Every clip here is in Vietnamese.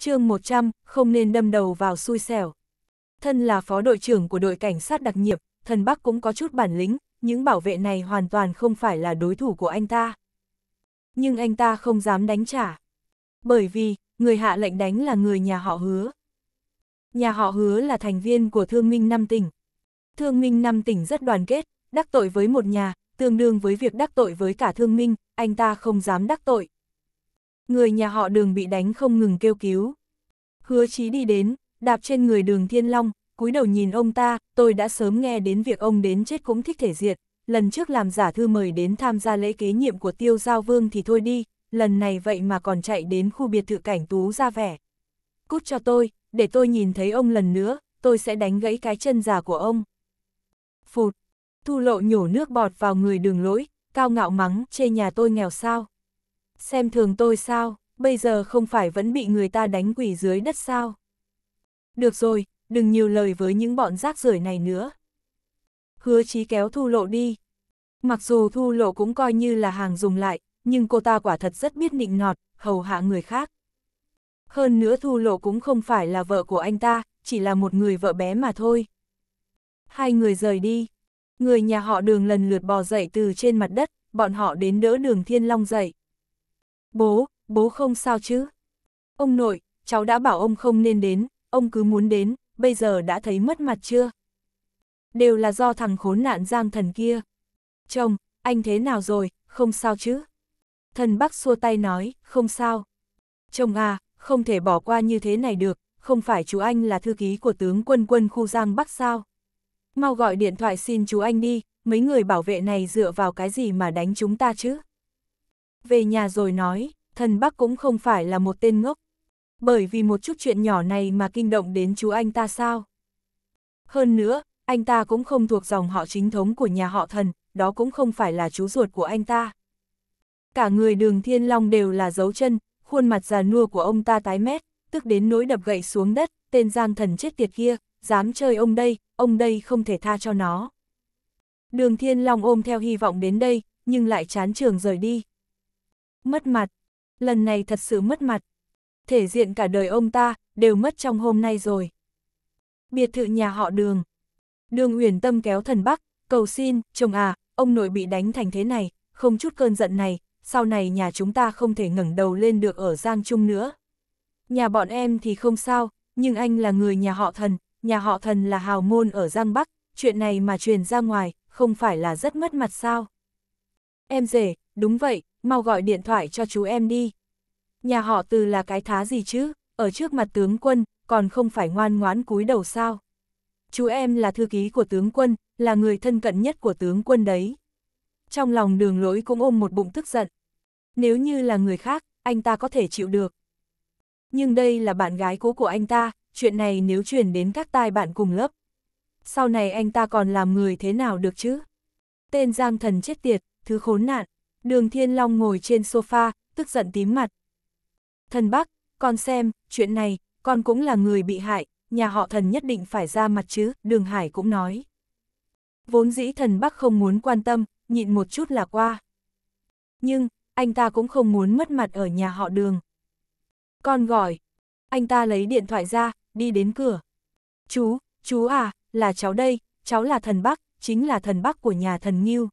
chương 100, không nên đâm đầu vào xui xẻo. Thân là phó đội trưởng của đội cảnh sát đặc nhiệm, thần Bắc cũng có chút bản lĩnh, những bảo vệ này hoàn toàn không phải là đối thủ của anh ta. Nhưng anh ta không dám đánh trả. Bởi vì, người hạ lệnh đánh là người nhà họ hứa. Nhà họ hứa là thành viên của Thương Minh Năm Tỉnh. Thương Minh Năm Tỉnh rất đoàn kết, đắc tội với một nhà, tương đương với việc đắc tội với cả Thương Minh, anh ta không dám đắc tội người nhà họ đường bị đánh không ngừng kêu cứu. Hứa chí đi đến, đạp trên người đường thiên long, cúi đầu nhìn ông ta, tôi đã sớm nghe đến việc ông đến chết cũng thích thể diệt, lần trước làm giả thư mời đến tham gia lễ kế nhiệm của tiêu giao vương thì thôi đi, lần này vậy mà còn chạy đến khu biệt thự cảnh tú ra vẻ. Cút cho tôi, để tôi nhìn thấy ông lần nữa, tôi sẽ đánh gãy cái chân già của ông. Phụt, thu lộ nhổ nước bọt vào người đường lỗi, cao ngạo mắng, chê nhà tôi nghèo sao xem thường tôi sao, bây giờ không phải vẫn bị người ta đánh quỷ dưới đất sao. Được rồi, đừng nhiều lời với những bọn rác rưởi này nữa. Hứa chí kéo thu lộ đi. Mặc dù thu lộ cũng coi như là hàng dùng lại, nhưng cô ta quả thật rất biết nịnh nọt, hầu hạ người khác. Hơn nữa thu lộ cũng không phải là vợ của anh ta, chỉ là một người vợ bé mà thôi. Hai người rời đi. Người nhà họ đường lần lượt bò dậy từ trên mặt đất, bọn họ đến đỡ đường thiên long dậy. Bố, bố không sao chứ? Ông nội, cháu đã bảo ông không nên đến, ông cứ muốn đến, bây giờ đã thấy mất mặt chưa? Đều là do thằng khốn nạn giang thần kia. Chồng, anh thế nào rồi, không sao chứ? Thần bác xua tay nói, không sao. Chồng à, không thể bỏ qua như thế này được, không phải chú anh là thư ký của tướng quân quân khu Giang Bắc sao? Mau gọi điện thoại xin chú anh đi, mấy người bảo vệ này dựa vào cái gì mà đánh chúng ta chứ? Về nhà rồi nói, thần Bắc cũng không phải là một tên ngốc. Bởi vì một chút chuyện nhỏ này mà kinh động đến chú anh ta sao? Hơn nữa, anh ta cũng không thuộc dòng họ chính thống của nhà họ thần, đó cũng không phải là chú ruột của anh ta. Cả người đường thiên long đều là dấu chân, khuôn mặt già nua của ông ta tái mét, tức đến nỗi đập gậy xuống đất, tên giang thần chết tiệt kia, dám chơi ông đây, ông đây không thể tha cho nó. Đường thiên long ôm theo hy vọng đến đây, nhưng lại chán trường rời đi. Mất mặt. Lần này thật sự mất mặt. Thể diện cả đời ông ta, đều mất trong hôm nay rồi. Biệt thự nhà họ đường. Đường Uyển Tâm kéo thần Bắc, cầu xin, chồng à, ông nội bị đánh thành thế này, không chút cơn giận này, sau này nhà chúng ta không thể ngẩng đầu lên được ở Giang Trung nữa. Nhà bọn em thì không sao, nhưng anh là người nhà họ thần, nhà họ thần là hào môn ở Giang Bắc, chuyện này mà truyền ra ngoài, không phải là rất mất mặt sao? Em rể, đúng vậy, mau gọi điện thoại cho chú em đi. Nhà họ từ là cái thá gì chứ, ở trước mặt tướng quân, còn không phải ngoan ngoãn cúi đầu sao. Chú em là thư ký của tướng quân, là người thân cận nhất của tướng quân đấy. Trong lòng đường lỗi cũng ôm một bụng tức giận. Nếu như là người khác, anh ta có thể chịu được. Nhưng đây là bạn gái cũ của anh ta, chuyện này nếu truyền đến các tai bạn cùng lớp. Sau này anh ta còn làm người thế nào được chứ? Tên Giang Thần chết tiệt, thứ khốn nạn. Đường Thiên Long ngồi trên sofa, tức giận tím mặt. Thần Bắc, con xem, chuyện này, con cũng là người bị hại, nhà họ thần nhất định phải ra mặt chứ, Đường Hải cũng nói. Vốn dĩ thần Bắc không muốn quan tâm, nhịn một chút là qua. Nhưng, anh ta cũng không muốn mất mặt ở nhà họ đường. Con gọi. Anh ta lấy điện thoại ra, đi đến cửa. Chú, chú à, là cháu đây, cháu là thần Bắc, chính là thần Bắc của nhà thần Nghiêu.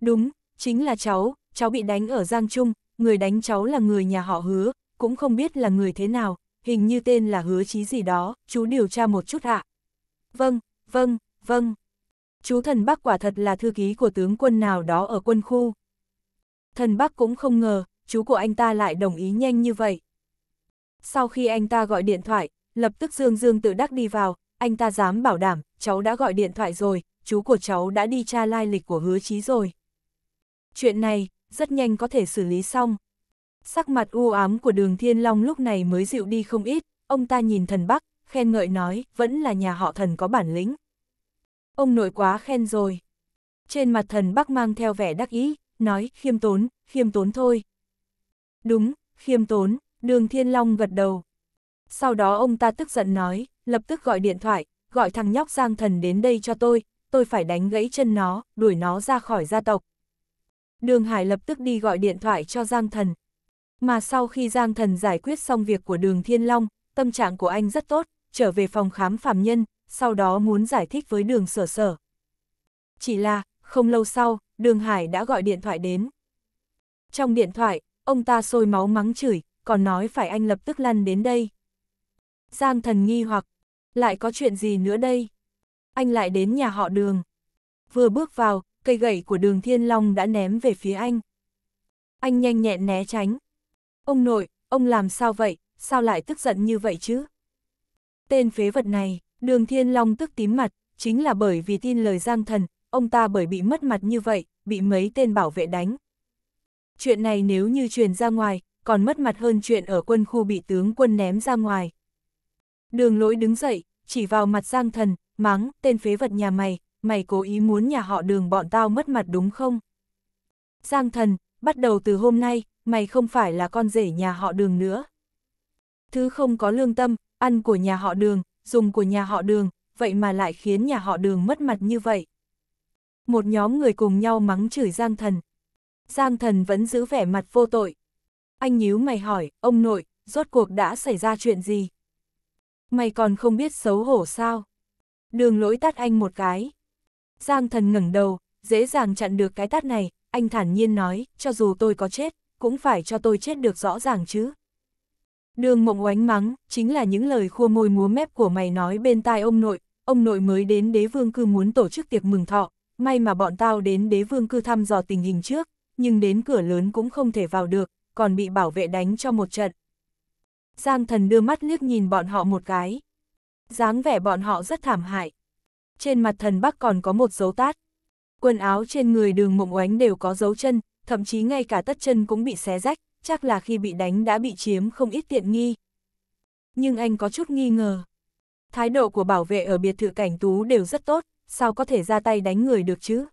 Đúng, chính là cháu, cháu bị đánh ở Giang Trung, người đánh cháu là người nhà họ hứa, cũng không biết là người thế nào, hình như tên là hứa chí gì đó, chú điều tra một chút ạ. Vâng, vâng, vâng. Chú thần bác quả thật là thư ký của tướng quân nào đó ở quân khu. Thần bác cũng không ngờ, chú của anh ta lại đồng ý nhanh như vậy. Sau khi anh ta gọi điện thoại, lập tức Dương Dương tự đắc đi vào, anh ta dám bảo đảm, cháu đã gọi điện thoại rồi, chú của cháu đã đi tra lai lịch của hứa chí rồi. Chuyện này, rất nhanh có thể xử lý xong. Sắc mặt u ám của đường Thiên Long lúc này mới dịu đi không ít, ông ta nhìn thần Bắc, khen ngợi nói, vẫn là nhà họ thần có bản lĩnh. Ông nội quá khen rồi. Trên mặt thần Bắc mang theo vẻ đắc ý, nói, khiêm tốn, khiêm tốn thôi. Đúng, khiêm tốn, đường Thiên Long gật đầu. Sau đó ông ta tức giận nói, lập tức gọi điện thoại, gọi thằng nhóc Giang Thần đến đây cho tôi, tôi phải đánh gãy chân nó, đuổi nó ra khỏi gia tộc. Đường Hải lập tức đi gọi điện thoại cho Giang Thần. Mà sau khi Giang Thần giải quyết xong việc của đường Thiên Long, tâm trạng của anh rất tốt, trở về phòng khám Phạm nhân, sau đó muốn giải thích với đường sở sở. Chỉ là, không lâu sau, đường Hải đã gọi điện thoại đến. Trong điện thoại, ông ta sôi máu mắng chửi, còn nói phải anh lập tức lăn đến đây. Giang thần nghi hoặc, lại có chuyện gì nữa đây? Anh lại đến nhà họ đường. Vừa bước vào, cây gậy của đường Thiên Long đã ném về phía anh. Anh nhanh nhẹn né tránh. Ông nội, ông làm sao vậy, sao lại tức giận như vậy chứ? Tên phế vật này, đường Thiên Long tức tím mặt, chính là bởi vì tin lời Giang Thần, ông ta bởi bị mất mặt như vậy, bị mấy tên bảo vệ đánh. Chuyện này nếu như truyền ra ngoài, còn mất mặt hơn chuyện ở quân khu bị tướng quân ném ra ngoài. Đường lỗi đứng dậy, chỉ vào mặt Giang Thần, mắng, tên phế vật nhà mày, mày cố ý muốn nhà họ đường bọn tao mất mặt đúng không? Giang thần, bắt đầu từ hôm nay, mày không phải là con rể nhà họ đường nữa. Thứ không có lương tâm, ăn của nhà họ đường, dùng của nhà họ đường, vậy mà lại khiến nhà họ đường mất mặt như vậy. Một nhóm người cùng nhau mắng chửi Giang thần. Giang thần vẫn giữ vẻ mặt vô tội. Anh nhíu mày hỏi, ông nội, rốt cuộc đã xảy ra chuyện gì? Mày còn không biết xấu hổ sao? Đường lỗi tắt anh một cái. Giang thần ngẩng đầu, dễ dàng chặn được cái tát này, anh thản nhiên nói, cho dù tôi có chết, cũng phải cho tôi chết được rõ ràng chứ. Đường mộng oánh mắng, chính là những lời khua môi múa mép của mày nói bên tai ông nội, ông nội mới đến đế vương cư muốn tổ chức tiệc mừng thọ, may mà bọn tao đến đế vương cư thăm dò tình hình trước, nhưng đến cửa lớn cũng không thể vào được, còn bị bảo vệ đánh cho một trận. Giang thần đưa mắt liếc nhìn bọn họ một cái. dáng vẻ bọn họ rất thảm hại, trên mặt thần bắc còn có một dấu tát. Quần áo trên người đường mộng oánh đều có dấu chân, thậm chí ngay cả tất chân cũng bị xé rách, chắc là khi bị đánh đã bị chiếm không ít tiện nghi. Nhưng anh có chút nghi ngờ. Thái độ của bảo vệ ở biệt thự cảnh tú đều rất tốt, sao có thể ra tay đánh người được chứ?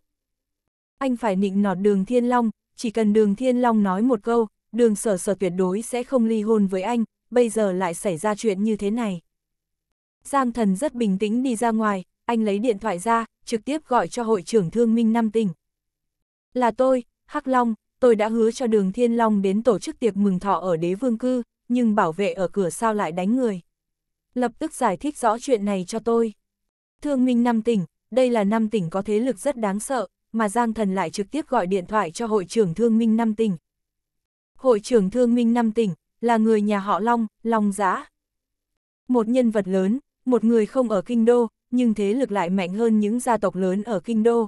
Anh phải nịnh nọt đường Thiên Long, chỉ cần đường Thiên Long nói một câu, đường sở sở tuyệt đối sẽ không ly hôn với anh, bây giờ lại xảy ra chuyện như thế này. Giang thần rất bình tĩnh đi ra ngoài, anh lấy điện thoại ra, trực tiếp gọi cho hội trưởng thương minh năm tỉnh. Là tôi, Hắc Long, tôi đã hứa cho đường Thiên Long đến tổ chức tiệc mừng thọ ở đế vương cư, nhưng bảo vệ ở cửa sao lại đánh người. Lập tức giải thích rõ chuyện này cho tôi. Thương minh năm tỉnh, đây là năm tỉnh có thế lực rất đáng sợ, mà Giang Thần lại trực tiếp gọi điện thoại cho hội trưởng thương minh năm tỉnh. Hội trưởng thương minh năm tỉnh, là người nhà họ Long, Long Giã. Một nhân vật lớn, một người không ở kinh đô, nhưng thế lực lại mạnh hơn những gia tộc lớn ở Kinh Đô.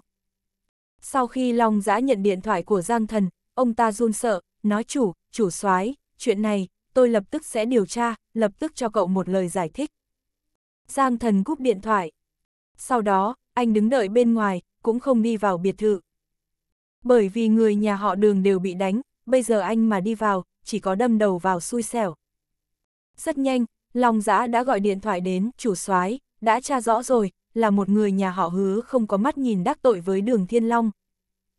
Sau khi Long Giã nhận điện thoại của Giang Thần, ông ta run sợ, nói chủ, chủ soái chuyện này, tôi lập tức sẽ điều tra, lập tức cho cậu một lời giải thích. Giang Thần cúp điện thoại. Sau đó, anh đứng đợi bên ngoài, cũng không đi vào biệt thự. Bởi vì người nhà họ đường đều bị đánh, bây giờ anh mà đi vào, chỉ có đâm đầu vào xui xẻo. Rất nhanh, Long Giã đã gọi điện thoại đến chủ soái đã tra rõ rồi, là một người nhà họ hứa không có mắt nhìn đắc tội với đường Thiên Long.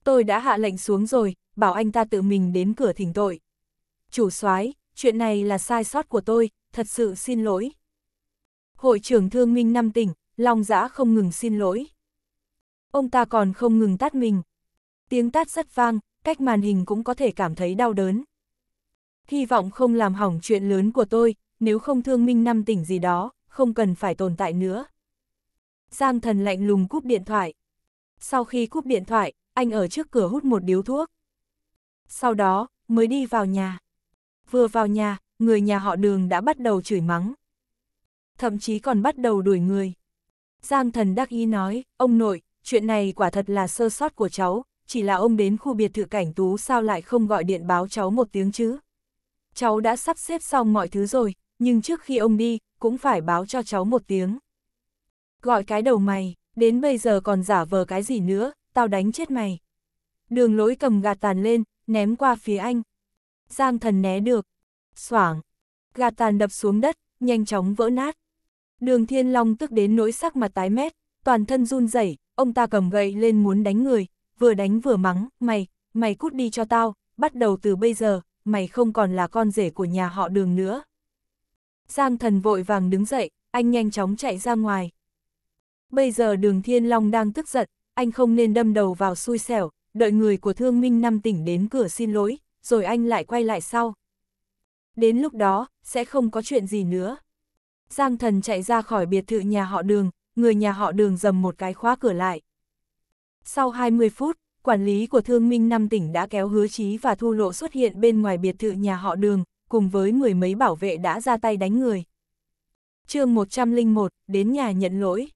Tôi đã hạ lệnh xuống rồi, bảo anh ta tự mình đến cửa thỉnh tội. Chủ soái, chuyện này là sai sót của tôi, thật sự xin lỗi. Hội trưởng thương minh năm tỉnh, Long Giã không ngừng xin lỗi. Ông ta còn không ngừng tát mình. Tiếng tát rất vang, cách màn hình cũng có thể cảm thấy đau đớn. Hy vọng không làm hỏng chuyện lớn của tôi, nếu không thương minh năm tỉnh gì đó, không cần phải tồn tại nữa. Giang thần lạnh lùng cúp điện thoại. Sau khi cúp điện thoại, anh ở trước cửa hút một điếu thuốc. Sau đó, mới đi vào nhà. Vừa vào nhà, người nhà họ đường đã bắt đầu chửi mắng. Thậm chí còn bắt đầu đuổi người. Giang thần đắc ý nói, ông nội, chuyện này quả thật là sơ sót của cháu, chỉ là ông đến khu biệt thự cảnh tú sao lại không gọi điện báo cháu một tiếng chứ. Cháu đã sắp xếp xong mọi thứ rồi, nhưng trước khi ông đi, cũng phải báo cho cháu một tiếng. Gọi cái đầu mày, đến bây giờ còn giả vờ cái gì nữa, tao đánh chết mày. Đường lối cầm gạt tàn lên, ném qua phía anh. Giang thần né được. Xoảng. Gạt tàn đập xuống đất, nhanh chóng vỡ nát. Đường thiên long tức đến nỗi sắc mặt tái mét, toàn thân run rẩy ông ta cầm gậy lên muốn đánh người, vừa đánh vừa mắng, mày, mày cút đi cho tao, bắt đầu từ bây giờ, mày không còn là con rể của nhà họ đường nữa. Giang thần vội vàng đứng dậy, anh nhanh chóng chạy ra ngoài. Bây giờ đường Thiên Long đang tức giận, anh không nên đâm đầu vào xui xẻo, đợi người của thương minh năm tỉnh đến cửa xin lỗi, rồi anh lại quay lại sau. Đến lúc đó, sẽ không có chuyện gì nữa. Giang thần chạy ra khỏi biệt thự nhà họ đường, người nhà họ đường dầm một cái khóa cửa lại. Sau 20 phút, quản lý của thương minh năm tỉnh đã kéo hứa chí và thu lộ xuất hiện bên ngoài biệt thự nhà họ đường, cùng với mười mấy bảo vệ đã ra tay đánh người. chương 101, đến nhà nhận lỗi.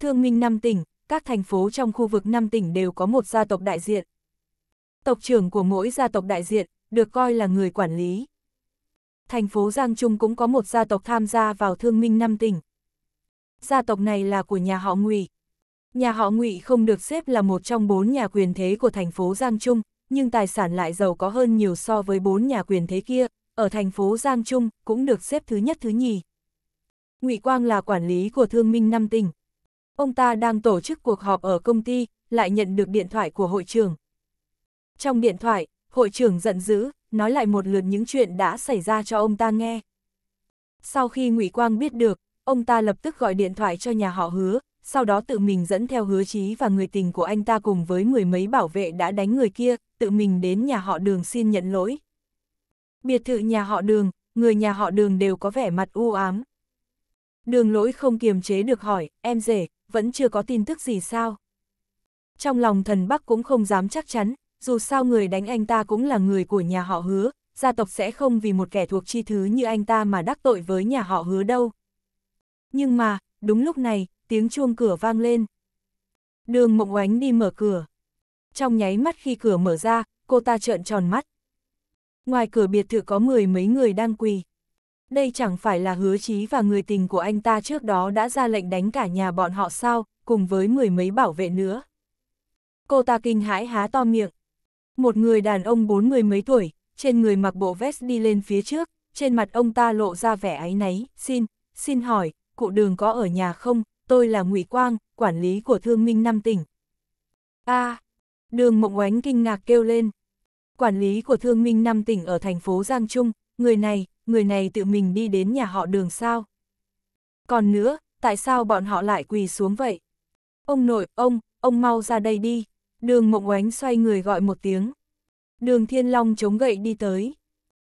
Thương minh năm tỉnh, các thành phố trong khu vực năm tỉnh đều có một gia tộc đại diện. Tộc trưởng của mỗi gia tộc đại diện, được coi là người quản lý. Thành phố Giang Trung cũng có một gia tộc tham gia vào thương minh năm tỉnh. Gia tộc này là của nhà họ Ngụy. Nhà họ Ngụy không được xếp là một trong bốn nhà quyền thế của thành phố Giang Trung, nhưng tài sản lại giàu có hơn nhiều so với bốn nhà quyền thế kia, ở thành phố Giang Trung cũng được xếp thứ nhất thứ nhì. Ngụy Quang là quản lý của Thương Minh năm tỉnh. Ông ta đang tổ chức cuộc họp ở công ty, lại nhận được điện thoại của hội trưởng. Trong điện thoại, hội trưởng giận dữ, nói lại một lượt những chuyện đã xảy ra cho ông ta nghe. Sau khi Ngụy Quang biết được, ông ta lập tức gọi điện thoại cho nhà họ hứa, sau đó tự mình dẫn theo hứa chí và người tình của anh ta cùng với mười mấy bảo vệ đã đánh người kia, tự mình đến nhà họ đường xin nhận lỗi. Biệt thự nhà họ đường, người nhà họ đường đều có vẻ mặt u ám. Đường lỗi không kiềm chế được hỏi, em rể, vẫn chưa có tin tức gì sao? Trong lòng thần Bắc cũng không dám chắc chắn, dù sao người đánh anh ta cũng là người của nhà họ hứa, gia tộc sẽ không vì một kẻ thuộc chi thứ như anh ta mà đắc tội với nhà họ hứa đâu. Nhưng mà, đúng lúc này, tiếng chuông cửa vang lên. Đường mộng oánh đi mở cửa. Trong nháy mắt khi cửa mở ra, cô ta trợn tròn mắt. Ngoài cửa biệt thự có mười mấy người đang quỳ. Đây chẳng phải là hứa chí và người tình của anh ta trước đó đã ra lệnh đánh cả nhà bọn họ sao, cùng với mười mấy bảo vệ nữa. Cô ta kinh hãi há to miệng. Một người đàn ông bốn mươi mấy tuổi, trên người mặc bộ vest đi lên phía trước, trên mặt ông ta lộ ra vẻ áy náy, xin, xin hỏi, cụ đường có ở nhà không, tôi là ngụy Quang, quản lý của thương minh năm tỉnh. a à, đường mộng oánh kinh ngạc kêu lên quản lý của thương minh năm tỉnh ở thành phố Giang Trung, người này, người này tự mình đi đến nhà họ đường sao. Còn nữa, tại sao bọn họ lại quỳ xuống vậy? Ông nội, ông, ông mau ra đây đi. Đường mộng oánh xoay người gọi một tiếng. Đường thiên long chống gậy đi tới.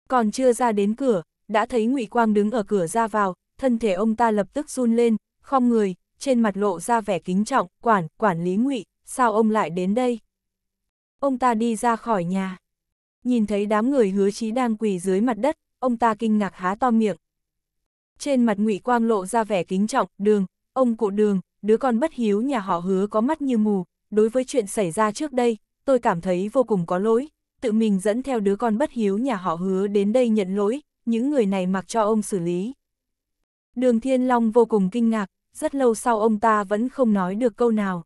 Còn chưa ra đến cửa, đã thấy ngụy Quang đứng ở cửa ra vào, thân thể ông ta lập tức run lên, khom người, trên mặt lộ ra vẻ kính trọng, quản, quản lý ngụy sao ông lại đến đây? Ông ta đi ra khỏi nhà nhìn thấy đám người hứa chí đang quỳ dưới mặt đất, ông ta kinh ngạc há to miệng. Trên mặt ngụy Quang lộ ra vẻ kính trọng, đường, ông cụ đường, đứa con bất hiếu nhà họ hứa có mắt như mù, đối với chuyện xảy ra trước đây, tôi cảm thấy vô cùng có lỗi, tự mình dẫn theo đứa con bất hiếu nhà họ hứa đến đây nhận lỗi, những người này mặc cho ông xử lý. Đường Thiên Long vô cùng kinh ngạc, rất lâu sau ông ta vẫn không nói được câu nào.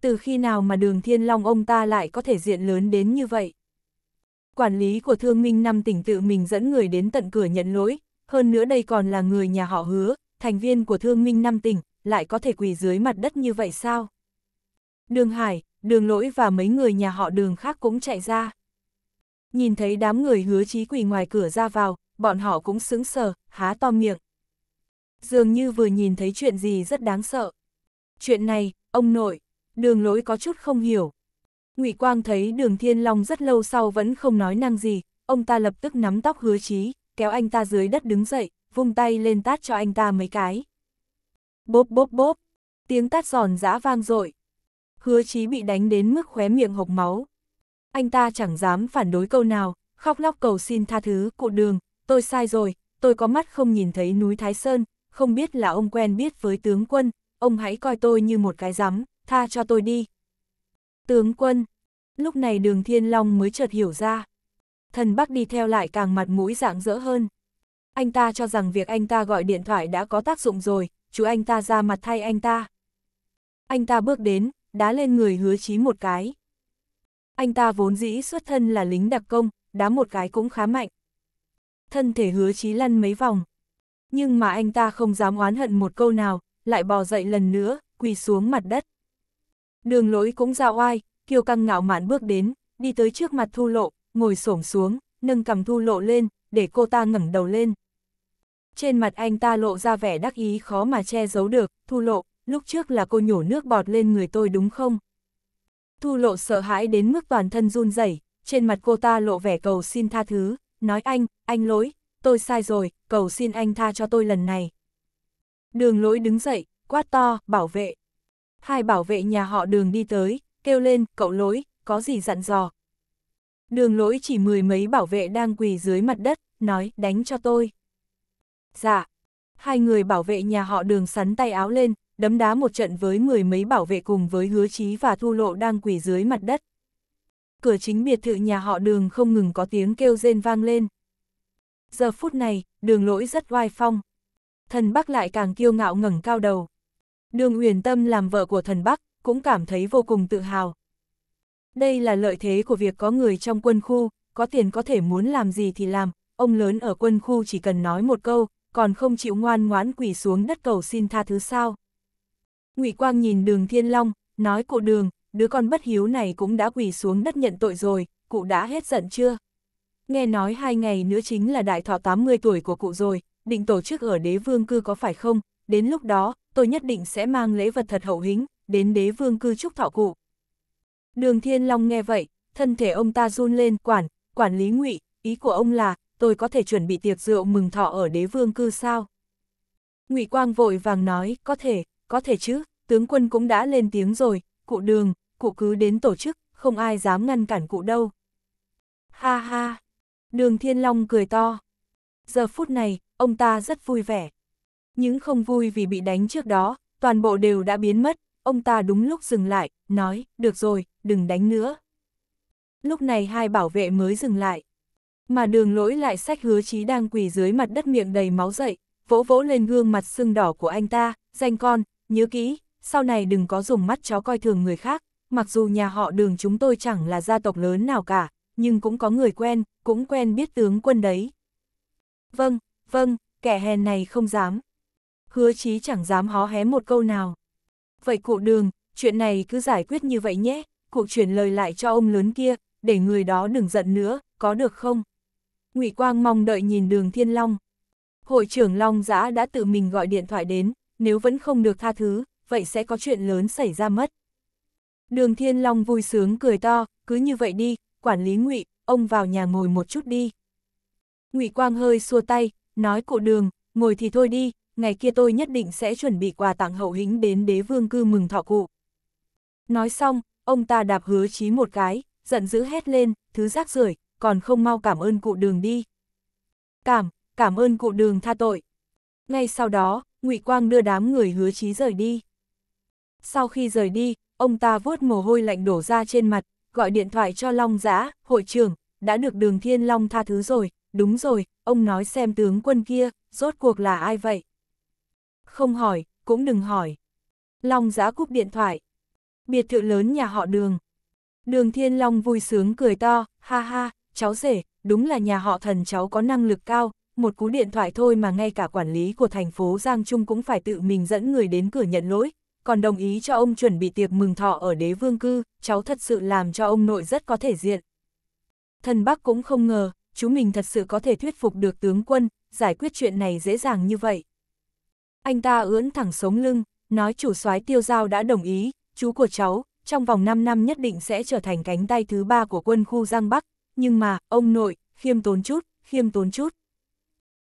Từ khi nào mà đường Thiên Long ông ta lại có thể diện lớn đến như vậy? Quản lý của thương minh năm tỉnh tự mình dẫn người đến tận cửa nhận lỗi, hơn nữa đây còn là người nhà họ hứa, thành viên của thương minh năm tỉnh, lại có thể quỳ dưới mặt đất như vậy sao? Đường Hải, đường lỗi và mấy người nhà họ đường khác cũng chạy ra. Nhìn thấy đám người hứa chí quỳ ngoài cửa ra vào, bọn họ cũng sững sờ, há to miệng. Dường như vừa nhìn thấy chuyện gì rất đáng sợ. Chuyện này, ông nội, đường lỗi có chút không hiểu, Ngụy Quang thấy đường Thiên Long rất lâu sau vẫn không nói năng gì, ông ta lập tức nắm tóc hứa chí, kéo anh ta dưới đất đứng dậy, vung tay lên tát cho anh ta mấy cái. Bốp bốp bốp, tiếng tát giòn giã vang dội Hứa chí bị đánh đến mức khóe miệng hộc máu. Anh ta chẳng dám phản đối câu nào, khóc lóc cầu xin tha thứ, cụ đường, tôi sai rồi, tôi có mắt không nhìn thấy núi Thái Sơn, không biết là ông quen biết với tướng quân, ông hãy coi tôi như một cái rắm, tha cho tôi đi, Tướng quân, lúc này đường Thiên Long mới chợt hiểu ra. Thần Bắc đi theo lại càng mặt mũi dạng dỡ hơn. Anh ta cho rằng việc anh ta gọi điện thoại đã có tác dụng rồi, chú anh ta ra mặt thay anh ta. Anh ta bước đến, đá lên người hứa chí một cái. Anh ta vốn dĩ xuất thân là lính đặc công, đá một cái cũng khá mạnh. Thân thể hứa chí lăn mấy vòng. Nhưng mà anh ta không dám oán hận một câu nào, lại bò dậy lần nữa, quỳ xuống mặt đất. Đường lối cũng ra oai, kiều căng ngạo mạn bước đến, đi tới trước mặt thu lộ, ngồi xổm xuống, nâng cầm thu lộ lên, để cô ta ngẩng đầu lên. Trên mặt anh ta lộ ra vẻ đắc ý khó mà che giấu được, thu lộ, lúc trước là cô nhổ nước bọt lên người tôi đúng không? Thu lộ sợ hãi đến mức toàn thân run rẩy, trên mặt cô ta lộ vẻ cầu xin tha thứ, nói anh, anh lỗi, tôi sai rồi, cầu xin anh tha cho tôi lần này. Đường lỗi đứng dậy, quát to, bảo vệ hai bảo vệ nhà họ đường đi tới, kêu lên, cậu lỗi, có gì dặn dò. Đường lỗi chỉ mười mấy bảo vệ đang quỳ dưới mặt đất, nói, đánh cho tôi. Dạ, hai người bảo vệ nhà họ đường sắn tay áo lên, đấm đá một trận với mười mấy bảo vệ cùng với hứa chí và thu lộ đang quỳ dưới mặt đất. Cửa chính biệt thự nhà họ đường không ngừng có tiếng kêu rên vang lên. Giờ phút này, đường lỗi rất oai phong. Thần Bắc lại càng kiêu ngạo ngẩng cao đầu đường uyển tâm làm vợ của thần Bắc, cũng cảm thấy vô cùng tự hào. Đây là lợi thế của việc có người trong quân khu, có tiền có thể muốn làm gì thì làm, ông lớn ở quân khu chỉ cần nói một câu, còn không chịu ngoan ngoãn quỳ xuống đất cầu xin tha thứ sao. ngụy Quang nhìn đường Thiên Long, nói cụ đường, đứa con bất hiếu này cũng đã quỳ xuống đất nhận tội rồi, cụ đã hết giận chưa? Nghe nói hai ngày nữa chính là đại thọ 80 tuổi của cụ rồi, định tổ chức ở đế vương cư có phải không, đến lúc đó, tôi nhất định sẽ mang lễ vật thật hậu hĩnh đến đế vương cư trúc thọ cụ. Đường Thiên Long nghe vậy, thân thể ông ta run lên, quản, quản lý ngụy, ý của ông là, tôi có thể chuẩn bị tiệc rượu mừng thọ ở đế vương cư sao? Ngụy Quang vội vàng nói, có thể, có thể chứ, tướng quân cũng đã lên tiếng rồi, cụ đường, cụ cứ đến tổ chức, không ai dám ngăn cản cụ đâu. Ha ha, đường Thiên Long cười to. Giờ phút này, ông ta rất vui vẻ. Những không vui vì bị đánh trước đó, toàn bộ đều đã biến mất, ông ta đúng lúc dừng lại, nói, được rồi, đừng đánh nữa. Lúc này hai bảo vệ mới dừng lại. Mà đường lỗi lại sách hứa chí đang quỳ dưới mặt đất miệng đầy máu dậy, vỗ vỗ lên gương mặt sưng đỏ của anh ta, danh con, nhớ kỹ, sau này đừng có dùng mắt chó coi thường người khác, mặc dù nhà họ đường chúng tôi chẳng là gia tộc lớn nào cả, nhưng cũng có người quen, cũng quen biết tướng quân đấy. Vâng, vâng, kẻ hèn này không dám hứa chí chẳng dám hó hé một câu nào. Vậy cụ đường, chuyện này cứ giải quyết như vậy nhé, cụ chuyển lời lại cho ông lớn kia, để người đó đừng giận nữa, có được không? ngụy Quang mong đợi nhìn đường Thiên Long. Hội trưởng Long Giã đã tự mình gọi điện thoại đến, nếu vẫn không được tha thứ, vậy sẽ có chuyện lớn xảy ra mất. Đường Thiên Long vui sướng cười to, cứ như vậy đi, quản lý ngụy ông vào nhà ngồi một chút đi. ngụy Quang hơi xua tay, nói cụ đường, ngồi thì thôi đi, ngày kia tôi nhất định sẽ chuẩn bị quà tặng hậu hĩnh đến đế vương cư mừng thọ cụ. Nói xong, ông ta đạp hứa chí một cái, giận dữ hét lên, thứ rác rưởi còn không mau cảm ơn cụ đường đi. Cảm, cảm ơn cụ đường tha tội. Ngay sau đó, ngụy Quang đưa đám người hứa chí rời đi. Sau khi rời đi, ông ta vuốt mồ hôi lạnh đổ ra trên mặt, gọi điện thoại cho Long Giã, hội trưởng, đã được đường Thiên Long tha thứ rồi, đúng rồi, ông nói xem tướng quân kia, rốt cuộc là ai vậy? không hỏi, cũng đừng hỏi. Long giã cúp điện thoại. Biệt thự lớn nhà họ đường. Đường Thiên Long vui sướng cười to, ha ha, cháu rể, đúng là nhà họ thần cháu có năng lực cao, một cú điện thoại thôi mà ngay cả quản lý của thành phố Giang Trung cũng phải tự mình dẫn người đến cửa nhận lỗi, còn đồng ý cho ông chuẩn bị tiệc mừng thọ ở đế vương cư, cháu thật sự làm cho ông nội rất có thể diện. Thần Bắc cũng không ngờ, chú mình thật sự có thể thuyết phục được tướng quân, giải quyết chuyện này dễ dàng như vậy. Anh ta ưỡn thẳng sống lưng, nói chủ soái tiêu giao đã đồng ý, chú của cháu, trong vòng 5 năm nhất định sẽ trở thành cánh tay thứ ba của quân khu Giang Bắc, nhưng mà, ông nội, khiêm tốn chút, khiêm tốn chút.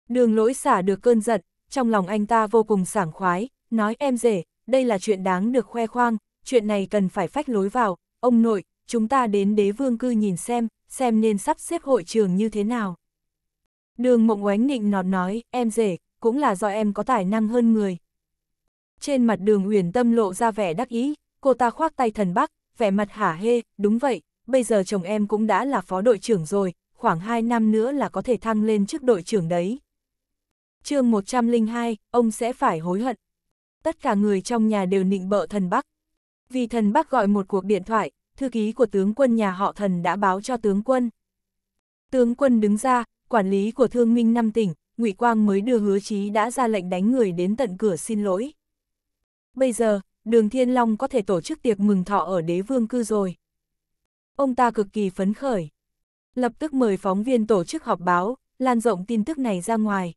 Đường lỗi xả được cơn giận, trong lòng anh ta vô cùng sảng khoái, nói em rể, đây là chuyện đáng được khoe khoang, chuyện này cần phải phách lối vào, ông nội, chúng ta đến đế vương cư nhìn xem, xem nên sắp xếp hội trường như thế nào. Đường mộng oánh nịnh nọt nói, em rể, cũng là do em có tài năng hơn người. Trên mặt đường Huyền Tâm lộ ra vẻ đắc ý, cô ta khoác tay thần bắc, vẻ mặt hả hê, đúng vậy, bây giờ chồng em cũng đã là phó đội trưởng rồi, khoảng 2 năm nữa là có thể thăng lên chức đội trưởng đấy. chương 102, ông sẽ phải hối hận. Tất cả người trong nhà đều nịnh bợ thần Bắc. Vì thần Bắc gọi một cuộc điện thoại, thư ký của tướng quân nhà họ thần đã báo cho tướng quân. Tướng quân đứng ra, quản lý của thương minh năm tỉnh, Ngụy Quang mới đưa hứa chí đã ra lệnh đánh người đến tận cửa xin lỗi. Bây giờ, đường Thiên Long có thể tổ chức tiệc mừng thọ ở đế vương cư rồi. Ông ta cực kỳ phấn khởi. Lập tức mời phóng viên tổ chức họp báo, lan rộng tin tức này ra ngoài.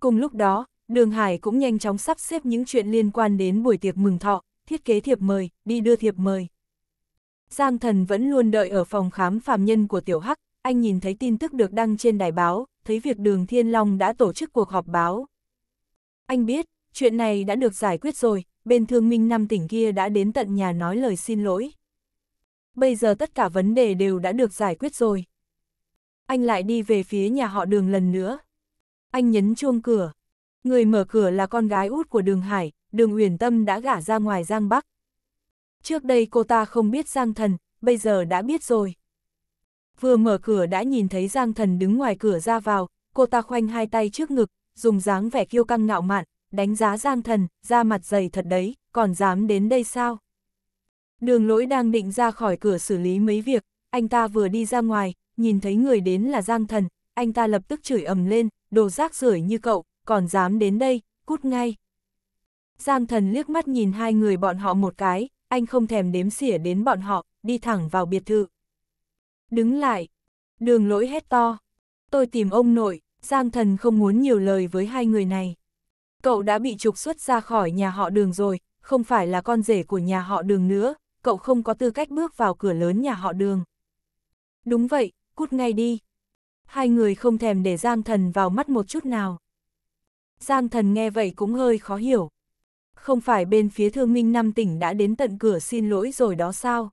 Cùng lúc đó, đường Hải cũng nhanh chóng sắp xếp những chuyện liên quan đến buổi tiệc mừng thọ, thiết kế thiệp mời, đi đưa thiệp mời. Giang thần vẫn luôn đợi ở phòng khám phàm nhân của tiểu hắc, anh nhìn thấy tin tức được đăng trên đài báo, thấy việc đường Thiên Long đã tổ chức cuộc họp báo. Anh biết, chuyện này đã được giải quyết rồi, bên thương minh năm tỉnh kia đã đến tận nhà nói lời xin lỗi. Bây giờ tất cả vấn đề đều đã được giải quyết rồi. Anh lại đi về phía nhà họ đường lần nữa. Anh nhấn chuông cửa. Người mở cửa là con gái út của đường Hải, đường Uyển Tâm đã gả ra ngoài Giang Bắc. Trước đây cô ta không biết Giang Thần, bây giờ đã biết rồi vừa mở cửa đã nhìn thấy Giang Thần đứng ngoài cửa ra vào, cô ta khoanh hai tay trước ngực, dùng dáng vẻ kiêu căng ngạo mạn, đánh giá Giang Thần, ra mặt dày thật đấy, còn dám đến đây sao? Đường lỗi đang định ra khỏi cửa xử lý mấy việc, anh ta vừa đi ra ngoài, nhìn thấy người đến là Giang Thần, anh ta lập tức chửi ầm lên, đồ rác rưởi như cậu, còn dám đến đây, cút ngay. Giang Thần liếc mắt nhìn hai người bọn họ một cái, anh không thèm đếm xỉa đến bọn họ, đi thẳng vào biệt thự đứng lại. Đường lỗi hét to. Tôi tìm ông nội, Giang thần không muốn nhiều lời với hai người này. Cậu đã bị trục xuất ra khỏi nhà họ đường rồi, không phải là con rể của nhà họ đường nữa, cậu không có tư cách bước vào cửa lớn nhà họ đường. Đúng vậy, cút ngay đi. Hai người không thèm để Giang thần vào mắt một chút nào. Giang thần nghe vậy cũng hơi khó hiểu. Không phải bên phía thương minh năm tỉnh đã đến tận cửa xin lỗi rồi đó sao?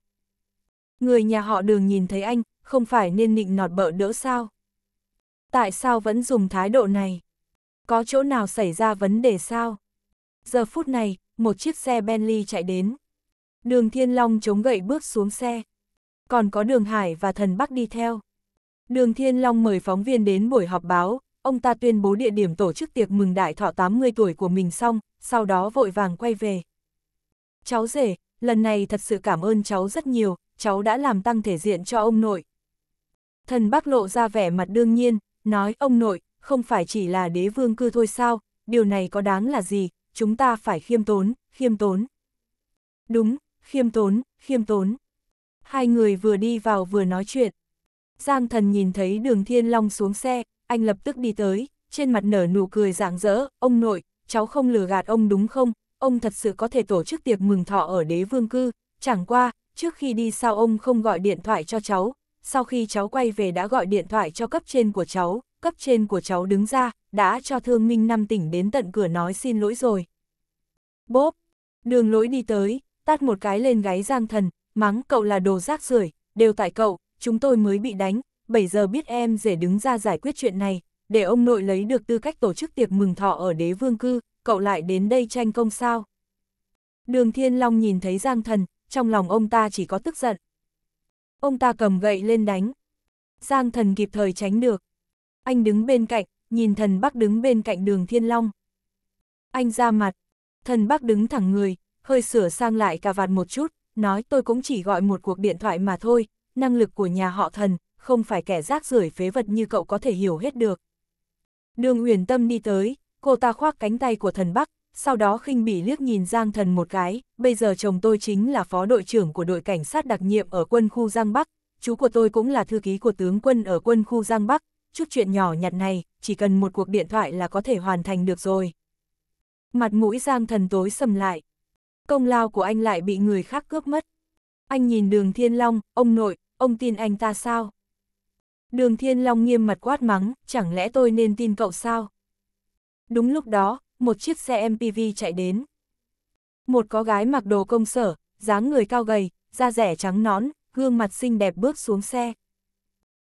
Người nhà họ đường nhìn thấy anh, không phải nên nịnh nọt bợ đỡ sao? Tại sao vẫn dùng thái độ này? Có chỗ nào xảy ra vấn đề sao? Giờ phút này, một chiếc xe Bentley chạy đến. Đường Thiên Long chống gậy bước xuống xe. Còn có Đường Hải và Thần Bắc đi theo. Đường Thiên Long mời phóng viên đến buổi họp báo, ông ta tuyên bố địa điểm tổ chức tiệc mừng đại thọ 80 tuổi của mình xong, sau đó vội vàng quay về. Cháu rể, lần này thật sự cảm ơn cháu rất nhiều, cháu đã làm tăng thể diện cho ông nội, Thần bác lộ ra vẻ mặt đương nhiên, nói ông nội, không phải chỉ là đế vương cư thôi sao, điều này có đáng là gì, chúng ta phải khiêm tốn, khiêm tốn. Đúng, khiêm tốn, khiêm tốn. Hai người vừa đi vào vừa nói chuyện. Giang thần nhìn thấy đường thiên long xuống xe, anh lập tức đi tới, trên mặt nở nụ cười rạng rỡ, ông nội, cháu không lừa gạt ông đúng không, ông thật sự có thể tổ chức tiệc mừng thọ ở đế vương cư, chẳng qua, trước khi đi sao ông không gọi điện thoại cho cháu, sau khi cháu quay về đã gọi điện thoại cho cấp trên của cháu, cấp trên của cháu đứng ra, đã cho thương minh năm tỉnh đến tận cửa nói xin lỗi rồi. Bốp, đường lỗi đi tới, tát một cái lên gáy Giang Thần, mắng cậu là đồ rác rưởi, đều tại cậu, chúng tôi mới bị đánh, 7 giờ biết em rể đứng ra giải quyết chuyện này, để ông nội lấy được tư cách tổ chức tiệc mừng thọ ở đế vương cư, cậu lại đến đây tranh công sao. Đường Thiên Long nhìn thấy Giang Thần, trong lòng ông ta chỉ có tức giận ông ta cầm gậy lên đánh. Giang thần kịp thời tránh được. Anh đứng bên cạnh, nhìn thần bắc đứng bên cạnh đường Thiên Long. Anh ra mặt, thần bắc đứng thẳng người, hơi sửa sang lại cà vạt một chút, nói tôi cũng chỉ gọi một cuộc điện thoại mà thôi, năng lực của nhà họ thần, không phải kẻ rác rưởi phế vật như cậu có thể hiểu hết được. Đường Uyển Tâm đi tới, cô ta khoác cánh tay của thần Bắc, sau đó khinh bỉ liếc nhìn Giang Thần một cái, bây giờ chồng tôi chính là phó đội trưởng của đội cảnh sát đặc nhiệm ở quân khu Giang Bắc, chú của tôi cũng là thư ký của tướng quân ở quân khu Giang Bắc, chút chuyện nhỏ nhặt này, chỉ cần một cuộc điện thoại là có thể hoàn thành được rồi. Mặt mũi Giang Thần tối sầm lại, công lao của anh lại bị người khác cướp mất. Anh nhìn đường Thiên Long, ông nội, ông tin anh ta sao? Đường Thiên Long nghiêm mặt quát mắng, chẳng lẽ tôi nên tin cậu sao? Đúng lúc đó, một chiếc xe MPV chạy đến. Một có gái mặc đồ công sở, dáng người cao gầy, da rẻ trắng nón, gương mặt xinh đẹp bước xuống xe.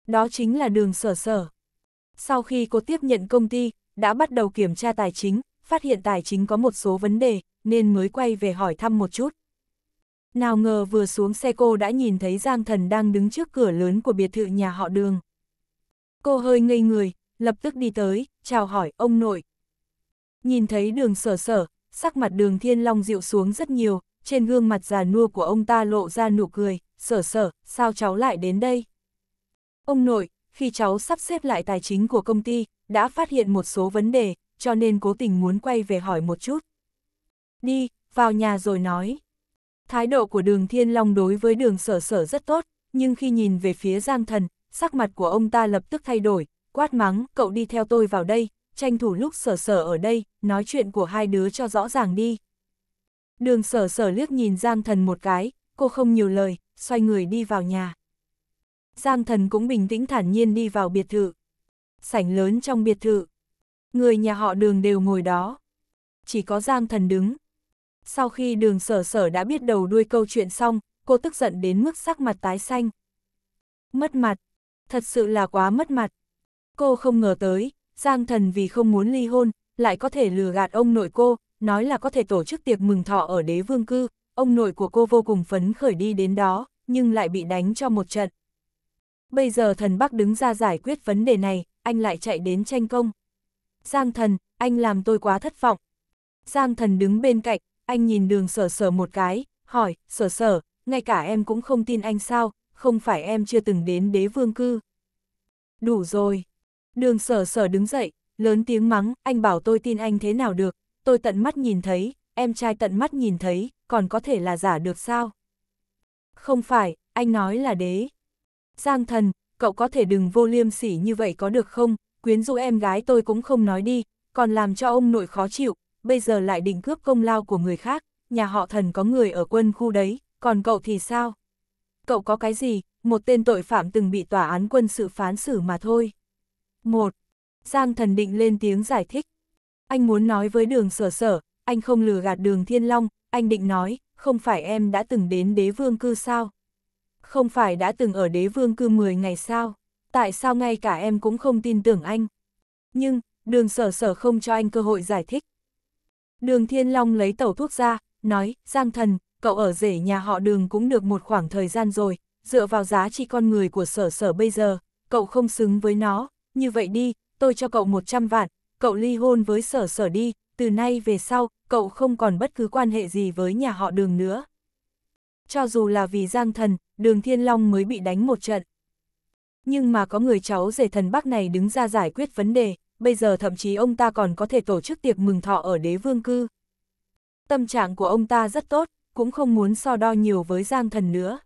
Đó chính là đường sở sở. Sau khi cô tiếp nhận công ty, đã bắt đầu kiểm tra tài chính, phát hiện tài chính có một số vấn đề, nên mới quay về hỏi thăm một chút. Nào ngờ vừa xuống xe cô đã nhìn thấy Giang Thần đang đứng trước cửa lớn của biệt thự nhà họ đường. Cô hơi ngây người, lập tức đi tới, chào hỏi ông nội, Nhìn thấy đường sở sở, sắc mặt đường thiên long dịu xuống rất nhiều, trên gương mặt già nua của ông ta lộ ra nụ cười, sở sở, sao cháu lại đến đây? Ông nội, khi cháu sắp xếp lại tài chính của công ty, đã phát hiện một số vấn đề, cho nên cố tình muốn quay về hỏi một chút. Đi, vào nhà rồi nói. Thái độ của đường Thiên Long đối với đường sở sở rất tốt, nhưng khi nhìn về phía Giang Thần, sắc mặt của ông ta lập tức thay đổi, quát mắng, cậu đi theo tôi vào đây, tranh thủ lúc sở sở ở đây, nói chuyện của hai đứa cho rõ ràng đi. Đường sở sở liếc nhìn Giang Thần một cái, cô không nhiều lời, xoay người đi vào nhà. Giang Thần cũng bình tĩnh thản nhiên đi vào biệt thự. Sảnh lớn trong biệt thự. Người nhà họ đường đều ngồi đó. Chỉ có Giang Thần đứng. Sau khi đường sở sở đã biết đầu đuôi câu chuyện xong, cô tức giận đến mức sắc mặt tái xanh. Mất mặt. Thật sự là quá mất mặt. Cô không ngờ tới, Giang Thần vì không muốn ly hôn, lại có thể lừa gạt ông nội cô, nói là có thể tổ chức tiệc mừng thọ ở đế vương cư, ông nội của cô vô cùng phấn khởi đi đến đó, nhưng lại bị đánh cho một trận. Bây giờ thần Bắc đứng ra giải quyết vấn đề này, anh lại chạy đến tranh công. Giang Thần, anh làm tôi quá thất vọng. Giang Thần đứng bên cạnh, anh nhìn đường sở sở một cái, hỏi, sở sở, ngay cả em cũng không tin anh sao, không phải em chưa từng đến đế vương cư. Đủ rồi, Đường sở sở đứng dậy, lớn tiếng mắng, anh bảo tôi tin anh thế nào được, tôi tận mắt nhìn thấy, em trai tận mắt nhìn thấy, còn có thể là giả được sao? Không phải, anh nói là đế. Giang thần, cậu có thể đừng vô liêm sỉ như vậy có được không? Quyến rũ em gái tôi cũng không nói đi, còn làm cho ông nội khó chịu, bây giờ lại định cướp công lao của người khác, nhà họ thần có người ở quân khu đấy, còn cậu thì sao? Cậu có cái gì, một tên tội phạm từng bị tòa án quân sự phán xử mà thôi một Giang thần định lên tiếng giải thích. Anh muốn nói với đường sở sở, anh không lừa gạt đường thiên long, anh định nói, không phải em đã từng đến đế vương cư sao? Không phải đã từng ở đế vương cư 10 ngày sao? Tại sao ngay cả em cũng không tin tưởng anh? Nhưng, đường sở sở không cho anh cơ hội giải thích. Đường thiên long lấy tẩu thuốc ra, nói, Giang thần, cậu ở rể nhà họ đường cũng được một khoảng thời gian rồi, dựa vào giá trị con người của sở sở bây giờ, cậu không xứng với nó, như vậy đi, tôi cho cậu 100 vạn, cậu ly hôn với sở sở đi, từ nay về sau, cậu không còn bất cứ quan hệ gì với nhà họ đường nữa. Cho dù là vì giang thần, đường Thiên Long mới bị đánh một trận. Nhưng mà có người cháu rể thần bác này đứng ra giải quyết vấn đề, bây giờ thậm chí ông ta còn có thể tổ chức tiệc mừng thọ ở đế vương cư. Tâm trạng của ông ta rất tốt, cũng không muốn so đo nhiều với giang thần nữa.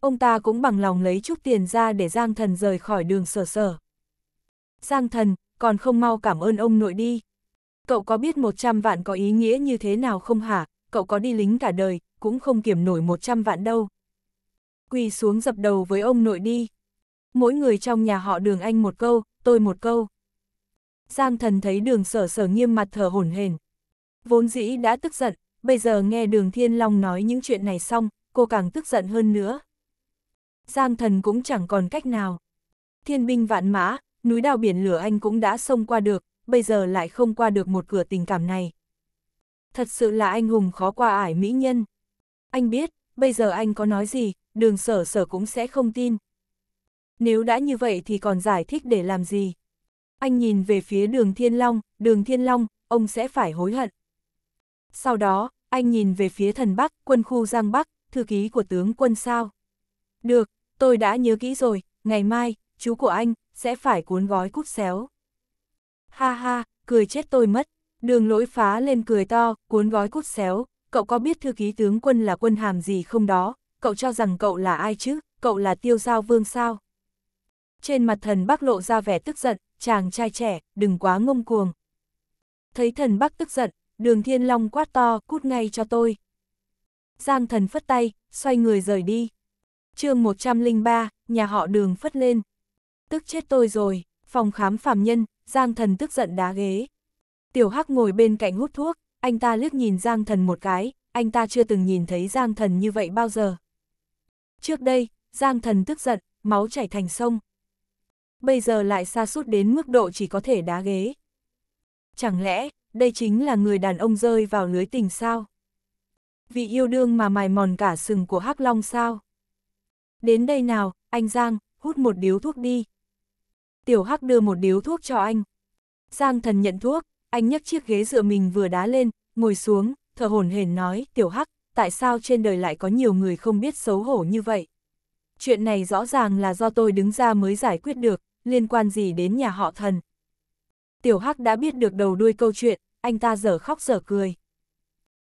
Ông ta cũng bằng lòng lấy chút tiền ra để giang thần rời khỏi đường sở sở. Giang thần, còn không mau cảm ơn ông nội đi. Cậu có biết 100 vạn có ý nghĩa như thế nào không hả? Cậu có đi lính cả đời, cũng không kiểm nổi 100 vạn đâu. Quỳ xuống dập đầu với ông nội đi. Mỗi người trong nhà họ đường anh một câu, tôi một câu. Giang thần thấy đường sở sở nghiêm mặt thở hổn hển. Vốn dĩ đã tức giận, bây giờ nghe đường thiên long nói những chuyện này xong, cô càng tức giận hơn nữa. Giang thần cũng chẳng còn cách nào. Thiên binh vạn mã, núi đào biển lửa anh cũng đã xông qua được, bây giờ lại không qua được một cửa tình cảm này. Thật sự là anh hùng khó qua ải mỹ nhân. Anh biết, bây giờ anh có nói gì, đường sở sở cũng sẽ không tin. Nếu đã như vậy thì còn giải thích để làm gì? Anh nhìn về phía đường Thiên Long, đường Thiên Long, ông sẽ phải hối hận. Sau đó, anh nhìn về phía thần Bắc, quân khu Giang Bắc, thư ký của tướng quân sao. Được, tôi đã nhớ kỹ rồi, ngày mai, chú của anh, sẽ phải cuốn gói cút xéo. Ha ha, cười chết tôi mất, đường lỗi phá lên cười to, cuốn gói cút xéo, cậu có biết thư ký tướng quân là quân hàm gì không đó, cậu cho rằng cậu là ai chứ, cậu là tiêu giao vương sao? Trên mặt thần bác lộ ra vẻ tức giận, chàng trai trẻ, đừng quá ngông cuồng. Thấy thần bác tức giận, đường thiên long quát to, cút ngay cho tôi. Giang thần phất tay, xoay người rời đi. chương 103, nhà họ đường phất lên tức chết tôi rồi, phòng khám phàm nhân, Giang Thần tức giận đá ghế. Tiểu Hắc ngồi bên cạnh hút thuốc, anh ta liếc nhìn Giang Thần một cái, anh ta chưa từng nhìn thấy Giang Thần như vậy bao giờ. Trước đây, Giang Thần tức giận, máu chảy thành sông. Bây giờ lại xa sút đến mức độ chỉ có thể đá ghế. Chẳng lẽ, đây chính là người đàn ông rơi vào lưới tình sao? Vị yêu đương mà mài mòn cả sừng của Hắc Long sao? Đến đây nào, anh Giang, hút một điếu thuốc đi, Tiểu Hắc đưa một điếu thuốc cho anh. Giang thần nhận thuốc, anh nhấc chiếc ghế dựa mình vừa đá lên, ngồi xuống, thở hổn hển nói, Tiểu Hắc, tại sao trên đời lại có nhiều người không biết xấu hổ như vậy? Chuyện này rõ ràng là do tôi đứng ra mới giải quyết được, liên quan gì đến nhà họ thần. Tiểu Hắc đã biết được đầu đuôi câu chuyện, anh ta dở khóc dở cười.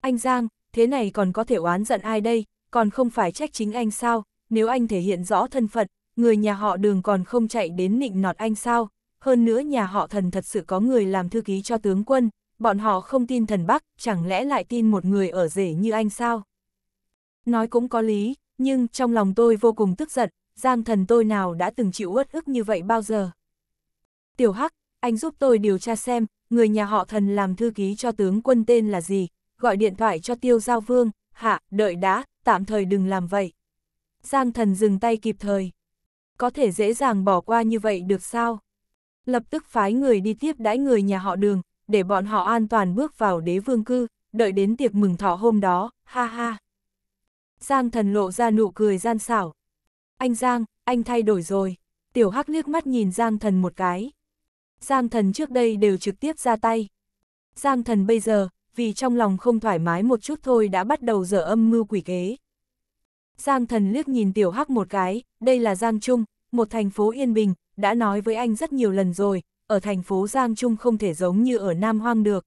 Anh Giang, thế này còn có thể oán giận ai đây, còn không phải trách chính anh sao, nếu anh thể hiện rõ thân phận, người nhà họ đường còn không chạy đến nịnh nọt anh sao, hơn nữa nhà họ thần thật sự có người làm thư ký cho tướng quân, bọn họ không tin thần Bắc, chẳng lẽ lại tin một người ở rể như anh sao? Nói cũng có lý, nhưng trong lòng tôi vô cùng tức giận, giang thần tôi nào đã từng chịu uất ức như vậy bao giờ? Tiểu Hắc, anh giúp tôi điều tra xem, người nhà họ thần làm thư ký cho tướng quân tên là gì, gọi điện thoại cho tiêu giao vương, hạ, đợi đã, tạm thời đừng làm vậy. Giang thần dừng tay kịp thời có thể dễ dàng bỏ qua như vậy được sao? Lập tức phái người đi tiếp đãi người nhà họ đường, để bọn họ an toàn bước vào đế vương cư, đợi đến tiệc mừng thọ hôm đó, ha ha. Giang thần lộ ra nụ cười gian xảo. Anh Giang, anh thay đổi rồi. Tiểu Hắc liếc mắt nhìn Giang thần một cái. Giang thần trước đây đều trực tiếp ra tay. Giang thần bây giờ, vì trong lòng không thoải mái một chút thôi đã bắt đầu dở âm mưu quỷ kế. Giang thần liếc nhìn tiểu hắc một cái, đây là Giang Trung, một thành phố yên bình, đã nói với anh rất nhiều lần rồi, ở thành phố Giang Trung không thể giống như ở Nam Hoang được.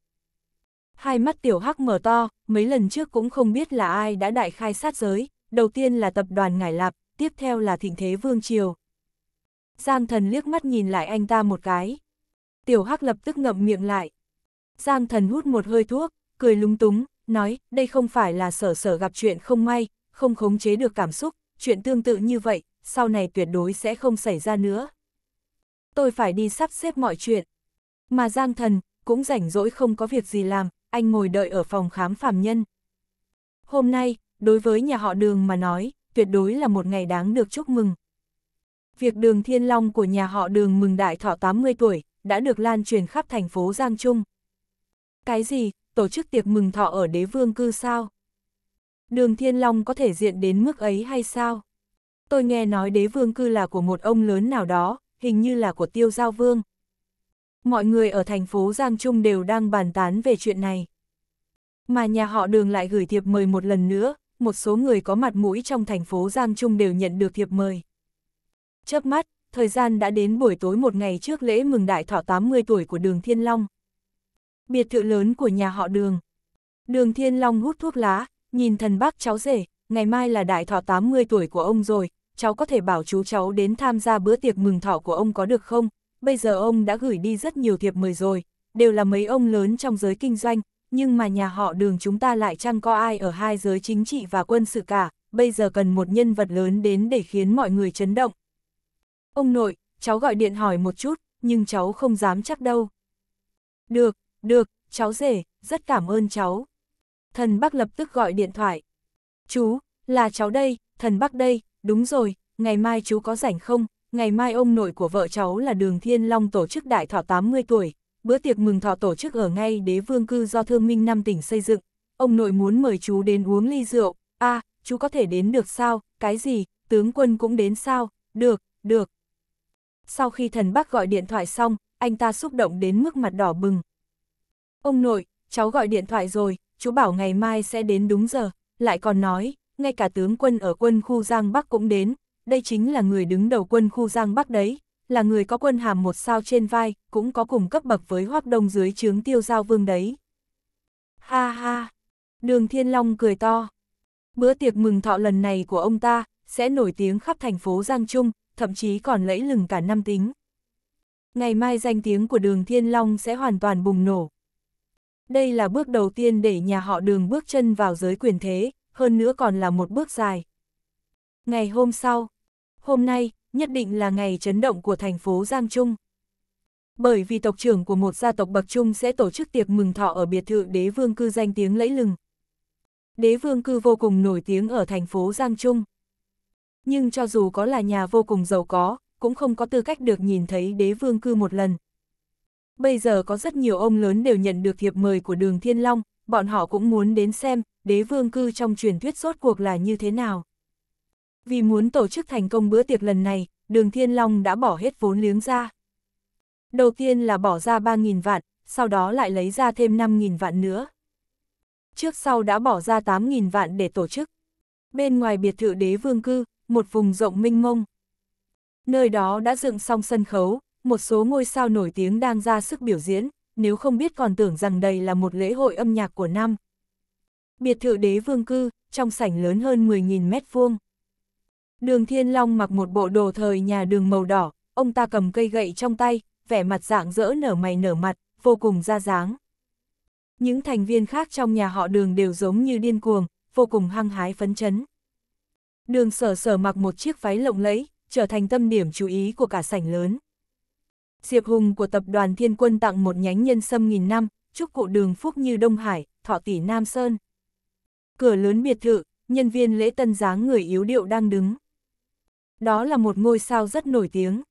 Hai mắt tiểu hắc mở to, mấy lần trước cũng không biết là ai đã đại khai sát giới, đầu tiên là tập đoàn Ngải Lạp, tiếp theo là thịnh thế Vương Triều. Giang thần liếc mắt nhìn lại anh ta một cái. Tiểu hắc lập tức ngậm miệng lại. Giang thần hút một hơi thuốc, cười lúng túng, nói, đây không phải là sở sở gặp chuyện không may, không khống chế được cảm xúc, chuyện tương tự như vậy, sau này tuyệt đối sẽ không xảy ra nữa. Tôi phải đi sắp xếp mọi chuyện. Mà Giang Thần, cũng rảnh rỗi không có việc gì làm, anh ngồi đợi ở phòng khám phàm nhân. Hôm nay, đối với nhà họ đường mà nói, tuyệt đối là một ngày đáng được chúc mừng. Việc đường thiên long của nhà họ đường mừng đại thọ 80 tuổi, đã được lan truyền khắp thành phố Giang Trung. Cái gì, tổ chức tiệc mừng thọ ở đế vương cư sao? Đường Thiên Long có thể diện đến mức ấy hay sao? Tôi nghe nói đế vương cư là của một ông lớn nào đó, hình như là của tiêu giao vương. Mọi người ở thành phố Giang Trung đều đang bàn tán về chuyện này. Mà nhà họ đường lại gửi thiệp mời một lần nữa, một số người có mặt mũi trong thành phố Giang Trung đều nhận được thiệp mời. Chớp mắt, thời gian đã đến buổi tối một ngày trước lễ mừng đại thọ 80 tuổi của đường Thiên Long. Biệt thự lớn của nhà họ đường. Đường Thiên Long hút thuốc lá, nhìn thần bác cháu rể, ngày mai là đại thọ 80 tuổi của ông rồi, cháu có thể bảo chú cháu đến tham gia bữa tiệc mừng thọ của ông có được không? Bây giờ ông đã gửi đi rất nhiều thiệp mời rồi, đều là mấy ông lớn trong giới kinh doanh, nhưng mà nhà họ đường chúng ta lại chẳng có ai ở hai giới chính trị và quân sự cả, bây giờ cần một nhân vật lớn đến để khiến mọi người chấn động. Ông nội, cháu gọi điện hỏi một chút, nhưng cháu không dám chắc đâu. Được, được, cháu rể, rất cảm ơn cháu thần Bắc lập tức gọi điện thoại. Chú, là cháu đây, thần Bắc đây, đúng rồi, ngày mai chú có rảnh không? Ngày mai ông nội của vợ cháu là Đường Thiên Long tổ chức đại thọ 80 tuổi, bữa tiệc mừng thọ tổ chức ở ngay đế vương cư do thương minh năm tỉnh xây dựng. Ông nội muốn mời chú đến uống ly rượu, a à, chú có thể đến được sao, cái gì, tướng quân cũng đến sao, được, được. Sau khi thần Bắc gọi điện thoại xong, anh ta xúc động đến mức mặt đỏ bừng. Ông nội, cháu gọi điện thoại rồi, chú bảo ngày mai sẽ đến đúng giờ, lại còn nói, ngay cả tướng quân ở quân khu Giang Bắc cũng đến, đây chính là người đứng đầu quân khu Giang Bắc đấy, là người có quân hàm một sao trên vai, cũng có cùng cấp bậc với hoác đông dưới trướng tiêu giao vương đấy. Ha ha! Đường Thiên Long cười to. Bữa tiệc mừng thọ lần này của ông ta sẽ nổi tiếng khắp thành phố Giang Trung, thậm chí còn lẫy lừng cả năm tính. Ngày mai danh tiếng của đường Thiên Long sẽ hoàn toàn bùng nổ, đây là bước đầu tiên để nhà họ đường bước chân vào giới quyền thế, hơn nữa còn là một bước dài. Ngày hôm sau, hôm nay, nhất định là ngày chấn động của thành phố Giang Trung. Bởi vì tộc trưởng của một gia tộc bậc trung sẽ tổ chức tiệc mừng thọ ở biệt thự đế vương cư danh tiếng lẫy lừng. Đế vương cư vô cùng nổi tiếng ở thành phố Giang Trung. Nhưng cho dù có là nhà vô cùng giàu có, cũng không có tư cách được nhìn thấy đế vương cư một lần bây giờ có rất nhiều ông lớn đều nhận được thiệp mời của đường Thiên Long, bọn họ cũng muốn đến xem, đế vương cư trong truyền thuyết rốt cuộc là như thế nào. Vì muốn tổ chức thành công bữa tiệc lần này, đường Thiên Long đã bỏ hết vốn liếng ra. Đầu tiên là bỏ ra 3.000 vạn, sau đó lại lấy ra thêm 5.000 vạn nữa. Trước sau đã bỏ ra 8.000 vạn để tổ chức. Bên ngoài biệt thự đế vương cư, một vùng rộng minh mông. Nơi đó đã dựng xong sân khấu, một số ngôi sao nổi tiếng đang ra sức biểu diễn, nếu không biết còn tưởng rằng đây là một lễ hội âm nhạc của năm. Biệt thự đế vương cư, trong sảnh lớn hơn 10.000 mét vuông. Đường Thiên Long mặc một bộ đồ thời nhà đường màu đỏ, ông ta cầm cây gậy trong tay, vẻ mặt dạng dỡ nở mày nở mặt, vô cùng ra dáng. Những thành viên khác trong nhà họ đường đều giống như điên cuồng, vô cùng hăng hái phấn chấn. Đường sở sở mặc một chiếc váy lộng lẫy, trở thành tâm điểm chú ý của cả sảnh lớn. Diệp Hùng của tập đoàn Thiên Quân tặng một nhánh nhân sâm nghìn năm, chúc cụ đường phúc như Đông Hải, thọ tỷ Nam Sơn. Cửa lớn biệt thự, nhân viên lễ tân dáng người yếu điệu đang đứng. Đó là một ngôi sao rất nổi tiếng.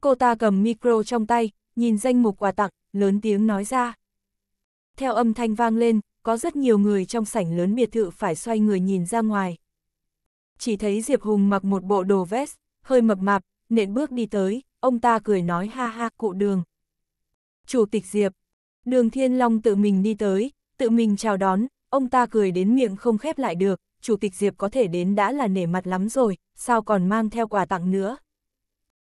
Cô ta cầm micro trong tay, nhìn danh mục quà tặng, lớn tiếng nói ra. Theo âm thanh vang lên, có rất nhiều người trong sảnh lớn biệt thự phải xoay người nhìn ra ngoài. Chỉ thấy Diệp Hùng mặc một bộ đồ vest, hơi mập mạp, nện bước đi tới, ông ta cười nói ha ha cụ đường. Chủ tịch Diệp, đường Thiên Long tự mình đi tới, tự mình chào đón, ông ta cười đến miệng không khép lại được, chủ tịch Diệp có thể đến đã là nể mặt lắm rồi, sao còn mang theo quà tặng nữa.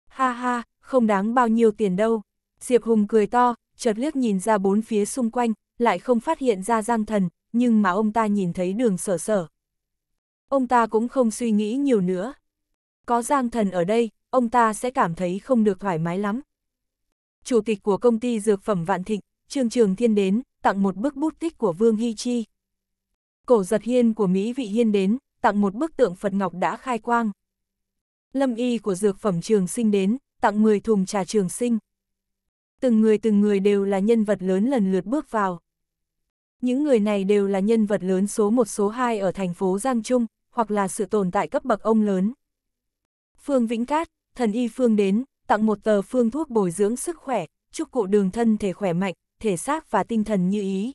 Ha ha, không đáng bao nhiêu tiền đâu. Diệp Hùng cười to, chợt liếc nhìn ra bốn phía xung quanh, lại không phát hiện ra giang thần, nhưng mà ông ta nhìn thấy đường sở sở. Ông ta cũng không suy nghĩ nhiều nữa, có Giang Thần ở đây, ông ta sẽ cảm thấy không được thoải mái lắm. Chủ tịch của công ty dược phẩm Vạn Thịnh, Trương Trường Thiên đến, tặng một bức bút tích của Vương Hy Chi. Cổ giật hiên của Mỹ Vị Hiên đến, tặng một bức tượng Phật Ngọc đã khai quang. Lâm y của dược phẩm trường sinh đến, tặng 10 thùng trà trường sinh. Từng người từng người đều là nhân vật lớn lần lượt bước vào. Những người này đều là nhân vật lớn số 1 số 2 ở thành phố Giang Trung, hoặc là sự tồn tại cấp bậc ông lớn. Phương Vĩnh Cát, thần y Phương đến, tặng một tờ phương thuốc bồi dưỡng sức khỏe, chúc cụ đường thân thể khỏe mạnh, thể xác và tinh thần như ý.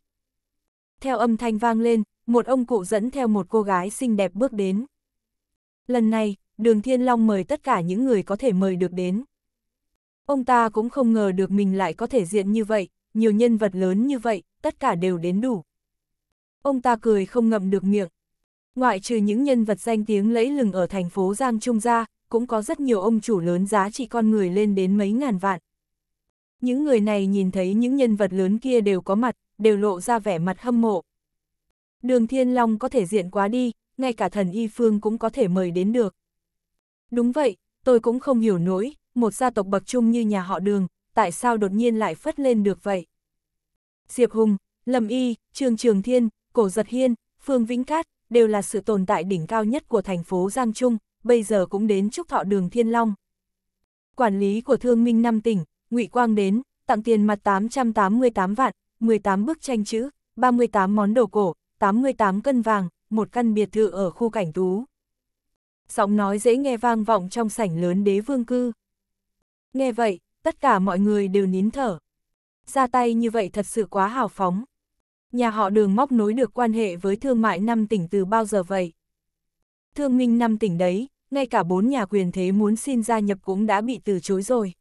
Theo âm thanh vang lên, một ông cụ dẫn theo một cô gái xinh đẹp bước đến. Lần này, đường Thiên Long mời tất cả những người có thể mời được đến. Ông ta cũng không ngờ được mình lại có thể diện như vậy, nhiều nhân vật lớn như vậy, tất cả đều đến đủ. Ông ta cười không ngậm được miệng. Ngoại trừ những nhân vật danh tiếng lẫy lừng ở thành phố Giang Trung ra, cũng có rất nhiều ông chủ lớn giá trị con người lên đến mấy ngàn vạn. Những người này nhìn thấy những nhân vật lớn kia đều có mặt, đều lộ ra vẻ mặt hâm mộ. Đường Thiên Long có thể diện quá đi, ngay cả thần Y Phương cũng có thể mời đến được. Đúng vậy, tôi cũng không hiểu nổi, một gia tộc bậc trung như nhà họ đường, tại sao đột nhiên lại phất lên được vậy? Diệp Hùng, Lâm Y, Trương Trường Thiên, Cổ Giật Hiên, Phương Vĩnh Cát đều là sự tồn tại đỉnh cao nhất của thành phố Giang Trung, bây giờ cũng đến chúc thọ đường Thiên Long. Quản lý của thương minh năm tỉnh, ngụy Quang đến, tặng tiền mặt 888 vạn, 18 bức tranh chữ, 38 món đồ cổ, 88 cân vàng, một căn biệt thự ở khu cảnh tú. Giọng nói dễ nghe vang vọng trong sảnh lớn đế vương cư. Nghe vậy, tất cả mọi người đều nín thở. Ra tay như vậy thật sự quá hào phóng. Nhà họ đường móc nối được quan hệ với thương mại năm tỉnh từ bao giờ vậy? Thương minh năm tỉnh đấy, ngay cả bốn nhà quyền thế muốn xin gia nhập cũng đã bị từ chối rồi.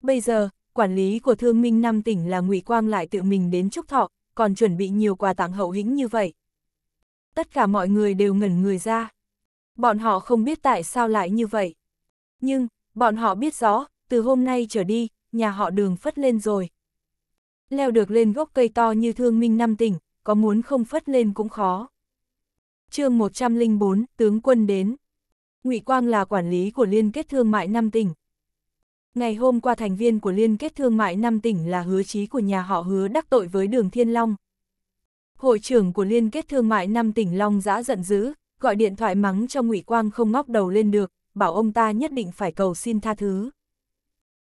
Bây giờ, quản lý của thương minh năm tỉnh là ngụy Quang lại tự mình đến chúc Thọ, còn chuẩn bị nhiều quà tặng hậu hĩnh như vậy. Tất cả mọi người đều ngẩn người ra. Bọn họ không biết tại sao lại như vậy. Nhưng, bọn họ biết rõ, từ hôm nay trở đi, nhà họ đường phất lên rồi. Leo được lên gốc cây to như thương minh năm tỉnh, có muốn không phất lên cũng khó chương 104, tướng quân đến. Ngụy Quang là quản lý của Liên kết Thương mại năm tỉnh. Ngày hôm qua thành viên của Liên kết Thương mại năm tỉnh là hứa chí của nhà họ hứa đắc tội với đường Thiên Long. Hội trưởng của Liên kết Thương mại năm tỉnh Long giã giận dữ, gọi điện thoại mắng cho Ngụy Quang không ngóc đầu lên được, bảo ông ta nhất định phải cầu xin tha thứ.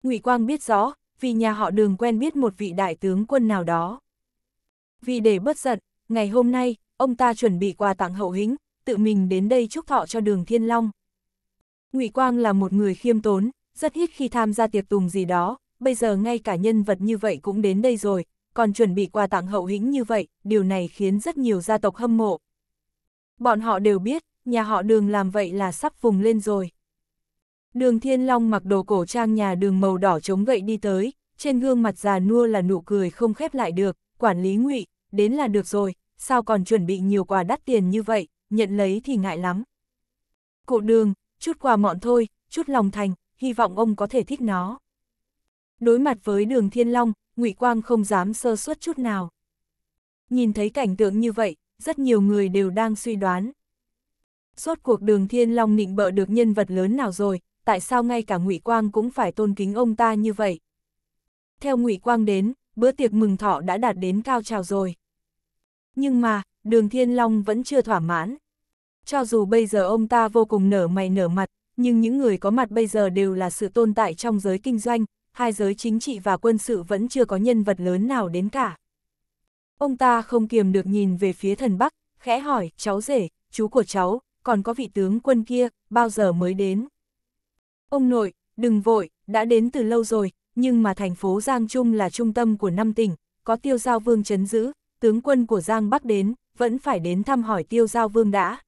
Ngụy Quang biết rõ, vì nhà họ đường quen biết một vị đại tướng quân nào đó. Vì để bất giận, Ngày hôm nay, ông ta chuẩn bị quà tặng hậu hĩnh, tự mình đến đây chúc thọ cho đường Thiên Long. Ngụy Quang là một người khiêm tốn, rất ít khi tham gia tiệc tùng gì đó, bây giờ ngay cả nhân vật như vậy cũng đến đây rồi, còn chuẩn bị quà tặng hậu hĩnh như vậy, điều này khiến rất nhiều gia tộc hâm mộ. Bọn họ đều biết, nhà họ đường làm vậy là sắp vùng lên rồi. Đường Thiên Long mặc đồ cổ trang nhà đường màu đỏ chống gậy đi tới, trên gương mặt già nua là nụ cười không khép lại được, quản lý ngụy đến là được rồi, sao còn chuẩn bị nhiều quà đắt tiền như vậy, nhận lấy thì ngại lắm. Cụ đường, chút quà mọn thôi, chút lòng thành, hy vọng ông có thể thích nó. Đối mặt với đường Thiên Long, ngụy Quang không dám sơ suất chút nào. Nhìn thấy cảnh tượng như vậy, rất nhiều người đều đang suy đoán. Suốt cuộc đường Thiên Long nịnh bợ được nhân vật lớn nào rồi, tại sao ngay cả ngụy Quang cũng phải tôn kính ông ta như vậy? Theo ngụy Quang đến, bữa tiệc mừng thọ đã đạt đến cao trào rồi nhưng mà, đường Thiên Long vẫn chưa thỏa mãn. Cho dù bây giờ ông ta vô cùng nở mày nở mặt, nhưng những người có mặt bây giờ đều là sự tồn tại trong giới kinh doanh, hai giới chính trị và quân sự vẫn chưa có nhân vật lớn nào đến cả. Ông ta không kiềm được nhìn về phía thần Bắc, khẽ hỏi, cháu rể, chú của cháu, còn có vị tướng quân kia, bao giờ mới đến? Ông nội, đừng vội, đã đến từ lâu rồi, nhưng mà thành phố Giang Trung là trung tâm của năm tỉnh, có tiêu giao vương chấn giữ, tướng quân của Giang Bắc đến, vẫn phải đến thăm hỏi tiêu giao vương đã.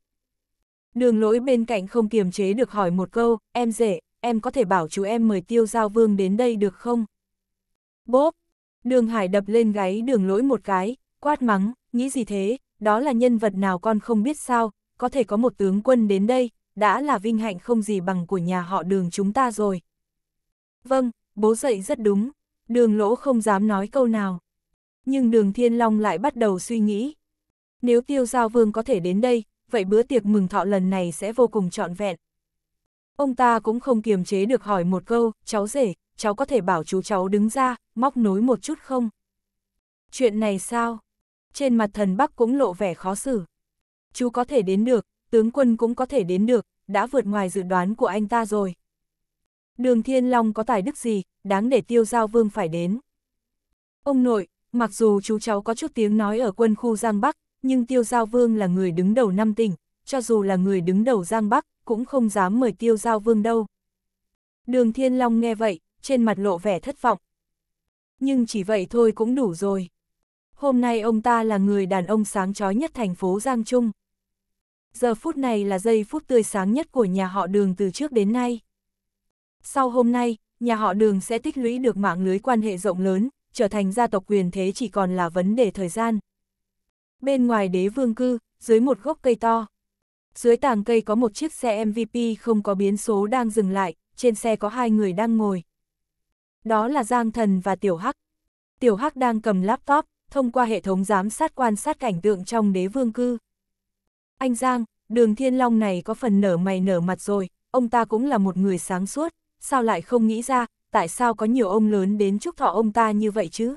Đường lỗi bên cạnh không kiềm chế được hỏi một câu, em rể, em có thể bảo chú em mời tiêu giao vương đến đây được không? Bốp! Đường hải đập lên gáy đường lỗi một cái, quát mắng, nghĩ gì thế, đó là nhân vật nào con không biết sao, có thể có một tướng quân đến đây, đã là vinh hạnh không gì bằng của nhà họ đường chúng ta rồi. Vâng, bố dạy rất đúng, đường lỗ không dám nói câu nào nhưng đường Thiên Long lại bắt đầu suy nghĩ. Nếu tiêu giao vương có thể đến đây, vậy bữa tiệc mừng thọ lần này sẽ vô cùng trọn vẹn. Ông ta cũng không kiềm chế được hỏi một câu, cháu rể, cháu có thể bảo chú cháu đứng ra, móc nối một chút không? Chuyện này sao? Trên mặt thần Bắc cũng lộ vẻ khó xử. Chú có thể đến được, tướng quân cũng có thể đến được, đã vượt ngoài dự đoán của anh ta rồi. Đường Thiên Long có tài đức gì, đáng để tiêu giao vương phải đến. Ông nội, mặc dù chú cháu có chút tiếng nói ở quân khu Giang Bắc, nhưng Tiêu Giao Vương là người đứng đầu năm tỉnh, cho dù là người đứng đầu Giang Bắc, cũng không dám mời Tiêu Giao Vương đâu. Đường Thiên Long nghe vậy, trên mặt lộ vẻ thất vọng. Nhưng chỉ vậy thôi cũng đủ rồi. Hôm nay ông ta là người đàn ông sáng chói nhất thành phố Giang Trung. Giờ phút này là giây phút tươi sáng nhất của nhà họ đường từ trước đến nay. Sau hôm nay, nhà họ đường sẽ tích lũy được mạng lưới quan hệ rộng lớn, trở thành gia tộc quyền thế chỉ còn là vấn đề thời gian. Bên ngoài đế vương cư, dưới một gốc cây to, dưới tàng cây có một chiếc xe MVP không có biến số đang dừng lại, trên xe có hai người đang ngồi. Đó là Giang Thần và Tiểu Hắc. Tiểu Hắc đang cầm laptop, thông qua hệ thống giám sát quan sát cảnh tượng trong đế vương cư. Anh Giang, đường thiên long này có phần nở mày nở mặt rồi, ông ta cũng là một người sáng suốt, sao lại không nghĩ ra, tại sao có nhiều ông lớn đến chúc thọ ông ta như vậy chứ?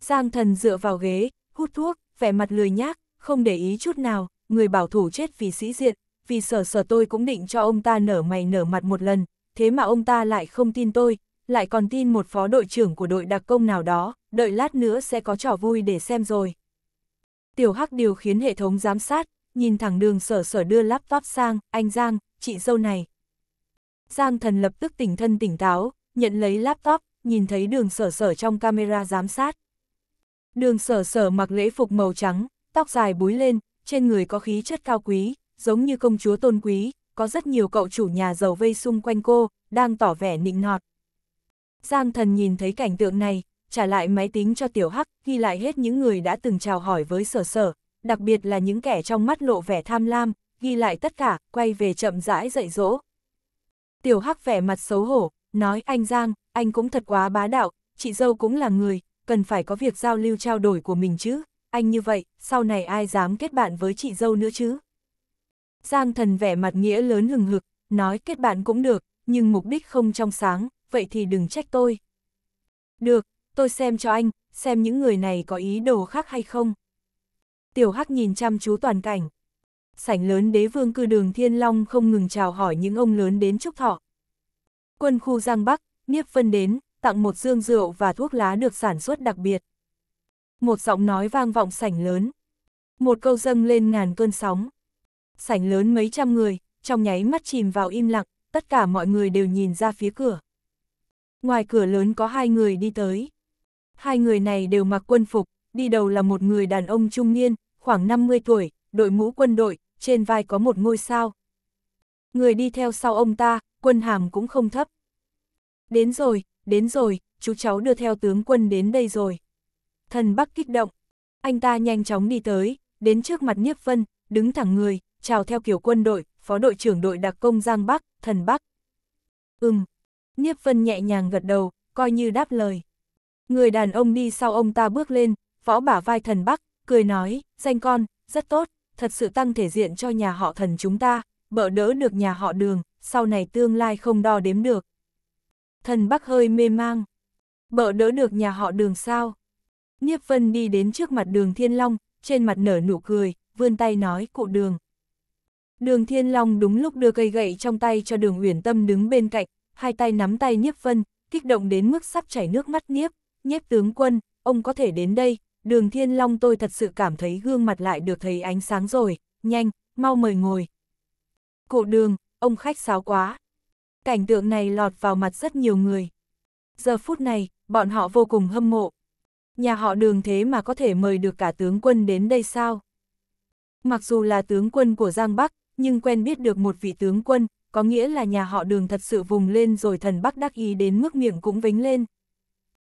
Giang thần dựa vào ghế, hút thuốc, vẻ mặt lười nhác, không để ý chút nào, người bảo thủ chết vì sĩ diện, vì sở sở tôi cũng định cho ông ta nở mày nở mặt một lần, thế mà ông ta lại không tin tôi, lại còn tin một phó đội trưởng của đội đặc công nào đó, đợi lát nữa sẽ có trò vui để xem rồi. Tiểu Hắc điều khiến hệ thống giám sát, nhìn thẳng đường sở sở đưa laptop sang, anh Giang, chị dâu này. Giang thần lập tức tỉnh thân tỉnh táo, nhận lấy laptop, nhìn thấy đường sở sở trong camera giám sát. Đường sở sở mặc lễ phục màu trắng, tóc dài búi lên, trên người có khí chất cao quý, giống như công chúa tôn quý, có rất nhiều cậu chủ nhà giàu vây xung quanh cô, đang tỏ vẻ nịnh nọt. Giang thần nhìn thấy cảnh tượng này, trả lại máy tính cho tiểu hắc, ghi lại hết những người đã từng chào hỏi với sở sở, đặc biệt là những kẻ trong mắt lộ vẻ tham lam, ghi lại tất cả, quay về chậm rãi dạy dỗ. Tiểu hắc vẻ mặt xấu hổ, nói anh Giang, anh cũng thật quá bá đạo, chị dâu cũng là người, cần phải có việc giao lưu trao đổi của mình chứ, anh như vậy, sau này ai dám kết bạn với chị dâu nữa chứ? Giang thần vẻ mặt nghĩa lớn hừng hực, nói kết bạn cũng được, nhưng mục đích không trong sáng, vậy thì đừng trách tôi. Được, tôi xem cho anh, xem những người này có ý đồ khác hay không. Tiểu Hắc nhìn chăm chú toàn cảnh. Sảnh lớn đế vương cư đường Thiên Long không ngừng chào hỏi những ông lớn đến chúc thọ, Quân khu Giang Bắc, Niếp Vân đến, tặng một dương rượu và thuốc lá được sản xuất đặc biệt. Một giọng nói vang vọng sảnh lớn. Một câu dâng lên ngàn cơn sóng. Sảnh lớn mấy trăm người, trong nháy mắt chìm vào im lặng, tất cả mọi người đều nhìn ra phía cửa. Ngoài cửa lớn có hai người đi tới. Hai người này đều mặc quân phục, đi đầu là một người đàn ông trung niên, khoảng 50 tuổi, đội mũ quân đội, trên vai có một ngôi sao, người đi theo sau ông ta, quân hàm cũng không thấp. Đến rồi, đến rồi, chú cháu đưa theo tướng quân đến đây rồi. Thần Bắc kích động, anh ta nhanh chóng đi tới, đến trước mặt nhiếp Vân, đứng thẳng người, chào theo kiểu quân đội, phó đội trưởng đội đặc công Giang Bắc, thần Bắc. Ừm, nhiếp Vân nhẹ nhàng gật đầu, coi như đáp lời. Người đàn ông đi sau ông ta bước lên, võ bả vai thần Bắc, cười nói, danh con, rất tốt, thật sự tăng thể diện cho nhà họ thần chúng ta, bỡ đỡ được nhà họ đường, sau này tương lai không đo đếm được. Thần Bắc hơi mê mang. Bỡ đỡ được nhà họ đường sao? Niếp Vân đi đến trước mặt đường Thiên Long, trên mặt nở nụ cười, vươn tay nói cụ đường. Đường Thiên Long đúng lúc đưa cây gậy trong tay cho đường Uyển Tâm đứng bên cạnh, hai tay nắm tay Niếp Vân, kích động đến mức sắp chảy nước mắt Niếp, Niếp tướng quân, ông có thể đến đây, đường Thiên Long tôi thật sự cảm thấy gương mặt lại được thấy ánh sáng rồi, nhanh, mau mời ngồi, cổ đường, ông khách sáo quá. Cảnh tượng này lọt vào mặt rất nhiều người. Giờ phút này, bọn họ vô cùng hâm mộ. Nhà họ đường thế mà có thể mời được cả tướng quân đến đây sao? Mặc dù là tướng quân của Giang Bắc, nhưng quen biết được một vị tướng quân, có nghĩa là nhà họ đường thật sự vùng lên rồi thần Bắc đắc ý đến mức miệng cũng vính lên.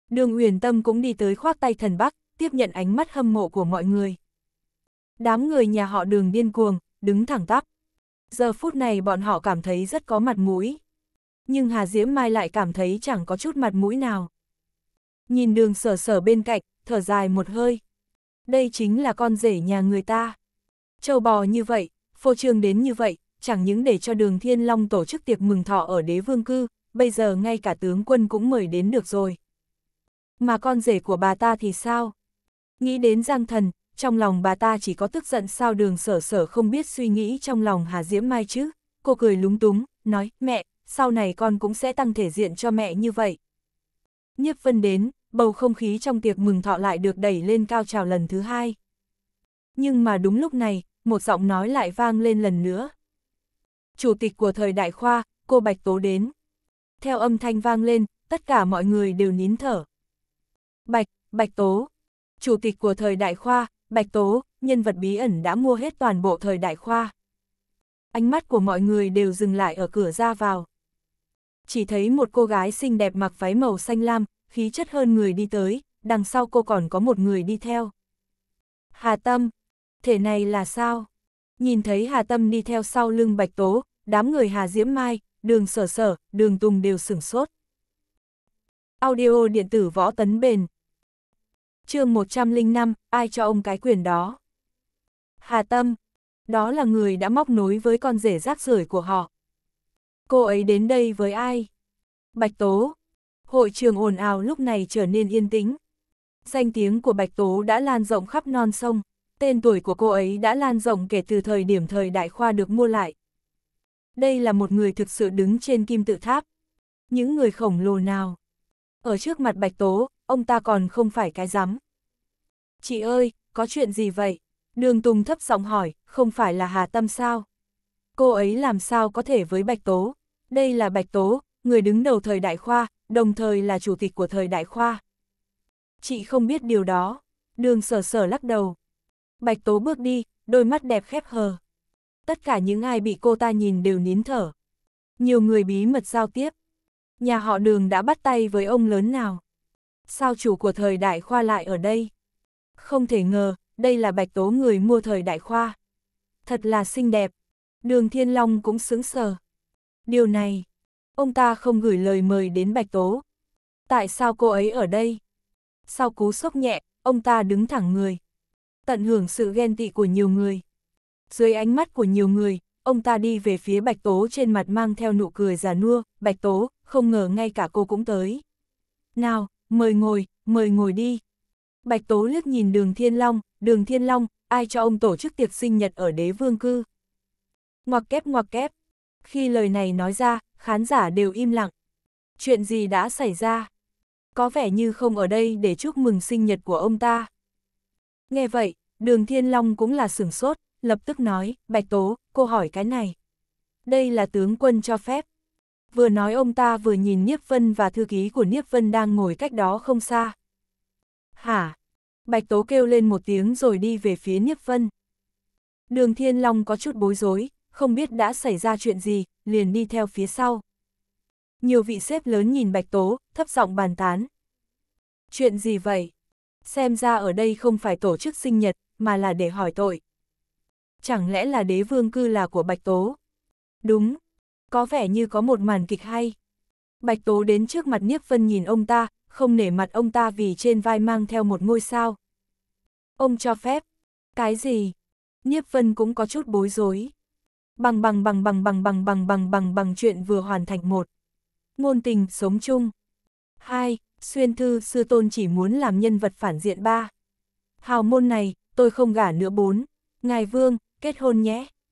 Đường Uyển Tâm cũng đi tới khoác tay thần Bắc, tiếp nhận ánh mắt hâm mộ của mọi người. Đám người nhà họ đường điên cuồng, đứng thẳng tắp giờ phút này bọn họ cảm thấy rất có mặt mũi. Nhưng Hà Diễm Mai lại cảm thấy chẳng có chút mặt mũi nào. Nhìn đường sở sở bên cạnh, thở dài một hơi. Đây chính là con rể nhà người ta. Châu bò như vậy, phô trương đến như vậy, chẳng những để cho đường Thiên Long tổ chức tiệc mừng thọ ở đế vương cư, bây giờ ngay cả tướng quân cũng mời đến được rồi. Mà con rể của bà ta thì sao? Nghĩ đến Giang Thần, trong lòng bà ta chỉ có tức giận sao đường sở sở không biết suy nghĩ trong lòng Hà Diễm Mai chứ. Cô cười lúng túng, nói, mẹ, sau này con cũng sẽ tăng thể diện cho mẹ như vậy. Nhiếp vân đến, bầu không khí trong tiệc mừng thọ lại được đẩy lên cao trào lần thứ hai. Nhưng mà đúng lúc này, một giọng nói lại vang lên lần nữa. Chủ tịch của thời đại khoa, cô Bạch Tố đến. Theo âm thanh vang lên, tất cả mọi người đều nín thở. Bạch, Bạch Tố, chủ tịch của thời đại khoa, Bạch Tố, nhân vật bí ẩn đã mua hết toàn bộ thời đại khoa. Ánh mắt của mọi người đều dừng lại ở cửa ra vào. Chỉ thấy một cô gái xinh đẹp mặc váy màu xanh lam, khí chất hơn người đi tới, đằng sau cô còn có một người đi theo. Hà Tâm, thể này là sao? Nhìn thấy Hà Tâm đi theo sau lưng Bạch Tố, đám người Hà Diễm Mai, đường sở sở, đường tùng đều sửng sốt. Audio điện tử võ tấn bền, chương 105, ai cho ông cái quyền đó? Hà Tâm, đó là người đã móc nối với con rể rác rưởi của họ. Cô ấy đến đây với ai? Bạch Tố. Hội trường ồn ào lúc này trở nên yên tĩnh. Danh tiếng của Bạch Tố đã lan rộng khắp non sông, tên tuổi của cô ấy đã lan rộng kể từ thời điểm thời đại khoa được mua lại. Đây là một người thực sự đứng trên kim tự tháp. Những người khổng lồ nào? Ở trước mặt Bạch Tố, ông ta còn không phải cái rắm. Chị ơi, có chuyện gì vậy? Đường Tùng thấp giọng hỏi, không phải là Hà Tâm sao? Cô ấy làm sao có thể với Bạch Tố? Đây là Bạch Tố, người đứng đầu thời đại khoa, đồng thời là chủ tịch của thời đại khoa. Chị không biết điều đó. Đường sở sở lắc đầu. Bạch Tố bước đi, đôi mắt đẹp khép hờ. Tất cả những ai bị cô ta nhìn đều nín thở. Nhiều người bí mật giao tiếp. Nhà họ đường đã bắt tay với ông lớn nào? sao chủ của thời đại khoa lại ở đây? Không thể ngờ, đây là bạch tố người mua thời đại khoa. Thật là xinh đẹp. Đường Thiên Long cũng sững sờ. Điều này, ông ta không gửi lời mời đến bạch tố. Tại sao cô ấy ở đây? Sau cú sốc nhẹ, ông ta đứng thẳng người. Tận hưởng sự ghen tị của nhiều người. Dưới ánh mắt của nhiều người, ông ta đi về phía Bạch Tố trên mặt mang theo nụ cười già nua, Bạch Tố, không ngờ ngay cả cô cũng tới. Nào, Mời ngồi, mời ngồi đi. Bạch Tố liếc nhìn đường Thiên Long, đường Thiên Long, ai cho ông tổ chức tiệc sinh nhật ở đế vương cư. Ngoặc kép ngoặc kép. Khi lời này nói ra, khán giả đều im lặng. Chuyện gì đã xảy ra? Có vẻ như không ở đây để chúc mừng sinh nhật của ông ta. Nghe vậy, đường Thiên Long cũng là sửng sốt, lập tức nói, Bạch Tố, cô hỏi cái này. Đây là tướng quân cho phép vừa nói ông ta vừa nhìn Niếp Vân và thư ký của Niếp Vân đang ngồi cách đó không xa. Hả? Bạch Tố kêu lên một tiếng rồi đi về phía Niếp Vân. Đường Thiên Long có chút bối rối, không biết đã xảy ra chuyện gì, liền đi theo phía sau. Nhiều vị xếp lớn nhìn Bạch Tố, thấp giọng bàn tán. Chuyện gì vậy? Xem ra ở đây không phải tổ chức sinh nhật, mà là để hỏi tội. Chẳng lẽ là đế vương cư là của Bạch Tố? Đúng, có vẻ như có một màn kịch hay. Bạch Tố đến trước mặt Niếp Vân nhìn ông ta, không nể mặt ông ta vì trên vai mang theo một ngôi sao. Ông cho phép. Cái gì? Niếp Vân cũng có chút bối rối. Bằng bằng bằng bằng bằng bằng bằng bằng bằng bằng chuyện vừa hoàn thành một. Ngôn tình sống chung. hai Xuyên thư sư tôn chỉ muốn làm nhân vật phản diện ba. Hào môn này, tôi không gả nữa bốn. Ngài Vương, kết hôn nhé.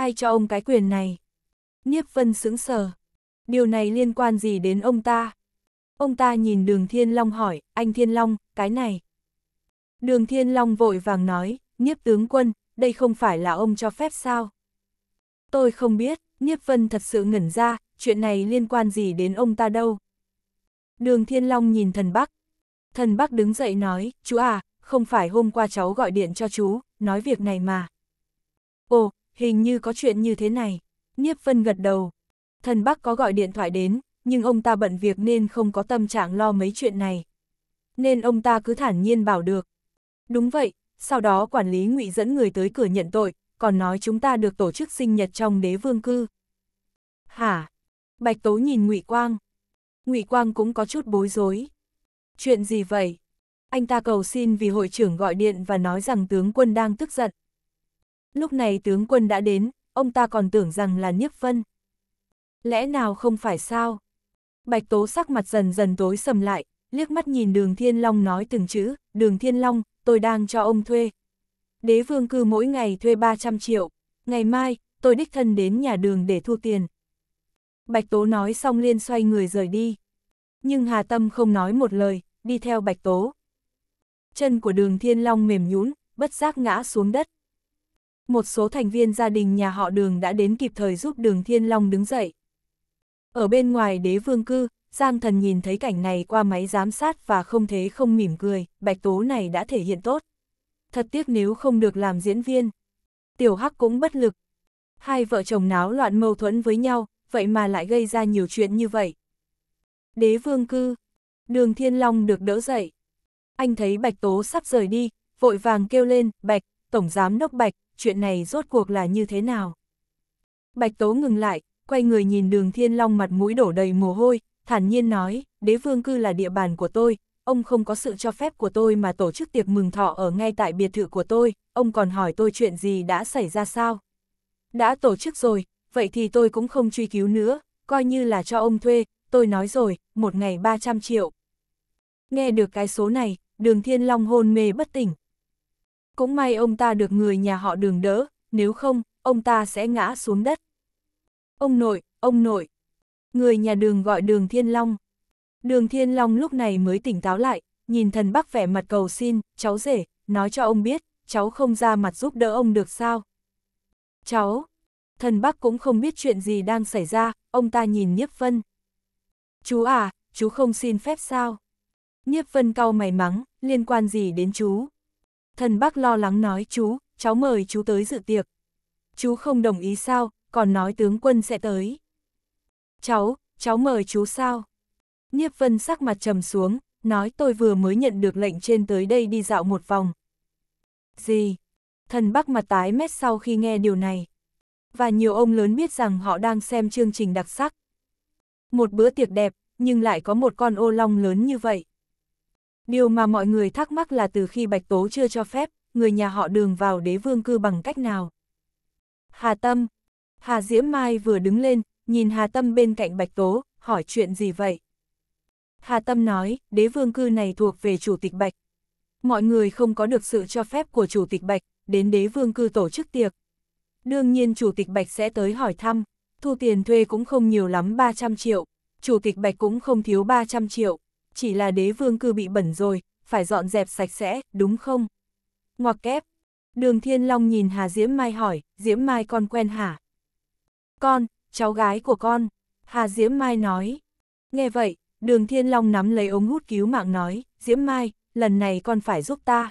ai cho ông cái quyền này? Nhiếp Vân sững sờ. Điều này liên quan gì đến ông ta? Ông ta nhìn đường Thiên Long hỏi, anh Thiên Long, cái này. Đường Thiên Long vội vàng nói, nhiếp tướng quân, đây không phải là ông cho phép sao? Tôi không biết, nhiếp vân thật sự ngẩn ra, chuyện này liên quan gì đến ông ta đâu. Đường Thiên Long nhìn thần Bắc. Thần Bắc đứng dậy nói, chú à, không phải hôm qua cháu gọi điện cho chú, nói việc này mà. Ồ, Hình như có chuyện như thế này. Niếp Vân gật đầu. Thần Bắc có gọi điện thoại đến, nhưng ông ta bận việc nên không có tâm trạng lo mấy chuyện này. Nên ông ta cứ thản nhiên bảo được. Đúng vậy, sau đó quản lý ngụy dẫn người tới cửa nhận tội, còn nói chúng ta được tổ chức sinh nhật trong đế vương cư. Hả? Bạch Tố nhìn ngụy Quang. ngụy Quang cũng có chút bối rối. Chuyện gì vậy? Anh ta cầu xin vì hội trưởng gọi điện và nói rằng tướng quân đang tức giận. Lúc này tướng quân đã đến, ông ta còn tưởng rằng là Niếp Vân. Lẽ nào không phải sao? Bạch Tố sắc mặt dần dần tối sầm lại, liếc mắt nhìn đường Thiên Long nói từng chữ, đường Thiên Long, tôi đang cho ông thuê. Đế vương cư mỗi ngày thuê 300 triệu, ngày mai, tôi đích thân đến nhà đường để thu tiền. Bạch Tố nói xong liên xoay người rời đi. Nhưng Hà Tâm không nói một lời, đi theo Bạch Tố. Chân của đường Thiên Long mềm nhũn bất giác ngã xuống đất một số thành viên gia đình nhà họ đường đã đến kịp thời giúp đường Thiên Long đứng dậy. Ở bên ngoài đế vương cư, Giang thần nhìn thấy cảnh này qua máy giám sát và không thế không mỉm cười, bạch tố này đã thể hiện tốt. Thật tiếc nếu không được làm diễn viên. Tiểu Hắc cũng bất lực. Hai vợ chồng náo loạn mâu thuẫn với nhau, vậy mà lại gây ra nhiều chuyện như vậy. Đế vương cư, đường Thiên Long được đỡ dậy. Anh thấy Bạch Tố sắp rời đi, vội vàng kêu lên, Bạch, Tổng Giám Đốc Bạch, chuyện này rốt cuộc là như thế nào? Bạch Tố ngừng lại, quay người nhìn đường Thiên Long mặt mũi đổ đầy mồ hôi, thản nhiên nói, đế vương cư là địa bàn của tôi, ông không có sự cho phép của tôi mà tổ chức tiệc mừng thọ ở ngay tại biệt thự của tôi, ông còn hỏi tôi chuyện gì đã xảy ra sao? Đã tổ chức rồi, vậy thì tôi cũng không truy cứu nữa, coi như là cho ông thuê, tôi nói rồi, một ngày 300 triệu. Nghe được cái số này, đường Thiên Long hôn mê bất tỉnh, cũng may ông ta được người nhà họ đường đỡ, nếu không, ông ta sẽ ngã xuống đất. Ông nội, ông nội. Người nhà đường gọi đường Thiên Long. Đường Thiên Long lúc này mới tỉnh táo lại, nhìn thần bắc vẻ mặt cầu xin, cháu rể, nói cho ông biết, cháu không ra mặt giúp đỡ ông được sao. Cháu, thần bắc cũng không biết chuyện gì đang xảy ra, ông ta nhìn Nhiếp Vân. Chú à, chú không xin phép sao? Nhiếp Vân cau mày mắng, liên quan gì đến chú? Thần bác lo lắng nói chú, cháu mời chú tới dự tiệc. Chú không đồng ý sao, còn nói tướng quân sẽ tới. Cháu, cháu mời chú sao? Niếp Vân sắc mặt trầm xuống, nói tôi vừa mới nhận được lệnh trên tới đây đi dạo một vòng. Gì? Thần Bác mặt tái mét sau khi nghe điều này. Và nhiều ông lớn biết rằng họ đang xem chương trình đặc sắc. Một bữa tiệc đẹp, nhưng lại có một con ô long lớn như vậy. Điều mà mọi người thắc mắc là từ khi Bạch Tố chưa cho phép, người nhà họ đường vào đế vương cư bằng cách nào. Hà Tâm Hà Diễm Mai vừa đứng lên, nhìn Hà Tâm bên cạnh Bạch Tố, hỏi chuyện gì vậy? Hà Tâm nói, đế vương cư này thuộc về Chủ tịch Bạch. Mọi người không có được sự cho phép của Chủ tịch Bạch, đến đế vương cư tổ chức tiệc. Đương nhiên Chủ tịch Bạch sẽ tới hỏi thăm, thu tiền thuê cũng không nhiều lắm 300 triệu, Chủ tịch Bạch cũng không thiếu 300 triệu, chỉ là đế vương cư bị bẩn rồi, phải dọn dẹp sạch sẽ, đúng không? Ngoặc kép. Đường Thiên Long nhìn Hà Diễm Mai hỏi, Diễm Mai con quen hả? Con, cháu gái của con. Hà Diễm Mai nói. Nghe vậy, đường Thiên Long nắm lấy ống hút cứu mạng nói, Diễm Mai, lần này con phải giúp ta.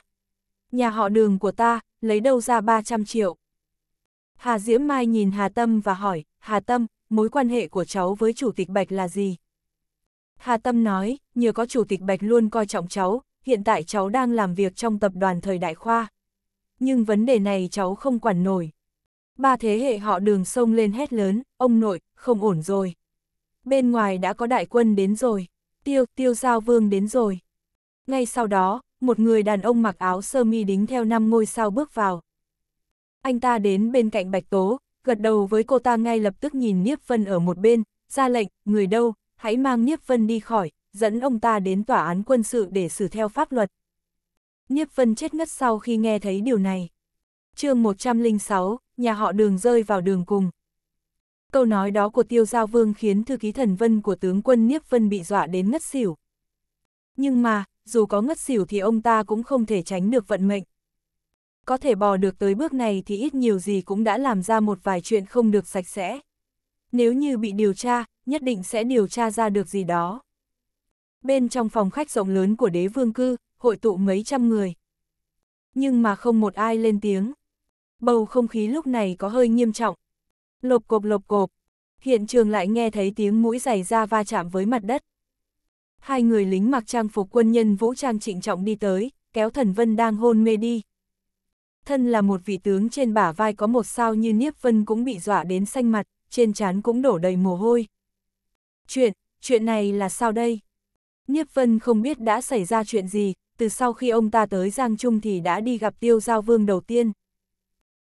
Nhà họ đường của ta, lấy đâu ra 300 triệu? Hà Diễm Mai nhìn Hà Tâm và hỏi, Hà Tâm, mối quan hệ của cháu với Chủ tịch Bạch là gì? Hà Tâm nói, nhờ có Chủ tịch Bạch luôn coi trọng cháu, hiện tại cháu đang làm việc trong tập đoàn thời đại khoa. Nhưng vấn đề này cháu không quản nổi. Ba thế hệ họ đường sông lên hét lớn, ông nội, không ổn rồi. Bên ngoài đã có đại quân đến rồi, tiêu, tiêu giao vương đến rồi. Ngay sau đó, một người đàn ông mặc áo sơ mi đính theo năm ngôi sao bước vào. Anh ta đến bên cạnh Bạch Tố, gật đầu với cô ta ngay lập tức nhìn Niếp Vân ở một bên, ra lệnh, người đâu, hãy mang Niếp Vân đi khỏi, dẫn ông ta đến tòa án quân sự để xử theo pháp luật. Niếp Vân chết ngất sau khi nghe thấy điều này. chương 106, nhà họ đường rơi vào đường cùng. Câu nói đó của Tiêu Giao Vương khiến thư ký thần vân của tướng quân Niếp Vân bị dọa đến ngất xỉu. Nhưng mà, dù có ngất xỉu thì ông ta cũng không thể tránh được vận mệnh. Có thể bò được tới bước này thì ít nhiều gì cũng đã làm ra một vài chuyện không được sạch sẽ nếu như bị điều tra, nhất định sẽ điều tra ra được gì đó. Bên trong phòng khách rộng lớn của đế vương cư, hội tụ mấy trăm người. Nhưng mà không một ai lên tiếng. Bầu không khí lúc này có hơi nghiêm trọng. Lộp cộp lộp cộp, hiện trường lại nghe thấy tiếng mũi giày ra va chạm với mặt đất. Hai người lính mặc trang phục quân nhân vũ trang trịnh trọng đi tới, kéo thần vân đang hôn mê đi. Thân là một vị tướng trên bả vai có một sao như Niếp Vân cũng bị dọa đến xanh mặt trên trán cũng đổ đầy mồ hôi. Chuyện, chuyện này là sao đây? Nhiếp Vân không biết đã xảy ra chuyện gì, từ sau khi ông ta tới Giang Trung thì đã đi gặp Tiêu Giao Vương đầu tiên.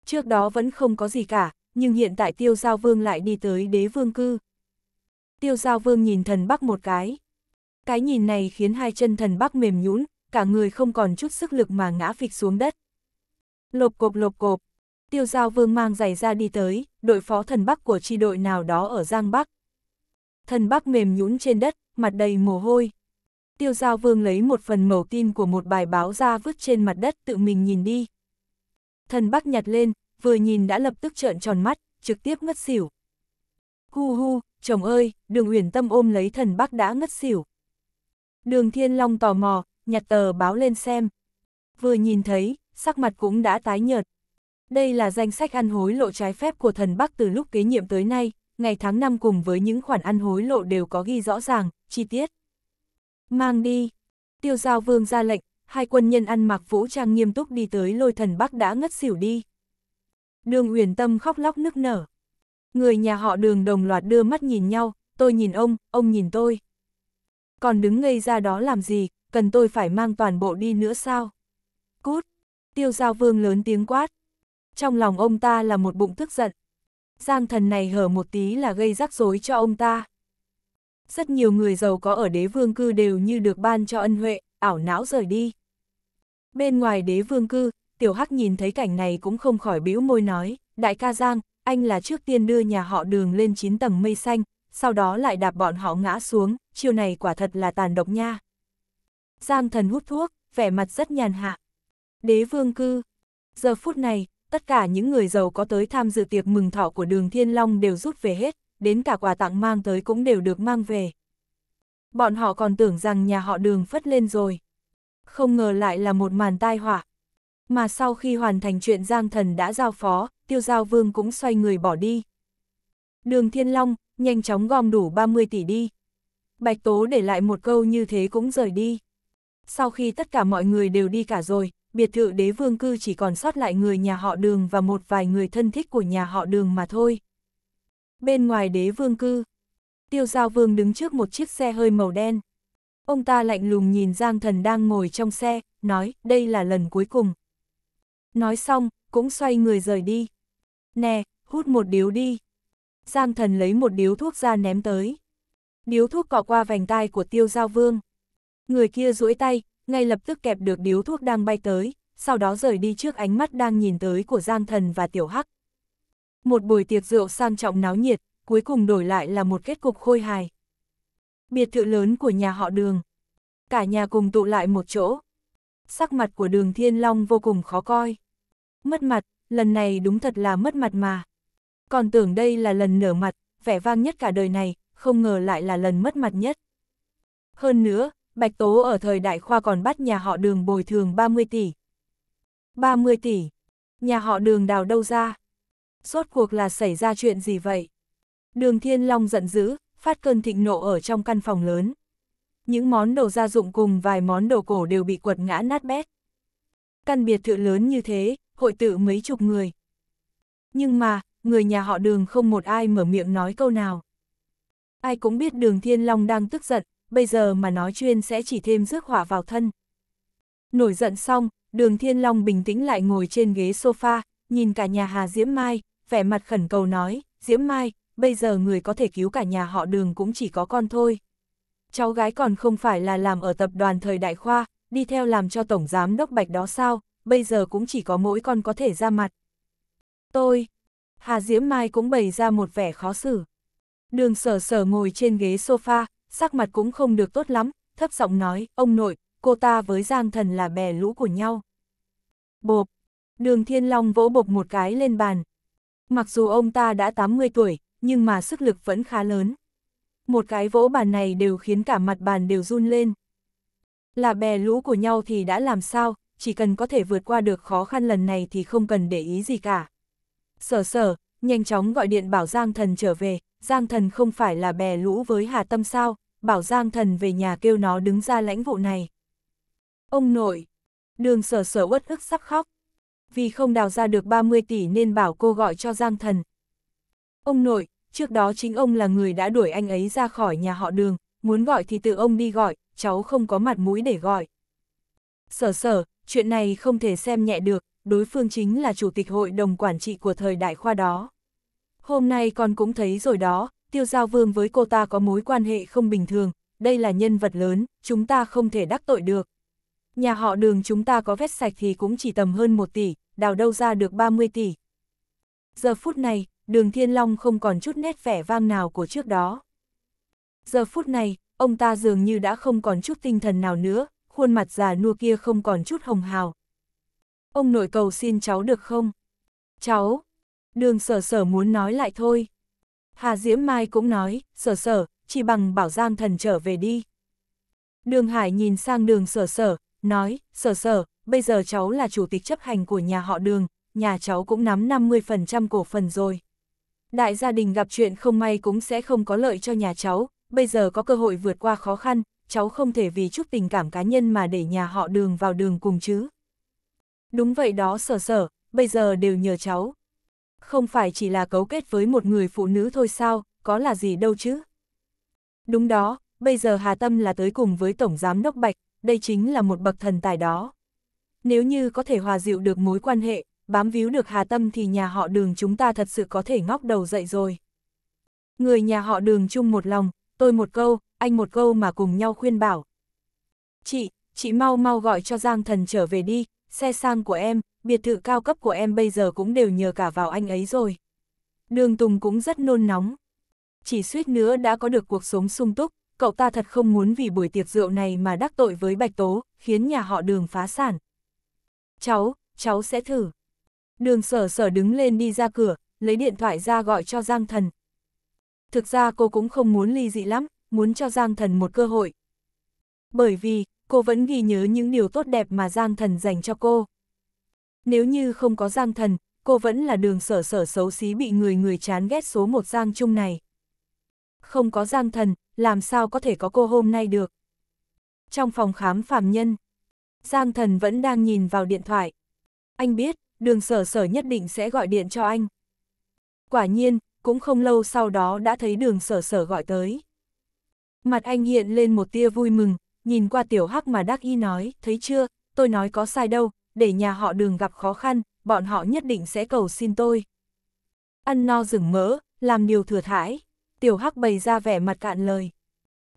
Trước đó vẫn không có gì cả, nhưng hiện tại Tiêu Giao Vương lại đi tới đế vương cư. Tiêu Giao Vương nhìn thần Bắc một cái. Cái nhìn này khiến hai chân thần Bắc mềm nhũn, cả người không còn chút sức lực mà ngã phịch xuống đất. Lộp cộp lộp cộp, tiêu giao vương mang giày ra đi tới, đội phó thần bắc của chi đội nào đó ở Giang Bắc. Thần bắc mềm nhũn trên đất, mặt đầy mồ hôi. Tiêu giao vương lấy một phần màu tin của một bài báo ra vứt trên mặt đất tự mình nhìn đi. Thần bắc nhặt lên, vừa nhìn đã lập tức trợn tròn mắt, trực tiếp ngất xỉu. Hu hu, chồng ơi, đường uyển tâm ôm lấy thần bắc đã ngất xỉu. Đường thiên long tò mò, nhặt tờ báo lên xem. Vừa nhìn thấy, sắc mặt cũng đã tái nhợt, đây là danh sách ăn hối lộ trái phép của thần Bắc từ lúc kế nhiệm tới nay, ngày tháng năm cùng với những khoản ăn hối lộ đều có ghi rõ ràng, chi tiết. Mang đi. Tiêu giao vương ra lệnh, hai quân nhân ăn mặc vũ trang nghiêm túc đi tới lôi thần Bắc đã ngất xỉu đi. Đường Uyển Tâm khóc lóc nức nở. Người nhà họ đường đồng loạt đưa mắt nhìn nhau, tôi nhìn ông, ông nhìn tôi. Còn đứng ngây ra đó làm gì, cần tôi phải mang toàn bộ đi nữa sao? Cút! Tiêu giao vương lớn tiếng quát. Trong lòng ông ta là một bụng tức giận. Giang thần này hở một tí là gây rắc rối cho ông ta. Rất nhiều người giàu có ở đế vương cư đều như được ban cho ân huệ, ảo não rời đi. Bên ngoài đế vương cư, tiểu hắc nhìn thấy cảnh này cũng không khỏi bĩu môi nói, đại ca Giang, anh là trước tiên đưa nhà họ đường lên 9 tầng mây xanh, sau đó lại đạp bọn họ ngã xuống, chiều này quả thật là tàn độc nha. Giang thần hút thuốc, vẻ mặt rất nhàn hạ. Đế vương cư. Giờ phút này, tất cả những người giàu có tới tham dự tiệc mừng thọ của đường Thiên Long đều rút về hết, đến cả quà tặng mang tới cũng đều được mang về. Bọn họ còn tưởng rằng nhà họ đường phất lên rồi. Không ngờ lại là một màn tai họa. Mà sau khi hoàn thành chuyện Giang Thần đã giao phó, Tiêu Giao Vương cũng xoay người bỏ đi. Đường Thiên Long, nhanh chóng gom đủ 30 tỷ đi. Bạch Tố để lại một câu như thế cũng rời đi. Sau khi tất cả mọi người đều đi cả rồi, biệt thự đế vương cư chỉ còn sót lại người nhà họ đường và một vài người thân thích của nhà họ đường mà thôi. Bên ngoài đế vương cư, tiêu giao vương đứng trước một chiếc xe hơi màu đen. Ông ta lạnh lùng nhìn Giang Thần đang ngồi trong xe, nói đây là lần cuối cùng. Nói xong, cũng xoay người rời đi. Nè, hút một điếu đi. Giang Thần lấy một điếu thuốc ra ném tới. Điếu thuốc cọ qua vành tai của tiêu giao vương. Người kia duỗi tay, ngay lập tức kẹp được điếu thuốc đang bay tới, sau đó rời đi trước ánh mắt đang nhìn tới của Giang Thần và Tiểu Hắc. Một buổi tiệc rượu sang trọng náo nhiệt, cuối cùng đổi lại là một kết cục khôi hài. Biệt thự lớn của nhà họ đường. Cả nhà cùng tụ lại một chỗ. Sắc mặt của đường Thiên Long vô cùng khó coi. Mất mặt, lần này đúng thật là mất mặt mà. Còn tưởng đây là lần nở mặt, vẻ vang nhất cả đời này, không ngờ lại là lần mất mặt nhất. Hơn nữa, Bạch Tố ở thời đại khoa còn bắt nhà họ đường bồi thường 30 tỷ. 30 tỷ. Nhà họ đường đào đâu ra? Rốt cuộc là xảy ra chuyện gì vậy? Đường Thiên Long giận dữ, phát cơn thịnh nộ ở trong căn phòng lớn. Những món đồ gia dụng cùng vài món đồ cổ đều bị quật ngã nát bét. Căn biệt thự lớn như thế, hội tự mấy chục người. Nhưng mà, người nhà họ đường không một ai mở miệng nói câu nào. Ai cũng biết đường Thiên Long đang tức giận, bây giờ mà nói chuyên sẽ chỉ thêm rước hỏa vào thân. Nổi giận xong, đường Thiên Long bình tĩnh lại ngồi trên ghế sofa, nhìn cả nhà Hà Diễm Mai, vẻ mặt khẩn cầu nói, Diễm Mai, bây giờ người có thể cứu cả nhà họ đường cũng chỉ có con thôi. Cháu gái còn không phải là làm ở tập đoàn thời đại khoa, đi theo làm cho tổng giám đốc bạch đó sao, bây giờ cũng chỉ có mỗi con có thể ra mặt. Tôi, Hà Diễm Mai cũng bày ra một vẻ khó xử. Đường sở sở ngồi trên ghế sofa, sắc mặt cũng không được tốt lắm, thấp giọng nói, ông nội, cô ta với Giang Thần là bè lũ của nhau. Bộp, đường Thiên Long vỗ bộp một cái lên bàn. Mặc dù ông ta đã 80 tuổi, nhưng mà sức lực vẫn khá lớn. Một cái vỗ bàn này đều khiến cả mặt bàn đều run lên. Là bè lũ của nhau thì đã làm sao, chỉ cần có thể vượt qua được khó khăn lần này thì không cần để ý gì cả. Sở sở, nhanh chóng gọi điện bảo Giang Thần trở về, Giang Thần không phải là bè lũ với Hà Tâm sao, bảo Giang Thần về nhà kêu nó đứng ra lãnh vụ này. Ông nội, đường sở sở uất ức sắp khóc. Vì không đào ra được 30 tỷ nên bảo cô gọi cho Giang Thần. Ông nội, trước đó chính ông là người đã đuổi anh ấy ra khỏi nhà họ đường, muốn gọi thì tự ông đi gọi, cháu không có mặt mũi để gọi. Sở sở, chuyện này không thể xem nhẹ được, đối phương chính là chủ tịch hội đồng quản trị của thời đại khoa đó. Hôm nay con cũng thấy rồi đó, tiêu giao vương với cô ta có mối quan hệ không bình thường, đây là nhân vật lớn, chúng ta không thể đắc tội được. Nhà họ đường chúng ta có vét sạch thì cũng chỉ tầm hơn 1 tỷ, đào đâu ra được 30 tỷ. Giờ phút này, đường Thiên Long không còn chút nét vẻ vang nào của trước đó. Giờ phút này, ông ta dường như đã không còn chút tinh thần nào nữa, khuôn mặt già nua kia không còn chút hồng hào. Ông nội cầu xin cháu được không? Cháu! Đường sở sở muốn nói lại thôi. Hà Diễm Mai cũng nói, sở sở, chỉ bằng bảo Giang thần trở về đi. Đường Hải nhìn sang đường sở sở, nói, sở sở, bây giờ cháu là chủ tịch chấp hành của nhà họ đường, nhà cháu cũng nắm 50% cổ phần rồi. Đại gia đình gặp chuyện không may cũng sẽ không có lợi cho nhà cháu, bây giờ có cơ hội vượt qua khó khăn, cháu không thể vì chút tình cảm cá nhân mà để nhà họ đường vào đường cùng chứ. Đúng vậy đó sở sở, bây giờ đều nhờ cháu, không phải chỉ là cấu kết với một người phụ nữ thôi sao, có là gì đâu chứ. Đúng đó, bây giờ Hà Tâm là tới cùng với Tổng Giám Đốc Bạch, đây chính là một bậc thần tài đó. Nếu như có thể hòa dịu được mối quan hệ, bám víu được Hà Tâm thì nhà họ đường chúng ta thật sự có thể ngóc đầu dậy rồi. Người nhà họ đường chung một lòng, tôi một câu, anh một câu mà cùng nhau khuyên bảo. Chị, chị mau mau gọi cho Giang Thần trở về đi, xe sang của em, biệt thự cao cấp của em bây giờ cũng đều nhờ cả vào anh ấy rồi. Đường Tùng cũng rất nôn nóng. Chỉ suýt nữa đã có được cuộc sống sung túc, cậu ta thật không muốn vì buổi tiệc rượu này mà đắc tội với Bạch Tố, khiến nhà họ đường phá sản. Cháu, cháu sẽ thử. Đường sở sở đứng lên đi ra cửa, lấy điện thoại ra gọi cho Giang Thần. Thực ra cô cũng không muốn ly dị lắm, muốn cho Giang Thần một cơ hội. Bởi vì, cô vẫn ghi nhớ những điều tốt đẹp mà Giang Thần dành cho cô. Nếu như không có Giang Thần, cô vẫn là đường sở sở xấu xí bị người người chán ghét số một Giang Trung này. Không có Giang Thần, làm sao có thể có cô hôm nay được. Trong phòng khám phàm nhân, Giang Thần vẫn đang nhìn vào điện thoại. Anh biết, đường sở sở nhất định sẽ gọi điện cho anh. Quả nhiên, cũng không lâu sau đó đã thấy đường sở sở gọi tới. Mặt anh hiện lên một tia vui mừng, nhìn qua tiểu hắc mà đắc y nói, thấy chưa, tôi nói có sai đâu, để nhà họ đường gặp khó khăn, bọn họ nhất định sẽ cầu xin tôi. Ăn no rừng mỡ, làm điều thừa thải. Tiểu Hắc bày ra vẻ mặt cạn lời.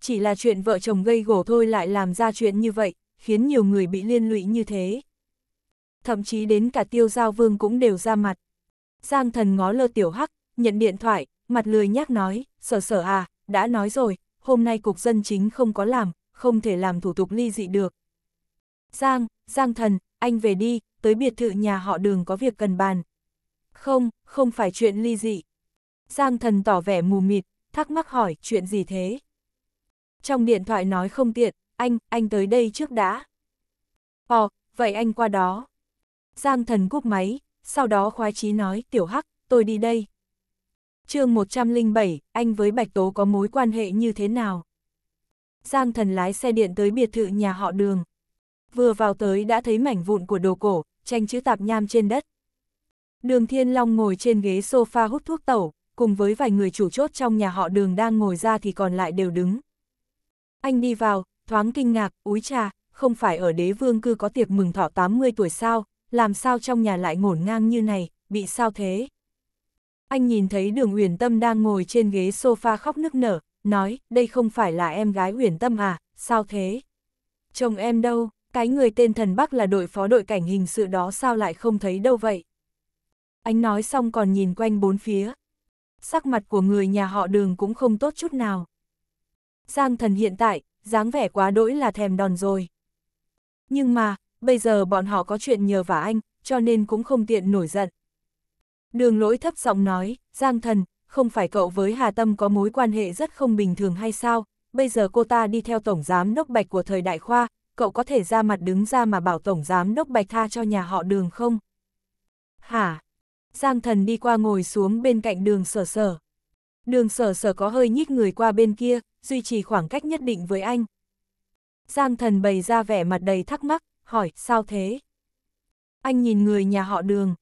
Chỉ là chuyện vợ chồng gây gổ thôi lại làm ra chuyện như vậy, khiến nhiều người bị liên lụy như thế. Thậm chí đến cả tiêu giao vương cũng đều ra mặt. Giang thần ngó lơ Tiểu Hắc, nhận điện thoại, mặt lười nhác nói, sở sở à, đã nói rồi, hôm nay cục dân chính không có làm, không thể làm thủ tục ly dị được. Giang, Giang thần, anh về đi, tới biệt thự nhà họ đường có việc cần bàn. Không, không phải chuyện ly dị. Giang thần tỏ vẻ mù mịt, thắc mắc hỏi chuyện gì thế. Trong điện thoại nói không tiện, anh, anh tới đây trước đã. Ồ, ờ, vậy anh qua đó. Giang thần cúp máy, sau đó khoái chí nói tiểu hắc, tôi đi đây. chương 107, anh với Bạch Tố có mối quan hệ như thế nào? Giang thần lái xe điện tới biệt thự nhà họ đường vừa vào tới đã thấy mảnh vụn của đồ cổ, tranh chữ tạp nham trên đất. Đường Thiên Long ngồi trên ghế sofa hút thuốc tẩu, cùng với vài người chủ chốt trong nhà họ đường đang ngồi ra thì còn lại đều đứng. Anh đi vào, thoáng kinh ngạc, úi cha không phải ở đế vương cư có tiệc mừng thọ 80 tuổi sao, làm sao trong nhà lại ngổn ngang như này, bị sao thế? Anh nhìn thấy đường Uyển Tâm đang ngồi trên ghế sofa khóc nức nở, nói, đây không phải là em gái Uyển Tâm à, sao thế? Chồng em đâu? cái người tên thần Bắc là đội phó đội cảnh hình sự đó sao lại không thấy đâu vậy? Anh nói xong còn nhìn quanh bốn phía. Sắc mặt của người nhà họ đường cũng không tốt chút nào. Giang thần hiện tại, dáng vẻ quá đỗi là thèm đòn rồi. Nhưng mà, bây giờ bọn họ có chuyện nhờ vả anh, cho nên cũng không tiện nổi giận. Đường lỗi thấp giọng nói, Giang thần, không phải cậu với Hà Tâm có mối quan hệ rất không bình thường hay sao, bây giờ cô ta đi theo Tổng Giám Đốc Bạch của thời Đại Khoa, cậu có thể ra mặt đứng ra mà bảo Tổng Giám Đốc Bạch tha cho nhà họ đường không? Hả? Giang thần đi qua ngồi xuống bên cạnh đường sở sở. Đường sở sở có hơi nhích người qua bên kia, duy trì khoảng cách nhất định với anh. Giang thần bày ra vẻ mặt đầy thắc mắc, hỏi sao thế? Anh nhìn người nhà họ đường.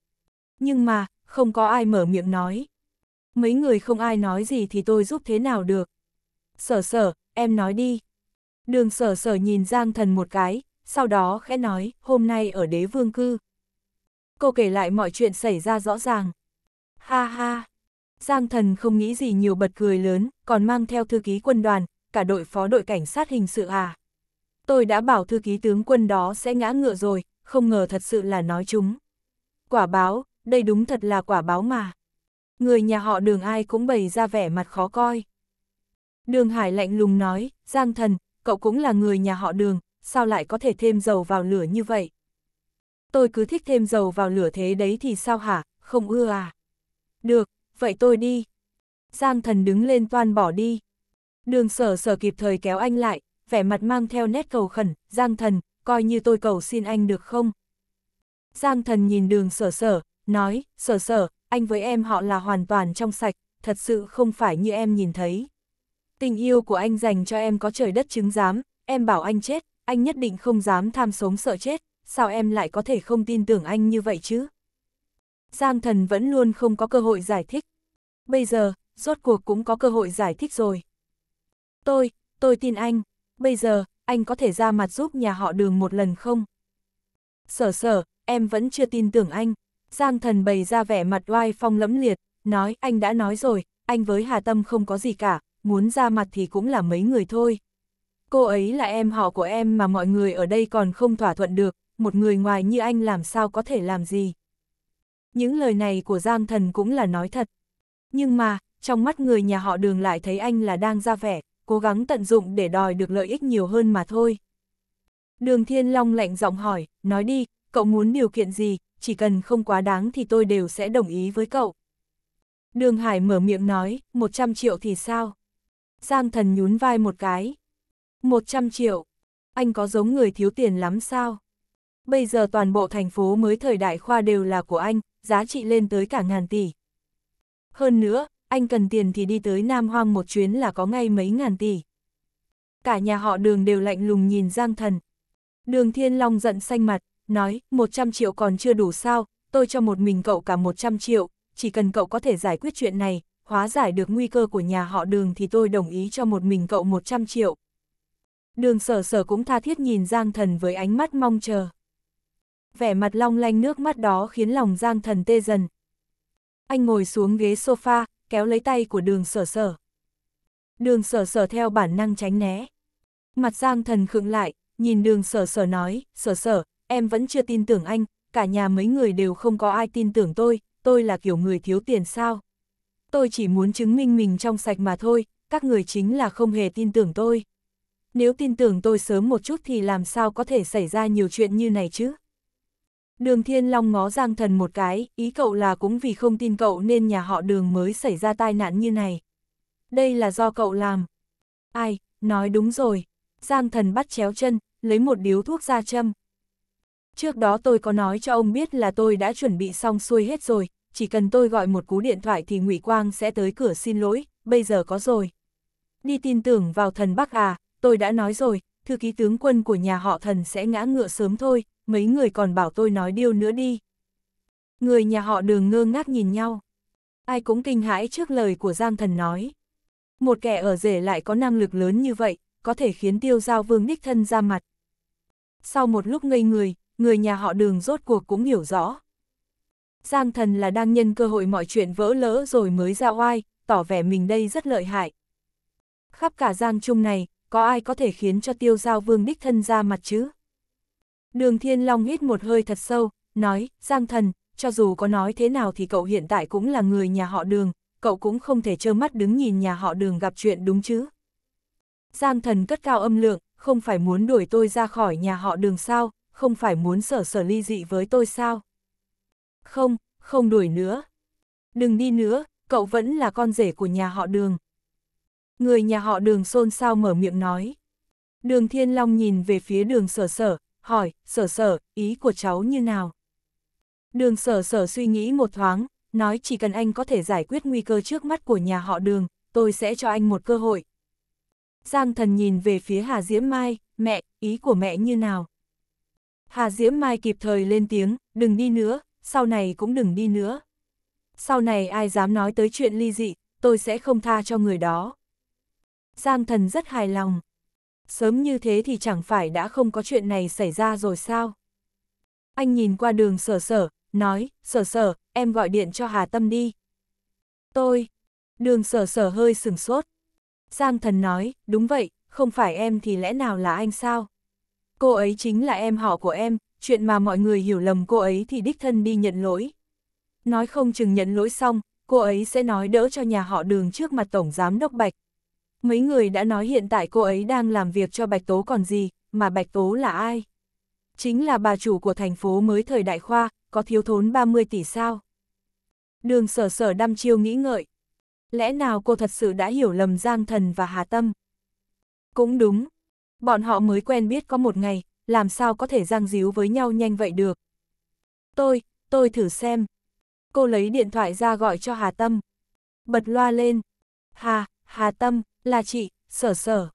Nhưng mà, không có ai mở miệng nói. Mấy người không ai nói gì thì tôi giúp thế nào được. Sở sở, em nói đi. Đường sở sở nhìn Giang thần một cái, sau đó khẽ nói, hôm nay ở đế vương cư. Cô kể lại mọi chuyện xảy ra rõ ràng. Ha ha! Giang thần không nghĩ gì nhiều bật cười lớn, còn mang theo thư ký quân đoàn, cả đội phó đội cảnh sát hình sự à. Tôi đã bảo thư ký tướng quân đó sẽ ngã ngựa rồi, không ngờ thật sự là nói chúng. Quả báo, đây đúng thật là quả báo mà. Người nhà họ đường ai cũng bày ra vẻ mặt khó coi. Đường Hải lạnh lùng nói, Giang thần, cậu cũng là người nhà họ đường, sao lại có thể thêm dầu vào lửa như vậy? Tôi cứ thích thêm dầu vào lửa thế đấy thì sao hả, không ưa à? Được, vậy tôi đi. Giang thần đứng lên toan bỏ đi. Đường sở sở kịp thời kéo anh lại, vẻ mặt mang theo nét cầu khẩn, Giang thần, coi như tôi cầu xin anh được không? Giang thần nhìn đường sở sở, nói, sở sở, anh với em họ là hoàn toàn trong sạch, thật sự không phải như em nhìn thấy. Tình yêu của anh dành cho em có trời đất chứng giám, em bảo anh chết, anh nhất định không dám tham sống sợ chết, sao em lại có thể không tin tưởng anh như vậy chứ? Giang thần vẫn luôn không có cơ hội giải thích. Bây giờ, rốt cuộc cũng có cơ hội giải thích rồi. Tôi, tôi tin anh, bây giờ, anh có thể ra mặt giúp nhà họ đường một lần không? Sở sở, em vẫn chưa tin tưởng anh. Giang thần bày ra vẻ mặt oai phong lẫm liệt, nói anh đã nói rồi, anh với Hà Tâm không có gì cả, muốn ra mặt thì cũng là mấy người thôi. Cô ấy là em họ của em mà mọi người ở đây còn không thỏa thuận được, một người ngoài như anh làm sao có thể làm gì. Những lời này của Giang Thần cũng là nói thật. Nhưng mà, trong mắt người nhà họ đường lại thấy anh là đang ra vẻ, cố gắng tận dụng để đòi được lợi ích nhiều hơn mà thôi. Đường Thiên Long lạnh giọng hỏi, nói đi, cậu muốn điều kiện gì, chỉ cần không quá đáng thì tôi đều sẽ đồng ý với cậu. Đường Hải mở miệng nói, 100 triệu thì sao? Giang thần nhún vai một cái. 100 triệu. Anh có giống người thiếu tiền lắm sao? Bây giờ toàn bộ thành phố mới thời đại khoa đều là của anh, giá trị lên tới cả ngàn tỷ. Hơn nữa, anh cần tiền thì đi tới Nam Hoang một chuyến là có ngay mấy ngàn tỷ. Cả nhà họ đường đều lạnh lùng nhìn Giang Thần. Đường Thiên Long giận xanh mặt, nói, 100 triệu còn chưa đủ sao, tôi cho một mình cậu cả 100 triệu, chỉ cần cậu có thể giải quyết chuyện này, hóa giải được nguy cơ của nhà họ đường thì tôi đồng ý cho một mình cậu 100 triệu. Đường sở sở cũng tha thiết nhìn Giang Thần với ánh mắt mong chờ. Vẻ mặt long lanh nước mắt đó khiến lòng Giang Thần tê dần. Anh ngồi xuống ghế sofa, kéo lấy tay của đường sở sở. Đường sở sở theo bản năng tránh né. Mặt Giang Thần khựng lại, nhìn đường sở sở nói, sở sở, em vẫn chưa tin tưởng anh, cả nhà mấy người đều không có ai tin tưởng tôi, tôi là kiểu người thiếu tiền sao tôi chỉ muốn chứng minh mình trong sạch mà thôi, các người chính là không hề tin tưởng tôi. Nếu tin tưởng tôi sớm một chút thì làm sao có thể xảy ra nhiều chuyện như này chứ? Đường Thiên Long ngó Giang Thần một cái, ý cậu là cũng vì không tin cậu nên nhà họ đường mới xảy ra tai nạn như này. Đây là do cậu làm. Ai, nói đúng rồi. Giang Thần bắt chéo chân, lấy một điếu thuốc ra châm. Trước đó tôi có nói cho ông biết là tôi đã chuẩn bị xong xuôi hết rồi, chỉ cần tôi gọi một cú điện thoại thì Ngụy Quang sẽ tới cửa xin lỗi, bây giờ có rồi. Đi tin tưởng vào thần Bắc à, tôi đã nói rồi, thư ký tướng quân của nhà họ thần sẽ ngã ngựa sớm thôi, mấy người còn bảo tôi nói điêu nữa đi. Người nhà họ đường ngơ ngác nhìn nhau. Ai cũng kinh hãi trước lời của Giang thần nói. Một kẻ ở rể lại có năng lực lớn như vậy, có thể khiến tiêu giao vương đích thân ra mặt. Sau một lúc ngây người, người nhà họ đường rốt cuộc cũng hiểu rõ, Giang thần là đang nhân cơ hội mọi chuyện vỡ lỡ rồi mới ra oai, tỏ vẻ mình đây rất lợi hại. Khắp cả Giang Trung này, có ai có thể khiến cho tiêu giao vương đích thân ra mặt chứ? Đường Thiên Long hít một hơi thật sâu, nói, Giang thần, cho dù có nói thế nào thì cậu hiện tại cũng là người nhà họ đường, cậu cũng không thể trơ mắt đứng nhìn nhà họ đường gặp chuyện đúng chứ. Giang thần cất cao âm lượng, không phải muốn đuổi tôi ra khỏi nhà họ đường sao, không phải muốn sở sở ly dị với tôi sao. Không, không đuổi nữa. Đừng đi nữa, cậu vẫn là con rể của nhà họ đường. Người nhà họ đường xôn xao mở miệng nói. Đường Thiên Long nhìn về phía đường sở sở, hỏi, sở sở, ý của cháu như nào? Đường sở sở suy nghĩ một thoáng, nói chỉ cần anh có thể giải quyết nguy cơ trước mắt của nhà họ đường, tôi sẽ cho anh một cơ hội. Giang thần nhìn về phía Hà Diễm Mai, mẹ, ý của mẹ như nào? Hà Diễm Mai kịp thời lên tiếng, đừng đi nữa, sau này cũng đừng đi nữa. Sau này ai dám nói tới chuyện ly dị, tôi sẽ không tha cho người đó. Giang thần rất hài lòng. Sớm như thế thì chẳng phải đã không có chuyện này xảy ra rồi sao? Anh nhìn qua đường sở sở, nói, sở sở, em gọi điện cho Hà Tâm đi. Tôi, đường sở sở hơi sừng sốt. Giang thần nói, đúng vậy, không phải em thì lẽ nào là anh sao? Cô ấy chính là em họ của em, chuyện mà mọi người hiểu lầm cô ấy thì đích thân đi nhận lỗi. Nói không chừng nhận lỗi xong, cô ấy sẽ nói đỡ cho nhà họ đường trước mặt Tổng Giám Đốc Bạch. Mấy người đã nói hiện tại cô ấy đang làm việc cho Bạch Tố còn gì, mà Bạch Tố là ai? Chính là bà chủ của thành phố mới thời đại khoa, có thiếu thốn 30 tỷ sao? Đường sở sở đăm chiêu nghĩ ngợi. Lẽ nào cô thật sự đã hiểu lầm Giang Thần và Hà Tâm? Cũng đúng. Bọn họ mới quen biết có một ngày, làm sao có thể giang díu với nhau nhanh vậy được. Tôi, tôi thử xem. Cô lấy điện thoại ra gọi cho Hà Tâm. Bật loa lên. Hà, Hà Tâm, là chị, sở sở.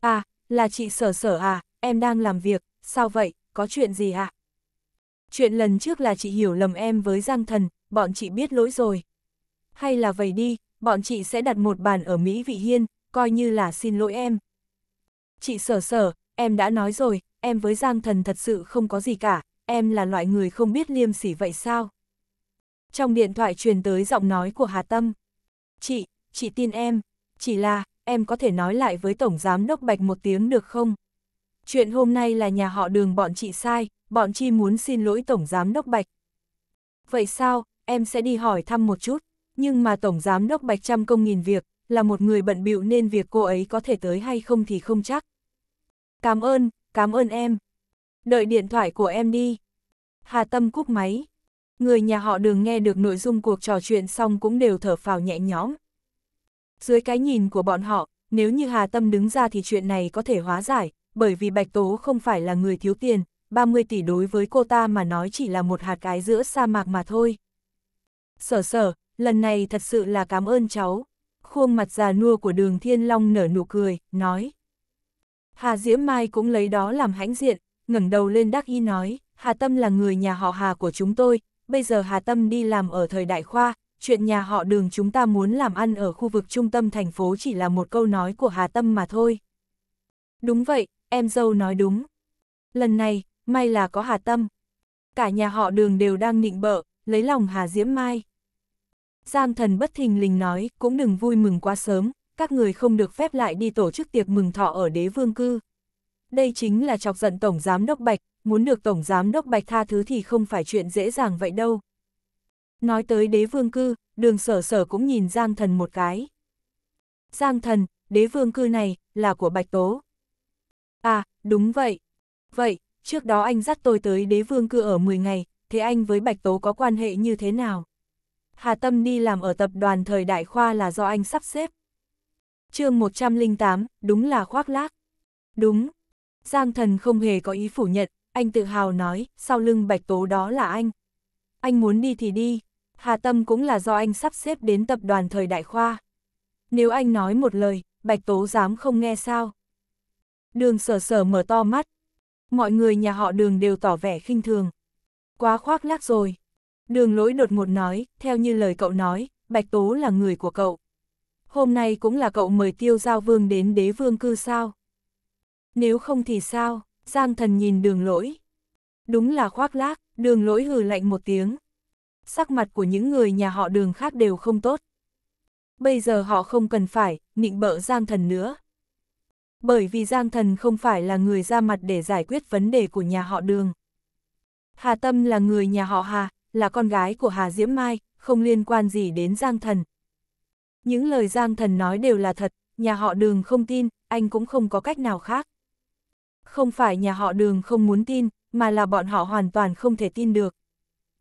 À, là chị sở sở à, em đang làm việc, sao vậy, có chuyện gì ạ? À? Chuyện lần trước là chị hiểu lầm em với Giang Thần, bọn chị biết lỗi rồi. Hay là vậy đi, bọn chị sẽ đặt một bàn ở Mỹ Vị Hiên, coi như là xin lỗi em. Chị sở sở, em đã nói rồi, em với Giang Thần thật sự không có gì cả, em là loại người không biết liêm sỉ vậy sao? Trong điện thoại truyền tới giọng nói của Hà Tâm. Chị, chị tin em, chỉ là, em có thể nói lại với Tổng Giám Đốc Bạch một tiếng được không? Chuyện hôm nay là nhà họ đường bọn chị sai, bọn chi muốn xin lỗi Tổng Giám Đốc Bạch. Vậy sao, em sẽ đi hỏi thăm một chút, nhưng mà Tổng Giám Đốc Bạch trăm công nghìn việc, là một người bận bịu nên việc cô ấy có thể tới hay không thì không chắc. Cảm ơn, cảm ơn em. Đợi điện thoại của em đi. Hà Tâm cúp máy. Người nhà họ đường nghe được nội dung cuộc trò chuyện xong cũng đều thở phào nhẹ nhõm. Dưới cái nhìn của bọn họ, nếu như Hà Tâm đứng ra thì chuyện này có thể hóa giải, bởi vì Bạch Tố không phải là người thiếu tiền, 30 tỷ đối với cô ta mà nói chỉ là một hạt cái giữa sa mạc mà thôi. Sở sở, lần này thật sự là cảm ơn cháu. Khuôn mặt già nua của đường Thiên Long nở nụ cười, nói. Hà Diễm Mai cũng lấy đó làm hãnh diện, ngẩng đầu lên đắc y nói, Hà Tâm là người nhà họ Hà của chúng tôi, bây giờ Hà Tâm đi làm ở thời đại khoa, chuyện nhà họ đường chúng ta muốn làm ăn ở khu vực trung tâm thành phố chỉ là một câu nói của Hà Tâm mà thôi. Đúng vậy, em dâu nói đúng. Lần này, may là có Hà Tâm. Cả nhà họ đường đều đang nịnh bợ, lấy lòng Hà Diễm Mai. Giang thần bất thình lình nói, cũng đừng vui mừng quá sớm, các người không được phép lại đi tổ chức tiệc mừng thọ ở đế vương cư. Đây chính là chọc giận Tổng Giám Đốc Bạch, muốn được Tổng Giám Đốc Bạch tha thứ thì không phải chuyện dễ dàng vậy đâu. Nói tới đế vương cư, đường sở sở cũng nhìn Giang Thần một cái. Giang Thần, đế vương cư này, là của Bạch Tố. À, đúng vậy. Vậy, trước đó anh dắt tôi tới đế vương cư ở 10 ngày, thế anh với Bạch Tố có quan hệ như thế nào? Hà Tâm đi làm ở tập đoàn thời đại khoa là do anh sắp xếp chương 108, đúng là khoác lác. Đúng. Giang thần không hề có ý phủ nhận, anh tự hào nói, sau lưng bạch tố đó là anh. Anh muốn đi thì đi, Hà Tâm cũng là do anh sắp xếp đến tập đoàn thời đại khoa. Nếu anh nói một lời, bạch tố dám không nghe sao. Đường sở sở mở to mắt. Mọi người nhà họ đường đều tỏ vẻ khinh thường. Quá khoác lác rồi. Đường lỗi đột ngột nói, theo như lời cậu nói, Bạch Tố là người của cậu hôm nay cũng là cậu mời tiêu giao vương đến đế vương cư sao? Nếu không thì sao? Giang thần nhìn đường lỗi. Đúng là khoác lác, đường lỗi hừ lạnh một tiếng. Sắc mặt của những người nhà họ đường khác đều không tốt. Bây giờ họ không cần phải, nịnh bợ Giang thần nữa. Bởi vì Giang thần không phải là người ra mặt để giải quyết vấn đề của nhà họ đường. Hà Tâm là người nhà họ Hà, là con gái của Hà Diễm Mai, không liên quan gì đến Giang thần, những lời Giang Thần nói đều là thật, nhà họ đường không tin, anh cũng không có cách nào khác. Không phải nhà họ đường không muốn tin, mà là bọn họ hoàn toàn không thể tin được.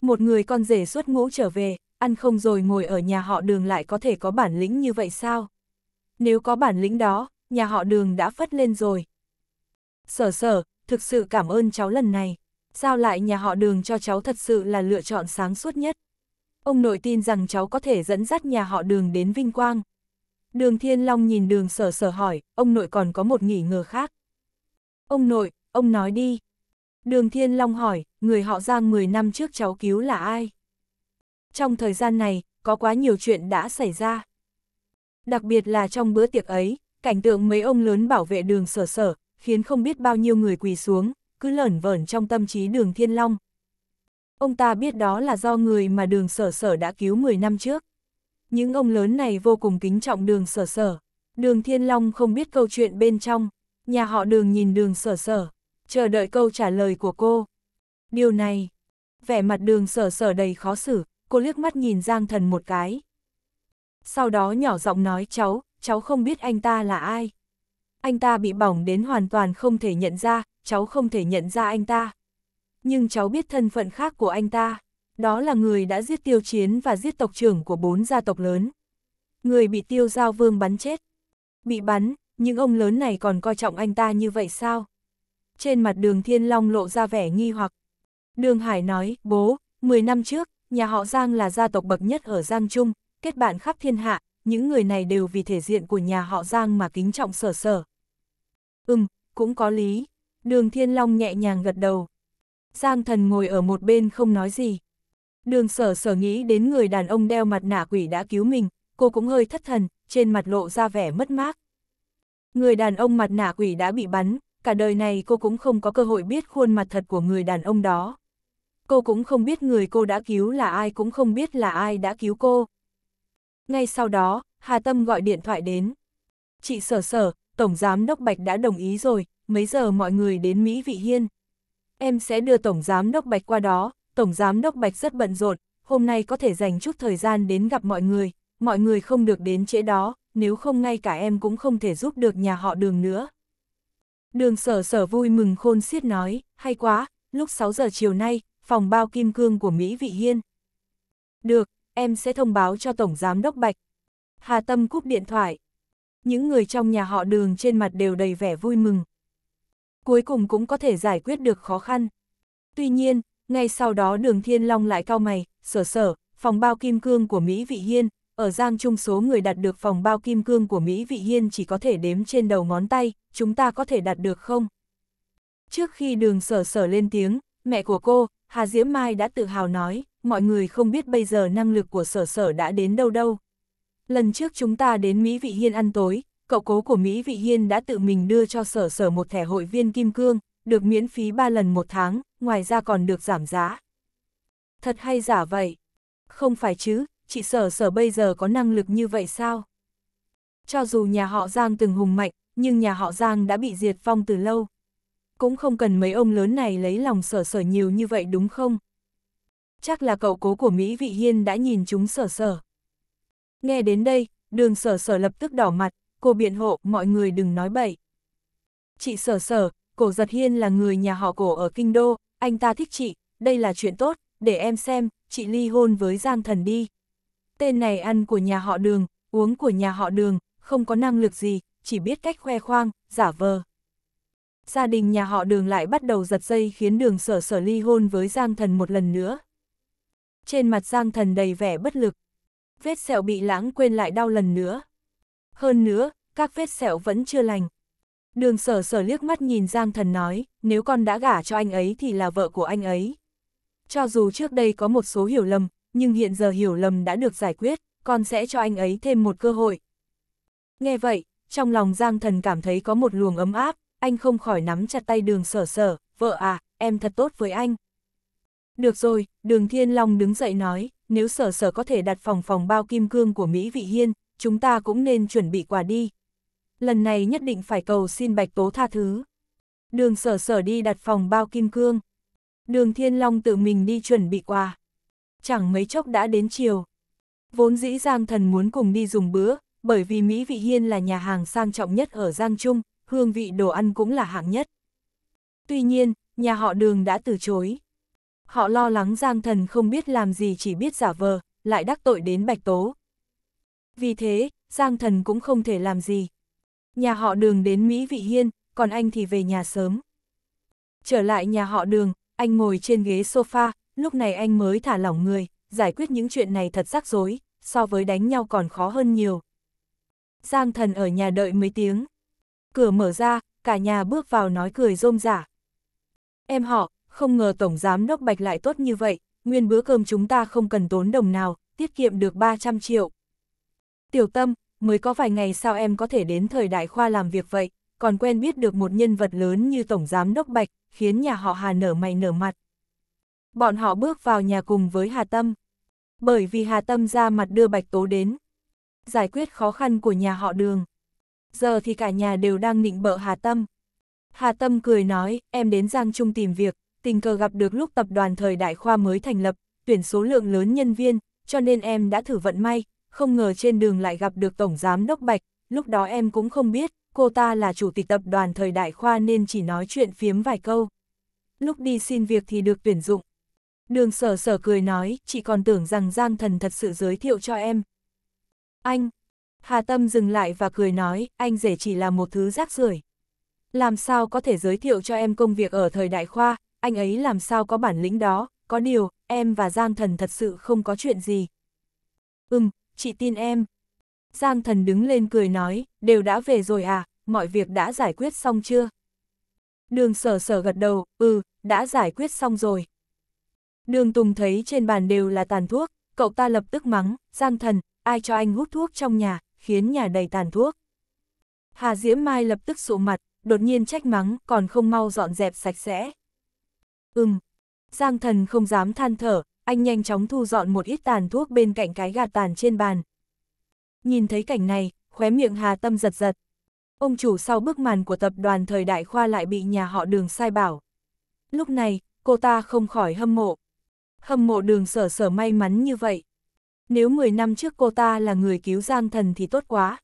Một người con rể suốt ngũ trở về, ăn không rồi ngồi ở nhà họ đường lại có thể có bản lĩnh như vậy sao? Nếu có bản lĩnh đó, nhà họ đường đã phất lên rồi. Sở sở, thực sự cảm ơn cháu lần này. Sao lại nhà họ đường cho cháu thật sự là lựa chọn sáng suốt nhất ông nội tin rằng cháu có thể dẫn dắt nhà họ đường đến vinh quang. Đường Thiên Long nhìn đường sở sở hỏi, ông nội còn có một nghỉ ngờ khác. Ông nội, ông nói đi. Đường Thiên Long hỏi, người họ Giang 10 năm trước cháu cứu là ai? Trong thời gian này, có quá nhiều chuyện đã xảy ra. Đặc biệt là trong bữa tiệc ấy, cảnh tượng mấy ông lớn bảo vệ đường sở sở, khiến không biết bao nhiêu người quỳ xuống, cứ lởn vởn trong tâm trí đường Thiên Long, Ông ta biết đó là do người mà đường sở sở đã cứu 10 năm trước. Những ông lớn này vô cùng kính trọng đường sở sở. Đường Thiên Long không biết câu chuyện bên trong. Nhà họ đường nhìn đường sở sở, chờ đợi câu trả lời của cô. Điều này, vẻ mặt đường sở sở đầy khó xử, cô liếc mắt nhìn Giang Thần một cái. Sau đó nhỏ giọng nói cháu, cháu không biết anh ta là ai. Anh ta bị bỏng đến hoàn toàn không thể nhận ra, cháu không thể nhận ra anh ta nhưng cháu biết thân phận khác của anh ta. Đó là người đã giết tiêu chiến và giết tộc trưởng của bốn gia tộc lớn. Người bị tiêu giao vương bắn chết. Bị bắn, những ông lớn này còn coi trọng anh ta như vậy sao? Trên mặt đường Thiên Long lộ ra vẻ nghi hoặc. Đường Hải nói, bố, 10 năm trước, nhà họ Giang là gia tộc bậc nhất ở Giang Trung, kết bạn khắp thiên hạ, những người này đều vì thể diện của nhà họ Giang mà kính trọng sở sở. Ừm, cũng có lý. Đường Thiên Long nhẹ nhàng gật đầu. Giang thần ngồi ở một bên không nói gì. Đường sở sở nghĩ đến người đàn ông đeo mặt nạ quỷ đã cứu mình, cô cũng hơi thất thần, trên mặt lộ ra vẻ mất mát. Người đàn ông mặt nạ quỷ đã bị bắn, cả đời này cô cũng không có cơ hội biết khuôn mặt thật của người đàn ông đó. Cô cũng không biết người cô đã cứu là ai cũng không biết là ai đã cứu cô. Ngay sau đó, Hà Tâm gọi điện thoại đến. Chị sở sở, Tổng Giám Đốc Bạch đã đồng ý rồi, mấy giờ mọi người đến Mỹ Vị Hiên em sẽ đưa Tổng Giám Đốc Bạch qua đó, Tổng Giám Đốc Bạch rất bận rộn, hôm nay có thể dành chút thời gian đến gặp mọi người, mọi người không được đến trễ đó, nếu không ngay cả em cũng không thể giúp được nhà họ đường nữa. Đường sở sở vui mừng khôn xiết nói, hay quá, lúc 6 giờ chiều nay, phòng bao kim cương của Mỹ Vị Hiên. Được, em sẽ thông báo cho Tổng Giám Đốc Bạch. Hà Tâm cúp điện thoại. Những người trong nhà họ đường trên mặt đều đầy vẻ vui mừng, cuối cùng cũng có thể giải quyết được khó khăn. Tuy nhiên, ngay sau đó đường Thiên Long lại cao mày, sở sở, phòng bao kim cương của Mỹ Vị Hiên, ở Giang Trung số người đạt được phòng bao kim cương của Mỹ Vị Hiên chỉ có thể đếm trên đầu ngón tay, chúng ta có thể đạt được không? Trước khi đường sở sở lên tiếng, mẹ của cô, Hà Diễm Mai đã tự hào nói, mọi người không biết bây giờ năng lực của sở sở đã đến đâu đâu. Lần trước chúng ta đến Mỹ Vị Hiên ăn tối, cậu cố của Mỹ Vị Hiên đã tự mình đưa cho sở sở một thẻ hội viên kim cương, được miễn phí 3 lần một tháng, ngoài ra còn được giảm giá. Thật hay giả vậy? Không phải chứ, chị sở sở bây giờ có năng lực như vậy sao? Cho dù nhà họ Giang từng hùng mạnh, nhưng nhà họ Giang đã bị diệt vong từ lâu. Cũng không cần mấy ông lớn này lấy lòng sở sở nhiều như vậy đúng không? Chắc là cậu cố của Mỹ Vị Hiên đã nhìn chúng sở sở. Nghe đến đây, đường sở sở lập tức đỏ mặt, cô biện hộ, mọi người đừng nói bậy. Chị sở sở, cổ giật hiên là người nhà họ cổ ở Kinh Đô, anh ta thích chị, đây là chuyện tốt, để em xem, chị ly hôn với Giang Thần đi. Tên này ăn của nhà họ đường, uống của nhà họ đường, không có năng lực gì, chỉ biết cách khoe khoang, giả vờ. Gia đình nhà họ đường lại bắt đầu giật dây khiến đường sở sở ly hôn với Giang Thần một lần nữa. Trên mặt Giang Thần đầy vẻ bất lực. Vết sẹo bị lãng quên lại đau lần nữa hơn nữa, các vết sẹo vẫn chưa lành. Đường sở sở liếc mắt nhìn Giang Thần nói, nếu con đã gả cho anh ấy thì là vợ của anh ấy. Cho dù trước đây có một số hiểu lầm, nhưng hiện giờ hiểu lầm đã được giải quyết, con sẽ cho anh ấy thêm một cơ hội. Nghe vậy, trong lòng Giang Thần cảm thấy có một luồng ấm áp, anh không khỏi nắm chặt tay đường sở sở, vợ à, em thật tốt với anh. Được rồi, đường Thiên Long đứng dậy nói, nếu sở sở có thể đặt phòng phòng bao kim cương của Mỹ Vị Hiên, chúng ta cũng nên chuẩn bị quà đi. Lần này nhất định phải cầu xin Bạch Tố tha thứ. Đường sở sở đi đặt phòng bao kim cương. Đường Thiên Long tự mình đi chuẩn bị quà. Chẳng mấy chốc đã đến chiều. Vốn dĩ Giang Thần muốn cùng đi dùng bữa, bởi vì Mỹ Vị Hiên là nhà hàng sang trọng nhất ở Giang Trung, hương vị đồ ăn cũng là hạng nhất. Tuy nhiên, nhà họ đường đã từ chối. Họ lo lắng Giang Thần không biết làm gì chỉ biết giả vờ, lại đắc tội đến Bạch Tố, vì thế, Giang Thần cũng không thể làm gì. Nhà họ đường đến Mỹ Vị Hiên, còn anh thì về nhà sớm. Trở lại nhà họ đường, anh ngồi trên ghế sofa, lúc này anh mới thả lỏng người, giải quyết những chuyện này thật rắc rối, so với đánh nhau còn khó hơn nhiều. Giang Thần ở nhà đợi mấy tiếng. Cửa mở ra, cả nhà bước vào nói cười rôm rả. Em họ, không ngờ Tổng Giám Đốc Bạch lại tốt như vậy, nguyên bữa cơm chúng ta không cần tốn đồng nào, tiết kiệm được 300 triệu. Tiểu Tâm, mới có vài ngày sao em có thể đến thời đại khoa làm việc vậy, còn quen biết được một nhân vật lớn như Tổng Giám Đốc Bạch, khiến nhà họ Hà nở mày nở mặt. Bọn họ bước vào nhà cùng với Hà Tâm. Bởi vì Hà Tâm ra mặt đưa Bạch Tố đến. Giải quyết khó khăn của nhà họ đường. Giờ thì cả nhà đều đang nịnh bợ Hà Tâm. Hà Tâm cười nói, em đến Giang Trung tìm việc, tình cờ gặp được lúc tập đoàn thời đại khoa mới thành lập, tuyển số lượng lớn nhân viên, cho nên em đã thử vận may, không ngờ trên đường lại gặp được Tổng Giám Đốc Bạch, lúc đó em cũng không biết, cô ta là chủ tịch tập đoàn thời đại khoa nên chỉ nói chuyện phiếm vài câu. Lúc đi xin việc thì được tuyển dụng. Đường sở sở cười nói, chị còn tưởng rằng Giang Thần thật sự giới thiệu cho em. Anh! Hà Tâm dừng lại và cười nói, anh rể chỉ là một thứ rác rưởi. Làm sao có thể giới thiệu cho em công việc ở thời đại khoa, anh ấy làm sao có bản lĩnh đó, có điều, em và Giang Thần thật sự không có chuyện gì. Ừm, chị tin em. Giang thần đứng lên cười nói, đều đã về rồi à, mọi việc đã giải quyết xong chưa? Đường sở sở gật đầu, ừ, đã giải quyết xong rồi. Đường Tùng thấy trên bàn đều là tàn thuốc, cậu ta lập tức mắng, Giang thần, ai cho anh hút thuốc trong nhà, khiến nhà đầy tàn thuốc. Hà Diễm Mai lập tức sụ mặt, đột nhiên trách mắng, còn không mau dọn dẹp sạch sẽ. Ừm, Giang thần không dám than thở, anh nhanh chóng thu dọn một ít tàn thuốc bên cạnh cái gạt tàn trên bàn. Nhìn thấy cảnh này, khóe miệng Hà Tâm giật giật. Ông chủ sau bức màn của tập đoàn thời đại khoa lại bị nhà họ đường sai bảo. Lúc này, cô ta không khỏi hâm mộ. Hâm mộ đường sở sở may mắn như vậy. Nếu 10 năm trước cô ta là người cứu Giang Thần thì tốt quá.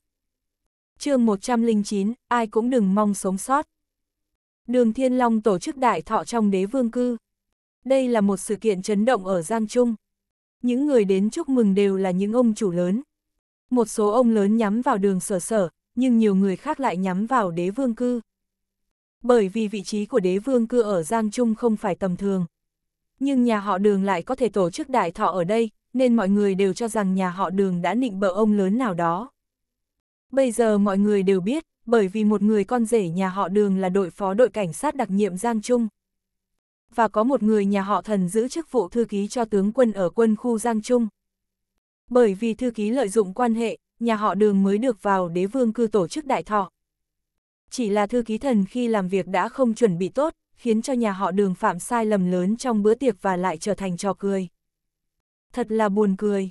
chương 109, ai cũng đừng mong sống sót. Đường Thiên Long tổ chức đại thọ trong đế vương cư. Đây là một sự kiện chấn động ở Giang Trung. Những người đến chúc mừng đều là những ông chủ lớn. Một số ông lớn nhắm vào đường sở sở, nhưng nhiều người khác lại nhắm vào đế vương cư. Bởi vì vị trí của đế vương cư ở Giang Trung không phải tầm thường. Nhưng nhà họ đường lại có thể tổ chức đại thọ ở đây, nên mọi người đều cho rằng nhà họ đường đã nịnh bợ ông lớn nào đó. Bây giờ mọi người đều biết, bởi vì một người con rể nhà họ đường là đội phó đội cảnh sát đặc nhiệm Giang Trung và có một người nhà họ thần giữ chức vụ thư ký cho tướng quân ở quân khu Giang Trung. Bởi vì thư ký lợi dụng quan hệ, nhà họ đường mới được vào đế vương cư tổ chức đại thọ. Chỉ là thư ký thần khi làm việc đã không chuẩn bị tốt, khiến cho nhà họ đường phạm sai lầm lớn trong bữa tiệc và lại trở thành trò cười. Thật là buồn cười.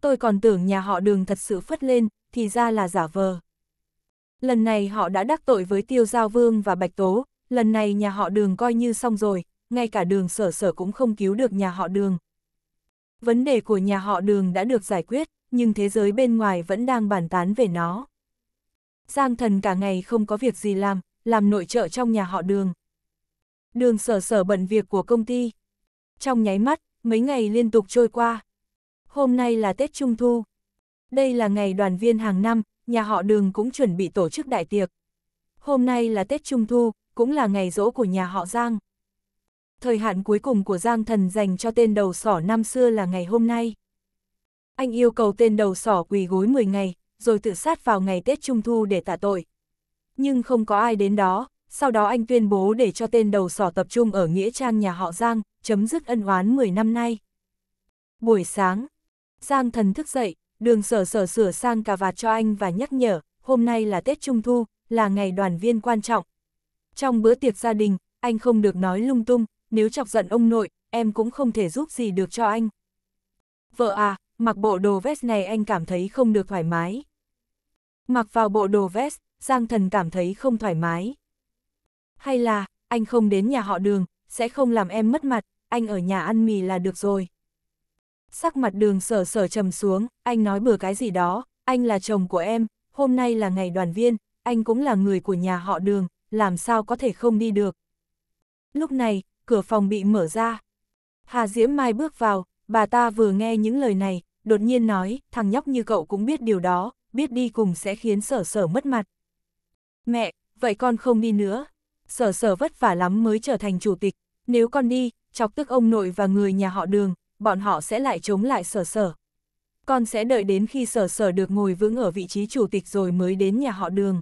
Tôi còn tưởng nhà họ đường thật sự phất lên, thì ra là giả vờ. Lần này họ đã đắc tội với tiêu giao vương và bạch tố, lần này nhà họ đường coi như xong rồi, ngay cả đường sở sở cũng không cứu được nhà họ đường. Vấn đề của nhà họ đường đã được giải quyết, nhưng thế giới bên ngoài vẫn đang bàn tán về nó. Giang thần cả ngày không có việc gì làm, làm nội trợ trong nhà họ đường. Đường sở sở bận việc của công ty. Trong nháy mắt, mấy ngày liên tục trôi qua. Hôm nay là Tết Trung Thu. Đây là ngày đoàn viên hàng năm, nhà họ đường cũng chuẩn bị tổ chức đại tiệc. Hôm nay là Tết Trung Thu, cũng là ngày rỗ của nhà họ Giang thời hạn cuối cùng của Giang Thần dành cho tên đầu sỏ năm xưa là ngày hôm nay. Anh yêu cầu tên đầu sỏ quỳ gối 10 ngày, rồi tự sát vào ngày Tết Trung Thu để tạ tội. Nhưng không có ai đến đó, sau đó anh tuyên bố để cho tên đầu sỏ tập trung ở Nghĩa Trang nhà họ Giang, chấm dứt ân oán 10 năm nay. Buổi sáng, Giang Thần thức dậy, đường sở sở sửa sang cà vạt cho anh và nhắc nhở, hôm nay là Tết Trung Thu, là ngày đoàn viên quan trọng. Trong bữa tiệc gia đình, anh không được nói lung tung, nếu chọc giận ông nội, em cũng không thể giúp gì được cho anh. Vợ à, mặc bộ đồ vest này anh cảm thấy không được thoải mái. Mặc vào bộ đồ vest, Giang Thần cảm thấy không thoải mái. Hay là, anh không đến nhà họ đường, sẽ không làm em mất mặt, anh ở nhà ăn mì là được rồi. Sắc mặt đường sở sở trầm xuống, anh nói bừa cái gì đó, anh là chồng của em, hôm nay là ngày đoàn viên, anh cũng là người của nhà họ đường, làm sao có thể không đi được. Lúc này, cửa phòng bị mở ra. Hà Diễm Mai bước vào, bà ta vừa nghe những lời này, đột nhiên nói, thằng nhóc như cậu cũng biết điều đó, biết đi cùng sẽ khiến sở sở mất mặt. Mẹ, vậy con không đi nữa. Sở sở vất vả lắm mới trở thành chủ tịch, nếu con đi, chọc tức ông nội và người nhà họ đường, bọn họ sẽ lại chống lại sở sở. Con sẽ đợi đến khi sở sở được ngồi vững ở vị trí chủ tịch rồi mới đến nhà họ đường.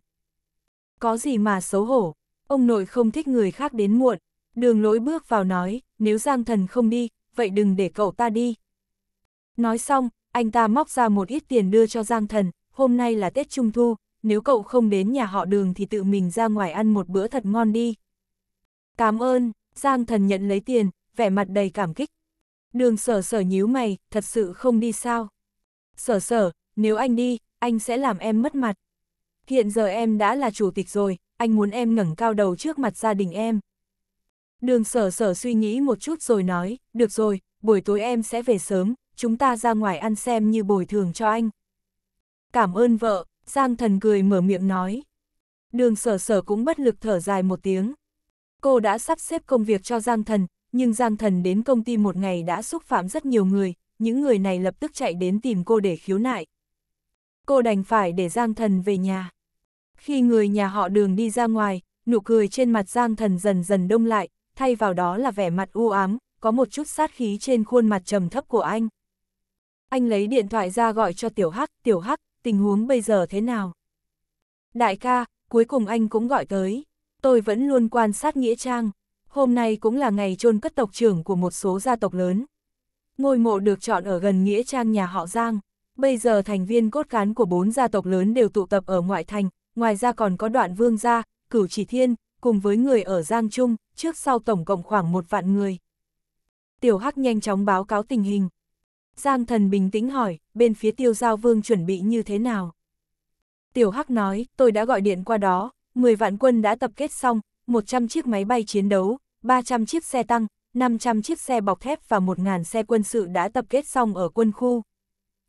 Có gì mà xấu hổ, ông nội không thích người khác đến muộn, Đường lỗi bước vào nói, nếu Giang Thần không đi, vậy đừng để cậu ta đi. Nói xong, anh ta móc ra một ít tiền đưa cho Giang Thần, hôm nay là Tết Trung Thu, nếu cậu không đến nhà họ đường thì tự mình ra ngoài ăn một bữa thật ngon đi. Cảm ơn, Giang Thần nhận lấy tiền, vẻ mặt đầy cảm kích. Đường sở sở nhíu mày, thật sự không đi sao. Sở sở, nếu anh đi, anh sẽ làm em mất mặt. Hiện giờ em đã là chủ tịch rồi, anh muốn em ngẩng cao đầu trước mặt gia đình em. Đường sở sở suy nghĩ một chút rồi nói, được rồi, buổi tối em sẽ về sớm, chúng ta ra ngoài ăn xem như bồi thường cho anh. Cảm ơn vợ, Giang thần cười mở miệng nói. Đường sở sở cũng bất lực thở dài một tiếng. Cô đã sắp xếp công việc cho Giang thần, nhưng Giang thần đến công ty một ngày đã xúc phạm rất nhiều người, những người này lập tức chạy đến tìm cô để khiếu nại. Cô đành phải để Giang thần về nhà. Khi người nhà họ đường đi ra ngoài, nụ cười trên mặt Giang thần dần dần đông lại, thay vào đó là vẻ mặt u ám, có một chút sát khí trên khuôn mặt trầm thấp của anh. Anh lấy điện thoại ra gọi cho Tiểu Hắc, Tiểu Hắc, tình huống bây giờ thế nào? Đại ca, cuối cùng anh cũng gọi tới. Tôi vẫn luôn quan sát Nghĩa Trang. Hôm nay cũng là ngày chôn cất tộc trưởng của một số gia tộc lớn. Ngôi mộ được chọn ở gần Nghĩa Trang nhà họ Giang. Bây giờ thành viên cốt cán của bốn gia tộc lớn đều tụ tập ở ngoại thành, ngoài ra còn có đoạn vương gia, cửu chỉ thiên, cùng với người ở Giang Trung, trước sau tổng cộng khoảng một vạn người. Tiểu Hắc nhanh chóng báo cáo tình hình. Giang thần bình tĩnh hỏi, bên phía tiêu giao vương chuẩn bị như thế nào? Tiểu Hắc nói, tôi đã gọi điện qua đó, 10 vạn quân đã tập kết xong, 100 chiếc máy bay chiến đấu, 300 chiếc xe tăng, 500 chiếc xe bọc thép và 1.000 xe quân sự đã tập kết xong ở quân khu.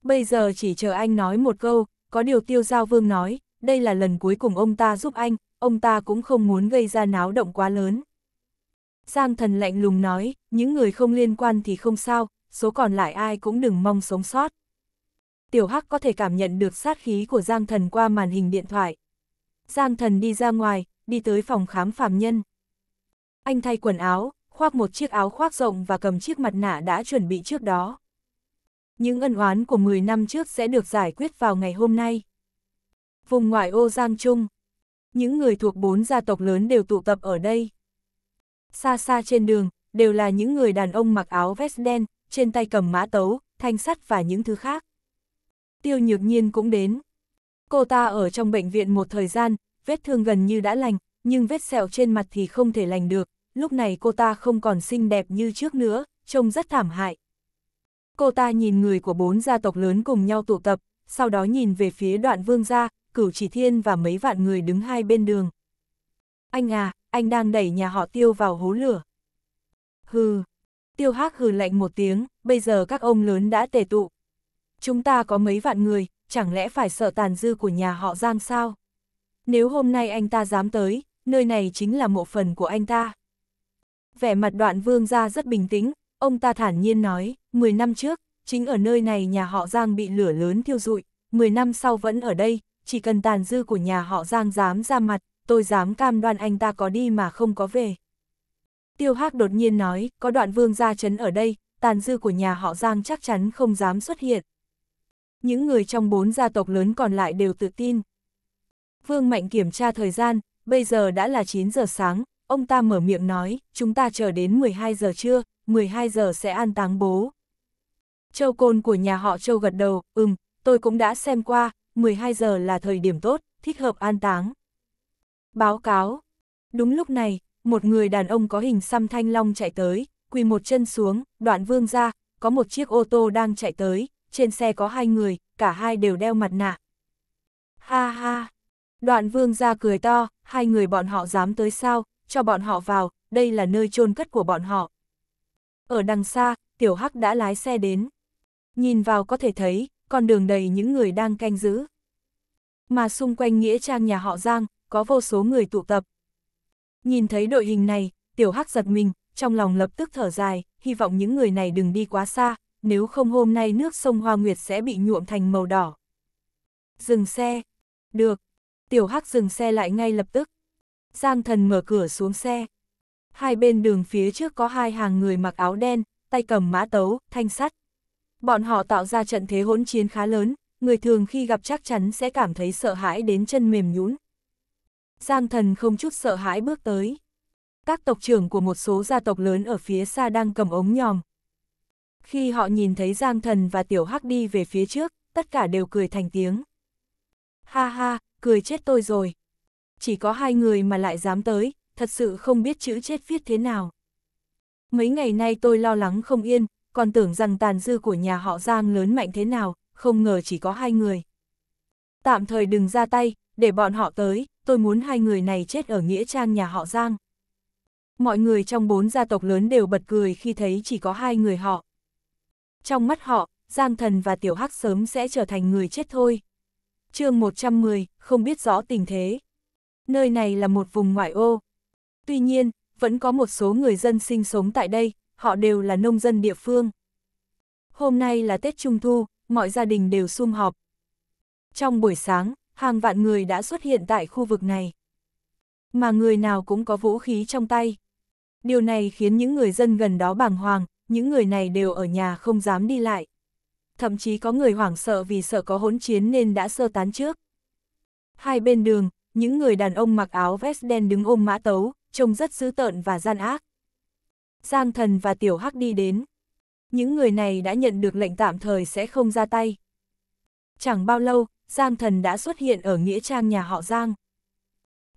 Bây giờ chỉ chờ anh nói một câu, có điều tiêu giao vương nói, đây là lần cuối cùng ông ta giúp anh, ông ta cũng không muốn gây ra náo động quá lớn. Giang thần lạnh lùng nói, những người không liên quan thì không sao, số còn lại ai cũng đừng mong sống sót. Tiểu Hắc có thể cảm nhận được sát khí của Giang thần qua màn hình điện thoại. Giang thần đi ra ngoài, đi tới phòng khám phàm nhân. Anh thay quần áo, khoác một chiếc áo khoác rộng và cầm chiếc mặt nạ đã chuẩn bị trước đó. Những ân oán của 10 năm trước sẽ được giải quyết vào ngày hôm nay. Vùng ngoại ô Giang Trung những người thuộc bốn gia tộc lớn đều tụ tập ở đây. Xa xa trên đường, đều là những người đàn ông mặc áo vest đen, trên tay cầm mã tấu, thanh sắt và những thứ khác. Tiêu nhược nhiên cũng đến. Cô ta ở trong bệnh viện một thời gian, vết thương gần như đã lành, nhưng vết sẹo trên mặt thì không thể lành được. Lúc này cô ta không còn xinh đẹp như trước nữa, trông rất thảm hại. Cô ta nhìn người của bốn gia tộc lớn cùng nhau tụ tập, sau đó nhìn về phía đoạn vương gia, cửu chỉ thiên và mấy vạn người đứng hai bên đường. Anh à, anh đang đẩy nhà họ tiêu vào hố lửa. Hừ, tiêu hắc hừ lạnh một tiếng, bây giờ các ông lớn đã tề tụ. Chúng ta có mấy vạn người, chẳng lẽ phải sợ tàn dư của nhà họ giang sao? Nếu hôm nay anh ta dám tới, nơi này chính là mộ phần của anh ta. Vẻ mặt đoạn vương ra rất bình tĩnh, ông ta thản nhiên nói, 10 năm trước, chính ở nơi này nhà họ Giang bị lửa lớn thiêu rụi, 10 năm sau vẫn ở đây, chỉ cần tàn dư của nhà họ Giang dám ra mặt, tôi dám cam đoan anh ta có đi mà không có về. Tiêu Hắc đột nhiên nói, có đoạn vương gia chấn ở đây, tàn dư của nhà họ Giang chắc chắn không dám xuất hiện. Những người trong bốn gia tộc lớn còn lại đều tự tin. Vương Mạnh kiểm tra thời gian, bây giờ đã là 9 giờ sáng, ông ta mở miệng nói, chúng ta chờ đến 12 giờ trưa, 12 giờ sẽ an táng bố. Châu Côn của nhà họ Châu gật đầu, ừm, tôi cũng đã xem qua, 12 giờ là thời điểm tốt, thích hợp an táng. Báo cáo. Đúng lúc này, một người đàn ông có hình xăm thanh long chạy tới, quỳ một chân xuống, đoạn vương ra, có một chiếc ô tô đang chạy tới, trên xe có hai người, cả hai đều đeo mặt nạ. Ha ha! Đoạn vương ra cười to, hai người bọn họ dám tới sao, cho bọn họ vào, đây là nơi chôn cất của bọn họ. Ở đằng xa, tiểu hắc đã lái xe đến. Nhìn vào có thể thấy, con đường đầy những người đang canh giữ. Mà xung quanh nghĩa trang nhà họ Giang, có vô số người tụ tập. Nhìn thấy đội hình này, tiểu hắc giật mình, trong lòng lập tức thở dài, hy vọng những người này đừng đi quá xa, nếu không hôm nay nước sông Hoa Nguyệt sẽ bị nhuộm thành màu đỏ. Dừng xe. Được. Tiểu hắc dừng xe lại ngay lập tức. Giang thần mở cửa xuống xe. Hai bên đường phía trước có hai hàng người mặc áo đen, tay cầm mã tấu, thanh sắt. Bọn họ tạo ra trận thế hỗn chiến khá lớn, người thường khi gặp chắc chắn sẽ cảm thấy sợ hãi đến chân mềm nhũn. Giang thần không chút sợ hãi bước tới. Các tộc trưởng của một số gia tộc lớn ở phía xa đang cầm ống nhòm. Khi họ nhìn thấy Giang thần và Tiểu Hắc đi về phía trước, tất cả đều cười thành tiếng. Ha ha, cười chết tôi rồi. Chỉ có hai người mà lại dám tới, thật sự không biết chữ chết viết thế nào. Mấy ngày nay tôi lo lắng không yên, còn tưởng rằng tàn dư của nhà họ Giang lớn mạnh thế nào, không ngờ chỉ có hai người. Tạm thời đừng ra tay, để bọn họ tới, tôi muốn hai người này chết ở Nghĩa Trang nhà họ Giang. Mọi người trong bốn gia tộc lớn đều bật cười khi thấy chỉ có hai người họ. Trong mắt họ, Giang Thần và Tiểu Hắc sớm sẽ trở thành người chết thôi. chương 110, không biết rõ tình thế. Nơi này là một vùng ngoại ô. Tuy nhiên, vẫn có một số người dân sinh sống tại đây, họ đều là nông dân địa phương. Hôm nay là Tết Trung Thu, mọi gia đình đều sum họp. Trong buổi sáng, hàng vạn người đã xuất hiện tại khu vực này. Mà người nào cũng có vũ khí trong tay. Điều này khiến những người dân gần đó bàng hoàng, những người này đều ở nhà không dám đi lại. Thậm chí có người hoảng sợ vì sợ có hỗn chiến nên đã sơ tán trước. Hai bên đường, những người đàn ông mặc áo vest đen đứng ôm mã tấu, trông rất dữ tợn và gian ác. Giang thần và tiểu hắc đi đến. Những người này đã nhận được lệnh tạm thời sẽ không ra tay. Chẳng bao lâu, Giang thần đã xuất hiện ở Nghĩa Trang nhà họ Giang.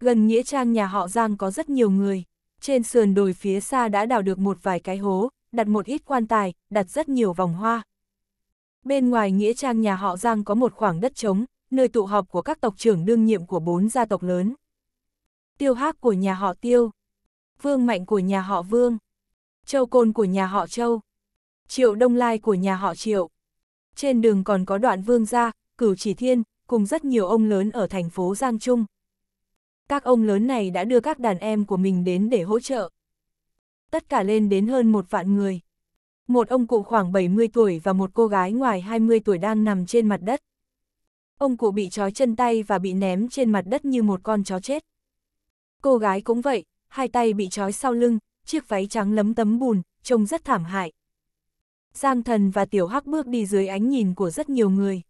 Gần Nghĩa Trang nhà họ Giang có rất nhiều người. Trên sườn đồi phía xa đã đào được một vài cái hố, đặt một ít quan tài, đặt rất nhiều vòng hoa. Bên ngoài Nghĩa Trang nhà họ Giang có một khoảng đất trống, nơi tụ họp của các tộc trưởng đương nhiệm của bốn gia tộc lớn. Tiêu Hác của nhà họ Tiêu, Vương Mạnh của nhà họ Vương, Châu Côn của nhà họ Châu, Triệu Đông Lai của nhà họ Triệu. Trên đường còn có đoạn Vương Gia, Cửu Chỉ Thiên, cùng rất nhiều ông lớn ở thành phố Giang Trung. Các ông lớn này đã đưa các đàn em của mình đến để hỗ trợ. Tất cả lên đến hơn một vạn người. Một ông cụ khoảng 70 tuổi và một cô gái ngoài 20 tuổi đang nằm trên mặt đất. Ông cụ bị trói chân tay và bị ném trên mặt đất như một con chó chết. Cô gái cũng vậy, hai tay bị trói sau lưng, chiếc váy trắng lấm tấm bùn, trông rất thảm hại. Giang thần và tiểu hắc bước đi dưới ánh nhìn của rất nhiều người.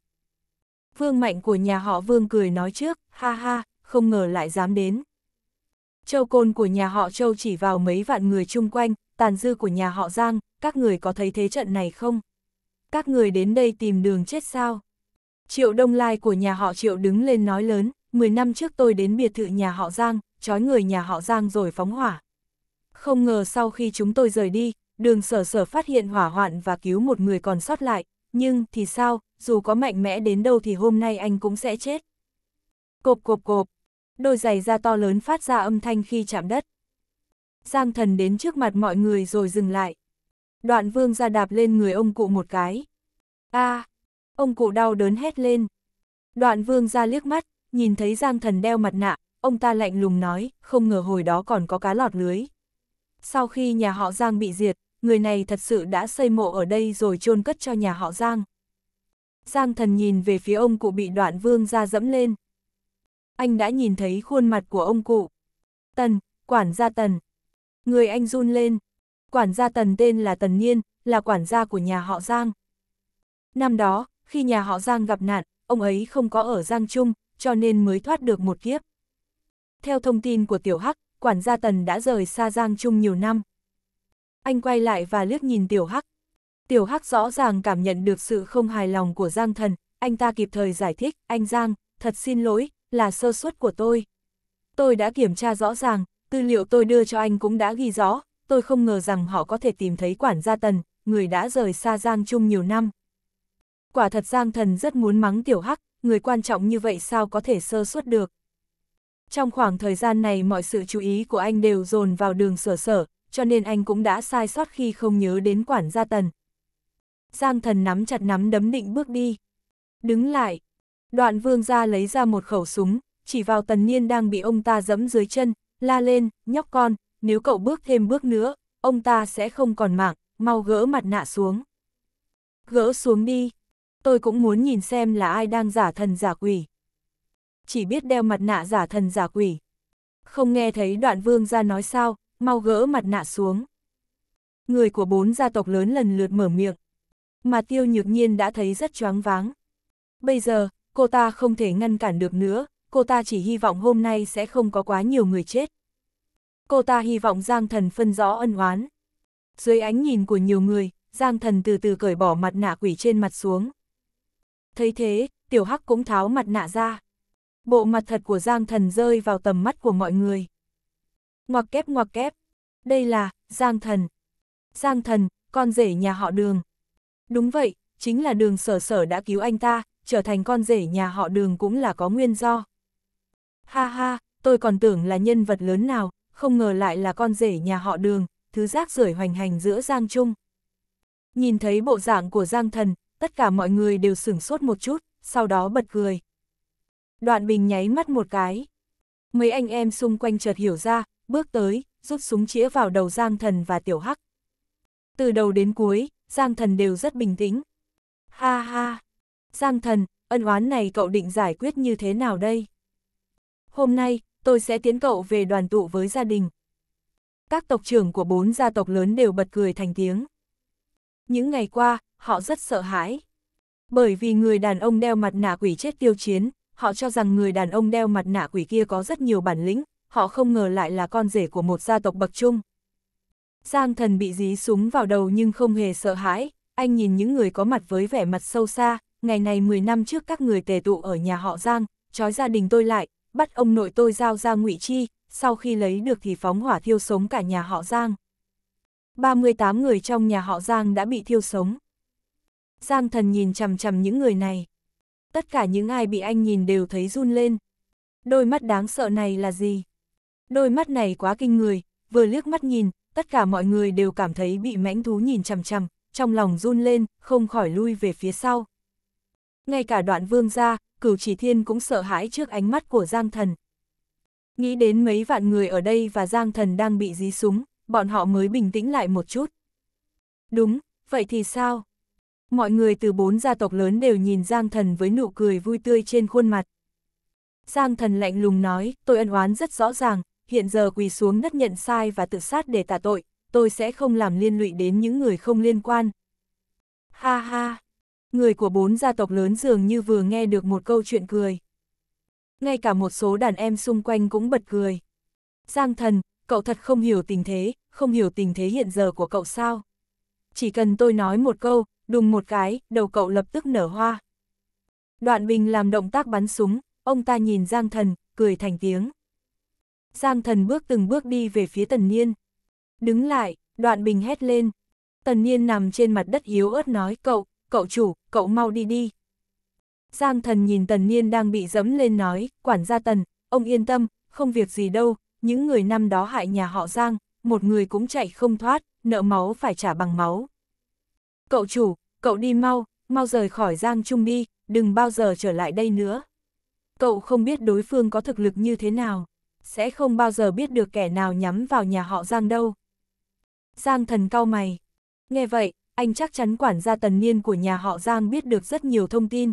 Vương mạnh của nhà họ Vương cười nói trước, ha ha, không ngờ lại dám đến. Châu côn của nhà họ Châu chỉ vào mấy vạn người chung quanh, tàn dư của nhà họ Giang, các người có thấy thế trận này không? Các người đến đây tìm đường chết sao? Triệu Đông Lai của nhà họ Triệu đứng lên nói lớn, 10 năm trước tôi đến biệt thự nhà họ Giang, trói người nhà họ Giang rồi phóng hỏa, không ngờ sau khi chúng tôi rời đi, đường sở sở phát hiện hỏa hoạn và cứu một người còn sót lại, nhưng thì sao, dù có mạnh mẽ đến đâu thì hôm nay anh cũng sẽ chết. Cộp cộp cộp, đôi giày da to lớn phát ra âm thanh khi chạm đất. Giang thần đến trước mặt mọi người rồi dừng lại. Đoạn vương ra đạp lên người ông cụ một cái. a à, ông cụ đau đớn hét lên. Đoạn vương ra liếc mắt, nhìn thấy giang thần đeo mặt nạ, ông ta lạnh lùng nói, không ngờ hồi đó còn có cá lọt lưới, sau khi nhà họ Giang bị diệt, người này thật sự đã xây mộ ở đây rồi chôn cất cho nhà họ Giang. Giang thần nhìn về phía ông cụ bị đoạn vương ra dẫm lên. Anh đã nhìn thấy khuôn mặt của ông cụ. Tần, quản gia Tần. Người anh run lên. Quản gia Tần tên là Tần Niên, là quản gia của nhà họ Giang. Năm đó, khi nhà họ Giang gặp nạn, ông ấy không có ở Giang Trung, cho nên mới thoát được một kiếp. Theo thông tin của Tiểu Hắc, quản gia tần đã rời xa Giang Trung nhiều năm. Anh quay lại và liếc nhìn Tiểu Hắc. Tiểu Hắc rõ ràng cảm nhận được sự không hài lòng của Giang Thần, anh ta kịp thời giải thích, anh Giang, thật xin lỗi, là sơ suất của tôi. Tôi đã kiểm tra rõ ràng, tư liệu tôi đưa cho anh cũng đã ghi rõ, tôi không ngờ rằng họ có thể tìm thấy quản gia tần, người đã rời xa Giang Trung nhiều năm. Quả thật Giang Thần rất muốn mắng Tiểu Hắc, người quan trọng như vậy sao có thể sơ suất được. Trong khoảng thời gian này mọi sự chú ý của anh đều dồn vào đường sở sở, cho nên anh cũng đã sai sót khi không nhớ đến quản gia tần. Giang thần nắm chặt nắm đấm định bước đi. Đứng lại. Đoạn vương gia lấy ra một khẩu súng, chỉ vào tần niên đang bị ông ta dẫm dưới chân, la lên, nhóc con, nếu cậu bước thêm bước nữa, ông ta sẽ không còn mạng, mau gỡ mặt nạ xuống. Gỡ xuống đi. Tôi cũng muốn nhìn xem là ai đang giả thần giả quỷ chỉ biết đeo mặt nạ giả thần giả quỷ. Không nghe thấy đoạn vương gia nói sao, mau gỡ mặt nạ xuống. Người của bốn gia tộc lớn lần lượt mở miệng. Mà tiêu nhược nhiên đã thấy rất choáng váng. Bây giờ, cô ta không thể ngăn cản được nữa, cô ta chỉ hy vọng hôm nay sẽ không có quá nhiều người chết. Cô ta hy vọng Giang Thần phân rõ ân oán. Dưới ánh nhìn của nhiều người, Giang Thần từ từ cởi bỏ mặt nạ quỷ trên mặt xuống. Thấy thế, Tiểu Hắc cũng tháo mặt nạ ra. Bộ mặt thật của Giang Thần rơi vào tầm mắt của mọi người. Ngoặc kép ngoặc kép, đây là Giang Thần. Giang Thần, con rể nhà họ Đường. Đúng vậy, chính là Đường Sở Sở đã cứu anh ta, trở thành con rể nhà họ Đường cũng là có nguyên do. Ha ha, tôi còn tưởng là nhân vật lớn nào, không ngờ lại là con rể nhà họ Đường, thứ rác rưởi hoành hành giữa Giang Trung. Nhìn thấy bộ dạng của Giang Thần, tất cả mọi người đều sửng sốt một chút, sau đó bật cười. Đoạn bình nháy mắt một cái. Mấy anh em xung quanh chợt hiểu ra, bước tới, rút súng chĩa vào đầu Giang Thần và Tiểu Hắc. Từ đầu đến cuối, Giang Thần đều rất bình tĩnh. Ha ha! Giang Thần, ân oán này cậu định giải quyết như thế nào đây? Hôm nay, tôi sẽ tiến cậu về đoàn tụ với gia đình. Các tộc trưởng của bốn gia tộc lớn đều bật cười thành tiếng. Những ngày qua, họ rất sợ hãi. Bởi vì người đàn ông đeo mặt nạ quỷ chết tiêu chiến, họ cho rằng người đàn ông đeo mặt nạ quỷ kia có rất nhiều bản lĩnh, họ không ngờ lại là con rể của một gia tộc bậc trung. Giang thần bị dí súng vào đầu nhưng không hề sợ hãi, anh nhìn những người có mặt với vẻ mặt sâu xa, ngày này 10 năm trước các người tề tụ ở nhà họ Giang, trói gia đình tôi lại, bắt ông nội tôi giao ra ngụy chi, sau khi lấy được thì phóng hỏa thiêu sống cả nhà họ Giang. 38 người trong nhà họ Giang đã bị thiêu sống. Giang thần nhìn chằm chằm những người này tất cả những ai bị anh nhìn đều thấy run lên. Đôi mắt đáng sợ này là gì? Đôi mắt này quá kinh người, vừa liếc mắt nhìn, tất cả mọi người đều cảm thấy bị mãnh thú nhìn chằm chằm, trong lòng run lên, không khỏi lui về phía sau. Ngay cả đoạn vương gia, cửu chỉ thiên cũng sợ hãi trước ánh mắt của Giang Thần. Nghĩ đến mấy vạn người ở đây và Giang Thần đang bị dí súng, bọn họ mới bình tĩnh lại một chút. Đúng, vậy thì sao? mọi người từ bốn gia tộc lớn đều nhìn Giang Thần với nụ cười vui tươi trên khuôn mặt. Giang Thần lạnh lùng nói, tôi ân oán rất rõ ràng, hiện giờ quỳ xuống đất nhận sai và tự sát để tạ tội, tôi sẽ không làm liên lụy đến những người không liên quan. Ha ha, người của bốn gia tộc lớn dường như vừa nghe được một câu chuyện cười. Ngay cả một số đàn em xung quanh cũng bật cười. Giang thần, cậu thật không hiểu tình thế, không hiểu tình thế hiện giờ của cậu sao. Chỉ cần tôi nói một câu, đùng một cái, đầu cậu lập tức nở hoa. Đoạn Bình làm động tác bắn súng, ông ta nhìn Giang Thần, cười thành tiếng. Giang Thần bước từng bước đi về phía Tần Niên. Đứng lại, Đoạn Bình hét lên. Tần Niên nằm trên mặt đất yếu ớt nói cậu, cậu chủ, cậu mau đi đi. Giang Thần nhìn Tần Niên đang bị dẫm lên nói, quản gia Tần, ông yên tâm, không việc gì đâu, những người năm đó hại nhà họ Giang, một người cũng chạy không thoát, nợ máu phải trả bằng máu cậu chủ, cậu đi mau, mau rời khỏi Giang Trung đi, đừng bao giờ trở lại đây nữa. Cậu không biết đối phương có thực lực như thế nào, sẽ không bao giờ biết được kẻ nào nhắm vào nhà họ Giang đâu. Giang thần cao mày. Nghe vậy, anh chắc chắn quản gia tần niên của nhà họ Giang biết được rất nhiều thông tin.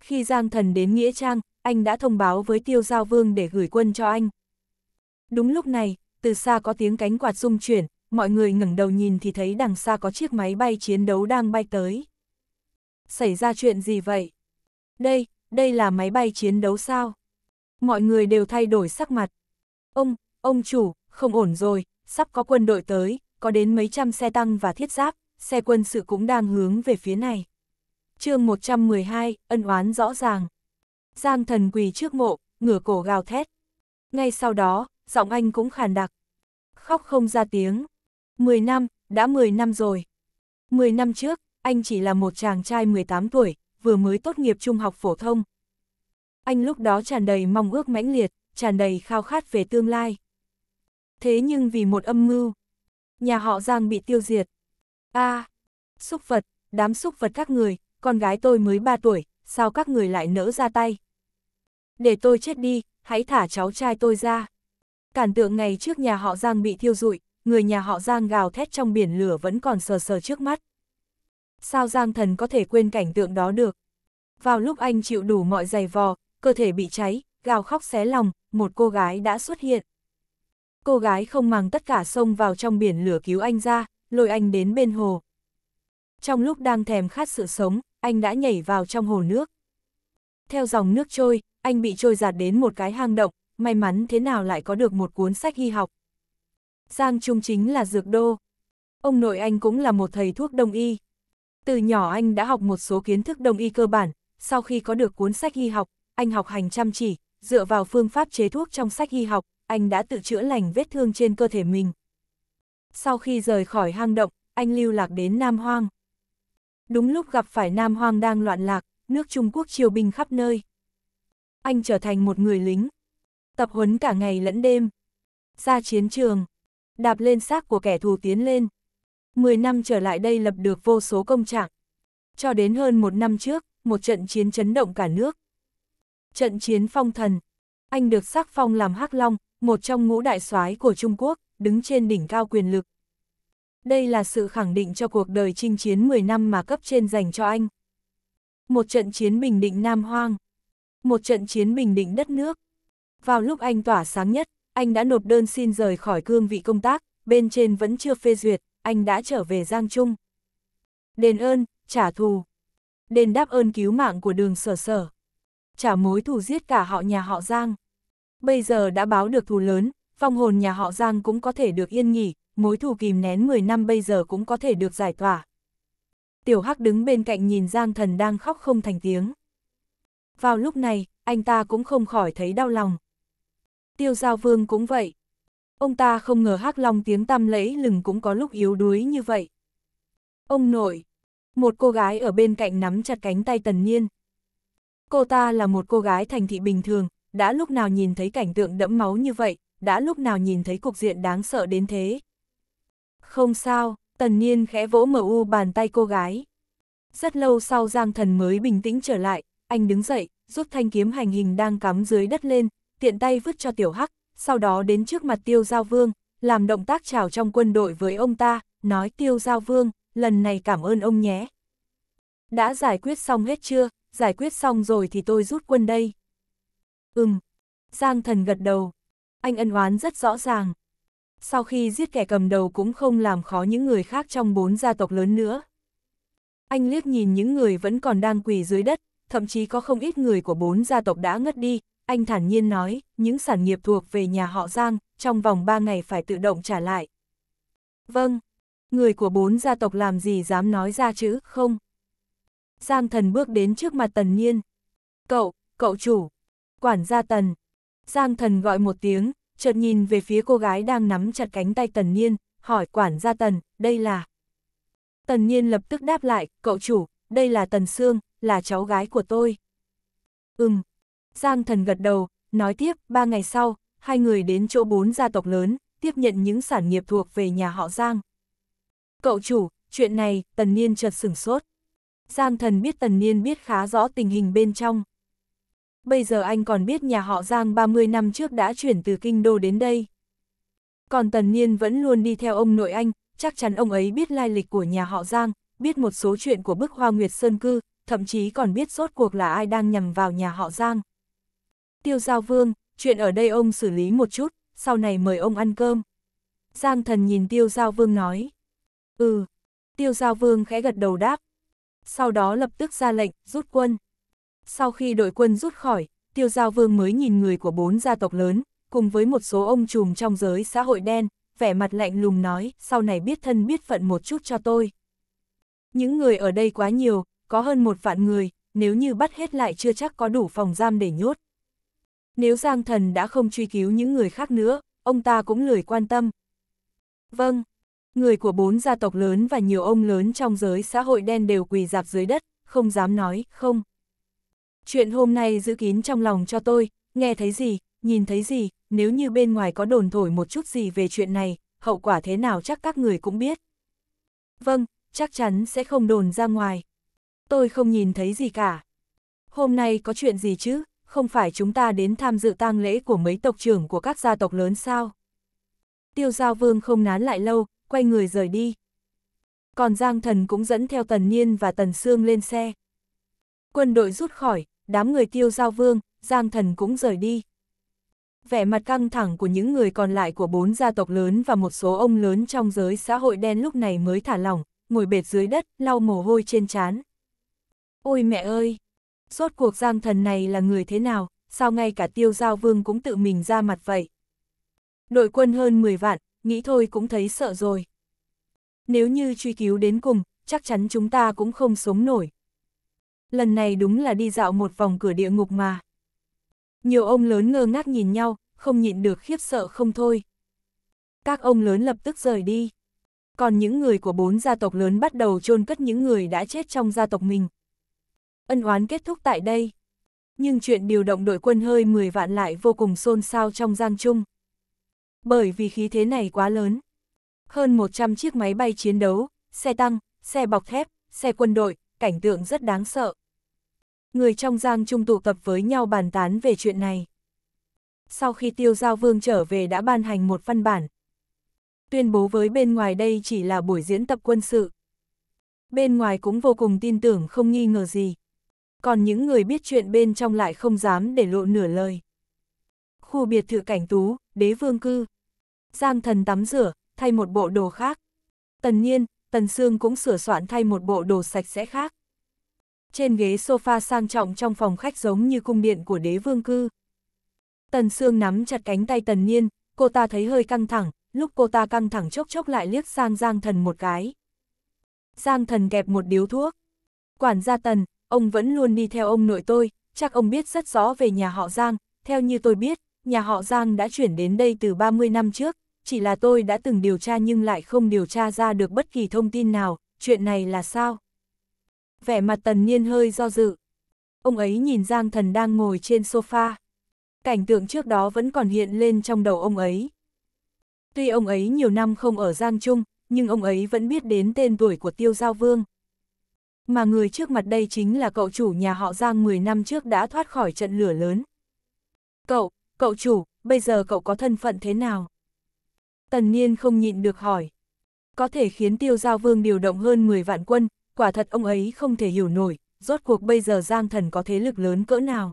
Khi Giang thần đến Nghĩa Trang, anh đã thông báo với Tiêu Giao Vương để gửi quân cho anh. Đúng lúc này, từ xa có tiếng cánh quạt rung chuyển, mọi người ngẩng đầu nhìn thì thấy đằng xa có chiếc máy bay chiến đấu đang bay tới. Xảy ra chuyện gì vậy? Đây, đây là máy bay chiến đấu sao? Mọi người đều thay đổi sắc mặt. Ông, ông chủ, không ổn rồi, sắp có quân đội tới, có đến mấy trăm xe tăng và thiết giáp, xe quân sự cũng đang hướng về phía này. chương 112, ân oán rõ ràng. Giang thần quỳ trước mộ, ngửa cổ gào thét. Ngay sau đó, giọng anh cũng khàn đặc. Khóc không ra tiếng. 10 năm, đã 10 năm rồi. 10 năm trước, anh chỉ là một chàng trai 18 tuổi, vừa mới tốt nghiệp trung học phổ thông. Anh lúc đó tràn đầy mong ước mãnh liệt, tràn đầy khao khát về tương lai. Thế nhưng vì một âm mưu, nhà họ Giang bị tiêu diệt. A, à, xúc vật, đám xúc vật các người, con gái tôi mới 3 tuổi, sao các người lại nỡ ra tay? Để tôi chết đi, hãy thả cháu trai tôi ra. Cản tượng ngày trước nhà họ Giang bị thiêu rụi, người nhà họ Giang gào thét trong biển lửa vẫn còn sờ sờ trước mắt. Sao Giang thần có thể quên cảnh tượng đó được? Vào lúc anh chịu đủ mọi giày vò, cơ thể bị cháy, gào khóc xé lòng, một cô gái đã xuất hiện. Cô gái không mang tất cả sông vào trong biển lửa cứu anh ra, lôi anh đến bên hồ. Trong lúc đang thèm khát sự sống, anh đã nhảy vào trong hồ nước. Theo dòng nước trôi, anh bị trôi giạt đến một cái hang động, may mắn thế nào lại có được một cuốn sách hy học, Giang Trung chính là dược đô. Ông nội anh cũng là một thầy thuốc đông y. Từ nhỏ anh đã học một số kiến thức đông y cơ bản, sau khi có được cuốn sách y học, anh học hành chăm chỉ, dựa vào phương pháp chế thuốc trong sách y học, anh đã tự chữa lành vết thương trên cơ thể mình. Sau khi rời khỏi hang động, anh lưu lạc đến Nam Hoang. Đúng lúc gặp phải Nam Hoang đang loạn lạc, nước Trung Quốc triều binh khắp nơi. Anh trở thành một người lính, tập huấn cả ngày lẫn đêm, ra chiến trường, đạp lên xác của kẻ thù tiến lên. Mười năm trở lại đây lập được vô số công trạng. Cho đến hơn một năm trước, một trận chiến chấn động cả nước. Trận chiến phong thần. Anh được sắc phong làm Hắc Long, một trong ngũ đại soái của Trung Quốc, đứng trên đỉnh cao quyền lực. Đây là sự khẳng định cho cuộc đời chinh chiến 10 năm mà cấp trên dành cho anh. Một trận chiến bình định Nam Hoang. Một trận chiến bình định đất nước. Vào lúc anh tỏa sáng nhất, anh đã nộp đơn xin rời khỏi cương vị công tác, bên trên vẫn chưa phê duyệt, anh đã trở về Giang Trung. Đền ơn, trả thù. Đền đáp ơn cứu mạng của đường sở sở. Trả mối thù giết cả họ nhà họ Giang. Bây giờ đã báo được thù lớn, phong hồn nhà họ Giang cũng có thể được yên nghỉ, mối thù kìm nén 10 năm bây giờ cũng có thể được giải tỏa. Tiểu Hắc đứng bên cạnh nhìn Giang thần đang khóc không thành tiếng. Vào lúc này, anh ta cũng không khỏi thấy đau lòng tiêu giao vương cũng vậy. Ông ta không ngờ hắc long tiếng tăm lẫy lừng cũng có lúc yếu đuối như vậy. Ông nội, một cô gái ở bên cạnh nắm chặt cánh tay tần nhiên. Cô ta là một cô gái thành thị bình thường, đã lúc nào nhìn thấy cảnh tượng đẫm máu như vậy, đã lúc nào nhìn thấy cục diện đáng sợ đến thế. Không sao, tần nhiên khẽ vỗ mở u bàn tay cô gái. Rất lâu sau Giang Thần mới bình tĩnh trở lại, anh đứng dậy, rút thanh kiếm hành hình đang cắm dưới đất lên, tiện tay vứt cho tiểu hắc, sau đó đến trước mặt tiêu giao vương, làm động tác chào trong quân đội với ông ta, nói tiêu giao vương, lần này cảm ơn ông nhé. Đã giải quyết xong hết chưa, giải quyết xong rồi thì tôi rút quân đây. Ừm, Giang thần gật đầu, anh ân oán rất rõ ràng. Sau khi giết kẻ cầm đầu cũng không làm khó những người khác trong bốn gia tộc lớn nữa. Anh liếc nhìn những người vẫn còn đang quỳ dưới đất, thậm chí có không ít người của bốn gia tộc đã ngất đi, anh thản nhiên nói, những sản nghiệp thuộc về nhà họ Giang, trong vòng 3 ngày phải tự động trả lại. Vâng, người của bốn gia tộc làm gì dám nói ra chữ, không? Giang thần bước đến trước mặt tần nhiên. Cậu, cậu chủ, quản gia tần. Giang thần gọi một tiếng, chợt nhìn về phía cô gái đang nắm chặt cánh tay tần nhiên, hỏi quản gia tần, đây là... Tần nhiên lập tức đáp lại, cậu chủ, đây là tần xương là cháu gái của tôi. Ừm, Giang thần gật đầu, nói tiếp, ba ngày sau, hai người đến chỗ bốn gia tộc lớn, tiếp nhận những sản nghiệp thuộc về nhà họ Giang. Cậu chủ, chuyện này, Tần Niên chợt sửng sốt. Giang thần biết Tần Niên biết khá rõ tình hình bên trong. Bây giờ anh còn biết nhà họ Giang 30 năm trước đã chuyển từ Kinh Đô đến đây. Còn Tần Niên vẫn luôn đi theo ông nội anh, chắc chắn ông ấy biết lai lịch của nhà họ Giang, biết một số chuyện của bức hoa nguyệt sơn cư, thậm chí còn biết rốt cuộc là ai đang nhầm vào nhà họ Giang tiêu giao vương, chuyện ở đây ông xử lý một chút, sau này mời ông ăn cơm. Giang thần nhìn tiêu giao vương nói. Ừ, tiêu giao vương khẽ gật đầu đáp. Sau đó lập tức ra lệnh, rút quân. Sau khi đội quân rút khỏi, tiêu giao vương mới nhìn người của bốn gia tộc lớn, cùng với một số ông trùm trong giới xã hội đen, vẻ mặt lạnh lùng nói, sau này biết thân biết phận một chút cho tôi. Những người ở đây quá nhiều, có hơn một vạn người, nếu như bắt hết lại chưa chắc có đủ phòng giam để nhốt nếu Giang Thần đã không truy cứu những người khác nữa, ông ta cũng lười quan tâm. Vâng, người của bốn gia tộc lớn và nhiều ông lớn trong giới xã hội đen đều quỳ dạp dưới đất, không dám nói, không. Chuyện hôm nay giữ kín trong lòng cho tôi, nghe thấy gì, nhìn thấy gì, nếu như bên ngoài có đồn thổi một chút gì về chuyện này, hậu quả thế nào chắc các người cũng biết. Vâng, chắc chắn sẽ không đồn ra ngoài. Tôi không nhìn thấy gì cả. Hôm nay có chuyện gì chứ, không phải chúng ta đến tham dự tang lễ của mấy tộc trưởng của các gia tộc lớn sao? Tiêu Giao Vương không nán lại lâu, quay người rời đi. Còn Giang Thần cũng dẫn theo Tần Niên và Tần Sương lên xe. Quân đội rút khỏi, đám người Tiêu Giao Vương, Giang Thần cũng rời đi. Vẻ mặt căng thẳng của những người còn lại của bốn gia tộc lớn và một số ông lớn trong giới xã hội đen lúc này mới thả lỏng, ngồi bệt dưới đất, lau mồ hôi trên trán. Ôi mẹ ơi! Rốt cuộc giang thần này là người thế nào, sao ngay cả tiêu giao vương cũng tự mình ra mặt vậy. Đội quân hơn 10 vạn, nghĩ thôi cũng thấy sợ rồi. Nếu như truy cứu đến cùng, chắc chắn chúng ta cũng không sống nổi. Lần này đúng là đi dạo một vòng cửa địa ngục mà. Nhiều ông lớn ngơ ngác nhìn nhau, không nhịn được khiếp sợ không thôi. Các ông lớn lập tức rời đi. Còn những người của bốn gia tộc lớn bắt đầu chôn cất những người đã chết trong gia tộc mình ân oán kết thúc tại đây. Nhưng chuyện điều động đội quân hơi 10 vạn lại vô cùng xôn xao trong Giang Trung. Bởi vì khí thế này quá lớn. Hơn 100 chiếc máy bay chiến đấu, xe tăng, xe bọc thép, xe quân đội, cảnh tượng rất đáng sợ. Người trong Giang Trung tụ tập với nhau bàn tán về chuyện này. Sau khi tiêu giao vương trở về đã ban hành một văn bản. Tuyên bố với bên ngoài đây chỉ là buổi diễn tập quân sự. Bên ngoài cũng vô cùng tin tưởng không nghi ngờ gì, còn những người biết chuyện bên trong lại không dám để lộ nửa lời. Khu biệt thự cảnh tú, đế vương cư. Giang thần tắm rửa, thay một bộ đồ khác. Tần nhiên, tần xương cũng sửa soạn thay một bộ đồ sạch sẽ khác. Trên ghế sofa sang trọng trong phòng khách giống như cung điện của đế vương cư. Tần xương nắm chặt cánh tay tần nhiên, cô ta thấy hơi căng thẳng, lúc cô ta căng thẳng chốc chốc lại liếc sang Giang thần một cái. Giang thần kẹp một điếu thuốc. Quản gia tần, ông vẫn luôn đi theo ông nội tôi, chắc ông biết rất rõ về nhà họ Giang, theo như tôi biết, nhà họ Giang đã chuyển đến đây từ 30 năm trước, chỉ là tôi đã từng điều tra nhưng lại không điều tra ra được bất kỳ thông tin nào, chuyện này là sao? Vẻ mặt tần niên hơi do dự. Ông ấy nhìn Giang thần đang ngồi trên sofa. Cảnh tượng trước đó vẫn còn hiện lên trong đầu ông ấy. Tuy ông ấy nhiều năm không ở Giang Trung, nhưng ông ấy vẫn biết đến tên tuổi của Tiêu Giao Vương mà người trước mặt đây chính là cậu chủ nhà họ Giang 10 năm trước đã thoát khỏi trận lửa lớn. Cậu, cậu chủ, bây giờ cậu có thân phận thế nào? Tần Niên không nhịn được hỏi. Có thể khiến tiêu giao vương điều động hơn 10 vạn quân, quả thật ông ấy không thể hiểu nổi, rốt cuộc bây giờ Giang thần có thế lực lớn cỡ nào.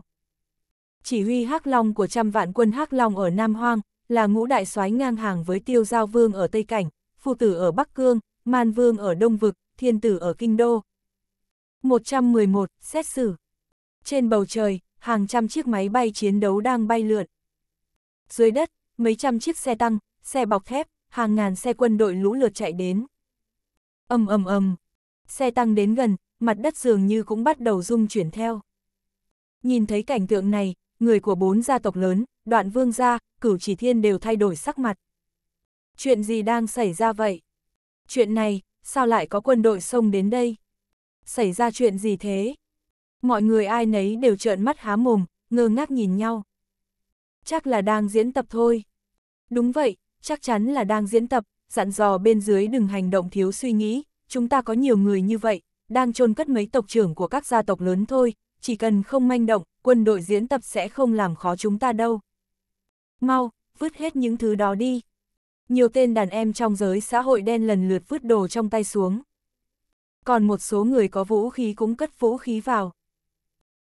Chỉ huy hắc Long của trăm vạn quân hắc Long ở Nam Hoang, là ngũ đại soái ngang hàng với tiêu giao vương ở Tây Cảnh, phu tử ở Bắc Cương, man vương ở Đông Vực, thiên tử ở Kinh Đô, 111, xét xử. Trên bầu trời, hàng trăm chiếc máy bay chiến đấu đang bay lượn. Dưới đất, mấy trăm chiếc xe tăng, xe bọc thép, hàng ngàn xe quân đội lũ lượt chạy đến. Ầm ầm ầm. Xe tăng đến gần, mặt đất dường như cũng bắt đầu rung chuyển theo. Nhìn thấy cảnh tượng này, người của bốn gia tộc lớn, Đoạn Vương gia, Cửu Chỉ Thiên đều thay đổi sắc mặt. Chuyện gì đang xảy ra vậy? Chuyện này, sao lại có quân đội xông đến đây? xảy ra chuyện gì thế? Mọi người ai nấy đều trợn mắt há mồm, ngơ ngác nhìn nhau. Chắc là đang diễn tập thôi. Đúng vậy, chắc chắn là đang diễn tập, dặn dò bên dưới đừng hành động thiếu suy nghĩ, chúng ta có nhiều người như vậy, đang chôn cất mấy tộc trưởng của các gia tộc lớn thôi, chỉ cần không manh động, quân đội diễn tập sẽ không làm khó chúng ta đâu. Mau, vứt hết những thứ đó đi. Nhiều tên đàn em trong giới xã hội đen lần lượt vứt đồ trong tay xuống còn một số người có vũ khí cũng cất vũ khí vào.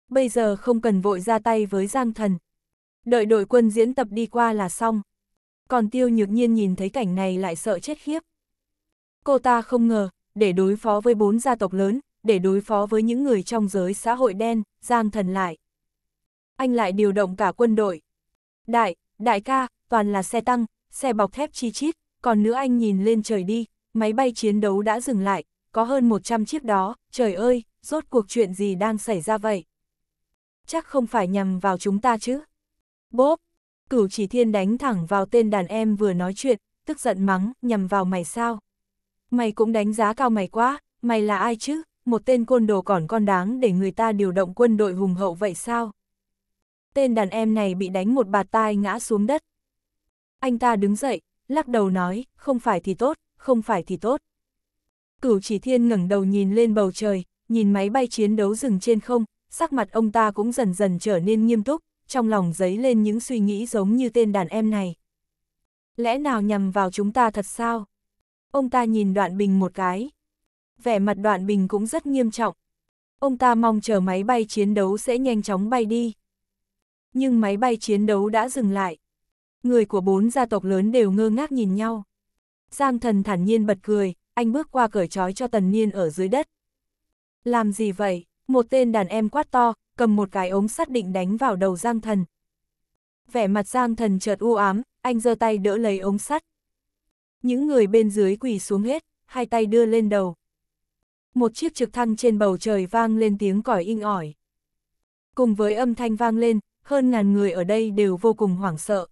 Bây giờ không cần vội ra tay với Giang Thần. Đợi đội quân diễn tập đi qua là xong. Còn Tiêu Nhược Nhiên nhìn thấy cảnh này lại sợ chết khiếp. Cô ta không ngờ, để đối phó với bốn gia tộc lớn, để đối phó với những người trong giới xã hội đen, Giang Thần lại. Anh lại điều động cả quân đội. Đại, đại ca, toàn là xe tăng, xe bọc thép chi chít, còn nữa anh nhìn lên trời đi, máy bay chiến đấu đã dừng lại, có hơn 100 chiếc đó, trời ơi, rốt cuộc chuyện gì đang xảy ra vậy? Chắc không phải nhằm vào chúng ta chứ? Bốp, cửu chỉ thiên đánh thẳng vào tên đàn em vừa nói chuyện, tức giận mắng, nhằm vào mày sao? Mày cũng đánh giá cao mày quá, mày là ai chứ? Một tên côn đồ còn con đáng để người ta điều động quân đội hùng hậu vậy sao? Tên đàn em này bị đánh một bạt tai ngã xuống đất. Anh ta đứng dậy, lắc đầu nói, không phải thì tốt, không phải thì tốt. Cửu chỉ thiên ngẩng đầu nhìn lên bầu trời, nhìn máy bay chiến đấu rừng trên không, sắc mặt ông ta cũng dần dần trở nên nghiêm túc, trong lòng dấy lên những suy nghĩ giống như tên đàn em này. Lẽ nào nhằm vào chúng ta thật sao? Ông ta nhìn đoạn bình một cái. Vẻ mặt đoạn bình cũng rất nghiêm trọng. Ông ta mong chờ máy bay chiến đấu sẽ nhanh chóng bay đi. Nhưng máy bay chiến đấu đã dừng lại. Người của bốn gia tộc lớn đều ngơ ngác nhìn nhau. Giang thần thản nhiên bật cười, anh bước qua cởi trói cho tần niên ở dưới đất. Làm gì vậy? Một tên đàn em quát to, cầm một cái ống sắt định đánh vào đầu Giang Thần. Vẻ mặt Giang Thần chợt u ám, anh giơ tay đỡ lấy ống sắt. Những người bên dưới quỳ xuống hết, hai tay đưa lên đầu. Một chiếc trực thăng trên bầu trời vang lên tiếng còi inh ỏi. Cùng với âm thanh vang lên, hơn ngàn người ở đây đều vô cùng hoảng sợ.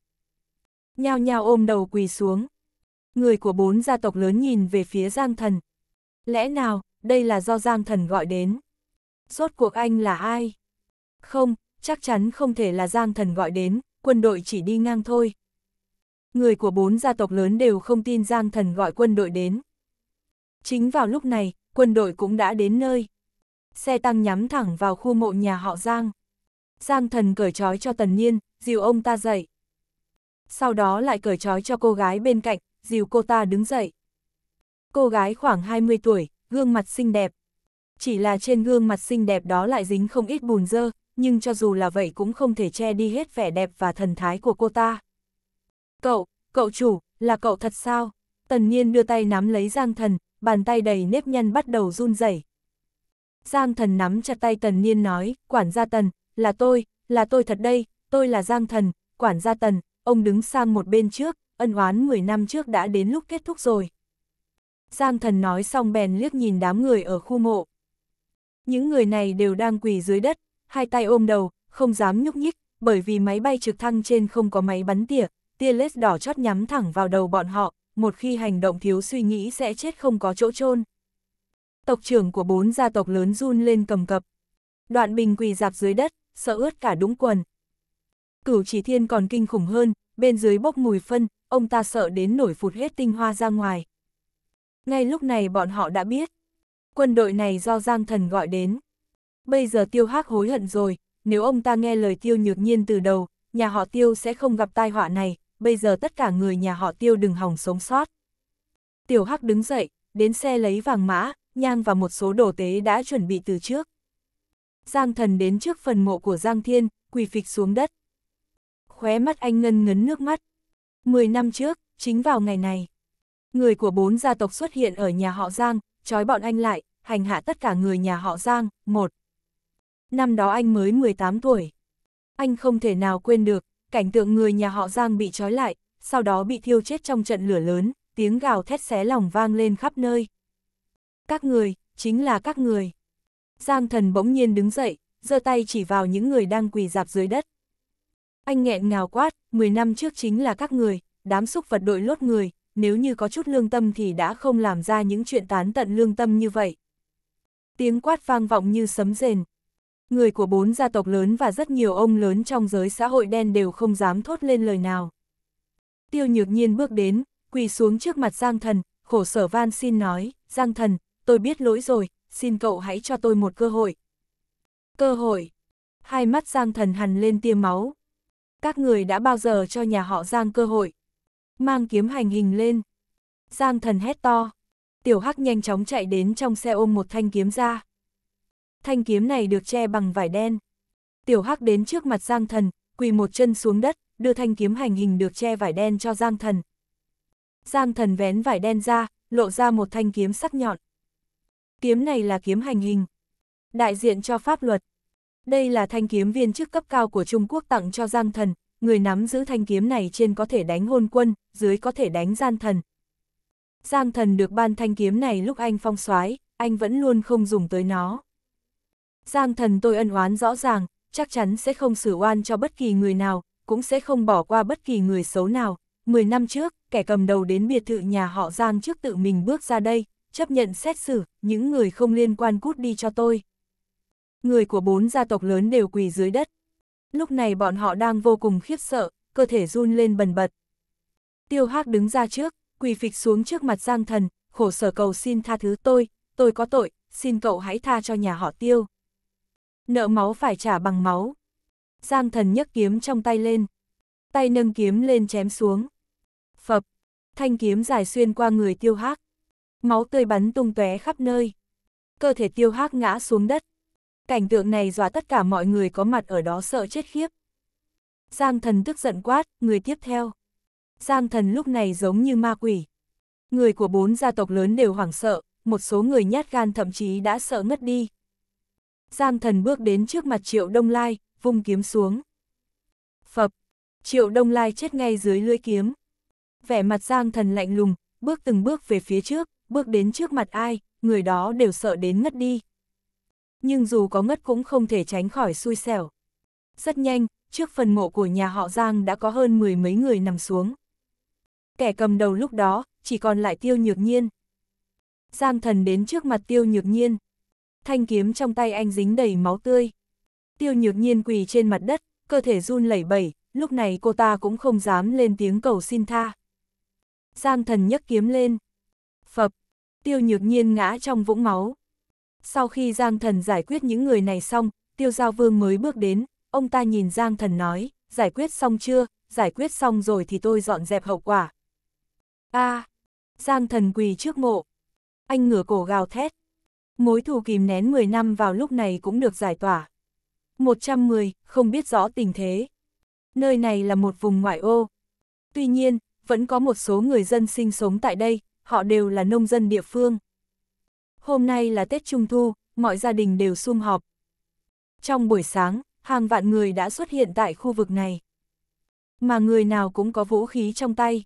Nhao nhao ôm đầu quỳ xuống. Người của bốn gia tộc lớn nhìn về phía Giang Thần. Lẽ nào, đây là do Giang Thần gọi đến? Rốt cuộc anh là ai? Không, chắc chắn không thể là Giang Thần gọi đến, quân đội chỉ đi ngang thôi. Người của bốn gia tộc lớn đều không tin Giang Thần gọi quân đội đến. Chính vào lúc này, quân đội cũng đã đến nơi. Xe tăng nhắm thẳng vào khu mộ nhà họ Giang. Giang Thần cởi trói cho Tần Niên, dìu ông ta dậy. Sau đó lại cởi trói cho cô gái bên cạnh, dìu cô ta đứng dậy. Cô gái khoảng 20 tuổi, gương mặt xinh đẹp. Chỉ là trên gương mặt xinh đẹp đó lại dính không ít bùn dơ, nhưng cho dù là vậy cũng không thể che đi hết vẻ đẹp và thần thái của cô ta. Cậu, cậu chủ, là cậu thật sao? Tần Nhiên đưa tay nắm lấy Giang Thần, bàn tay đầy nếp nhăn bắt đầu run rẩy. Giang Thần nắm chặt tay Tần Nhiên nói, quản gia Tần, là tôi, là tôi thật đây, tôi là Giang Thần, quản gia Tần, ông đứng sang một bên trước, ân oán 10 năm trước đã đến lúc kết thúc rồi. Giang thần nói xong bèn liếc nhìn đám người ở khu mộ. Những người này đều đang quỳ dưới đất, hai tay ôm đầu, không dám nhúc nhích, bởi vì máy bay trực thăng trên không có máy bắn tỉa, tia lết đỏ chót nhắm thẳng vào đầu bọn họ, một khi hành động thiếu suy nghĩ sẽ chết không có chỗ chôn. Tộc trưởng của bốn gia tộc lớn run lên cầm cập. Đoạn bình quỳ dạp dưới đất, sợ ướt cả đúng quần. Cửu chỉ thiên còn kinh khủng hơn, bên dưới bốc mùi phân, ông ta sợ đến nổi phụt hết tinh hoa ra ngoài. Ngay lúc này bọn họ đã biết, quân đội này do Giang Thần gọi đến. Bây giờ Tiêu Hắc hối hận rồi, nếu ông ta nghe lời Tiêu Nhược Nhiên từ đầu, nhà họ Tiêu sẽ không gặp tai họa này, bây giờ tất cả người nhà họ Tiêu đừng hòng sống sót. Tiểu Hắc đứng dậy, đến xe lấy vàng mã, nhang và một số đồ tế đã chuẩn bị từ trước. Giang Thần đến trước phần mộ của Giang Thiên, quỳ phịch xuống đất khóe mắt anh ngân ngấn nước mắt. Mười năm trước, chính vào ngày này, người của bốn gia tộc xuất hiện ở nhà họ Giang, trói bọn anh lại, hành hạ tất cả người nhà họ Giang, một. Năm đó anh mới 18 tuổi. Anh không thể nào quên được, cảnh tượng người nhà họ Giang bị trói lại, sau đó bị thiêu chết trong trận lửa lớn, tiếng gào thét xé lòng vang lên khắp nơi. Các người, chính là các người. Giang thần bỗng nhiên đứng dậy, giơ tay chỉ vào những người đang quỳ dạp dưới đất anh nghẹn ngào quát, 10 năm trước chính là các người, đám xúc vật đội lốt người, nếu như có chút lương tâm thì đã không làm ra những chuyện tán tận lương tâm như vậy. Tiếng quát vang vọng như sấm rền. Người của bốn gia tộc lớn và rất nhiều ông lớn trong giới xã hội đen đều không dám thốt lên lời nào. Tiêu nhược nhiên bước đến, quỳ xuống trước mặt Giang Thần, khổ sở van xin nói, Giang Thần, tôi biết lỗi rồi, xin cậu hãy cho tôi một cơ hội. Cơ hội. Hai mắt Giang Thần hằn lên tia máu, các người đã bao giờ cho nhà họ Giang cơ hội. Mang kiếm hành hình lên. Giang thần hét to. Tiểu Hắc nhanh chóng chạy đến trong xe ôm một thanh kiếm ra. Thanh kiếm này được che bằng vải đen. Tiểu Hắc đến trước mặt Giang thần, quỳ một chân xuống đất, đưa thanh kiếm hành hình được che vải đen cho Giang thần. Giang thần vén vải đen ra, lộ ra một thanh kiếm sắc nhọn. Kiếm này là kiếm hành hình. Đại diện cho pháp luật, đây là thanh kiếm viên chức cấp cao của Trung Quốc tặng cho Giang Thần, người nắm giữ thanh kiếm này trên có thể đánh hôn quân, dưới có thể đánh gian thần. Giang Thần được ban thanh kiếm này lúc anh phong soái, anh vẫn luôn không dùng tới nó. Giang Thần tôi ân oán rõ ràng, chắc chắn sẽ không xử oan cho bất kỳ người nào, cũng sẽ không bỏ qua bất kỳ người xấu nào. Mười năm trước, kẻ cầm đầu đến biệt thự nhà họ Giang trước tự mình bước ra đây, chấp nhận xét xử, những người không liên quan cút đi cho tôi. Người của bốn gia tộc lớn đều quỳ dưới đất. Lúc này bọn họ đang vô cùng khiếp sợ, cơ thể run lên bần bật. Tiêu Hắc đứng ra trước, quỳ phịch xuống trước mặt Giang Thần, khổ sở cầu xin tha thứ tôi, tôi có tội, xin cậu hãy tha cho nhà họ Tiêu. Nợ máu phải trả bằng máu. Giang Thần nhấc kiếm trong tay lên, tay nâng kiếm lên chém xuống. Phập, thanh kiếm dài xuyên qua người Tiêu Hắc, máu tươi bắn tung tóe khắp nơi. Cơ thể Tiêu Hắc ngã xuống đất cảnh tượng này dọa tất cả mọi người có mặt ở đó sợ chết khiếp. Giang thần tức giận quát, người tiếp theo. Giang thần lúc này giống như ma quỷ. Người của bốn gia tộc lớn đều hoảng sợ, một số người nhát gan thậm chí đã sợ ngất đi. Giang thần bước đến trước mặt triệu đông lai, vung kiếm xuống. Phập, triệu đông lai chết ngay dưới lưỡi kiếm. Vẻ mặt giang thần lạnh lùng, bước từng bước về phía trước, bước đến trước mặt ai, người đó đều sợ đến ngất đi nhưng dù có ngất cũng không thể tránh khỏi xui xẻo. Rất nhanh, trước phần mộ của nhà họ Giang đã có hơn mười mấy người nằm xuống. Kẻ cầm đầu lúc đó, chỉ còn lại tiêu nhược nhiên. Giang thần đến trước mặt tiêu nhược nhiên. Thanh kiếm trong tay anh dính đầy máu tươi. Tiêu nhược nhiên quỳ trên mặt đất, cơ thể run lẩy bẩy, lúc này cô ta cũng không dám lên tiếng cầu xin tha. Giang thần nhấc kiếm lên. Phập, tiêu nhược nhiên ngã trong vũng máu. Sau khi Giang Thần giải quyết những người này xong, Tiêu Giao Vương mới bước đến, ông ta nhìn Giang Thần nói, giải quyết xong chưa, giải quyết xong rồi thì tôi dọn dẹp hậu quả. a à, Giang Thần quỳ trước mộ. Anh ngửa cổ gào thét. Mối thù kìm nén 10 năm vào lúc này cũng được giải tỏa. 110, không biết rõ tình thế. Nơi này là một vùng ngoại ô. Tuy nhiên, vẫn có một số người dân sinh sống tại đây, họ đều là nông dân địa phương hôm nay là Tết Trung Thu, mọi gia đình đều sum họp. Trong buổi sáng, hàng vạn người đã xuất hiện tại khu vực này. Mà người nào cũng có vũ khí trong tay.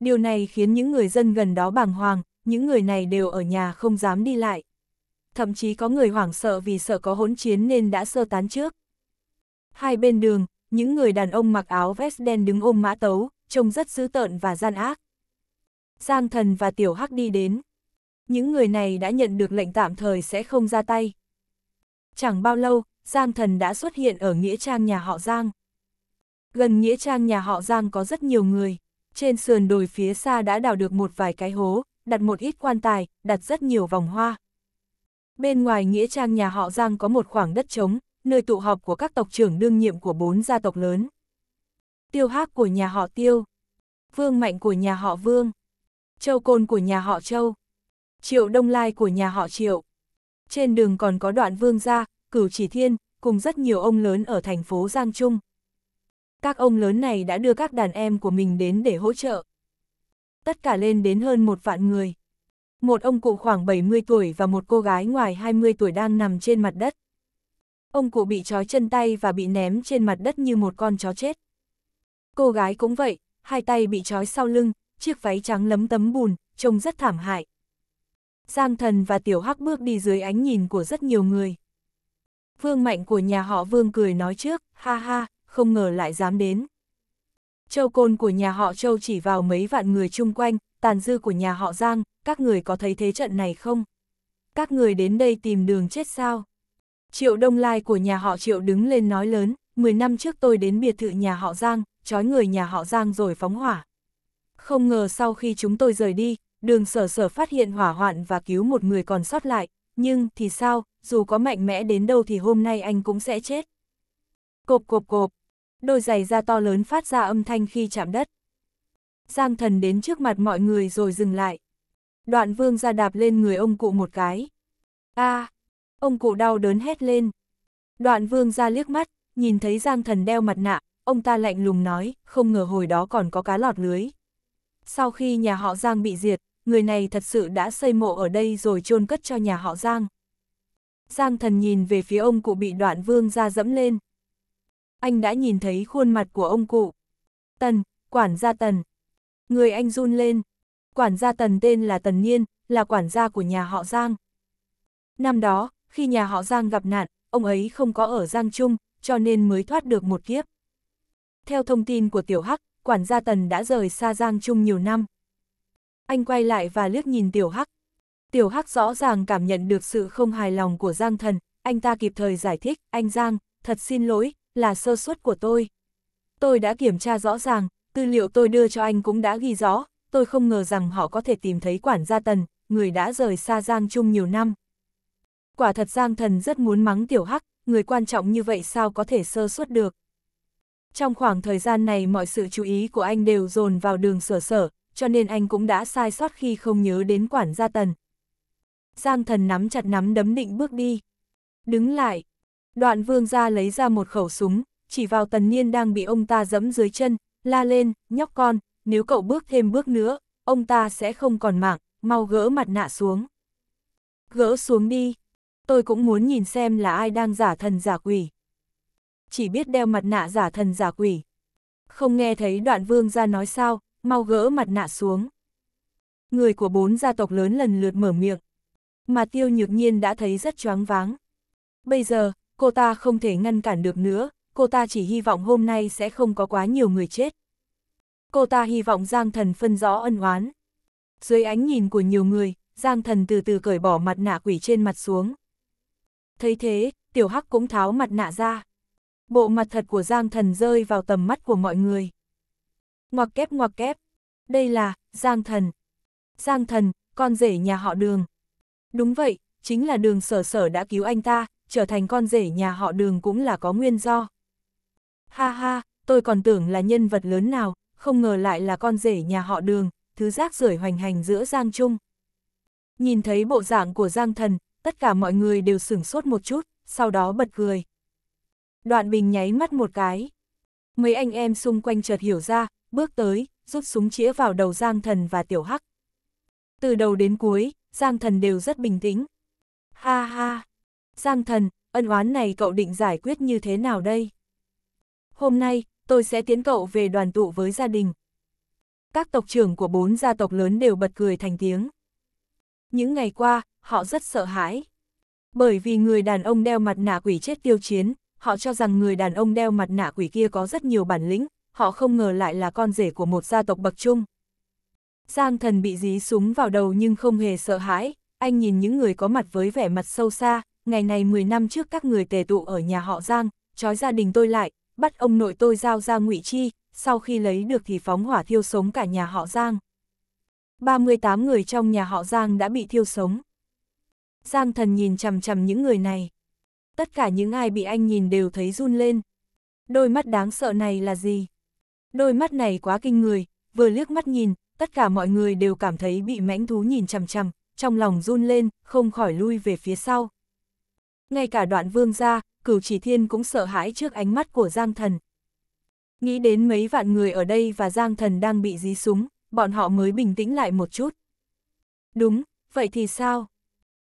Điều này khiến những người dân gần đó bàng hoàng, những người này đều ở nhà không dám đi lại. Thậm chí có người hoảng sợ vì sợ có hỗn chiến nên đã sơ tán trước. Hai bên đường, những người đàn ông mặc áo vest đen đứng ôm mã tấu, trông rất dữ tợn và gian ác. Giang thần và tiểu hắc đi đến những người này đã nhận được lệnh tạm thời sẽ không ra tay. Chẳng bao lâu, Giang Thần đã xuất hiện ở Nghĩa Trang nhà họ Giang. Gần Nghĩa Trang nhà họ Giang có rất nhiều người, trên sườn đồi phía xa đã đào được một vài cái hố, đặt một ít quan tài, đặt rất nhiều vòng hoa. Bên ngoài Nghĩa Trang nhà họ Giang có một khoảng đất trống, nơi tụ họp của các tộc trưởng đương nhiệm của bốn gia tộc lớn. Tiêu Hác của nhà họ Tiêu, Vương Mạnh của nhà họ Vương, Châu Côn của nhà họ Châu, Triệu Đông Lai của nhà họ Triệu. Trên đường còn có đoạn Vương Gia, Cửu Chỉ Thiên, cùng rất nhiều ông lớn ở thành phố Giang Trung. Các ông lớn này đã đưa các đàn em của mình đến để hỗ trợ. Tất cả lên đến hơn một vạn người. Một ông cụ khoảng 70 tuổi và một cô gái ngoài 20 tuổi đang nằm trên mặt đất. Ông cụ bị trói chân tay và bị ném trên mặt đất như một con chó chết. Cô gái cũng vậy, hai tay bị trói sau lưng, chiếc váy trắng lấm tấm bùn, trông rất thảm hại. Giang Thần và Tiểu Hắc bước đi dưới ánh nhìn của rất nhiều người. Vương Mạnh của nhà họ Vương cười nói trước, ha ha, không ngờ lại dám đến. Châu Côn của nhà họ Châu chỉ vào mấy vạn người chung quanh, tàn dư của nhà họ Giang, các người có thấy thế trận này không? Các người đến đây tìm đường chết sao? Triệu Đông Lai của nhà họ Triệu đứng lên nói lớn, 10 năm trước tôi đến biệt thự nhà họ Giang, trói người nhà họ Giang rồi phóng hỏa. Không ngờ sau khi chúng tôi rời đi, đường sở sở phát hiện hỏa hoạn và cứu một người còn sót lại, nhưng thì sao, dù có mạnh mẽ đến đâu thì hôm nay anh cũng sẽ chết. Cộp cộp cộp, đôi giày da to lớn phát ra âm thanh khi chạm đất. Giang thần đến trước mặt mọi người rồi dừng lại. Đoạn vương ra đạp lên người ông cụ một cái. a à, ông cụ đau đớn hét lên. Đoạn vương ra liếc mắt, nhìn thấy giang thần đeo mặt nạ, ông ta lạnh lùng nói, không ngờ hồi đó còn có cá lọt lưới. Sau khi nhà họ giang bị diệt, người này thật sự đã xây mộ ở đây rồi chôn cất cho nhà họ Giang. Giang thần nhìn về phía ông cụ bị đoạn vương ra dẫm lên. Anh đã nhìn thấy khuôn mặt của ông cụ. Tần, quản gia Tần. Người anh run lên. Quản gia Tần tên là Tần Niên, là quản gia của nhà họ Giang. Năm đó, khi nhà họ Giang gặp nạn, ông ấy không có ở Giang Trung, cho nên mới thoát được một kiếp. Theo thông tin của Tiểu Hắc, quản gia Tần đã rời xa Giang Trung nhiều năm anh quay lại và liếc nhìn Tiểu Hắc. Tiểu Hắc rõ ràng cảm nhận được sự không hài lòng của Giang Thần, anh ta kịp thời giải thích, anh Giang, thật xin lỗi, là sơ suất của tôi. Tôi đã kiểm tra rõ ràng, tư liệu tôi đưa cho anh cũng đã ghi rõ, tôi không ngờ rằng họ có thể tìm thấy quản gia Tần, người đã rời xa Giang Trung nhiều năm. Quả thật Giang Thần rất muốn mắng Tiểu Hắc, người quan trọng như vậy sao có thể sơ suất được. Trong khoảng thời gian này mọi sự chú ý của anh đều dồn vào đường sở sở, cho nên anh cũng đã sai sót khi không nhớ đến quản gia tần. Giang thần nắm chặt nắm đấm định bước đi. Đứng lại. Đoạn vương gia lấy ra một khẩu súng, chỉ vào tần niên đang bị ông ta dẫm dưới chân, la lên, nhóc con, nếu cậu bước thêm bước nữa, ông ta sẽ không còn mạng, mau gỡ mặt nạ xuống. Gỡ xuống đi. Tôi cũng muốn nhìn xem là ai đang giả thần giả quỷ. Chỉ biết đeo mặt nạ giả thần giả quỷ. Không nghe thấy đoạn vương ra nói sao, mau gỡ mặt nạ xuống. Người của bốn gia tộc lớn lần lượt mở miệng, mà tiêu nhược nhiên đã thấy rất choáng váng. Bây giờ, cô ta không thể ngăn cản được nữa, cô ta chỉ hy vọng hôm nay sẽ không có quá nhiều người chết. Cô ta hy vọng Giang Thần phân rõ ân oán. Dưới ánh nhìn của nhiều người, Giang Thần từ từ cởi bỏ mặt nạ quỷ trên mặt xuống. Thấy thế, Tiểu Hắc cũng tháo mặt nạ ra. Bộ mặt thật của Giang Thần rơi vào tầm mắt của mọi người. Ngoặc kép ngoặc kép. Đây là, Giang Thần. Giang Thần, con rể nhà họ đường. Đúng vậy, chính là đường sở sở đã cứu anh ta, trở thành con rể nhà họ đường cũng là có nguyên do. Ha ha, tôi còn tưởng là nhân vật lớn nào, không ngờ lại là con rể nhà họ đường, thứ rác rưởi hoành hành giữa Giang Trung. Nhìn thấy bộ dạng của Giang Thần, tất cả mọi người đều sửng sốt một chút, sau đó bật cười. Đoạn Bình nháy mắt một cái. Mấy anh em xung quanh chợt hiểu ra, bước tới, rút súng chĩa vào đầu Giang Thần và Tiểu Hắc. Từ đầu đến cuối, Giang Thần đều rất bình tĩnh. Ha ha! Giang Thần, ân oán này cậu định giải quyết như thế nào đây? Hôm nay, tôi sẽ tiến cậu về đoàn tụ với gia đình. Các tộc trưởng của bốn gia tộc lớn đều bật cười thành tiếng. Những ngày qua, họ rất sợ hãi. Bởi vì người đàn ông đeo mặt nạ quỷ chết tiêu chiến, họ cho rằng người đàn ông đeo mặt nạ quỷ kia có rất nhiều bản lĩnh, họ không ngờ lại là con rể của một gia tộc bậc trung. Giang thần bị dí súng vào đầu nhưng không hề sợ hãi, anh nhìn những người có mặt với vẻ mặt sâu xa, ngày này 10 năm trước các người tề tụ ở nhà họ Giang, trói gia đình tôi lại, bắt ông nội tôi giao ra ngụy chi, sau khi lấy được thì phóng hỏa thiêu sống cả nhà họ Giang. 38 người trong nhà họ Giang đã bị thiêu sống. Giang thần nhìn chằm chằm những người này. Tất cả những ai bị anh nhìn đều thấy run lên. Đôi mắt đáng sợ này là gì? Đôi mắt này quá kinh người, vừa liếc mắt nhìn, tất cả mọi người đều cảm thấy bị mãnh thú nhìn chằm chằm, trong lòng run lên, không khỏi lui về phía sau. Ngay cả đoạn vương gia, cửu chỉ thiên cũng sợ hãi trước ánh mắt của Giang Thần. Nghĩ đến mấy vạn người ở đây và Giang Thần đang bị dí súng, bọn họ mới bình tĩnh lại một chút. Đúng, vậy thì sao?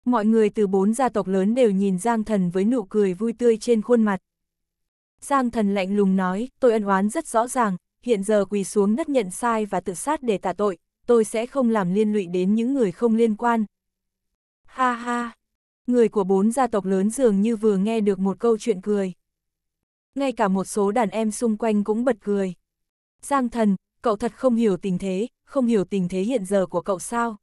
Mọi người từ bốn gia tộc lớn đều nhìn Giang Thần với nụ cười vui tươi trên khuôn mặt. Giang Thần lạnh lùng nói, tôi ân oán rất rõ ràng, hiện giờ quỳ xuống đất nhận sai và tự sát để tạ tội, tôi sẽ không làm liên lụy đến những người không liên quan. Ha ha! Người của bốn gia tộc lớn dường như vừa nghe được một câu chuyện cười. Ngay cả một số đàn em xung quanh cũng bật cười. Giang thần, cậu thật không hiểu tình thế, không hiểu tình thế hiện giờ của cậu sao.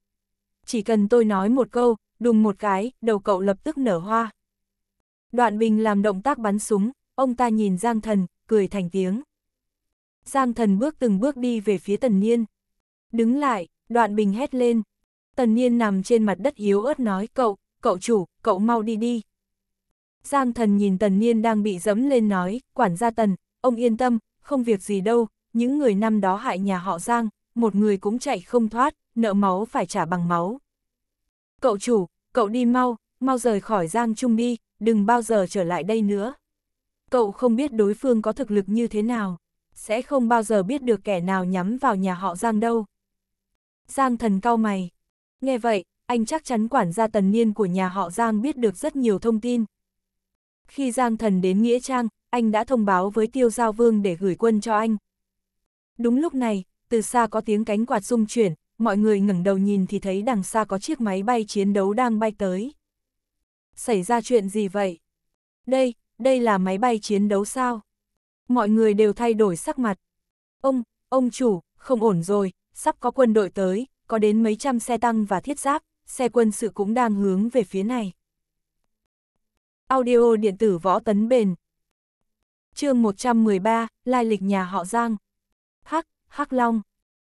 Chỉ cần tôi nói một câu, đùng một cái, đầu cậu lập tức nở hoa. Đoạn bình làm động tác bắn súng, ông ta nhìn Giang thần, cười thành tiếng. Giang thần bước từng bước đi về phía tần niên. Đứng lại, đoạn bình hét lên. Tần niên nằm trên mặt đất yếu ớt nói cậu, cậu chủ, cậu mau đi đi. Giang thần nhìn tần niên đang bị dẫm lên nói, quản gia tần, ông yên tâm, không việc gì đâu, những người năm đó hại nhà họ Giang, một người cũng chạy không thoát, nợ máu phải trả bằng máu. Cậu chủ, cậu đi mau, mau rời khỏi Giang Trung đi, đừng bao giờ trở lại đây nữa. Cậu không biết đối phương có thực lực như thế nào sẽ không bao giờ biết được kẻ nào nhắm vào nhà họ Giang đâu. Giang thần cau mày. Nghe vậy, anh chắc chắn quản gia tần niên của nhà họ Giang biết được rất nhiều thông tin. Khi Giang thần đến Nghĩa Trang, anh đã thông báo với Tiêu Giao Vương để gửi quân cho anh. Đúng lúc này, từ xa có tiếng cánh quạt rung chuyển, mọi người ngẩng đầu nhìn thì thấy đằng xa có chiếc máy bay chiến đấu đang bay tới. Xảy ra chuyện gì vậy? Đây, đây là máy bay chiến đấu sao? mọi người đều thay đổi sắc mặt. Ông, ông chủ, không ổn rồi, sắp có quân đội tới, có đến mấy trăm xe tăng và thiết giáp, xe quân sự cũng đang hướng về phía này. Audio điện tử võ tấn bền chương 113, lai lịch nhà họ Giang. Hắc, Hắc Long.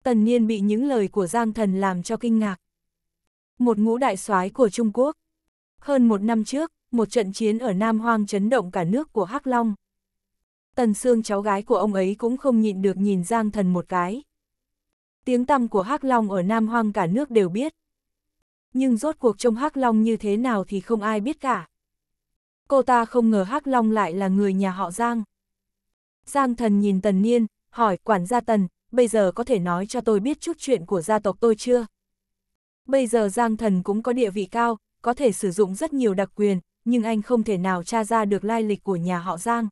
Tần Niên bị những lời của Giang Thần làm cho kinh ngạc. Một ngũ đại soái của Trung Quốc. Hơn một năm trước, một trận chiến ở Nam Hoang chấn động cả nước của Hắc Long. Tần Sương cháu gái của ông ấy cũng không nhịn được nhìn Giang Thần một cái. Tiếng tăm của Hắc Long ở Nam Hoang cả nước đều biết. Nhưng rốt cuộc trông Hắc Long như thế nào thì không ai biết cả. Cô ta không ngờ Hắc Long lại là người nhà họ Giang. Giang Thần nhìn Tần Niên, hỏi quản gia Tần, bây giờ có thể nói cho tôi biết chút chuyện của gia tộc tôi chưa? Bây giờ Giang Thần cũng có địa vị cao, có thể sử dụng rất nhiều đặc quyền, nhưng anh không thể nào tra ra được lai lịch của nhà họ Giang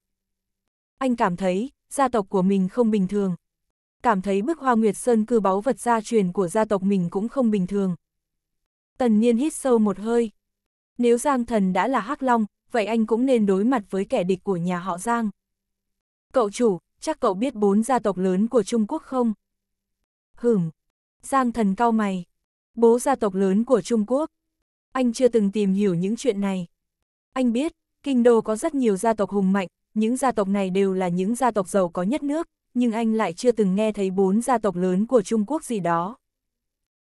anh cảm thấy, gia tộc của mình không bình thường. Cảm thấy bức hoa nguyệt sơn cư báu vật gia truyền của gia tộc mình cũng không bình thường. Tần Niên hít sâu một hơi. Nếu Giang Thần đã là hắc Long, vậy anh cũng nên đối mặt với kẻ địch của nhà họ Giang. Cậu chủ, chắc cậu biết bốn gia tộc lớn của Trung Quốc không? Hửm. Giang Thần cau mày. Bố gia tộc lớn của Trung Quốc. Anh chưa từng tìm hiểu những chuyện này. Anh biết, Kinh Đô có rất nhiều gia tộc hùng mạnh, những gia tộc này đều là những gia tộc giàu có nhất nước, nhưng anh lại chưa từng nghe thấy bốn gia tộc lớn của Trung Quốc gì đó.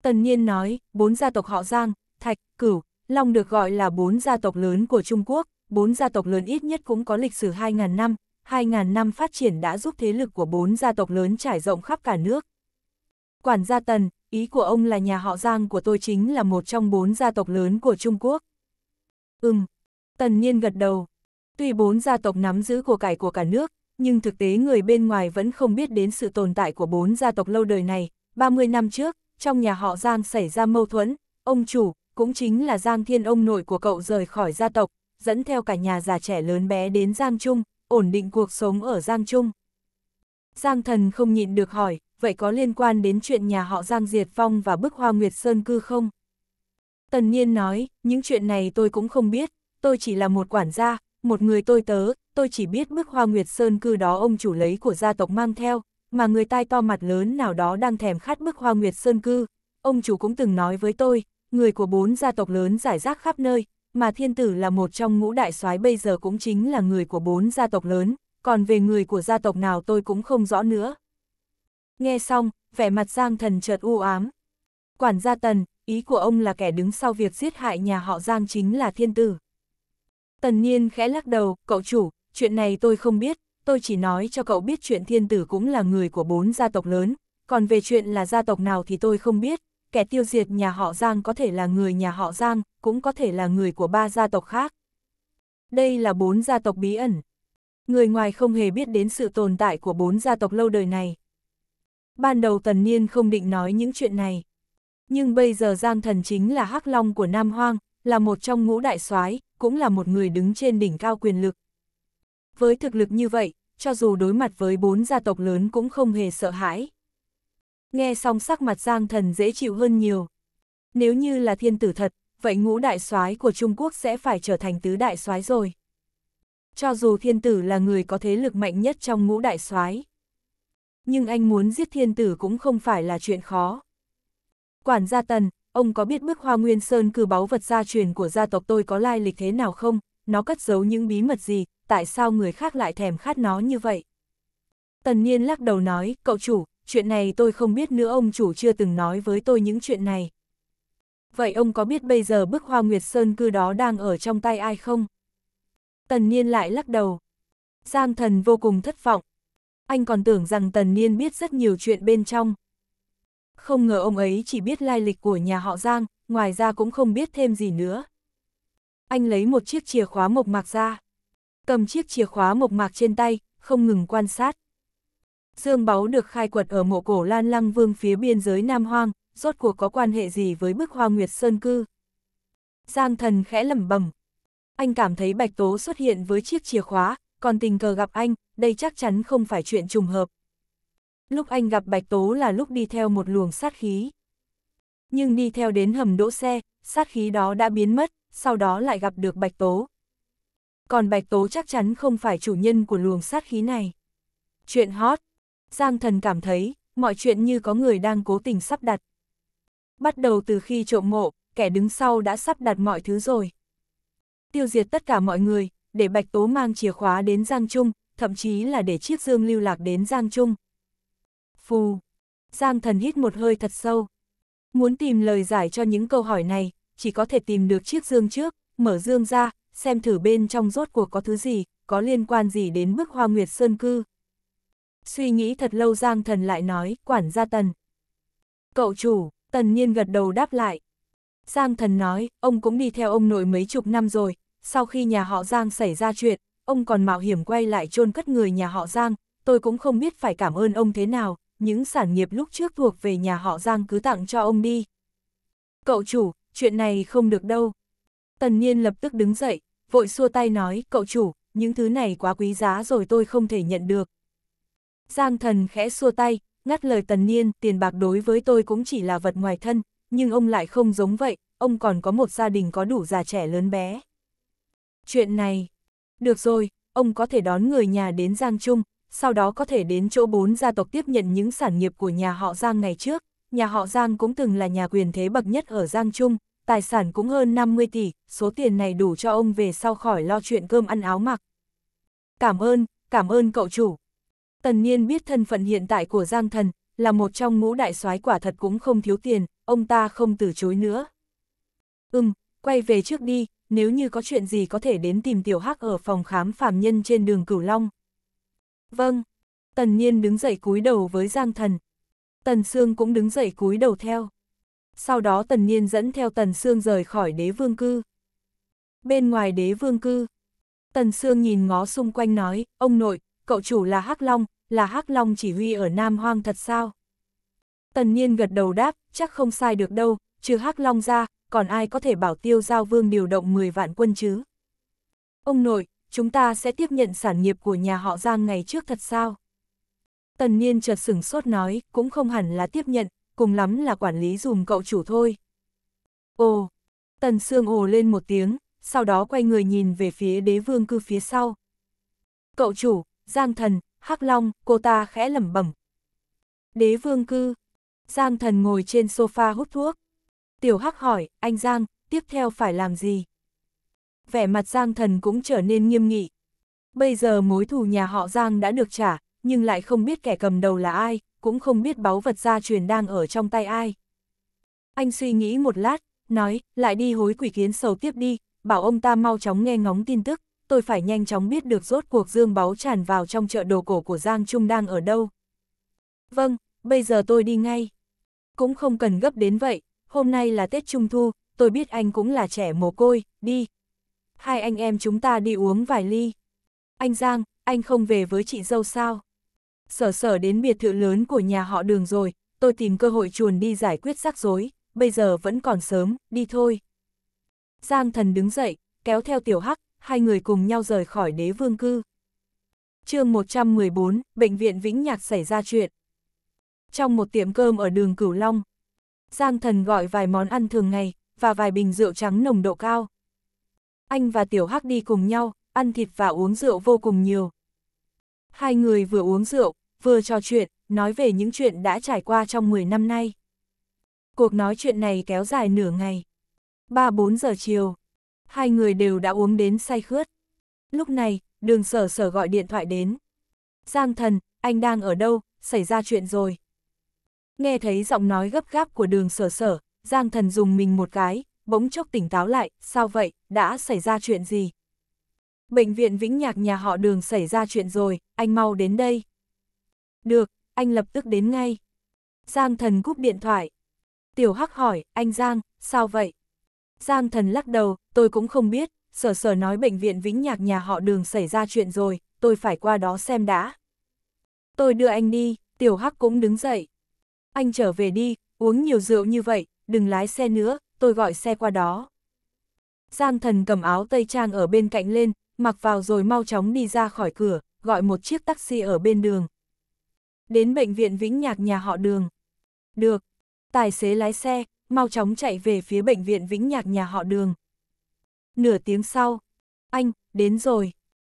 Tần Nhiên nói, bốn gia tộc họ Giang, Thạch, Cửu, Long được gọi là bốn gia tộc lớn của Trung Quốc, bốn gia tộc lớn ít nhất cũng có lịch sử 2.000 năm, 2.000 năm phát triển đã giúp thế lực của bốn gia tộc lớn trải rộng khắp cả nước. Quản gia Tần, ý của ông là nhà họ Giang của tôi chính là một trong bốn gia tộc lớn của Trung Quốc. Ừm, Tần Nhiên gật đầu, Tuy bốn gia tộc nắm giữ của cải của cả nước, nhưng thực tế người bên ngoài vẫn không biết đến sự tồn tại của bốn gia tộc lâu đời này. 30 năm trước, trong nhà họ Giang xảy ra mâu thuẫn, ông chủ, cũng chính là Giang Thiên ông nội của cậu rời khỏi gia tộc, dẫn theo cả nhà già trẻ lớn bé đến Giang Trung, ổn định cuộc sống ở Giang Trung. Giang thần không nhịn được hỏi, vậy có liên quan đến chuyện nhà họ Giang Diệt Phong và bức hoa Nguyệt Sơn cư không? Tần Nhiên nói, những chuyện này tôi cũng không biết, tôi chỉ là một quản gia, một người tôi tớ, tôi chỉ biết bức hoa nguyệt sơn cư đó ông chủ lấy của gia tộc mang theo, mà người tai to mặt lớn nào đó đang thèm khát bức hoa nguyệt sơn cư. Ông chủ cũng từng nói với tôi, người của bốn gia tộc lớn giải rác khắp nơi, mà thiên tử là một trong ngũ đại soái bây giờ cũng chính là người của bốn gia tộc lớn, còn về người của gia tộc nào tôi cũng không rõ nữa. Nghe xong, vẻ mặt Giang Thần chợt u ám. Quản gia Tần, ý của ông là kẻ đứng sau việc giết hại nhà họ Giang chính là thiên tử. Tần Niên khẽ lắc đầu, cậu chủ, chuyện này tôi không biết, tôi chỉ nói cho cậu biết chuyện thiên tử cũng là người của bốn gia tộc lớn, còn về chuyện là gia tộc nào thì tôi không biết, kẻ tiêu diệt nhà họ Giang có thể là người nhà họ Giang, cũng có thể là người của ba gia tộc khác. Đây là bốn gia tộc bí ẩn. Người ngoài không hề biết đến sự tồn tại của bốn gia tộc lâu đời này. Ban đầu Tần Niên không định nói những chuyện này. Nhưng bây giờ Giang Thần chính là hắc long của Nam Hoang, là một trong ngũ đại soái, cũng là một người đứng trên đỉnh cao quyền lực. Với thực lực như vậy, cho dù đối mặt với bốn gia tộc lớn cũng không hề sợ hãi. Nghe xong sắc mặt Giang Thần dễ chịu hơn nhiều. Nếu như là thiên tử thật, vậy ngũ đại soái của Trung Quốc sẽ phải trở thành tứ đại soái rồi. Cho dù thiên tử là người có thế lực mạnh nhất trong ngũ đại soái, nhưng anh muốn giết thiên tử cũng không phải là chuyện khó. Quản gia Tần, ông có biết bức hoa nguyên sơn cư báu vật gia truyền của gia tộc tôi có lai lịch thế nào không, nó cất giấu những bí mật gì, tại sao người khác lại thèm khát nó như vậy? Tần Niên lắc đầu nói, cậu chủ, chuyện này tôi không biết nữa ông chủ chưa từng nói với tôi những chuyện này. Vậy ông có biết bây giờ bức hoa Nguyệt Sơn cư đó đang ở trong tay ai không? Tần Niên lại lắc đầu. Giang thần vô cùng thất vọng. Anh còn tưởng rằng Tần Niên biết rất nhiều chuyện bên trong không ngờ ông ấy chỉ biết lai lịch của nhà họ Giang, ngoài ra cũng không biết thêm gì nữa. Anh lấy một chiếc chìa khóa mộc mạc ra, cầm chiếc chìa khóa mộc mạc trên tay, không ngừng quan sát. Dương báu được khai quật ở mộ cổ Lan Lăng Vương phía biên giới Nam Hoang, rốt cuộc có quan hệ gì với bức hoa nguyệt sơn cư. Giang thần khẽ lẩm bẩm. Anh cảm thấy Bạch Tố xuất hiện với chiếc chìa khóa, còn tình cờ gặp anh, đây chắc chắn không phải chuyện trùng hợp. Lúc anh gặp Bạch Tố là lúc đi theo một luồng sát khí. Nhưng đi theo đến hầm đỗ xe, sát khí đó đã biến mất, sau đó lại gặp được Bạch Tố. Còn Bạch Tố chắc chắn không phải chủ nhân của luồng sát khí này. Chuyện hot. Giang thần cảm thấy, mọi chuyện như có người đang cố tình sắp đặt. Bắt đầu từ khi trộm mộ, kẻ đứng sau đã sắp đặt mọi thứ rồi. Tiêu diệt tất cả mọi người, để Bạch Tố mang chìa khóa đến Giang Trung, thậm chí là để chiếc dương lưu lạc đến Giang Trung. Phù. Giang thần hít một hơi thật sâu. Muốn tìm lời giải cho những câu hỏi này, chỉ có thể tìm được chiếc dương trước, mở dương ra, xem thử bên trong rốt cuộc có thứ gì, có liên quan gì đến bức hoa nguyệt sơn cư. Suy nghĩ thật lâu Giang thần lại nói, quản gia tần. Cậu chủ, tần nhiên gật đầu đáp lại. Giang thần nói, ông cũng đi theo ông nội mấy chục năm rồi, sau khi nhà họ Giang xảy ra chuyện, ông còn mạo hiểm quay lại chôn cất người nhà họ Giang, tôi cũng không biết phải cảm ơn ông thế nào, những sản nghiệp lúc trước thuộc về nhà họ Giang cứ tặng cho ông đi. Cậu chủ, chuyện này không được đâu. Tần Niên lập tức đứng dậy, vội xua tay nói, cậu chủ, những thứ này quá quý giá rồi tôi không thể nhận được. Giang thần khẽ xua tay, ngắt lời Tần Niên, tiền bạc đối với tôi cũng chỉ là vật ngoài thân, nhưng ông lại không giống vậy, ông còn có một gia đình có đủ già trẻ lớn bé. Chuyện này, được rồi, ông có thể đón người nhà đến Giang Trung, sau đó có thể đến chỗ bốn gia tộc tiếp nhận những sản nghiệp của nhà họ Giang ngày trước. Nhà họ Giang cũng từng là nhà quyền thế bậc nhất ở Giang Trung, tài sản cũng hơn 50 tỷ, số tiền này đủ cho ông về sau khỏi lo chuyện cơm ăn áo mặc. Cảm ơn, cảm ơn cậu chủ. Tần Niên biết thân phận hiện tại của Giang Thần, là một trong ngũ đại soái quả thật cũng không thiếu tiền, ông ta không từ chối nữa. Ừm, quay về trước đi, nếu như có chuyện gì có thể đến tìm Tiểu Hắc ở phòng khám phàm nhân trên đường Cửu Long. Vâng. Tần nhiên đứng dậy cúi đầu với Giang Thần. Tần Sương cũng đứng dậy cúi đầu theo. Sau đó Tần Nhiên dẫn theo Tần Sương rời khỏi đế vương cư. Bên ngoài đế vương cư, Tần Sương nhìn ngó xung quanh nói, ông nội, cậu chủ là Hắc Long, là Hắc Long chỉ huy ở Nam Hoang thật sao? Tần Nhiên gật đầu đáp, chắc không sai được đâu, trừ Hắc Long ra, còn ai có thể bảo tiêu giao vương điều động 10 vạn quân chứ? Ông nội, chúng ta sẽ tiếp nhận sản nghiệp của nhà họ Giang ngày trước thật sao? Tần Niên chợt sửng sốt nói, cũng không hẳn là tiếp nhận, cùng lắm là quản lý dùm cậu chủ thôi. Ồ, Tần Sương ồ lên một tiếng, sau đó quay người nhìn về phía đế vương cư phía sau. Cậu chủ, Giang Thần, Hắc Long, cô ta khẽ lẩm bẩm. Đế vương cư, Giang Thần ngồi trên sofa hút thuốc. Tiểu Hắc hỏi, anh Giang, tiếp theo phải làm gì? vẻ mặt Giang Thần cũng trở nên nghiêm nghị. Bây giờ mối thù nhà họ Giang đã được trả, nhưng lại không biết kẻ cầm đầu là ai, cũng không biết báu vật gia truyền đang ở trong tay ai. Anh suy nghĩ một lát, nói, lại đi hối quỷ kiến sầu tiếp đi, bảo ông ta mau chóng nghe ngóng tin tức, tôi phải nhanh chóng biết được rốt cuộc dương báu tràn vào trong chợ đồ cổ của Giang Trung đang ở đâu. Vâng, bây giờ tôi đi ngay. Cũng không cần gấp đến vậy, hôm nay là Tết Trung Thu, tôi biết anh cũng là trẻ mồ côi, đi, hai anh em chúng ta đi uống vài ly. Anh Giang, anh không về với chị dâu sao? Sở sở đến biệt thự lớn của nhà họ đường rồi, tôi tìm cơ hội chuồn đi giải quyết rắc rối, bây giờ vẫn còn sớm, đi thôi. Giang thần đứng dậy, kéo theo tiểu hắc, hai người cùng nhau rời khỏi đế vương cư. chương 114, Bệnh viện Vĩnh Nhạc xảy ra chuyện. Trong một tiệm cơm ở đường Cửu Long, Giang thần gọi vài món ăn thường ngày, và vài bình rượu trắng nồng độ cao anh và Tiểu Hắc đi cùng nhau, ăn thịt và uống rượu vô cùng nhiều. Hai người vừa uống rượu, vừa trò chuyện, nói về những chuyện đã trải qua trong 10 năm nay. Cuộc nói chuyện này kéo dài nửa ngày. 3-4 giờ chiều, hai người đều đã uống đến say khướt. Lúc này, đường sở sở gọi điện thoại đến. Giang thần, anh đang ở đâu, xảy ra chuyện rồi. Nghe thấy giọng nói gấp gáp của đường sở sở, Giang thần dùng mình một cái, bỗng chốc tỉnh táo lại, sao vậy, đã xảy ra chuyện gì? Bệnh viện Vĩnh Nhạc nhà họ đường xảy ra chuyện rồi, anh mau đến đây. Được, anh lập tức đến ngay. Giang thần cúp điện thoại. Tiểu Hắc hỏi, anh Giang, sao vậy? Giang thần lắc đầu, tôi cũng không biết, sở sở nói bệnh viện Vĩnh Nhạc nhà họ đường xảy ra chuyện rồi, tôi phải qua đó xem đã. Tôi đưa anh đi, Tiểu Hắc cũng đứng dậy. Anh trở về đi, uống nhiều rượu như vậy, đừng lái xe nữa, tôi gọi xe qua đó. Giang thần cầm áo tây trang ở bên cạnh lên, mặc vào rồi mau chóng đi ra khỏi cửa, gọi một chiếc taxi ở bên đường. Đến bệnh viện Vĩnh Nhạc nhà họ đường. Được, tài xế lái xe, mau chóng chạy về phía bệnh viện Vĩnh Nhạc nhà họ đường. Nửa tiếng sau, anh, đến rồi.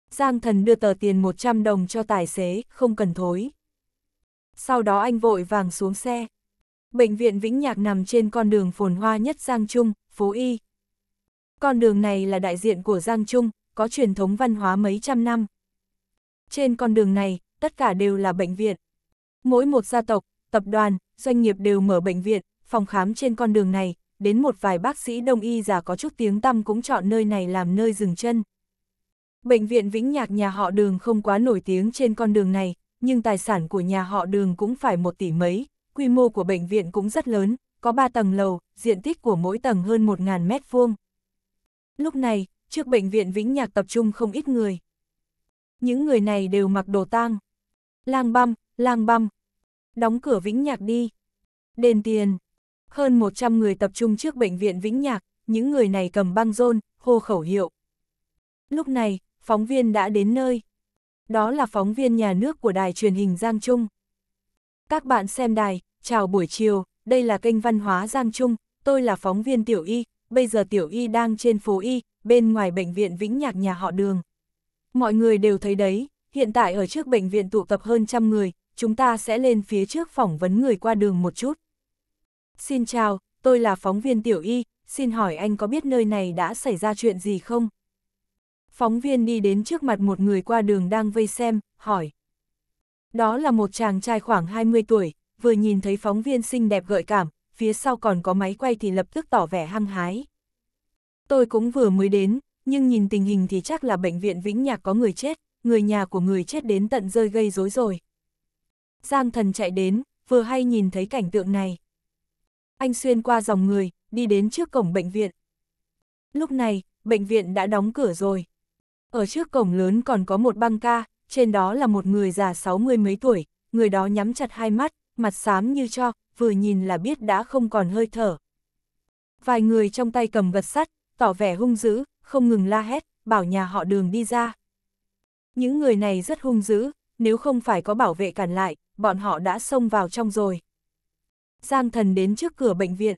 Giang thần đưa tờ tiền 100 đồng cho tài xế, không cần thối. Sau đó anh vội vàng xuống xe bệnh viện Vĩnh Nhạc nằm trên con đường phồn hoa nhất Giang Trung, phố Y. Con đường này là đại diện của Giang Trung, có truyền thống văn hóa mấy trăm năm. Trên con đường này, tất cả đều là bệnh viện. Mỗi một gia tộc, tập đoàn, doanh nghiệp đều mở bệnh viện, phòng khám trên con đường này, đến một vài bác sĩ đông y già có chút tiếng tăm cũng chọn nơi này làm nơi dừng chân. Bệnh viện Vĩnh Nhạc nhà họ đường không quá nổi tiếng trên con đường này, nhưng tài sản của nhà họ đường cũng phải một tỷ mấy, quy mô của bệnh viện cũng rất lớn, có 3 tầng lầu, diện tích của mỗi tầng hơn 1.000 mét vuông. Lúc này, trước bệnh viện Vĩnh Nhạc tập trung không ít người. Những người này đều mặc đồ tang. Lang băm, lang băm. Đóng cửa Vĩnh Nhạc đi. Đền tiền. Hơn 100 người tập trung trước bệnh viện Vĩnh Nhạc, những người này cầm băng rôn, hô khẩu hiệu. Lúc này, phóng viên đã đến nơi. Đó là phóng viên nhà nước của đài truyền hình Giang Trung. Các bạn xem đài, chào buổi chiều, đây là kênh văn hóa Giang Trung, tôi là phóng viên Tiểu Y, bây giờ Tiểu Y đang trên phố Y, bên ngoài bệnh viện Vĩnh Nhạc nhà họ đường. Mọi người đều thấy đấy, hiện tại ở trước bệnh viện tụ tập hơn trăm người, chúng ta sẽ lên phía trước phỏng vấn người qua đường một chút. Xin chào, tôi là phóng viên Tiểu Y, xin hỏi anh có biết nơi này đã xảy ra chuyện gì không? Phóng viên đi đến trước mặt một người qua đường đang vây xem, hỏi. Đó là một chàng trai khoảng 20 tuổi, vừa nhìn thấy phóng viên xinh đẹp gợi cảm, phía sau còn có máy quay thì lập tức tỏ vẻ hăng hái. Tôi cũng vừa mới đến, nhưng nhìn tình hình thì chắc là bệnh viện Vĩnh Nhạc có người chết, người nhà của người chết đến tận rơi gây rối rồi. Giang thần chạy đến, vừa hay nhìn thấy cảnh tượng này. Anh xuyên qua dòng người, đi đến trước cổng bệnh viện. Lúc này, bệnh viện đã đóng cửa rồi. Ở trước cổng lớn còn có một băng ca, trên đó là một người già sáu mươi mấy tuổi, người đó nhắm chặt hai mắt, mặt xám như cho, vừa nhìn là biết đã không còn hơi thở. Vài người trong tay cầm vật sắt, tỏ vẻ hung dữ, không ngừng la hét, bảo nhà họ đường đi ra. Những người này rất hung dữ, nếu không phải có bảo vệ cản lại, bọn họ đã xông vào trong rồi. Giang thần đến trước cửa bệnh viện.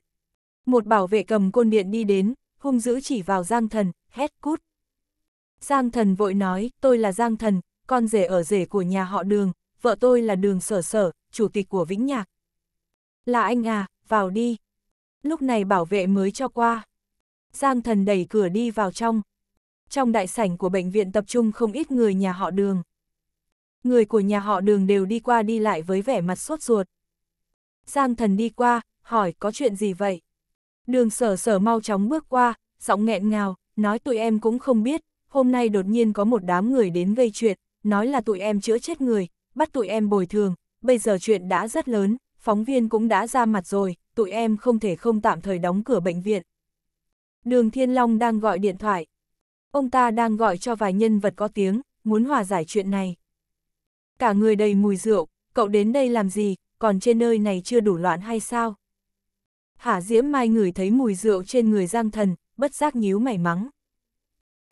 Một bảo vệ cầm côn điện đi đến, hung dữ chỉ vào Giang thần, hét cút. Giang thần vội nói, tôi là Giang thần, con rể ở rể của nhà họ đường, vợ tôi là đường sở sở, chủ tịch của Vĩnh Nhạc. Là anh à, vào đi. Lúc này bảo vệ mới cho qua. Giang thần đẩy cửa đi vào trong. Trong đại sảnh của bệnh viện tập trung không ít người nhà họ đường. Người của nhà họ đường đều đi qua đi lại với vẻ mặt sốt ruột. Giang thần đi qua, hỏi có chuyện gì vậy? Đường sở sở mau chóng bước qua, giọng nghẹn ngào, nói tụi em cũng không biết, hôm nay đột nhiên có một đám người đến gây chuyện, nói là tụi em chữa chết người, bắt tụi em bồi thường, bây giờ chuyện đã rất lớn, phóng viên cũng đã ra mặt rồi, tụi em không thể không tạm thời đóng cửa bệnh viện. Đường Thiên Long đang gọi điện thoại. Ông ta đang gọi cho vài nhân vật có tiếng, muốn hòa giải chuyện này. Cả người đầy mùi rượu, cậu đến đây làm gì, còn trên nơi này chưa đủ loạn hay sao? Hả Diễm Mai ngửi thấy mùi rượu trên người Giang Thần, bất giác nhíu mày mắng.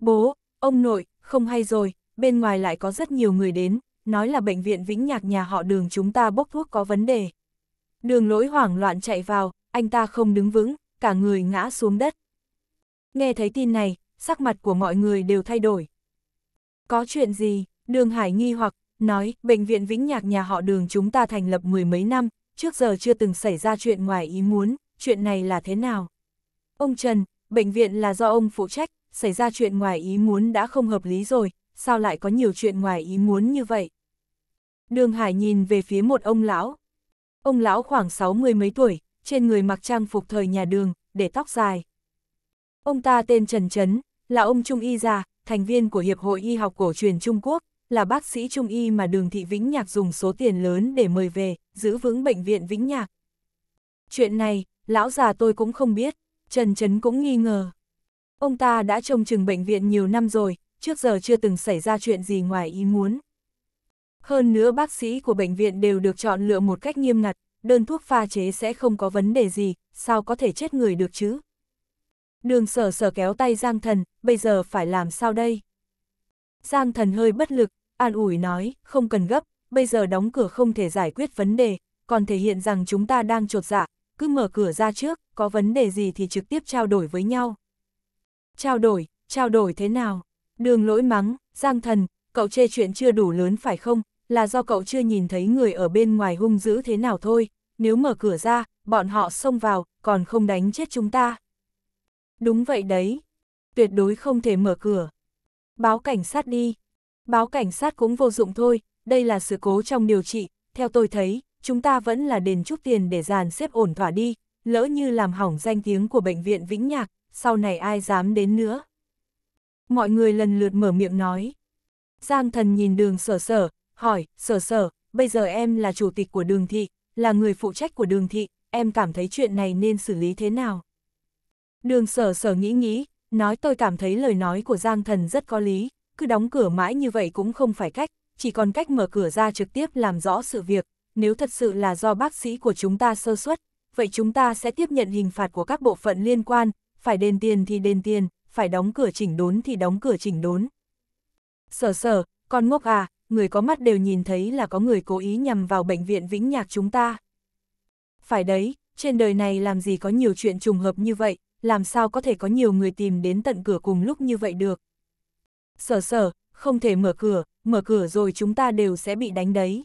Bố, ông nội, không hay rồi, bên ngoài lại có rất nhiều người đến, nói là bệnh viện Vĩnh Nhạc nhà họ đường chúng ta bốc thuốc có vấn đề. Đường lỗi hoảng loạn chạy vào, anh ta không đứng vững, cả người ngã xuống đất. Nghe thấy tin này, sắc mặt của mọi người đều thay đổi. Có chuyện gì? Đường Hải nghi hoặc, nói, bệnh viện Vĩnh Nhạc nhà họ đường chúng ta thành lập mười mấy năm, trước giờ chưa từng xảy ra chuyện ngoài ý muốn, chuyện này là thế nào? Ông Trần, bệnh viện là do ông phụ trách, xảy ra chuyện ngoài ý muốn đã không hợp lý rồi, sao lại có nhiều chuyện ngoài ý muốn như vậy? Đường Hải nhìn về phía một ông lão. Ông lão khoảng 60 mấy tuổi, trên người mặc trang phục thời nhà đường, để tóc dài. Ông ta tên Trần Trấn, là ông Trung Y già, thành viên của Hiệp hội Y học cổ truyền Trung Quốc, là bác sĩ Trung Y mà Đường Thị Vĩnh Nhạc dùng số tiền lớn để mời về, giữ vững bệnh viện Vĩnh Nhạc. Chuyện này, lão già tôi cũng không biết, Trần Trấn cũng nghi ngờ. Ông ta đã trông chừng bệnh viện nhiều năm rồi, trước giờ chưa từng xảy ra chuyện gì ngoài ý muốn. Hơn nữa bác sĩ của bệnh viện đều được chọn lựa một cách nghiêm ngặt, đơn thuốc pha chế sẽ không có vấn đề gì, sao có thể chết người được chứ? Đường sở sở kéo tay Giang Thần, bây giờ phải làm sao đây? Giang Thần hơi bất lực, an ủi nói, không cần gấp, bây giờ đóng cửa không thể giải quyết vấn đề, còn thể hiện rằng chúng ta đang trột dạ, cứ mở cửa ra trước, có vấn đề gì thì trực tiếp trao đổi với nhau. Trao đổi, trao đổi thế nào? Đường lỗi mắng, Giang thần, cậu chê chuyện chưa đủ lớn phải không, là do cậu chưa nhìn thấy người ở bên ngoài hung dữ thế nào thôi, nếu mở cửa ra, bọn họ xông vào, còn không đánh chết chúng ta. Đúng vậy đấy, tuyệt đối không thể mở cửa. Báo cảnh sát đi. Báo cảnh sát cũng vô dụng thôi, đây là sự cố trong điều trị, theo tôi thấy, chúng ta vẫn là đền chút tiền để dàn xếp ổn thỏa đi, lỡ như làm hỏng danh tiếng của bệnh viện Vĩnh Nhạc, sau này ai dám đến nữa. Mọi người lần lượt mở miệng nói. Giang thần nhìn đường sở sở, hỏi, sở sở, bây giờ em là chủ tịch của đường thị, là người phụ trách của đường thị, em cảm thấy chuyện này nên xử lý thế nào? Đường sở sở nghĩ nghĩ, nói tôi cảm thấy lời nói của Giang thần rất có lý, cứ đóng cửa mãi như vậy cũng không phải cách, chỉ còn cách mở cửa ra trực tiếp làm rõ sự việc, nếu thật sự là do bác sĩ của chúng ta sơ suất, vậy chúng ta sẽ tiếp nhận hình phạt của các bộ phận liên quan, phải đền tiền thì đền tiền, phải đóng cửa chỉnh đốn thì đóng cửa chỉnh đốn. Sở sở, con ngốc à, người có mắt đều nhìn thấy là có người cố ý nhằm vào bệnh viện Vĩnh Nhạc chúng ta. Phải đấy, trên đời này làm gì có nhiều chuyện trùng hợp như vậy, làm sao có thể có nhiều người tìm đến tận cửa cùng lúc như vậy được. Sở sở, không thể mở cửa, mở cửa rồi chúng ta đều sẽ bị đánh đấy.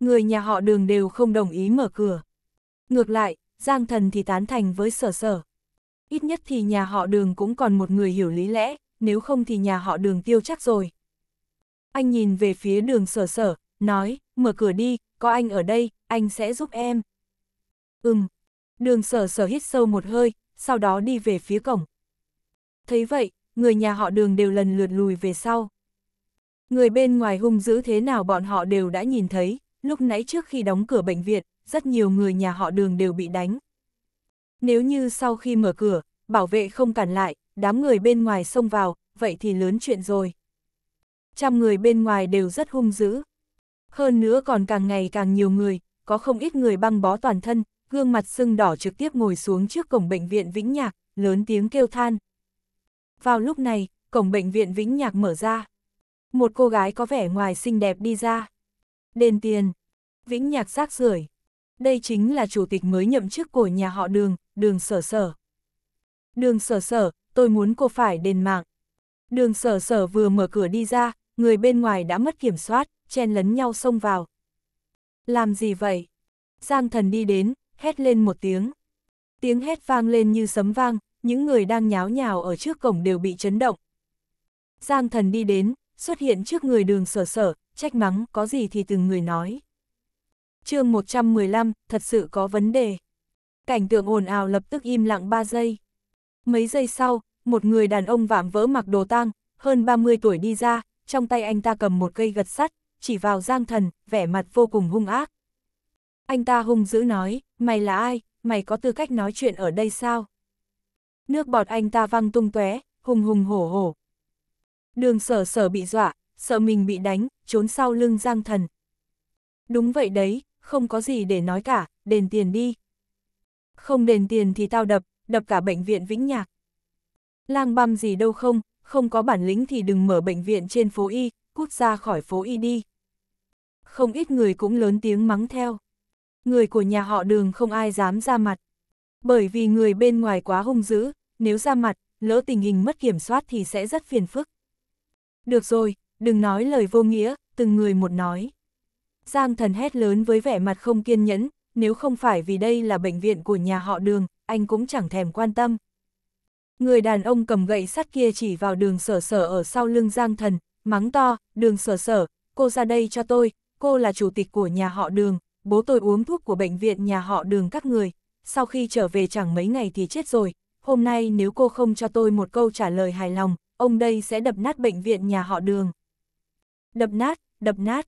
Người nhà họ đường đều không đồng ý mở cửa. Ngược lại, Giang Thần thì tán thành với sở sở. Ít nhất thì nhà họ đường cũng còn một người hiểu lý lẽ, nếu không thì nhà họ đường tiêu chắc rồi. Anh nhìn về phía đường sở sở, nói, mở cửa đi, có anh ở đây, anh sẽ giúp em. Ừm, đường sở sở hít sâu một hơi, sau đó đi về phía cổng. Thấy vậy, người nhà họ đường đều lần lượt lùi về sau. Người bên ngoài hung dữ thế nào bọn họ đều đã nhìn thấy, lúc nãy trước khi đóng cửa bệnh viện, rất nhiều người nhà họ đường đều bị đánh. Nếu như sau khi mở cửa, bảo vệ không cản lại, đám người bên ngoài xông vào, vậy thì lớn chuyện rồi. Trăm người bên ngoài đều rất hung dữ. Hơn nữa còn càng ngày càng nhiều người, có không ít người băng bó toàn thân, gương mặt sưng đỏ trực tiếp ngồi xuống trước cổng bệnh viện Vĩnh Nhạc, lớn tiếng kêu than. Vào lúc này, cổng bệnh viện Vĩnh Nhạc mở ra. Một cô gái có vẻ ngoài xinh đẹp đi ra. Đền tiền. Vĩnh Nhạc rác rưởi đây chính là chủ tịch mới nhậm chức của nhà họ đường, đường sở sở. Đường sở sở, tôi muốn cô phải đền mạng. Đường sở sở vừa mở cửa đi ra, người bên ngoài đã mất kiểm soát, chen lấn nhau xông vào. Làm gì vậy? Giang thần đi đến, hét lên một tiếng. Tiếng hét vang lên như sấm vang, những người đang nháo nhào ở trước cổng đều bị chấn động. Giang thần đi đến, xuất hiện trước người đường sở sở, trách mắng có gì thì từng người nói chương 115, thật sự có vấn đề. Cảnh tượng ồn ào lập tức im lặng 3 giây. Mấy giây sau, một người đàn ông vạm vỡ mặc đồ tang, hơn 30 tuổi đi ra, trong tay anh ta cầm một cây gật sắt, chỉ vào Giang Thần, vẻ mặt vô cùng hung ác. Anh ta hung dữ nói, mày là ai, mày có tư cách nói chuyện ở đây sao? Nước bọt anh ta văng tung tóe, hùng hùng hổ hổ. Đường sở sở bị dọa, sợ mình bị đánh, trốn sau lưng Giang Thần. Đúng vậy đấy, không có gì để nói cả, đền tiền đi. Không đền tiền thì tao đập, đập cả bệnh viện Vĩnh Nhạc. Lang băm gì đâu không, không có bản lĩnh thì đừng mở bệnh viện trên phố Y, cút ra khỏi phố Y đi. Không ít người cũng lớn tiếng mắng theo. Người của nhà họ đường không ai dám ra mặt. Bởi vì người bên ngoài quá hung dữ, nếu ra mặt, lỡ tình hình mất kiểm soát thì sẽ rất phiền phức. Được rồi, đừng nói lời vô nghĩa, từng người một nói. Giang thần hét lớn với vẻ mặt không kiên nhẫn, nếu không phải vì đây là bệnh viện của nhà họ đường, anh cũng chẳng thèm quan tâm. Người đàn ông cầm gậy sắt kia chỉ vào đường sở sở ở sau lưng Giang thần, mắng to, đường sở sở, cô ra đây cho tôi, cô là chủ tịch của nhà họ đường, bố tôi uống thuốc của bệnh viện nhà họ đường các người, sau khi trở về chẳng mấy ngày thì chết rồi, hôm nay nếu cô không cho tôi một câu trả lời hài lòng, ông đây sẽ đập nát bệnh viện nhà họ đường. Đập nát, đập nát,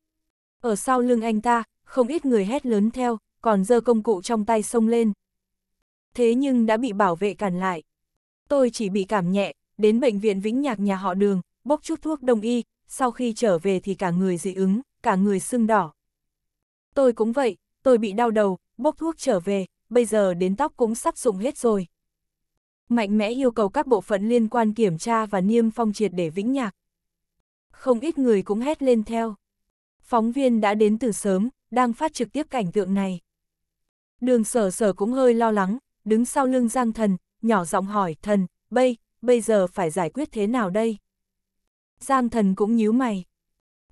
ở sau lưng anh ta, không ít người hét lớn theo, còn giơ công cụ trong tay xông lên. Thế nhưng đã bị bảo vệ cản lại. Tôi chỉ bị cảm nhẹ, đến bệnh viện Vĩnh Nhạc nhà họ đường, bốc chút thuốc đông y, sau khi trở về thì cả người dị ứng, cả người sưng đỏ. Tôi cũng vậy, tôi bị đau đầu, bốc thuốc trở về, bây giờ đến tóc cũng sắp rụng hết rồi. Mạnh mẽ yêu cầu các bộ phận liên quan kiểm tra và niêm phong triệt để Vĩnh Nhạc. Không ít người cũng hét lên theo. Phóng viên đã đến từ sớm, đang phát trực tiếp cảnh tượng này. Đường sở sở cũng hơi lo lắng, đứng sau lưng Giang Thần, nhỏ giọng hỏi, Thần, bây, bây giờ phải giải quyết thế nào đây? Giang Thần cũng nhíu mày.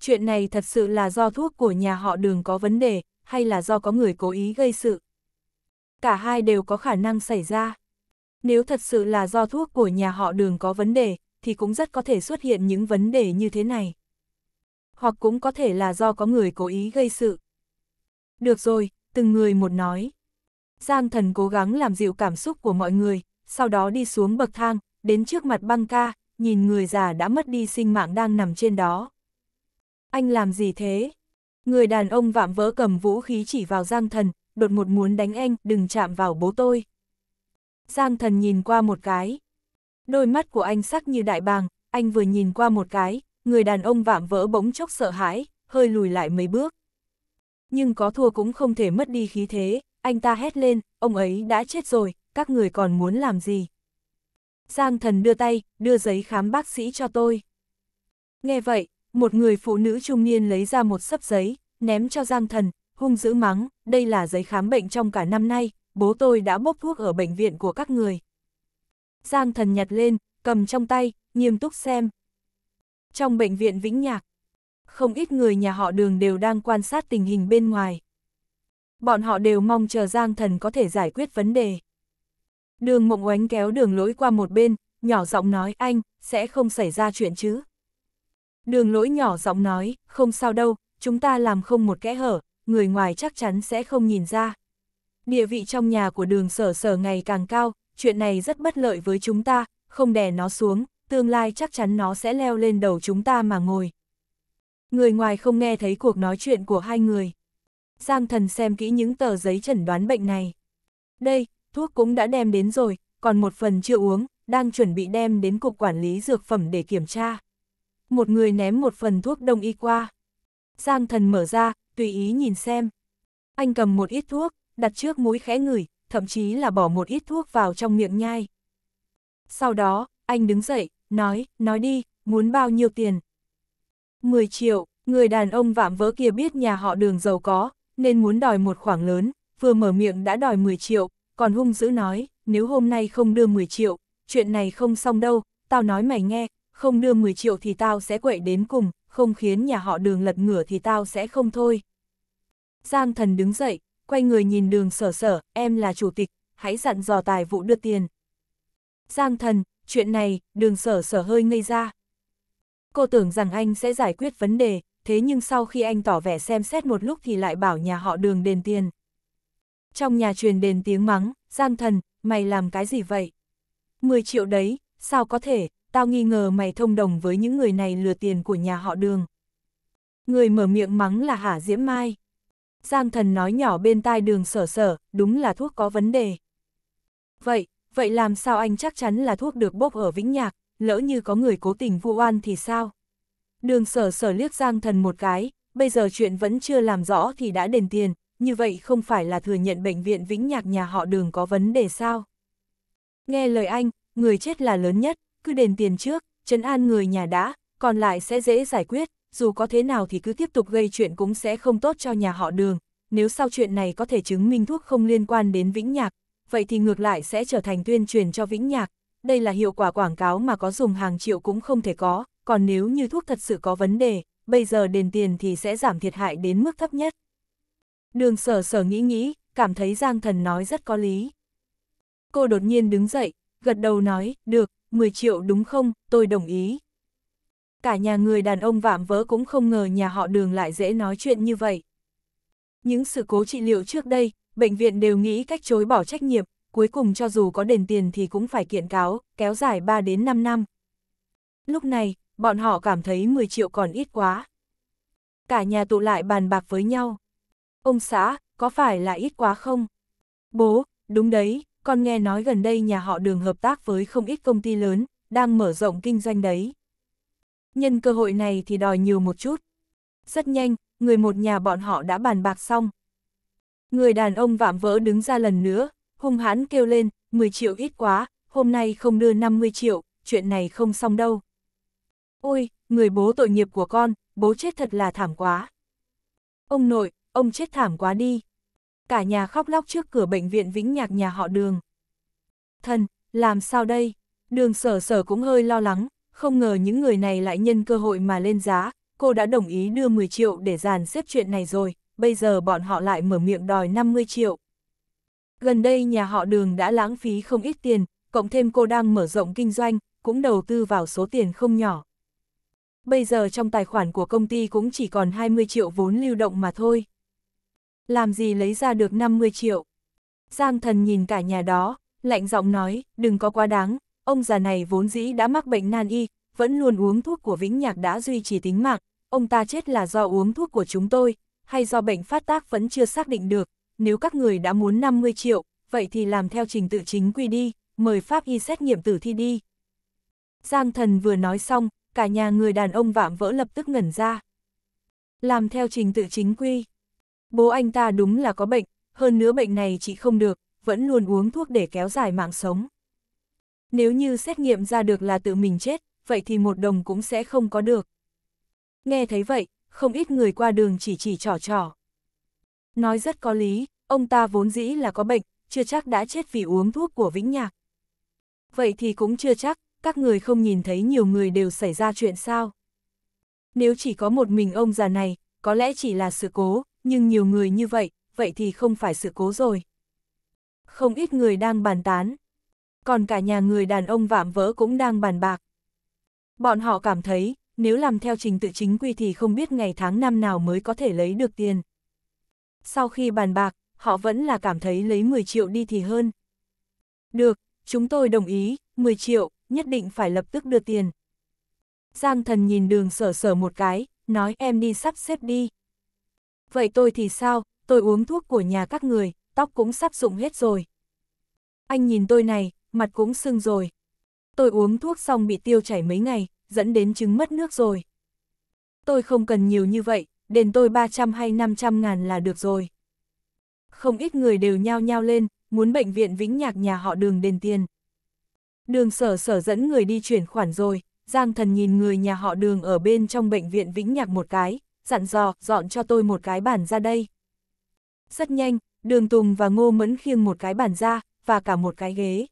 Chuyện này thật sự là do thuốc của nhà họ đường có vấn đề, hay là do có người cố ý gây sự? Cả hai đều có khả năng xảy ra. Nếu thật sự là do thuốc của nhà họ đường có vấn đề, thì cũng rất có thể xuất hiện những vấn đề như thế này hoặc cũng có thể là do có người cố ý gây sự. Được rồi, từng người một nói. Giang thần cố gắng làm dịu cảm xúc của mọi người, sau đó đi xuống bậc thang, đến trước mặt băng ca, nhìn người già đã mất đi sinh mạng đang nằm trên đó. Anh làm gì thế? Người đàn ông vạm vỡ cầm vũ khí chỉ vào Giang thần, đột ngột muốn đánh anh, đừng chạm vào bố tôi. Giang thần nhìn qua một cái. Đôi mắt của anh sắc như đại bàng, anh vừa nhìn qua một cái, người đàn ông vạm vỡ bỗng chốc sợ hãi, hơi lùi lại mấy bước. Nhưng có thua cũng không thể mất đi khí thế, anh ta hét lên, ông ấy đã chết rồi, các người còn muốn làm gì? Giang thần đưa tay, đưa giấy khám bác sĩ cho tôi. Nghe vậy, một người phụ nữ trung niên lấy ra một sấp giấy, ném cho Giang thần, hung dữ mắng, đây là giấy khám bệnh trong cả năm nay, bố tôi đã bốc thuốc ở bệnh viện của các người. Giang thần nhặt lên, cầm trong tay, nghiêm túc xem, trong bệnh viện Vĩnh Nhạc, không ít người nhà họ đường đều đang quan sát tình hình bên ngoài. Bọn họ đều mong chờ Giang Thần có thể giải quyết vấn đề. Đường mộng oánh kéo đường lỗi qua một bên, nhỏ giọng nói anh, sẽ không xảy ra chuyện chứ. Đường lỗi nhỏ giọng nói, không sao đâu, chúng ta làm không một kẽ hở, người ngoài chắc chắn sẽ không nhìn ra. Địa vị trong nhà của đường sở sở ngày càng cao, chuyện này rất bất lợi với chúng ta, không đè nó xuống, tương lai chắc chắn nó sẽ leo lên đầu chúng ta mà ngồi. Người ngoài không nghe thấy cuộc nói chuyện của hai người. Giang thần xem kỹ những tờ giấy chẩn đoán bệnh này. Đây, thuốc cũng đã đem đến rồi, còn một phần chưa uống, đang chuẩn bị đem đến cục quản lý dược phẩm để kiểm tra. Một người ném một phần thuốc đông y qua. Giang thần mở ra, tùy ý nhìn xem. Anh cầm một ít thuốc, đặt trước mũi khẽ ngửi, thậm chí là bỏ một ít thuốc vào trong miệng nhai. Sau đó, anh đứng dậy, nói, nói đi, muốn bao nhiêu tiền? 10 triệu, người đàn ông vạm vỡ kia biết nhà họ đường giàu có, nên muốn đòi một khoản lớn, vừa mở miệng đã đòi 10 triệu, còn hung dữ nói, nếu hôm nay không đưa 10 triệu, chuyện này không xong đâu, tao nói mày nghe, không đưa 10 triệu thì tao sẽ quậy đến cùng, không khiến nhà họ đường lật ngửa thì tao sẽ không thôi. Giang thần đứng dậy, quay người nhìn đường sở sở, em là chủ tịch, hãy dặn dò tài vụ đưa tiền. Giang thần, chuyện này, đường sở sở hơi ngây ra. Cô tưởng rằng anh sẽ giải quyết vấn đề, thế nhưng sau khi anh tỏ vẻ xem xét một lúc thì lại bảo nhà họ đường đền tiền. Trong nhà truyền đền tiếng mắng, Giang thần, mày làm cái gì vậy? 10 triệu đấy, sao có thể, tao nghi ngờ mày thông đồng với những người này lừa tiền của nhà họ đường. Người mở miệng mắng là Hả Diễm Mai. Giang thần nói nhỏ bên tai đường sở sở, đúng là thuốc có vấn đề. Vậy, vậy làm sao anh chắc chắn là thuốc được bốc ở Vĩnh Nhạc, lỡ như có người cố tình vu oan thì sao? Đường sở sở liếc Giang Thần một cái, bây giờ chuyện vẫn chưa làm rõ thì đã đền tiền, như vậy không phải là thừa nhận bệnh viện Vĩnh Nhạc nhà họ đường có vấn đề sao? Nghe lời anh, người chết là lớn nhất, cứ đền tiền trước, trấn an người nhà đã, còn lại sẽ dễ giải quyết, dù có thế nào thì cứ tiếp tục gây chuyện cũng sẽ không tốt cho nhà họ đường. Nếu sau chuyện này có thể chứng minh thuốc không liên quan đến Vĩnh Nhạc, vậy thì ngược lại sẽ trở thành tuyên truyền cho Vĩnh Nhạc. Đây là hiệu quả quảng cáo mà có dùng hàng triệu cũng không thể có, còn nếu như thuốc thật sự có vấn đề, bây giờ đền tiền thì sẽ giảm thiệt hại đến mức thấp nhất. Đường sở sở nghĩ nghĩ, cảm thấy Giang Thần nói rất có lý. Cô đột nhiên đứng dậy, gật đầu nói, được, 10 triệu đúng không, tôi đồng ý. Cả nhà người đàn ông vạm vỡ cũng không ngờ nhà họ đường lại dễ nói chuyện như vậy. Những sự cố trị liệu trước đây, bệnh viện đều nghĩ cách chối bỏ trách nhiệm, cuối cùng cho dù có đền tiền thì cũng phải kiện cáo, kéo dài 3 đến 5 năm. Lúc này, bọn họ cảm thấy 10 triệu còn ít quá. Cả nhà tụ lại bàn bạc với nhau. Ông xã, có phải là ít quá không? Bố, đúng đấy, con nghe nói gần đây nhà họ đường hợp tác với không ít công ty lớn, đang mở rộng kinh doanh đấy. Nhân cơ hội này thì đòi nhiều một chút. Rất nhanh, người một nhà bọn họ đã bàn bạc xong, Người đàn ông vạm vỡ đứng ra lần nữa, hung hãn kêu lên, 10 triệu ít quá, hôm nay không đưa 50 triệu, chuyện này không xong đâu. Ôi, người bố tội nghiệp của con, bố chết thật là thảm quá. Ông nội, ông chết thảm quá đi. Cả nhà khóc lóc trước cửa bệnh viện Vĩnh Nhạc nhà họ đường. Thần, làm sao đây? Đường sở sở cũng hơi lo lắng, không ngờ những người này lại nhân cơ hội mà lên giá, cô đã đồng ý đưa 10 triệu để dàn xếp chuyện này rồi bây giờ bọn họ lại mở miệng đòi 50 triệu. Gần đây nhà họ đường đã lãng phí không ít tiền, cộng thêm cô đang mở rộng kinh doanh, cũng đầu tư vào số tiền không nhỏ. Bây giờ trong tài khoản của công ty cũng chỉ còn 20 triệu vốn lưu động mà thôi. Làm gì lấy ra được 50 triệu? Giang thần nhìn cả nhà đó, lạnh giọng nói, đừng có quá đáng, ông già này vốn dĩ đã mắc bệnh nan y, vẫn luôn uống thuốc của Vĩnh Nhạc đã duy trì tính mạng, ông ta chết là do uống thuốc của chúng tôi, hay do bệnh phát tác vẫn chưa xác định được, nếu các người đã muốn 50 triệu, vậy thì làm theo trình tự chính quy đi, mời pháp y xét nghiệm tử thi đi. Giang thần vừa nói xong, cả nhà người đàn ông vạm vỡ lập tức ngẩn ra. Làm theo trình tự chính quy. Bố anh ta đúng là có bệnh, hơn nữa bệnh này chị không được, vẫn luôn uống thuốc để kéo dài mạng sống. Nếu như xét nghiệm ra được là tự mình chết, vậy thì một đồng cũng sẽ không có được. Nghe thấy vậy, không ít người qua đường chỉ chỉ trò trò. Nói rất có lý, ông ta vốn dĩ là có bệnh, chưa chắc đã chết vì uống thuốc của Vĩnh Nhạc. Vậy thì cũng chưa chắc, các người không nhìn thấy nhiều người đều xảy ra chuyện sao. Nếu chỉ có một mình ông già này, có lẽ chỉ là sự cố, nhưng nhiều người như vậy, vậy thì không phải sự cố rồi. Không ít người đang bàn tán, còn cả nhà người đàn ông vạm vỡ cũng đang bàn bạc. Bọn họ cảm thấy, nếu làm theo trình tự chính quy thì không biết ngày tháng năm nào mới có thể lấy được tiền. Sau khi bàn bạc, họ vẫn là cảm thấy lấy 10 triệu đi thì hơn. Được, chúng tôi đồng ý, 10 triệu, nhất định phải lập tức đưa tiền. Giang thần nhìn đường sở sở một cái, nói em đi sắp xếp đi. Vậy tôi thì sao, tôi uống thuốc của nhà các người, tóc cũng sắp rụng hết rồi. Anh nhìn tôi này, mặt cũng sưng rồi. Tôi uống thuốc xong bị tiêu chảy mấy ngày, dẫn đến trứng mất nước rồi. Tôi không cần nhiều như vậy, đền tôi 300 hay 500 ngàn là được rồi. Không ít người đều nhao nhao lên, muốn bệnh viện Vĩnh Nhạc nhà họ đường đền tiền. Đường sở sở dẫn người đi chuyển khoản rồi, Giang thần nhìn người nhà họ đường ở bên trong bệnh viện Vĩnh Nhạc một cái, dặn dò, dọn cho tôi một cái bản ra đây. Rất nhanh, đường Tùng và Ngô Mẫn khiêng một cái bản ra, và cả một cái ghế.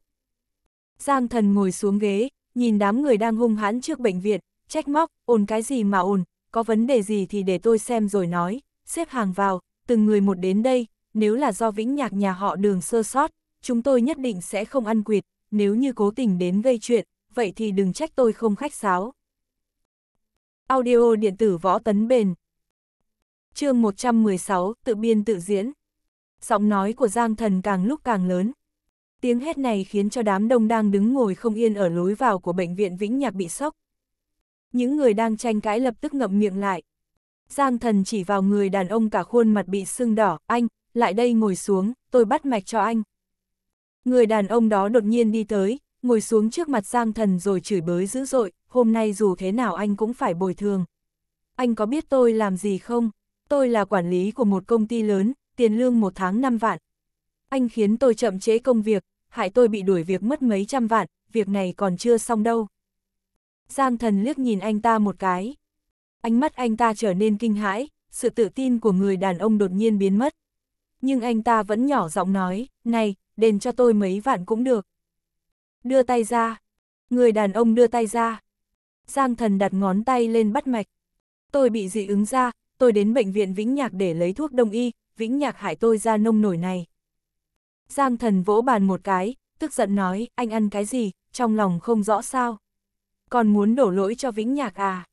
Giang thần ngồi xuống ghế, nhìn đám người đang hung hãn trước bệnh viện, trách móc, ồn cái gì mà ồn, có vấn đề gì thì để tôi xem rồi nói, xếp hàng vào, từng người một đến đây, nếu là do vĩnh nhạc nhà họ đường sơ sót, chúng tôi nhất định sẽ không ăn quyệt, nếu như cố tình đến gây chuyện, vậy thì đừng trách tôi không khách sáo. Audio điện tử võ tấn bền chương 116, tự biên tự diễn. Giọng nói của Giang Thần càng lúc càng lớn, Tiếng hét này khiến cho đám đông đang đứng ngồi không yên ở lối vào của bệnh viện Vĩnh Nhạc bị sốc. Những người đang tranh cãi lập tức ngậm miệng lại. Giang thần chỉ vào người đàn ông cả khuôn mặt bị sưng đỏ, anh, lại đây ngồi xuống, tôi bắt mạch cho anh. Người đàn ông đó đột nhiên đi tới, ngồi xuống trước mặt Giang thần rồi chửi bới dữ dội, hôm nay dù thế nào anh cũng phải bồi thường. Anh có biết tôi làm gì không? Tôi là quản lý của một công ty lớn, tiền lương một tháng 5 vạn. Anh khiến tôi chậm chế công việc, hại tôi bị đuổi việc mất mấy trăm vạn, việc này còn chưa xong đâu. Giang thần liếc nhìn anh ta một cái. Ánh mắt anh ta trở nên kinh hãi, sự tự tin của người đàn ông đột nhiên biến mất. Nhưng anh ta vẫn nhỏ giọng nói, này, đền cho tôi mấy vạn cũng được. Đưa tay ra. Người đàn ông đưa tay ra. Giang thần đặt ngón tay lên bắt mạch. Tôi bị dị ứng ra, tôi đến bệnh viện Vĩnh Nhạc để lấy thuốc đông y, Vĩnh Nhạc hại tôi ra nông nổi này. Giang thần vỗ bàn một cái, tức giận nói, anh ăn cái gì, trong lòng không rõ sao. Còn muốn đổ lỗi cho Vĩnh Nhạc à?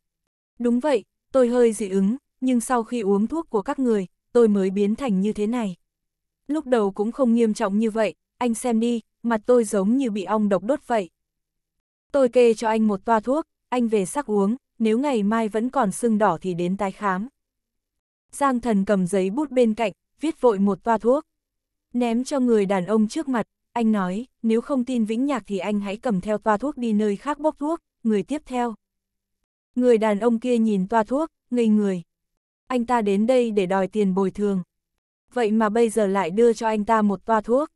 Đúng vậy, tôi hơi dị ứng, nhưng sau khi uống thuốc của các người, tôi mới biến thành như thế này. Lúc đầu cũng không nghiêm trọng như vậy, anh xem đi, mặt tôi giống như bị ong độc đốt vậy. Tôi kê cho anh một toa thuốc, anh về sắc uống, nếu ngày mai vẫn còn sưng đỏ thì đến tái khám. Giang thần cầm giấy bút bên cạnh, viết vội một toa thuốc. Ném cho người đàn ông trước mặt, anh nói, nếu không tin Vĩnh Nhạc thì anh hãy cầm theo toa thuốc đi nơi khác bốc thuốc, người tiếp theo. Người đàn ông kia nhìn toa thuốc, ngây người. Anh ta đến đây để đòi tiền bồi thường. Vậy mà bây giờ lại đưa cho anh ta một toa thuốc.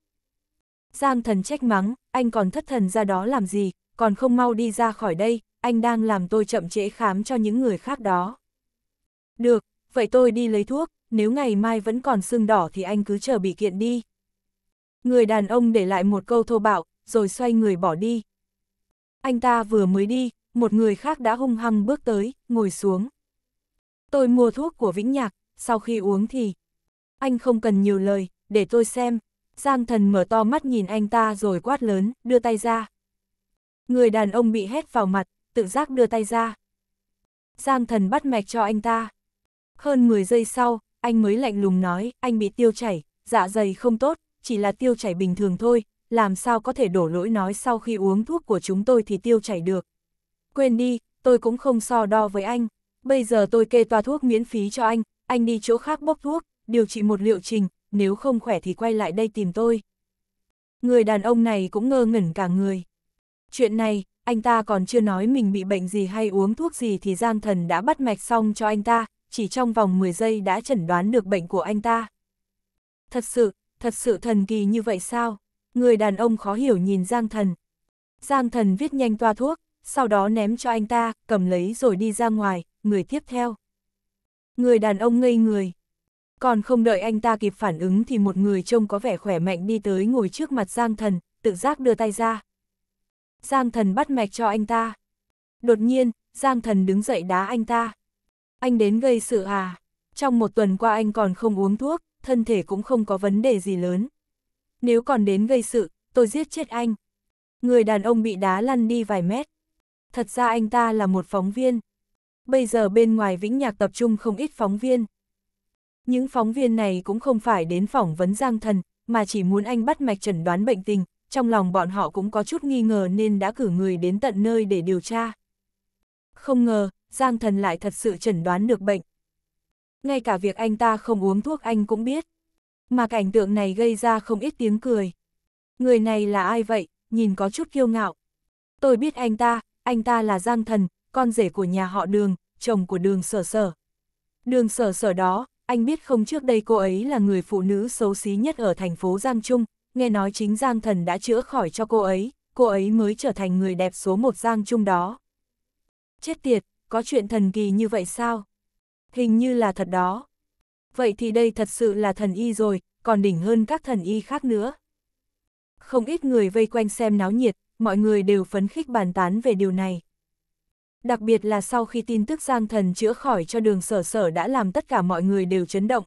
Giang thần trách mắng, anh còn thất thần ra đó làm gì, còn không mau đi ra khỏi đây, anh đang làm tôi chậm trễ khám cho những người khác đó. Được, vậy tôi đi lấy thuốc, nếu ngày mai vẫn còn sưng đỏ thì anh cứ chờ bị kiện đi. Người đàn ông để lại một câu thô bạo, rồi xoay người bỏ đi. Anh ta vừa mới đi, một người khác đã hung hăng bước tới, ngồi xuống. Tôi mua thuốc của Vĩnh Nhạc, sau khi uống thì... Anh không cần nhiều lời, để tôi xem. Giang thần mở to mắt nhìn anh ta rồi quát lớn, đưa tay ra. Người đàn ông bị hét vào mặt, tự giác đưa tay ra. Giang thần bắt mạch cho anh ta. Hơn 10 giây sau, anh mới lạnh lùng nói, anh bị tiêu chảy, dạ dày không tốt, chỉ là tiêu chảy bình thường thôi, làm sao có thể đổ lỗi nói sau khi uống thuốc của chúng tôi thì tiêu chảy được. Quên đi, tôi cũng không so đo với anh, bây giờ tôi kê toa thuốc miễn phí cho anh, anh đi chỗ khác bốc thuốc, điều trị một liệu trình, nếu không khỏe thì quay lại đây tìm tôi. Người đàn ông này cũng ngơ ngẩn cả người. Chuyện này, anh ta còn chưa nói mình bị bệnh gì hay uống thuốc gì thì giang thần đã bắt mạch xong cho anh ta, chỉ trong vòng 10 giây đã chẩn đoán được bệnh của anh ta. Thật sự, thật sự thần kỳ như vậy sao? Người đàn ông khó hiểu nhìn Giang Thần. Giang Thần viết nhanh toa thuốc, sau đó ném cho anh ta, cầm lấy rồi đi ra ngoài, người tiếp theo. Người đàn ông ngây người. Còn không đợi anh ta kịp phản ứng thì một người trông có vẻ khỏe mạnh đi tới ngồi trước mặt Giang Thần, tự giác đưa tay ra. Giang Thần bắt mạch cho anh ta. Đột nhiên, Giang Thần đứng dậy đá anh ta. Anh đến gây sự à? Trong một tuần qua anh còn không uống thuốc, thân thể cũng không có vấn đề gì lớn. Nếu còn đến gây sự, tôi giết chết anh. Người đàn ông bị đá lăn đi vài mét. Thật ra anh ta là một phóng viên. Bây giờ bên ngoài Vĩnh Nhạc tập trung không ít phóng viên. Những phóng viên này cũng không phải đến phỏng vấn Giang Thần, mà chỉ muốn anh bắt mạch chẩn đoán bệnh tình, trong lòng bọn họ cũng có chút nghi ngờ nên đã cử người đến tận nơi để điều tra. Không ngờ, Giang thần lại thật sự chẩn đoán được bệnh. Ngay cả việc anh ta không uống thuốc anh cũng biết. Mà cảnh tượng này gây ra không ít tiếng cười. Người này là ai vậy, nhìn có chút kiêu ngạo. Tôi biết anh ta, anh ta là Giang thần, con rể của nhà họ đường, chồng của đường sở sở. Đường sở sở đó, anh biết không trước đây cô ấy là người phụ nữ xấu xí nhất ở thành phố Giang Trung, nghe nói chính Giang Thần đã chữa khỏi cho cô ấy, cô ấy mới trở thành người đẹp số một Giang Trung đó. Chết tiệt, có chuyện thần kỳ như vậy sao? Hình như là thật đó. Vậy thì đây thật sự là thần y rồi, còn đỉnh hơn các thần y khác nữa. Không ít người vây quanh xem náo nhiệt, mọi người đều phấn khích bàn tán về điều này. Đặc biệt là sau khi tin tức Giang Thần chữa khỏi cho đường sở sở đã làm tất cả mọi người đều chấn động.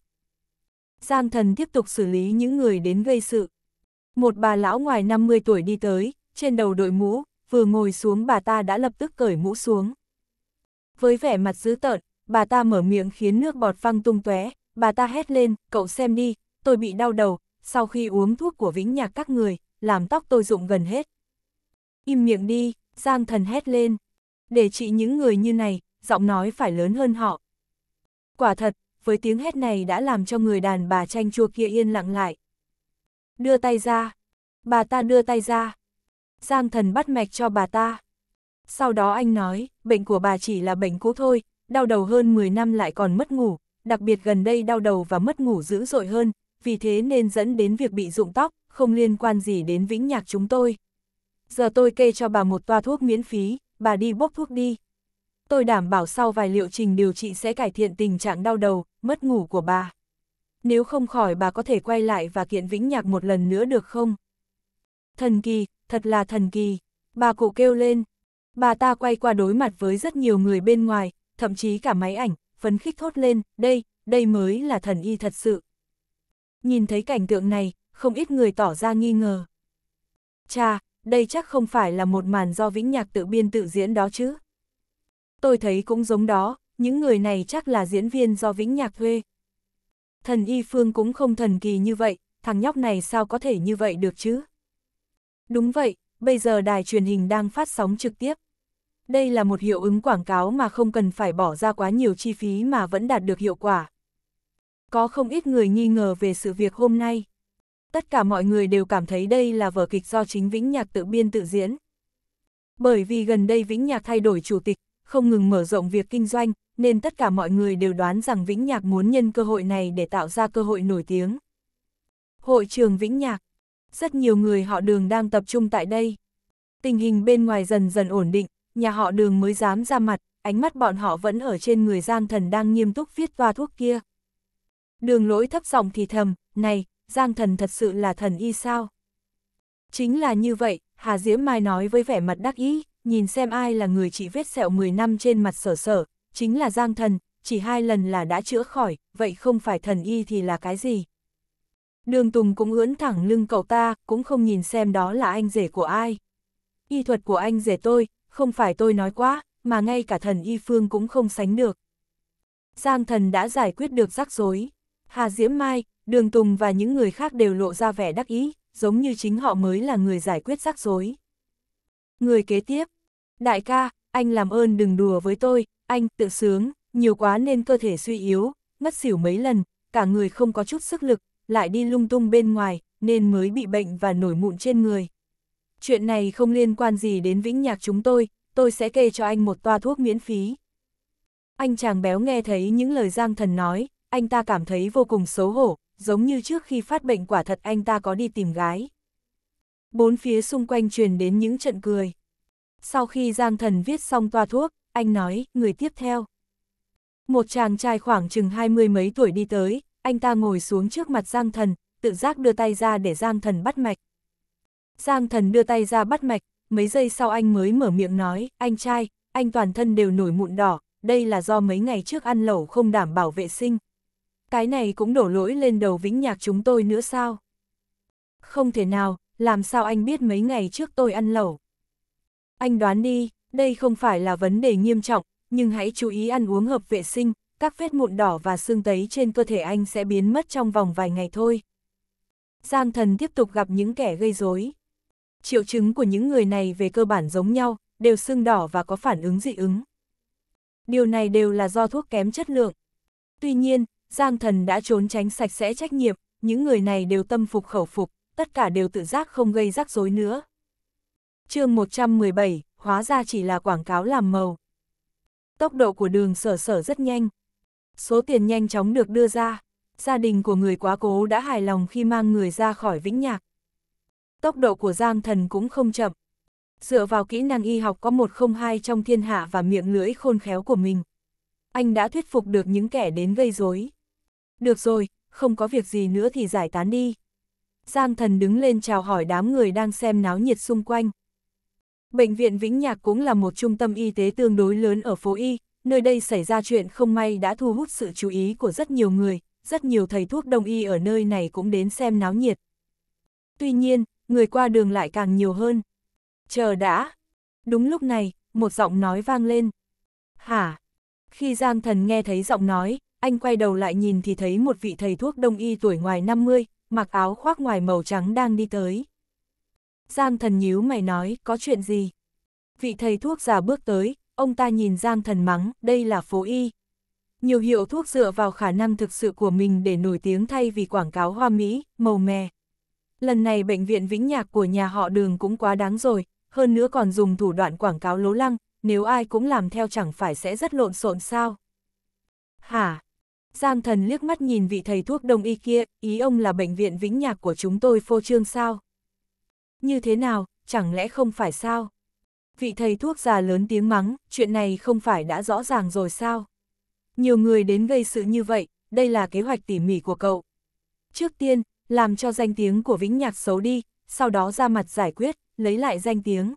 Giang Thần tiếp tục xử lý những người đến gây sự. Một bà lão ngoài 50 tuổi đi tới, trên đầu đội mũ, vừa ngồi xuống bà ta đã lập tức cởi mũ xuống. Với vẻ mặt dữ tợn, bà ta mở miệng khiến nước bọt văng tung tóe, bà ta hét lên, cậu xem đi, tôi bị đau đầu, sau khi uống thuốc của vĩnh nhạc các người, làm tóc tôi rụng gần hết. Im miệng đi, Giang thần hét lên. Để trị những người như này, giọng nói phải lớn hơn họ. Quả thật, với tiếng hét này đã làm cho người đàn bà chanh chua kia yên lặng lại. Đưa tay ra. Bà ta đưa tay ra. Giang thần bắt mạch cho bà ta. Sau đó anh nói, bệnh của bà chỉ là bệnh cũ thôi, đau đầu hơn 10 năm lại còn mất ngủ, đặc biệt gần đây đau đầu và mất ngủ dữ dội hơn, vì thế nên dẫn đến việc bị rụng tóc, không liên quan gì đến vĩnh nhạc chúng tôi. Giờ tôi kê cho bà một toa thuốc miễn phí, bà đi bốc thuốc đi. Tôi đảm bảo sau vài liệu trình điều trị sẽ cải thiện tình trạng đau đầu, mất ngủ của bà. Nếu không khỏi bà có thể quay lại và kiện vĩnh nhạc một lần nữa được không? Thần kỳ, thật là thần kỳ. Bà cụ kêu lên, bà ta quay qua đối mặt với rất nhiều người bên ngoài, thậm chí cả máy ảnh, phấn khích thốt lên, đây, đây mới là thần y thật sự. Nhìn thấy cảnh tượng này, không ít người tỏ ra nghi ngờ. Cha, đây chắc không phải là một màn do Vĩnh Nhạc tự biên tự diễn đó chứ. Tôi thấy cũng giống đó, những người này chắc là diễn viên do Vĩnh Nhạc thuê. Thần Y Phương cũng không thần kỳ như vậy, thằng nhóc này sao có thể như vậy được chứ? Đúng vậy, bây giờ đài truyền hình đang phát sóng trực tiếp. Đây là một hiệu ứng quảng cáo mà không cần phải bỏ ra quá nhiều chi phí mà vẫn đạt được hiệu quả. Có không ít người nghi ngờ về sự việc hôm nay. Tất cả mọi người đều cảm thấy đây là vở kịch do chính Vĩnh Nhạc tự biên tự diễn. Bởi vì gần đây Vĩnh Nhạc thay đổi chủ tịch, không ngừng mở rộng việc kinh doanh, nên tất cả mọi người đều đoán rằng Vĩnh Nhạc muốn nhân cơ hội này để tạo ra cơ hội nổi tiếng. Hội trường Vĩnh Nhạc Rất nhiều người họ đường đang tập trung tại đây. Tình hình bên ngoài dần dần ổn định, nhà họ đường mới dám ra mặt, ánh mắt bọn họ vẫn ở trên người Giang Thần đang nghiêm túc viết toa thuốc kia. Đường lỗi thấp giọng thì thầm, này, Giang Thần thật sự là thần y sao? Chính là như vậy, Hà Diễm Mai nói với vẻ mặt đắc ý, nhìn xem ai là người chỉ vết sẹo 10 năm trên mặt sở sở, chính là Giang Thần, chỉ hai lần là đã chữa khỏi, vậy không phải thần y thì là cái gì? Đường Tùng cũng ưỡn thẳng lưng cậu ta, cũng không nhìn xem đó là anh rể của ai. Y thuật của anh rể tôi, không phải tôi nói quá, mà ngay cả thần y phương cũng không sánh được. Giang thần đã giải quyết được rắc rối. Hà Diễm Mai, Đường Tùng và những người khác đều lộ ra vẻ đắc ý, giống như chính họ mới là người giải quyết rắc rối. Người kế tiếp, đại ca, anh làm ơn đừng đùa với tôi, anh tự sướng, nhiều quá nên cơ thể suy yếu, ngất xỉu mấy lần, cả người không có chút sức lực, lại đi lung tung bên ngoài, nên mới bị bệnh và nổi mụn trên người chuyện này không liên quan gì đến vĩnh nhạc chúng tôi, tôi sẽ kê cho anh một toa thuốc miễn phí. Anh chàng béo nghe thấy những lời Giang Thần nói, anh ta cảm thấy vô cùng xấu hổ, giống như trước khi phát bệnh quả thật anh ta có đi tìm gái. Bốn phía xung quanh truyền đến những trận cười. Sau khi Giang Thần viết xong toa thuốc, anh nói, người tiếp theo. Một chàng trai khoảng chừng hai mươi mấy tuổi đi tới, anh ta ngồi xuống trước mặt Giang Thần, tự giác đưa tay ra để Giang Thần bắt mạch. Giang thần đưa tay ra bắt mạch, mấy giây sau anh mới mở miệng nói, anh trai, anh toàn thân đều nổi mụn đỏ, đây là do mấy ngày trước ăn lẩu không đảm bảo vệ sinh. Cái này cũng đổ lỗi lên đầu vĩnh nhạc chúng tôi nữa sao? Không thể nào, làm sao anh biết mấy ngày trước tôi ăn lẩu? Anh đoán đi, đây không phải là vấn đề nghiêm trọng, nhưng hãy chú ý ăn uống hợp vệ sinh, các vết mụn đỏ và xương tấy trên cơ thể anh sẽ biến mất trong vòng vài ngày thôi. Giang thần tiếp tục gặp những kẻ gây rối. Triệu chứng của những người này về cơ bản giống nhau, đều sưng đỏ và có phản ứng dị ứng. Điều này đều là do thuốc kém chất lượng. Tuy nhiên, Giang Thần đã trốn tránh sạch sẽ trách nhiệm, những người này đều tâm phục khẩu phục, tất cả đều tự giác không gây rắc rối nữa. chương 117, hóa ra chỉ là quảng cáo làm màu. Tốc độ của đường sở sở rất nhanh. Số tiền nhanh chóng được đưa ra. Gia đình của người quá cố đã hài lòng khi mang người ra khỏi Vĩnh Nhạc tốc độ của Giang Thần cũng không chậm. Dựa vào kỹ năng y học có một không hai trong thiên hạ và miệng lưỡi khôn khéo của mình. Anh đã thuyết phục được những kẻ đến gây rối. Được rồi, không có việc gì nữa thì giải tán đi. Giang Thần đứng lên chào hỏi đám người đang xem náo nhiệt xung quanh. Bệnh viện Vĩnh Nhạc cũng là một trung tâm y tế tương đối lớn ở phố Y, nơi đây xảy ra chuyện không may đã thu hút sự chú ý của rất nhiều người, rất nhiều thầy thuốc đông y ở nơi này cũng đến xem náo nhiệt. Tuy nhiên, người qua đường lại càng nhiều hơn. Chờ đã! Đúng lúc này, một giọng nói vang lên. Hả? Khi Giang Thần nghe thấy giọng nói, anh quay đầu lại nhìn thì thấy một vị thầy thuốc đông y tuổi ngoài 50, mặc áo khoác ngoài màu trắng đang đi tới. Giang Thần nhíu mày nói, có chuyện gì? Vị thầy thuốc già bước tới, ông ta nhìn Giang Thần mắng, đây là phố y. Nhiều hiệu thuốc dựa vào khả năng thực sự của mình để nổi tiếng thay vì quảng cáo hoa mỹ, màu mè lần này bệnh viện Vĩnh Nhạc của nhà họ đường cũng quá đáng rồi, hơn nữa còn dùng thủ đoạn quảng cáo lố lăng, nếu ai cũng làm theo chẳng phải sẽ rất lộn xộn sao. Hả? Giang thần liếc mắt nhìn vị thầy thuốc đông y kia, ý ông là bệnh viện Vĩnh Nhạc của chúng tôi phô trương sao? Như thế nào, chẳng lẽ không phải sao? Vị thầy thuốc già lớn tiếng mắng, chuyện này không phải đã rõ ràng rồi sao? Nhiều người đến gây sự như vậy, đây là kế hoạch tỉ mỉ của cậu. Trước tiên, làm cho danh tiếng của Vĩnh Nhạc xấu đi, sau đó ra mặt giải quyết, lấy lại danh tiếng.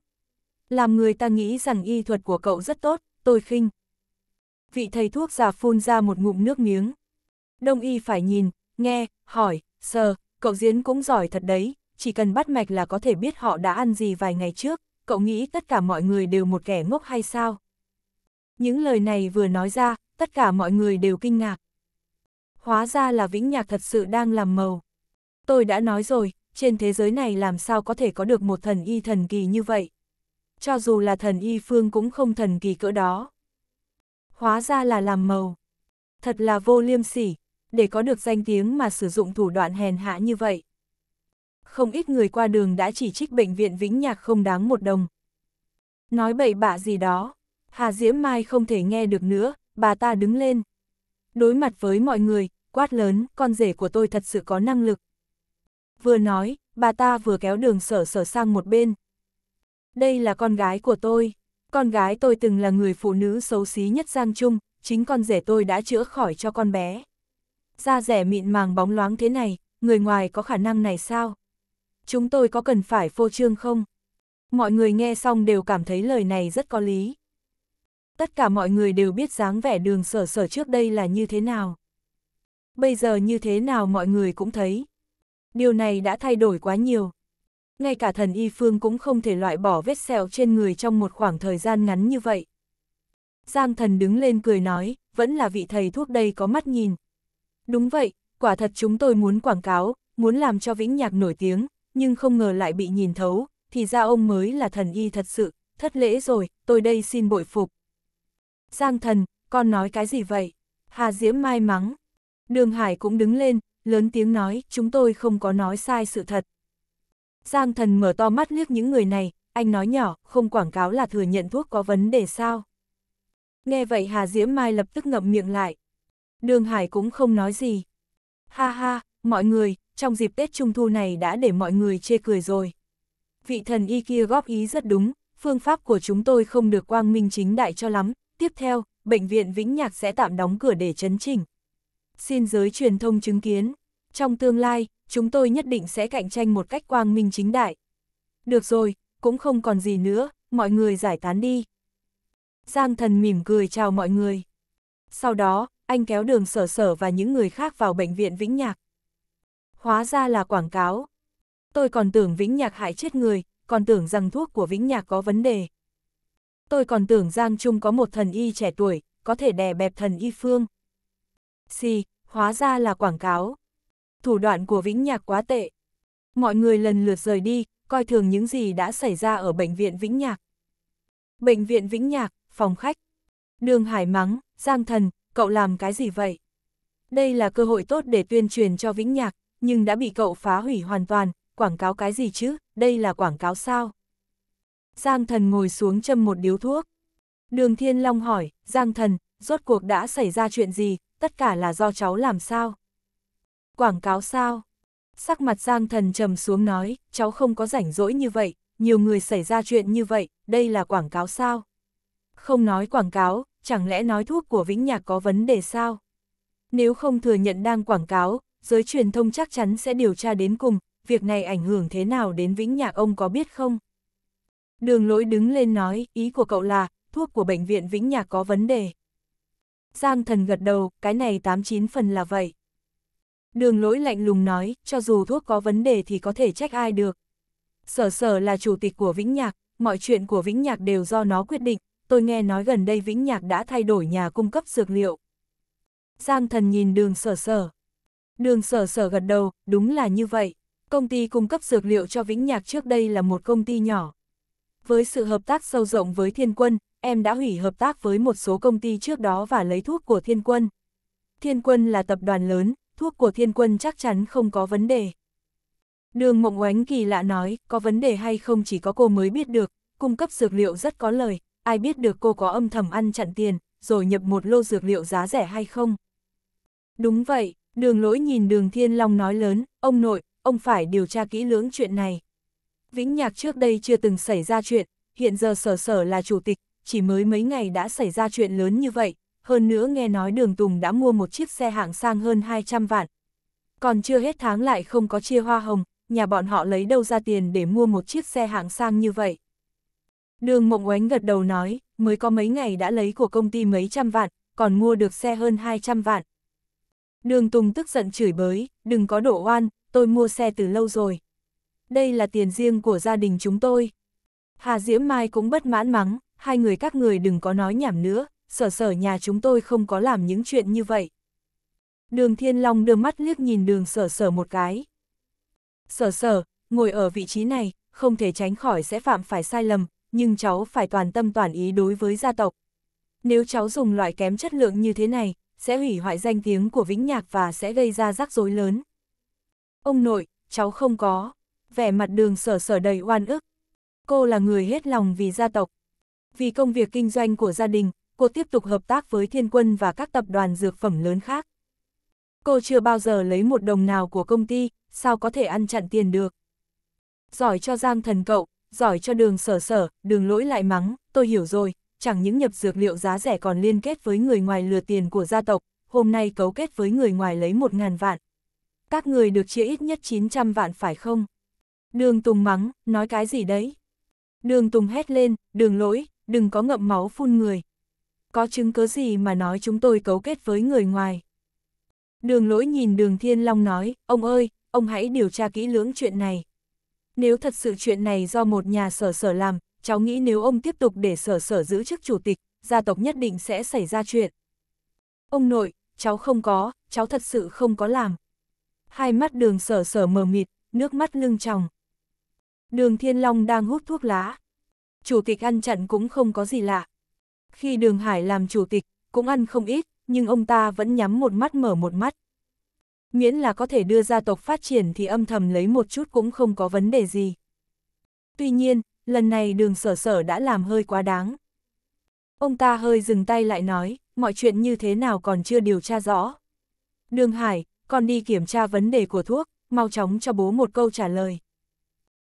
Làm người ta nghĩ rằng y thuật của cậu rất tốt, tôi khinh. Vị thầy thuốc già phun ra một ngụm nước miếng. Đông y phải nhìn, nghe, hỏi, sờ, cậu diễn cũng giỏi thật đấy, chỉ cần bắt mạch là có thể biết họ đã ăn gì vài ngày trước, cậu nghĩ tất cả mọi người đều một kẻ ngốc hay sao? Những lời này vừa nói ra, tất cả mọi người đều kinh ngạc. Hóa ra là Vĩnh Nhạc thật sự đang làm màu. Tôi đã nói rồi, trên thế giới này làm sao có thể có được một thần y thần kỳ như vậy. Cho dù là thần y phương cũng không thần kỳ cỡ đó. Hóa ra là làm màu. Thật là vô liêm sỉ, để có được danh tiếng mà sử dụng thủ đoạn hèn hạ như vậy. Không ít người qua đường đã chỉ trích bệnh viện Vĩnh Nhạc không đáng một đồng. Nói bậy bạ gì đó, Hà Diễm Mai không thể nghe được nữa, bà ta đứng lên. Đối mặt với mọi người, quát lớn, con rể của tôi thật sự có năng lực. Vừa nói, bà ta vừa kéo đường sở sở sang một bên. Đây là con gái của tôi. Con gái tôi từng là người phụ nữ xấu xí nhất Giang Trung, chính con rể tôi đã chữa khỏi cho con bé. Da rẻ mịn màng bóng loáng thế này, người ngoài có khả năng này sao? Chúng tôi có cần phải phô trương không? Mọi người nghe xong đều cảm thấy lời này rất có lý. Tất cả mọi người đều biết dáng vẻ đường sở sở trước đây là như thế nào. Bây giờ như thế nào mọi người cũng thấy điều này đã thay đổi quá nhiều. Ngay cả thần y phương cũng không thể loại bỏ vết sẹo trên người trong một khoảng thời gian ngắn như vậy. Giang thần đứng lên cười nói, vẫn là vị thầy thuốc đây có mắt nhìn. Đúng vậy, quả thật chúng tôi muốn quảng cáo, muốn làm cho Vĩnh Nhạc nổi tiếng, nhưng không ngờ lại bị nhìn thấu, thì ra ông mới là thần y thật sự, thất lễ rồi, tôi đây xin bội phục. Giang thần, con nói cái gì vậy? Hà Diễm may mắng. Đường Hải cũng đứng lên, lớn tiếng nói, chúng tôi không có nói sai sự thật. Giang thần mở to mắt liếc những người này, anh nói nhỏ, không quảng cáo là thừa nhận thuốc có vấn đề sao. Nghe vậy Hà Diễm Mai lập tức ngậm miệng lại. Đường Hải cũng không nói gì. Ha ha, mọi người, trong dịp Tết Trung Thu này đã để mọi người chê cười rồi. Vị thần y kia góp ý rất đúng, phương pháp của chúng tôi không được quang minh chính đại cho lắm. Tiếp theo, Bệnh viện Vĩnh Nhạc sẽ tạm đóng cửa để chấn chỉnh. Xin giới truyền thông chứng kiến, trong tương lai, chúng tôi nhất định sẽ cạnh tranh một cách quang minh chính đại. Được rồi, cũng không còn gì nữa, mọi người giải tán đi. Giang thần mỉm cười chào mọi người. Sau đó, anh kéo đường sở sở và những người khác vào bệnh viện Vĩnh Nhạc. Hóa ra là quảng cáo. Tôi còn tưởng Vĩnh Nhạc hại chết người, còn tưởng rằng thuốc của Vĩnh Nhạc có vấn đề. Tôi còn tưởng Giang Trung có một thần y trẻ tuổi, có thể đè bẹp thần y phương. Xì, hóa ra là quảng cáo. Thủ đoạn của Vĩnh Nhạc quá tệ. Mọi người lần lượt rời đi, coi thường những gì đã xảy ra ở bệnh viện Vĩnh Nhạc. Bệnh viện Vĩnh Nhạc, phòng khách. Đường Hải mắng, Giang Thần, cậu làm cái gì vậy? Đây là cơ hội tốt để tuyên truyền cho Vĩnh Nhạc, nhưng đã bị cậu phá hủy hoàn toàn, quảng cáo cái gì chứ, đây là quảng cáo sao? Giang Thần ngồi xuống châm một điếu thuốc. Đường Thiên Long hỏi, Giang Thần, rốt cuộc đã xảy ra chuyện gì, tất cả là do cháu làm sao? Quảng cáo sao? Sắc mặt Giang Thần trầm xuống nói, cháu không có rảnh rỗi như vậy, nhiều người xảy ra chuyện như vậy, đây là quảng cáo sao? Không nói quảng cáo, chẳng lẽ nói thuốc của Vĩnh Nhạc có vấn đề sao? Nếu không thừa nhận đang quảng cáo, giới truyền thông chắc chắn sẽ điều tra đến cùng, việc này ảnh hưởng thế nào đến Vĩnh Nhạc ông có biết không? Đường lỗi đứng lên nói, ý của cậu là, thuốc của bệnh viện Vĩnh Nhạc có vấn đề. Giang thần gật đầu, cái này 89 phần là vậy. Đường lỗi lạnh lùng nói, cho dù thuốc có vấn đề thì có thể trách ai được. Sở sở là chủ tịch của Vĩnh Nhạc, mọi chuyện của Vĩnh Nhạc đều do nó quyết định, tôi nghe nói gần đây Vĩnh Nhạc đã thay đổi nhà cung cấp dược liệu. Giang thần nhìn đường sở sở. Đường sở sở gật đầu, đúng là như vậy. Công ty cung cấp dược liệu cho Vĩnh Nhạc trước đây là một công ty nhỏ. Với sự hợp tác sâu rộng với thiên quân, em đã hủy hợp tác với một số công ty trước đó và lấy thuốc của thiên quân. Thiên quân là tập đoàn lớn, thuốc của thiên quân chắc chắn không có vấn đề. Đường Mộng Oánh kỳ lạ nói, có vấn đề hay không chỉ có cô mới biết được, cung cấp dược liệu rất có lời, ai biết được cô có âm thầm ăn chặn tiền, rồi nhập một lô dược liệu giá rẻ hay không. Đúng vậy, đường lỗi nhìn đường Thiên Long nói lớn, ông nội, ông phải điều tra kỹ lưỡng chuyện này. Vĩnh Nhạc trước đây chưa từng xảy ra chuyện, hiện giờ sở sở là chủ tịch, chỉ mới mấy ngày đã xảy ra chuyện lớn như vậy, hơn nữa nghe nói đường Tùng đã mua một chiếc xe hạng sang hơn 200 vạn. Còn chưa hết tháng lại không có chia hoa hồng, nhà bọn họ lấy đâu ra tiền để mua một chiếc xe hạng sang như vậy. Đường Mộng Oánh gật đầu nói, mới có mấy ngày đã lấy của công ty mấy trăm vạn, còn mua được xe hơn 200 vạn. Đường Tùng tức giận chửi bới, đừng có đổ oan, tôi mua xe từ lâu rồi. Đây là tiền riêng của gia đình chúng tôi. Hà Diễm Mai cũng bất mãn mắng, hai người các người đừng có nói nhảm nữa, sở sở nhà chúng tôi không có làm những chuyện như vậy. Đường Thiên Long đưa mắt liếc nhìn đường sở sở một cái. Sở sở, ngồi ở vị trí này, không thể tránh khỏi sẽ phạm phải sai lầm, nhưng cháu phải toàn tâm toàn ý đối với gia tộc. Nếu cháu dùng loại kém chất lượng như thế này, sẽ hủy hoại danh tiếng của Vĩnh Nhạc và sẽ gây ra rắc rối lớn. Ông nội, cháu không có. Vẻ mặt đường sở sở đầy oan ức. Cô là người hết lòng vì gia tộc, vì công việc kinh doanh của gia đình, cô tiếp tục hợp tác với thiên quân và các tập đoàn dược phẩm lớn khác. Cô chưa bao giờ lấy một đồng nào của công ty, sao có thể ăn chặn tiền được. Giỏi cho giang thần cậu, giỏi cho đường sở sở, đường lỗi lại mắng, tôi hiểu rồi, chẳng những nhập dược liệu giá rẻ còn liên kết với người ngoài lừa tiền của gia tộc, hôm nay cấu kết với người ngoài lấy một ngàn vạn. Các người được chia ít nhất 900 vạn phải không? Đường Tùng mắng, nói cái gì đấy? Đường Tùng hét lên, đường lỗi, đừng có ngậm máu phun người. Có chứng cứ gì mà nói chúng tôi cấu kết với người ngoài. Đường lỗi nhìn đường Thiên Long nói, ông ơi, ông hãy điều tra kỹ lưỡng chuyện này. Nếu thật sự chuyện này do một nhà sở sở làm, cháu nghĩ nếu ông tiếp tục để sở sở giữ chức chủ tịch, gia tộc nhất định sẽ xảy ra chuyện. Ông nội, cháu không có, cháu thật sự không có làm. Hai mắt đường sở sở mờ mịt, nước mắt lưng tròng. Đường Thiên Long đang hút thuốc lá, chủ tịch ăn chặn cũng không có gì lạ. Khi Đường Hải làm chủ tịch, cũng ăn không ít, nhưng ông ta vẫn nhắm một mắt mở một mắt. Miễn là có thể đưa gia tộc phát triển thì âm thầm lấy một chút cũng không có vấn đề gì. Tuy nhiên, lần này đường sở sở đã làm hơi quá đáng. Ông ta hơi dừng tay lại nói, mọi chuyện như thế nào còn chưa điều tra rõ. Đường Hải, còn đi kiểm tra vấn đề của thuốc, mau chóng cho bố một câu trả lời.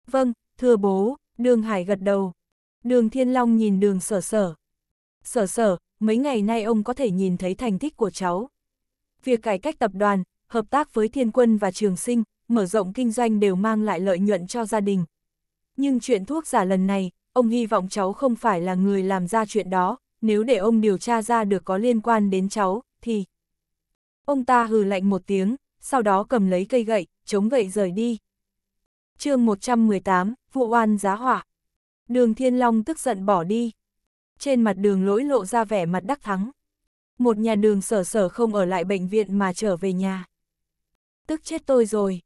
Vâng, thưa bố, Đường Hải gật đầu, Đường Thiên Long nhìn đường sở sở. Sở sở, mấy ngày nay ông có thể nhìn thấy thành tích của cháu. Việc cải cách tập đoàn, hợp tác với thiên quân và trường sinh, mở rộng kinh doanh đều mang lại lợi nhuận cho gia đình. Nhưng chuyện thuốc giả lần này, ông hy vọng cháu không phải là người làm ra chuyện đó, nếu để ông điều tra ra được có liên quan đến cháu, thì... Ông ta hừ lạnh một tiếng, sau đó cầm lấy cây gậy, chống gậy rời đi. chương 118, vụ oan giá hỏa. Đường Thiên Long tức giận bỏ đi. Trên mặt đường lỗi lộ ra vẻ mặt đắc thắng. Một nhà đường sở sở không ở lại bệnh viện mà trở về nhà. Tức chết tôi rồi.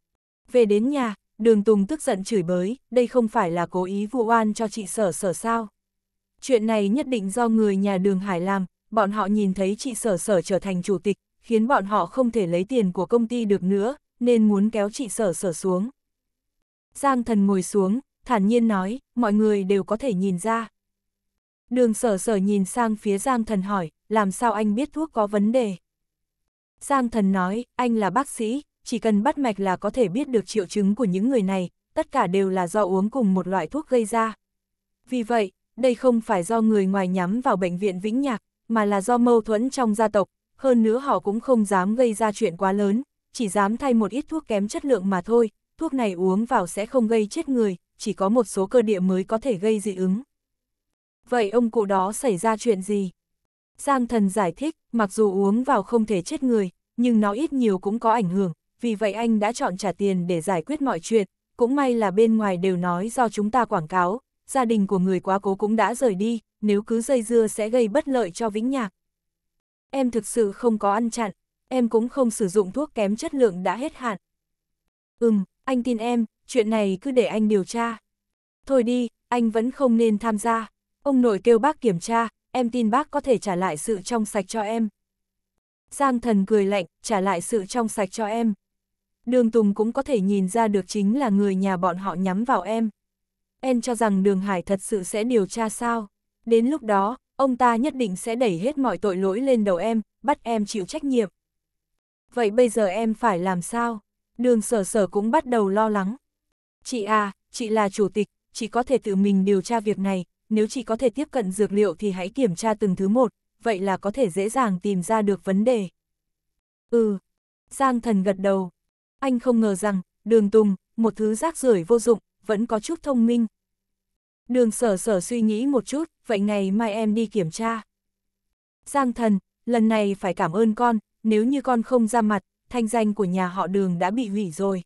Về đến nhà, đường Tùng tức giận chửi bới, đây không phải là cố ý vụ oan cho chị sở sở sao. Chuyện này nhất định do người nhà đường Hải làm, bọn họ nhìn thấy chị sở sở trở thành chủ tịch, khiến bọn họ không thể lấy tiền của công ty được nữa, nên muốn kéo chị sở sở xuống. Giang thần ngồi xuống, thản nhiên nói, mọi người đều có thể nhìn ra. Đường sở sở nhìn sang phía Giang Thần hỏi, làm sao anh biết thuốc có vấn đề? Giang Thần nói, anh là bác sĩ, chỉ cần bắt mạch là có thể biết được triệu chứng của những người này, tất cả đều là do uống cùng một loại thuốc gây ra. Vì vậy, đây không phải do người ngoài nhắm vào bệnh viện Vĩnh Nhạc, mà là do mâu thuẫn trong gia tộc, hơn nữa họ cũng không dám gây ra chuyện quá lớn, chỉ dám thay một ít thuốc kém chất lượng mà thôi, thuốc này uống vào sẽ không gây chết người, chỉ có một số cơ địa mới có thể gây dị ứng. Vậy ông cụ đó xảy ra chuyện gì? Giang thần giải thích, mặc dù uống vào không thể chết người, nhưng nó ít nhiều cũng có ảnh hưởng, vì vậy anh đã chọn trả tiền để giải quyết mọi chuyện, cũng may là bên ngoài đều nói do chúng ta quảng cáo, gia đình của người quá cố cũng đã rời đi, nếu cứ dây dưa sẽ gây bất lợi cho Vĩnh Nhạc. Em thực sự không có ăn chặn, em cũng không sử dụng thuốc kém chất lượng đã hết hạn. Ừm, anh tin em, chuyện này cứ để anh điều tra. Thôi đi, anh vẫn không nên tham gia. Ông nội kêu bác kiểm tra, em tin bác có thể trả lại sự trong sạch cho em. Giang thần cười lạnh, trả lại sự trong sạch cho em. Đường Tùng cũng có thể nhìn ra được chính là người nhà bọn họ nhắm vào em. Em cho rằng đường Hải thật sự sẽ điều tra sao. Đến lúc đó, ông ta nhất định sẽ đẩy hết mọi tội lỗi lên đầu em, bắt em chịu trách nhiệm. Vậy bây giờ em phải làm sao? Đường sở sở cũng bắt đầu lo lắng. Chị à, chị là chủ tịch, chị có thể tự mình điều tra việc này, nếu chị có thể tiếp cận dược liệu thì hãy kiểm tra từng thứ một, vậy là có thể dễ dàng tìm ra được vấn đề. Ừ, Giang thần gật đầu. Anh không ngờ rằng, đường tùng, một thứ rác rưởi vô dụng, vẫn có chút thông minh. Đường sở sở suy nghĩ một chút, vậy ngày mai em đi kiểm tra. Giang thần, lần này phải cảm ơn con, nếu như con không ra mặt, thanh danh của nhà họ đường đã bị hủy rồi.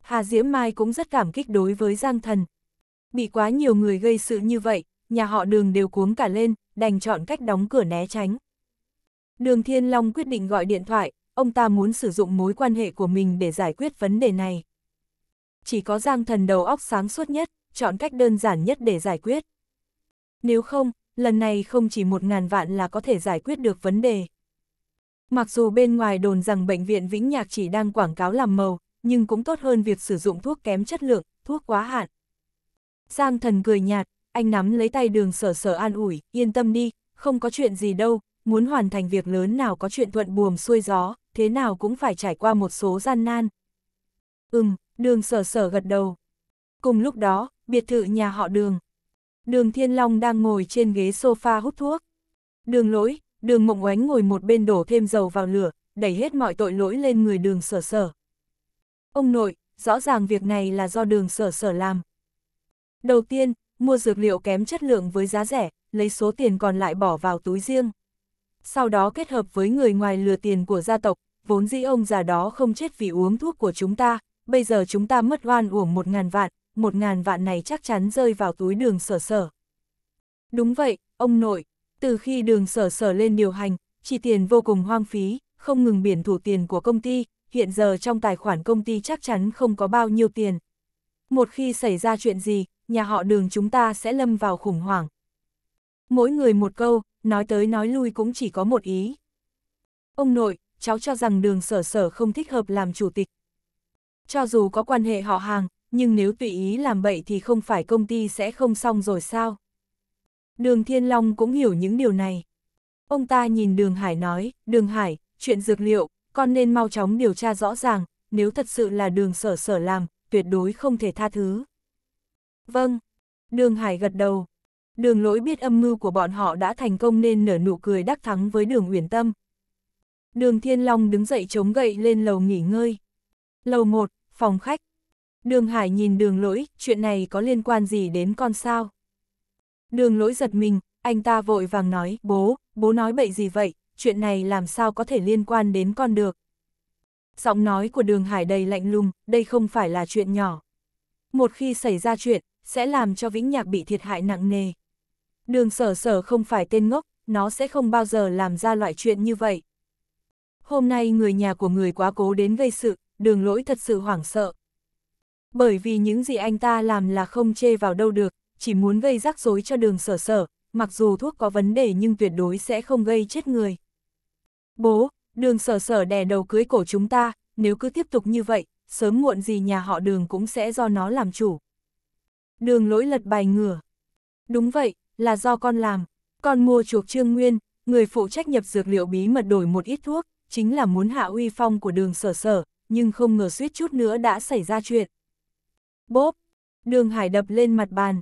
Hà Diễm Mai cũng rất cảm kích đối với Giang Thần. Bị quá nhiều người gây sự như vậy, nhà họ đường đều cuống cả lên, đành chọn cách đóng cửa né tránh. Đường Thiên Long quyết định gọi điện thoại, ông ta muốn sử dụng mối quan hệ của mình để giải quyết vấn đề này. Chỉ có Giang Thần đầu óc sáng suốt nhất, chọn cách đơn giản nhất để giải quyết. Nếu không, lần này không chỉ một ngàn vạn là có thể giải quyết được vấn đề. Mặc dù bên ngoài đồn rằng bệnh viện Vĩnh Nhạc chỉ đang quảng cáo làm màu, nhưng cũng tốt hơn việc sử dụng thuốc kém chất lượng, thuốc quá hạn. Giang thần cười nhạt, anh nắm lấy tay đường sở sở an ủi, yên tâm đi, không có chuyện gì đâu, muốn hoàn thành việc lớn nào có chuyện thuận buồm xuôi gió, thế nào cũng phải trải qua một số gian nan. Ừm, đường sở sở gật đầu. Cùng lúc đó, biệt thự nhà họ đường. Đường Thiên Long đang ngồi trên ghế sofa hút thuốc. Đường lỗi, đường mộng oánh ngồi một bên đổ thêm dầu vào lửa, đẩy hết mọi tội lỗi lên người đường sở sở. Ông nội, rõ ràng việc này là do đường sở sở làm. Đầu tiên, mua dược liệu kém chất lượng với giá rẻ, lấy số tiền còn lại bỏ vào túi riêng. Sau đó kết hợp với người ngoài lừa tiền của gia tộc, vốn dĩ ông già đó không chết vì uống thuốc của chúng ta, bây giờ chúng ta mất oan uổng một ngàn vạn, một ngàn vạn này chắc chắn rơi vào túi đường sở sở. Đúng vậy, ông nội, từ khi đường sở sở lên điều hành, chi tiền vô cùng hoang phí, không ngừng biển thủ tiền của công ty, hiện giờ trong tài khoản công ty chắc chắn không có bao nhiêu tiền. Một khi xảy ra chuyện gì, nhà họ đường chúng ta sẽ lâm vào khủng hoảng. Mỗi người một câu, nói tới nói lui cũng chỉ có một ý. Ông nội, cháu cho rằng đường sở sở không thích hợp làm chủ tịch. Cho dù có quan hệ họ hàng, nhưng nếu tùy ý làm bậy thì không phải công ty sẽ không xong rồi sao? Đường Thiên Long cũng hiểu những điều này. Ông ta nhìn Đường Hải nói, Đường Hải, chuyện dược liệu, con nên mau chóng điều tra rõ ràng, nếu thật sự là đường sở sở làm, tuyệt đối không thể tha thứ. Vâng, đường hải gật đầu. Đường lỗi biết âm mưu của bọn họ đã thành công nên nở nụ cười đắc thắng với đường uyển tâm. Đường Thiên Long đứng dậy chống gậy lên lầu nghỉ ngơi. Lầu 1, phòng khách. Đường Hải nhìn đường lỗi, chuyện này có liên quan gì đến con sao? Đường lỗi giật mình, anh ta vội vàng nói, bố, bố nói bậy gì vậy, chuyện này làm sao có thể liên quan đến con được. Giọng nói của đường hải đầy lạnh lùng, đây không phải là chuyện nhỏ. Một khi xảy ra chuyện, sẽ làm cho Vĩnh Nhạc bị thiệt hại nặng nề. Đường sở sở không phải tên ngốc, nó sẽ không bao giờ làm ra loại chuyện như vậy. Hôm nay người nhà của người quá cố đến gây sự, đường lỗi thật sự hoảng sợ. Bởi vì những gì anh ta làm là không chê vào đâu được, chỉ muốn gây rắc rối cho đường sở sở, mặc dù thuốc có vấn đề nhưng tuyệt đối sẽ không gây chết người. Bố, đường sở sở đè đầu cưới cổ chúng ta, nếu cứ tiếp tục như vậy, sớm muộn gì nhà họ đường cũng sẽ do nó làm chủ. Đường lỗi lật bài ngửa. Đúng vậy, là do con làm. Con mua chuộc Trương Nguyên, người phụ trách nhập dược liệu bí mật đổi một ít thuốc, chính là muốn hạ uy phong của đường sở sở, nhưng không ngờ suýt chút nữa đã xảy ra chuyện. Bốp! Đường hải đập lên mặt bàn.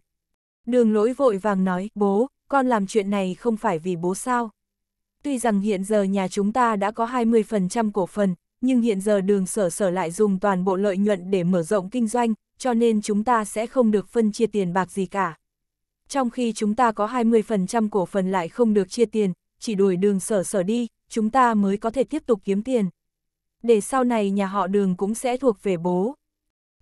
Đường lỗi vội vàng nói, bố, con làm chuyện này không phải vì bố sao. Tuy rằng hiện giờ nhà chúng ta đã có 20% cổ phần, nhưng hiện giờ đường sở sở lại dùng toàn bộ lợi nhuận để mở rộng kinh doanh, cho nên chúng ta sẽ không được phân chia tiền bạc gì cả. Trong khi chúng ta có 20% cổ phần lại không được chia tiền, chỉ đuổi đường sở sở đi, chúng ta mới có thể tiếp tục kiếm tiền. Để sau này nhà họ đường cũng sẽ thuộc về bố.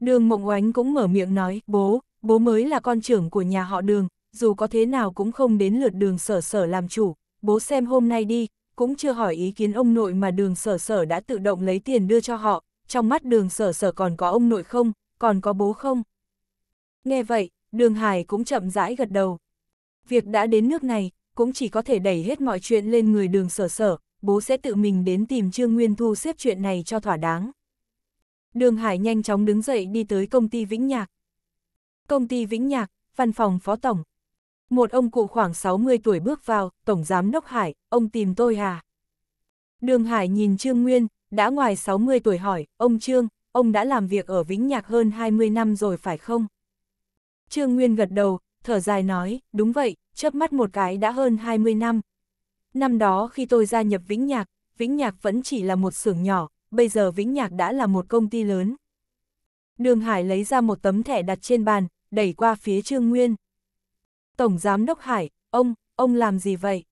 Đường Mộng Oánh cũng mở miệng nói, bố, bố mới là con trưởng của nhà họ đường, dù có thế nào cũng không đến lượt đường sở sở làm chủ, bố xem hôm nay đi, cũng chưa hỏi ý kiến ông nội mà đường sở sở đã tự động lấy tiền đưa cho họ, trong mắt đường sở sở còn có ông nội không, còn có bố không. Nghe vậy, đường hải cũng chậm rãi gật đầu. Việc đã đến nước này, cũng chỉ có thể đẩy hết mọi chuyện lên người đường sở sở, bố sẽ tự mình đến tìm Trương Nguyên Thu xếp chuyện này cho thỏa đáng. Đường Hải nhanh chóng đứng dậy đi tới công ty Vĩnh Nhạc. Công ty Vĩnh Nhạc, văn phòng phó tổng, một ông cụ khoảng 60 tuổi bước vào, Tổng Giám Đốc Hải, ông tìm tôi à? Đường Hải nhìn Trương Nguyên, đã ngoài 60 tuổi hỏi, ông Trương, ông đã làm việc ở Vĩnh Nhạc hơn 20 năm rồi phải không? Trương Nguyên gật đầu, thở dài nói, đúng vậy, chớp mắt một cái đã hơn 20 năm. Năm đó khi tôi gia nhập Vĩnh Nhạc, Vĩnh Nhạc vẫn chỉ là một xưởng nhỏ, bây giờ Vĩnh Nhạc đã là một công ty lớn. Đường Hải lấy ra một tấm thẻ đặt trên bàn, đẩy qua phía Trương Nguyên. Tổng Giám Đốc Hải, ông, ông làm gì vậy?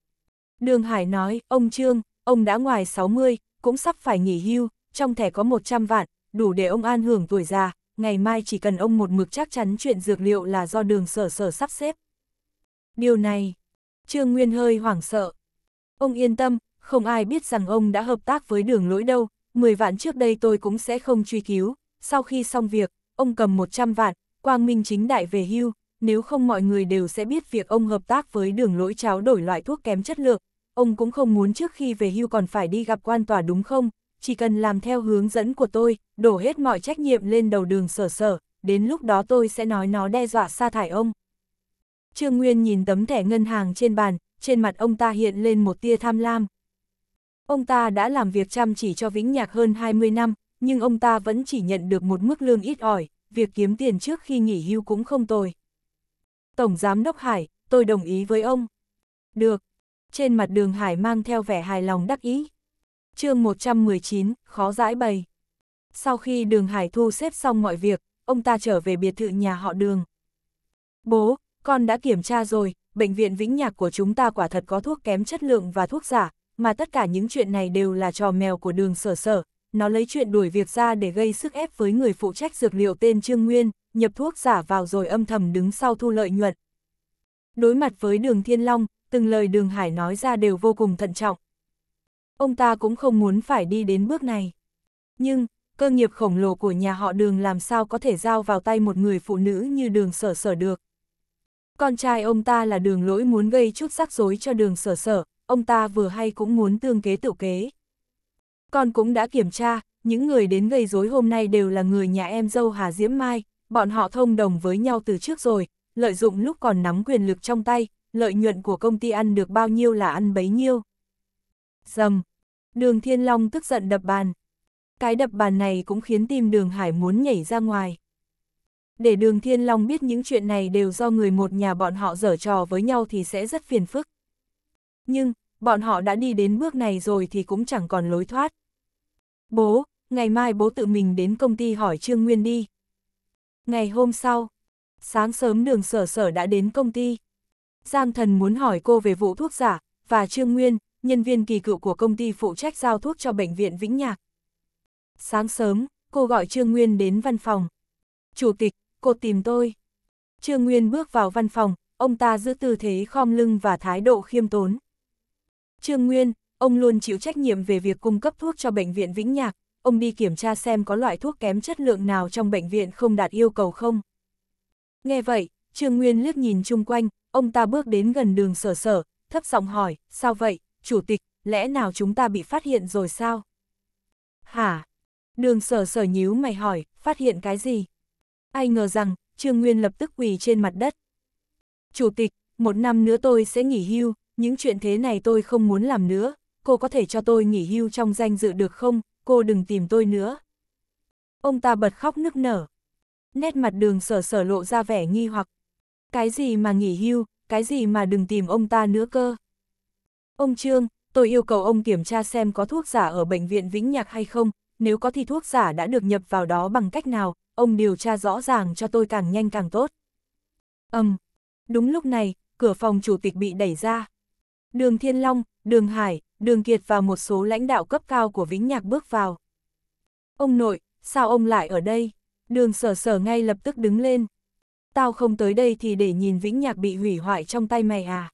Đường Hải nói, ông Trương, ông đã ngoài 60, cũng sắp phải nghỉ hưu, trong thẻ có 100 vạn, đủ để ông an hưởng tuổi già, ngày mai chỉ cần ông một mực chắc chắn chuyện dược liệu là do đường sở sở sắp xếp. Điều này, Trương Nguyên hơi hoảng sợ. Ông yên tâm, không ai biết rằng ông đã hợp tác với đường lỗi đâu, 10 vạn trước đây tôi cũng sẽ không truy cứu, sau khi xong việc, ông cầm 100 vạn, quang minh chính đại về hưu, nếu không mọi người đều sẽ biết việc ông hợp tác với đường lỗi cháo đổi loại thuốc kém chất lượng, ông cũng không muốn trước khi về hưu còn phải đi gặp quan tòa đúng không, chỉ cần làm theo hướng dẫn của tôi, đổ hết mọi trách nhiệm lên đầu đường sở sở, đến lúc đó tôi sẽ nói nó đe dọa sa thải ông. Trương Nguyên nhìn tấm thẻ ngân hàng trên bàn, trên mặt ông ta hiện lên một tia tham lam. Ông ta đã làm việc chăm chỉ cho Vĩnh Nhạc hơn 20 năm, nhưng ông ta vẫn chỉ nhận được một mức lương ít ỏi, việc kiếm tiền trước khi nghỉ hưu cũng không tồi. Tổng Giám Đốc Hải, tôi đồng ý với ông. Được. Trên mặt đường Hải mang theo vẻ hài lòng đắc ý. chương 119, khó giải bày. Sau khi đường Hải thu xếp xong mọi việc, ông ta trở về biệt thự nhà họ đường. Bố, con đã kiểm tra rồi, bệnh viện Vĩnh Nhạc của chúng ta quả thật có thuốc kém chất lượng và thuốc giả, mà tất cả những chuyện này đều là trò mèo của đường sở sở. Nó lấy chuyện đuổi việc ra để gây sức ép với người phụ trách dược liệu tên Trương Nguyên, nhập thuốc giả vào rồi âm thầm đứng sau thu lợi nhuận. Đối mặt với đường Thiên Long, từng lời đường Hải nói ra đều vô cùng thận trọng. Ông ta cũng không muốn phải đi đến bước này. Nhưng, cơ nghiệp khổng lồ của nhà họ đường làm sao có thể giao vào tay một người phụ nữ như đường sở sở được. Con trai ông ta là đường lỗi muốn gây chút rắc rối cho đường sở sở, ông ta vừa hay cũng muốn tương kế tự kế. Con cũng đã kiểm tra, những người đến gây rối hôm nay đều là người nhà em dâu Hà Diễm Mai, bọn họ thông đồng với nhau từ trước rồi, lợi dụng lúc còn nắm quyền lực trong tay, lợi nhuận của công ty ăn được bao nhiêu là ăn bấy nhiêu. Dầm! Đường Thiên Long tức giận đập bàn. Cái đập bàn này cũng khiến tim đường Hải muốn nhảy ra ngoài. Để đường Thiên Long biết những chuyện này đều do người một nhà bọn họ dở trò với nhau thì sẽ rất phiền phức. Nhưng, bọn họ đã đi đến bước này rồi thì cũng chẳng còn lối thoát. Bố, ngày mai bố tự mình đến công ty hỏi Trương Nguyên đi. Ngày hôm sau, sáng sớm đường sở sở đã đến công ty. Giang thần muốn hỏi cô về vụ thuốc giả, và Trương Nguyên, nhân viên kỳ cựu của công ty phụ trách giao thuốc cho Bệnh viện Vĩnh Nhạc. Sáng sớm, cô gọi Trương Nguyên đến văn phòng. Chủ tịch, cô tìm tôi. Trương Nguyên bước vào văn phòng, ông ta giữ tư thế khom lưng và thái độ khiêm tốn. Trương Nguyên, ông luôn chịu trách nhiệm về việc cung cấp thuốc cho Bệnh viện Vĩnh Nhạc, ông đi kiểm tra xem có loại thuốc kém chất lượng nào trong bệnh viện không đạt yêu cầu không. Nghe vậy, Trương Nguyên liếc nhìn chung quanh, ông ta bước đến gần đường sở sở, thấp giọng hỏi, sao vậy, chủ tịch, lẽ nào chúng ta bị phát hiện rồi sao? Hả? Đường sở sở nhíu mày hỏi, phát hiện cái gì? Ai ngờ rằng, Trương Nguyên lập tức quỳ trên mặt đất. Chủ tịch, một năm nữa tôi sẽ nghỉ hưu, những chuyện thế này tôi không muốn làm nữa, cô có thể cho tôi nghỉ hưu trong danh dự được không? cô đừng tìm tôi nữa. Ông ta bật khóc nức nở. Nét mặt đường sở sở lộ ra vẻ nghi hoặc. Cái gì mà nghỉ hưu, cái gì mà đừng tìm ông ta nữa cơ. Ông Trương, tôi yêu cầu ông kiểm tra xem có thuốc giả ở bệnh viện Vĩnh Nhạc hay không, nếu có thì thuốc giả đã được nhập vào đó bằng cách nào, ông điều tra rõ ràng cho tôi càng nhanh càng tốt. Ầm, um, đúng lúc này, cửa phòng chủ tịch bị đẩy ra. Đường Thiên Long, Đường Hải, Đường Kiệt và một số lãnh đạo cấp cao của Vĩnh Nhạc bước vào. Ông nội, sao ông lại ở đây? Đường sở sở ngay lập tức đứng lên. Tao không tới đây thì để nhìn Vĩnh Nhạc bị hủy hoại trong tay mày à?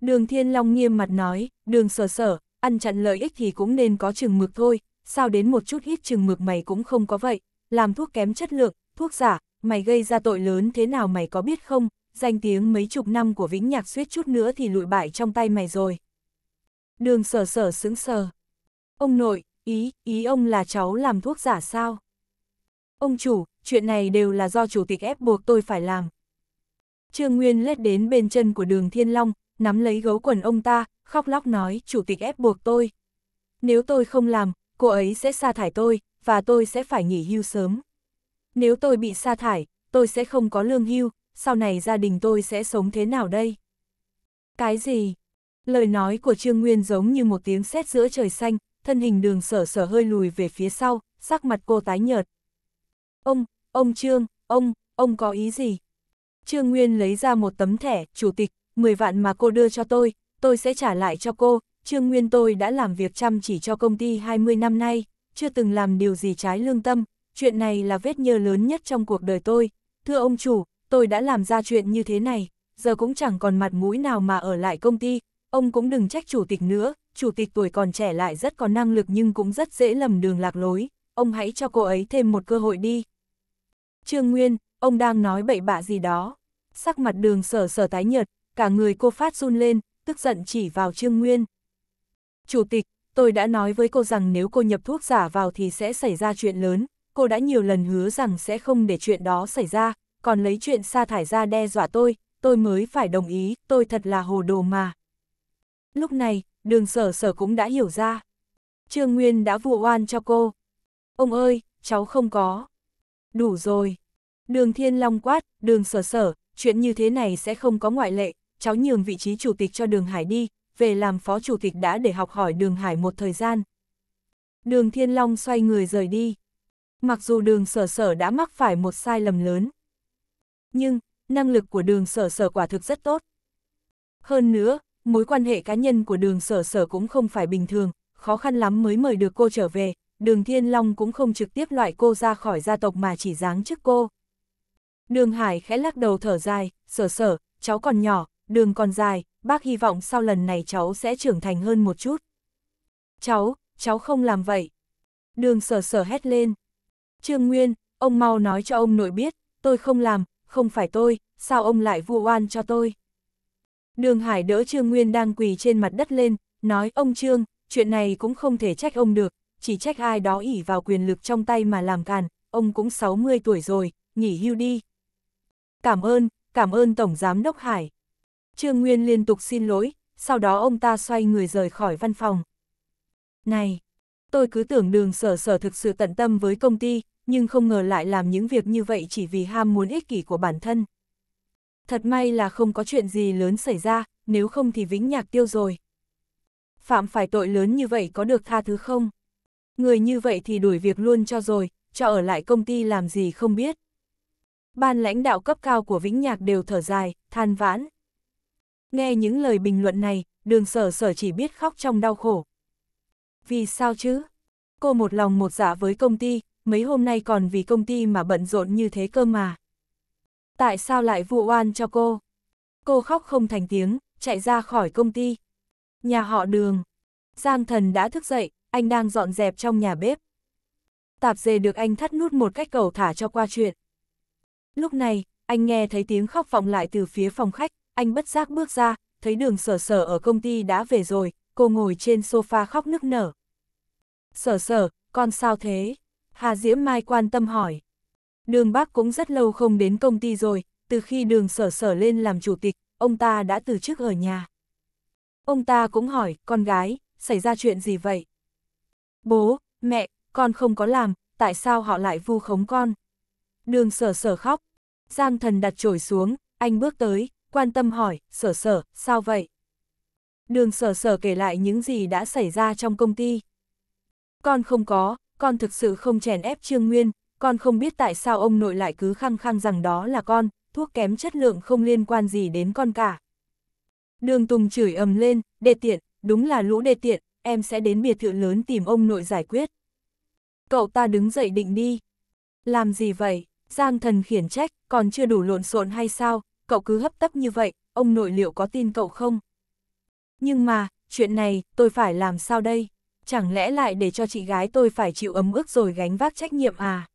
Đường Thiên Long nghiêm mặt nói, đường sở sở, ăn chặn lợi ích thì cũng nên có chừng mực thôi, sao đến một chút ít chừng mực mày cũng không có vậy, làm thuốc kém chất lượng, thuốc giả, mày gây ra tội lớn thế nào mày có biết không, danh tiếng mấy chục năm của Vĩnh Nhạc suýt chút nữa thì lụi bại trong tay mày rồi. Đường sở sở sững sờ. Ông nội, ý, ý ông là cháu làm thuốc giả sao? Ông chủ, chuyện này đều là do chủ tịch ép buộc tôi phải làm. Trương Nguyên lết đến bên chân của đường Thiên Long, nắm lấy gấu quần ông ta, khóc lóc nói chủ tịch ép buộc tôi. Nếu tôi không làm, cô ấy sẽ sa thải tôi, và tôi sẽ phải nghỉ hưu sớm. Nếu tôi bị sa thải, tôi sẽ không có lương hưu, sau này gia đình tôi sẽ sống thế nào đây? Cái gì? Lời nói của Trương Nguyên giống như một tiếng sét giữa trời xanh, thân hình đường sở sở hơi lùi về phía sau, sắc mặt cô tái nhợt. Ông, ông Trương, ông, ông có ý gì? Trương Nguyên lấy ra một tấm thẻ, chủ tịch, 10 vạn mà cô đưa cho tôi, tôi sẽ trả lại cho cô. Trương Nguyên tôi đã làm việc chăm chỉ cho công ty 20 năm nay, chưa từng làm điều gì trái lương tâm, chuyện này là vết nhơ lớn nhất trong cuộc đời tôi. Thưa ông chủ, tôi đã làm ra chuyện như thế này, giờ cũng chẳng còn mặt mũi nào mà ở lại công ty, ông cũng đừng trách chủ tịch nữa, chủ tịch tuổi còn trẻ lại rất có năng lực nhưng cũng rất dễ lầm đường lạc lối, ông hãy cho cô ấy thêm một cơ hội đi. Trương Nguyên, ông đang nói bậy bạ gì đó. Sắc mặt đường sở sở tái nhợt, cả người cô phát run lên, tức giận chỉ vào Trương Nguyên. Chủ tịch, tôi đã nói với cô rằng nếu cô nhập thuốc giả vào thì sẽ xảy ra chuyện lớn, cô đã nhiều lần hứa rằng sẽ không để chuyện đó xảy ra, còn lấy chuyện sa thải ra đe dọa tôi, tôi mới phải đồng ý, tôi thật là hồ đồ mà. Lúc này, đường sở sở cũng đã hiểu ra. Trương Nguyên đã vụ oan cho cô. Ông ơi, cháu không có. Đủ rồi. Đường Thiên Long quát, đường sở sở, chuyện như thế này sẽ không có ngoại lệ. Cháu nhường vị trí chủ tịch cho đường Hải đi, về làm phó chủ tịch đã để học hỏi đường Hải một thời gian. Đường Thiên Long xoay người rời đi. Mặc dù đường sở sở đã mắc phải một sai lầm lớn. Nhưng, năng lực của đường sở sở quả thực rất tốt. Hơn nữa, mối quan hệ cá nhân của đường sở sở cũng không phải bình thường, khó khăn lắm mới mời được cô trở về, đường Thiên Long cũng không trực tiếp loại cô ra khỏi gia tộc mà chỉ giáng chức cô. Đường Hải khẽ lắc đầu thở dài, sở sở, cháu còn nhỏ, đường còn dài, bác hy vọng sau lần này cháu sẽ trưởng thành hơn một chút. Cháu, cháu không làm vậy. Đường sở sở hét lên. Trương Nguyên, ông mau nói cho ông nội biết, tôi không làm, không phải tôi, sao ông lại vu oan cho tôi. Đường Hải đỡ Trương Nguyên đang quỳ trên mặt đất lên, nói ông Trương, chuyện này cũng không thể trách ông được, chỉ trách ai đó ỉ vào quyền lực trong tay mà làm càn, ông cũng 60 tuổi rồi, nghỉ hưu đi. Cảm ơn, cảm ơn Tổng Giám Đốc Hải. Trương Nguyên liên tục xin lỗi, sau đó ông ta xoay người rời khỏi văn phòng. Này, tôi cứ tưởng đường sở sở thực sự tận tâm với công ty, nhưng không ngờ lại làm những việc như vậy chỉ vì ham muốn ích kỷ của bản thân thật may là không có chuyện gì lớn xảy ra, nếu không thì vĩnh nhạc tiêu rồi. Phạm phải tội lớn như vậy có được tha thứ không? Người như vậy thì đuổi việc luôn cho rồi, cho ở lại công ty làm gì không biết. Ban lãnh đạo cấp cao của Vĩnh Nhạc đều thở dài, than vãn. Nghe những lời bình luận này, đường sở sở chỉ biết khóc trong đau khổ. Vì sao chứ? Cô một lòng một dạ với công ty, mấy hôm nay còn vì công ty mà bận rộn như thế cơ mà tại sao lại vụ oan cho cô? Cô khóc không thành tiếng, chạy ra khỏi công ty. Nhà họ đường. Giang thần đã thức dậy, anh đang dọn dẹp trong nhà bếp. Tạp dề được anh thắt nút một cách cầu thả cho qua chuyện. Lúc này, anh nghe thấy tiếng khóc vọng lại từ phía phòng khách, anh bất giác bước ra, thấy đường sở sở ở công ty đã về rồi, cô ngồi trên sofa khóc nức nở. Sở sở, con sao thế? Hà Diễm Mai quan tâm hỏi. Đường Bác cũng rất lâu không đến công ty rồi, từ khi đường sở sở lên làm chủ tịch, ông ta đã từ chức ở nhà. Ông ta cũng hỏi, con gái, xảy ra chuyện gì vậy? Bố, mẹ, con không có làm, tại sao họ lại vu khống con? Đường sở sở khóc. Giang thần đặt chổi xuống, anh bước tới, quan tâm hỏi, sở sở, sao vậy? Đường sở sở kể lại những gì đã xảy ra trong công ty. Con không có, con thực sự không chèn ép Trương Nguyên, con không biết tại sao ông nội lại cứ khăng khăng rằng đó là con, thuốc kém chất lượng không liên quan gì đến con cả. Đường Tùng chửi ầm lên, đề tiện, đúng là lũ đề tiện, em sẽ đến biệt thự lớn tìm ông nội giải quyết. Cậu ta đứng dậy định đi. Làm gì vậy? Giang thần khiển trách, còn chưa đủ lộn xộn hay sao? Cậu cứ hấp tấp như vậy, ông nội liệu có tin cậu không? Nhưng mà, chuyện này, tôi phải làm sao đây? Chẳng lẽ lại để cho chị gái tôi phải chịu ấm ức rồi gánh vác trách nhiệm à?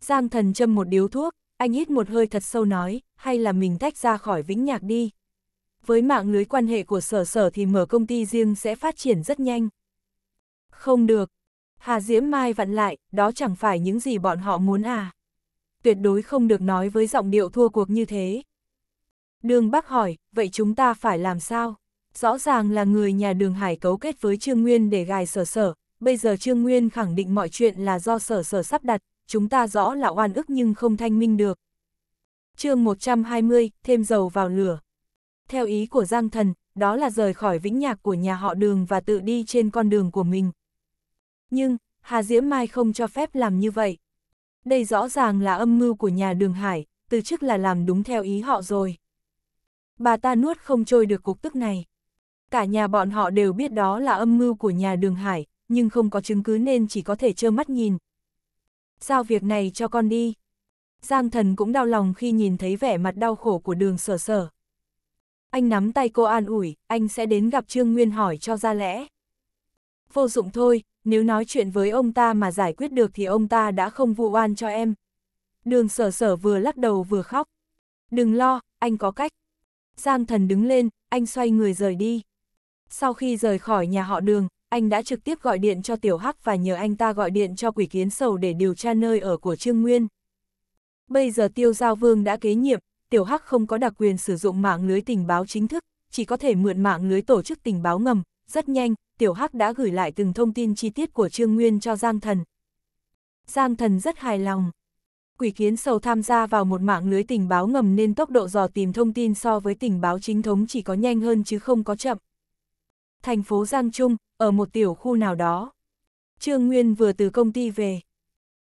Giang thần châm một điếu thuốc, anh hít một hơi thật sâu nói, hay là mình tách ra khỏi vĩnh nhạc đi. Với mạng lưới quan hệ của sở sở thì mở công ty riêng sẽ phát triển rất nhanh. Không được. Hà Diễm Mai vặn lại, đó chẳng phải những gì bọn họ muốn à. Tuyệt đối không được nói với giọng điệu thua cuộc như thế. Đường Bắc hỏi, vậy chúng ta phải làm sao? Rõ ràng là người nhà đường Hải cấu kết với Trương Nguyên để gài sở sở, bây giờ Trương Nguyên khẳng định mọi chuyện là do sở sở sắp đặt, chúng ta rõ là oan ức nhưng không thanh minh được. chương 120, thêm dầu vào lửa. Theo ý của Giang Thần, đó là rời khỏi vĩnh nhạc của nhà họ đường và tự đi trên con đường của mình. Nhưng, Hà Diễm Mai không cho phép làm như vậy. Đây rõ ràng là âm mưu của nhà đường Hải, từ chức là làm đúng theo ý họ rồi. Bà ta nuốt không trôi được cục tức này. Cả nhà bọn họ đều biết đó là âm mưu của nhà đường Hải, nhưng không có chứng cứ nên chỉ có thể trơ mắt nhìn, giao việc này cho con đi. Giang thần cũng đau lòng khi nhìn thấy vẻ mặt đau khổ của đường sở sở. Anh nắm tay cô an ủi, anh sẽ đến gặp Trương Nguyên hỏi cho ra lẽ. Vô dụng thôi, nếu nói chuyện với ông ta mà giải quyết được thì ông ta đã không vụ oan cho em. Đường sở sở vừa lắc đầu vừa khóc. Đừng lo, anh có cách. Giang thần đứng lên, anh xoay người rời đi. Sau khi rời khỏi nhà họ đường, anh đã trực tiếp gọi điện cho Tiểu Hắc và nhờ anh ta gọi điện cho quỷ kiến sầu để điều tra nơi ở của Trương Nguyên. Bây giờ Tiêu Giao Vương đã kế nhiệm, Tiểu Hắc không có đặc quyền sử dụng mạng lưới tình báo chính thức, chỉ có thể mượn mạng lưới tổ chức tình báo ngầm. Rất nhanh, Tiểu Hắc đã gửi lại từng thông tin chi tiết của Trương Nguyên cho Giang Thần. Giang Thần rất hài lòng. Quỷ kiến sầu tham gia vào một mạng lưới tình báo ngầm nên tốc độ dò tìm thông tin so với tình báo chính thống chỉ có nhanh hơn chứ không có chậm thành phố Giang Trung, ở một tiểu khu nào đó. Trương Nguyên vừa từ công ty về.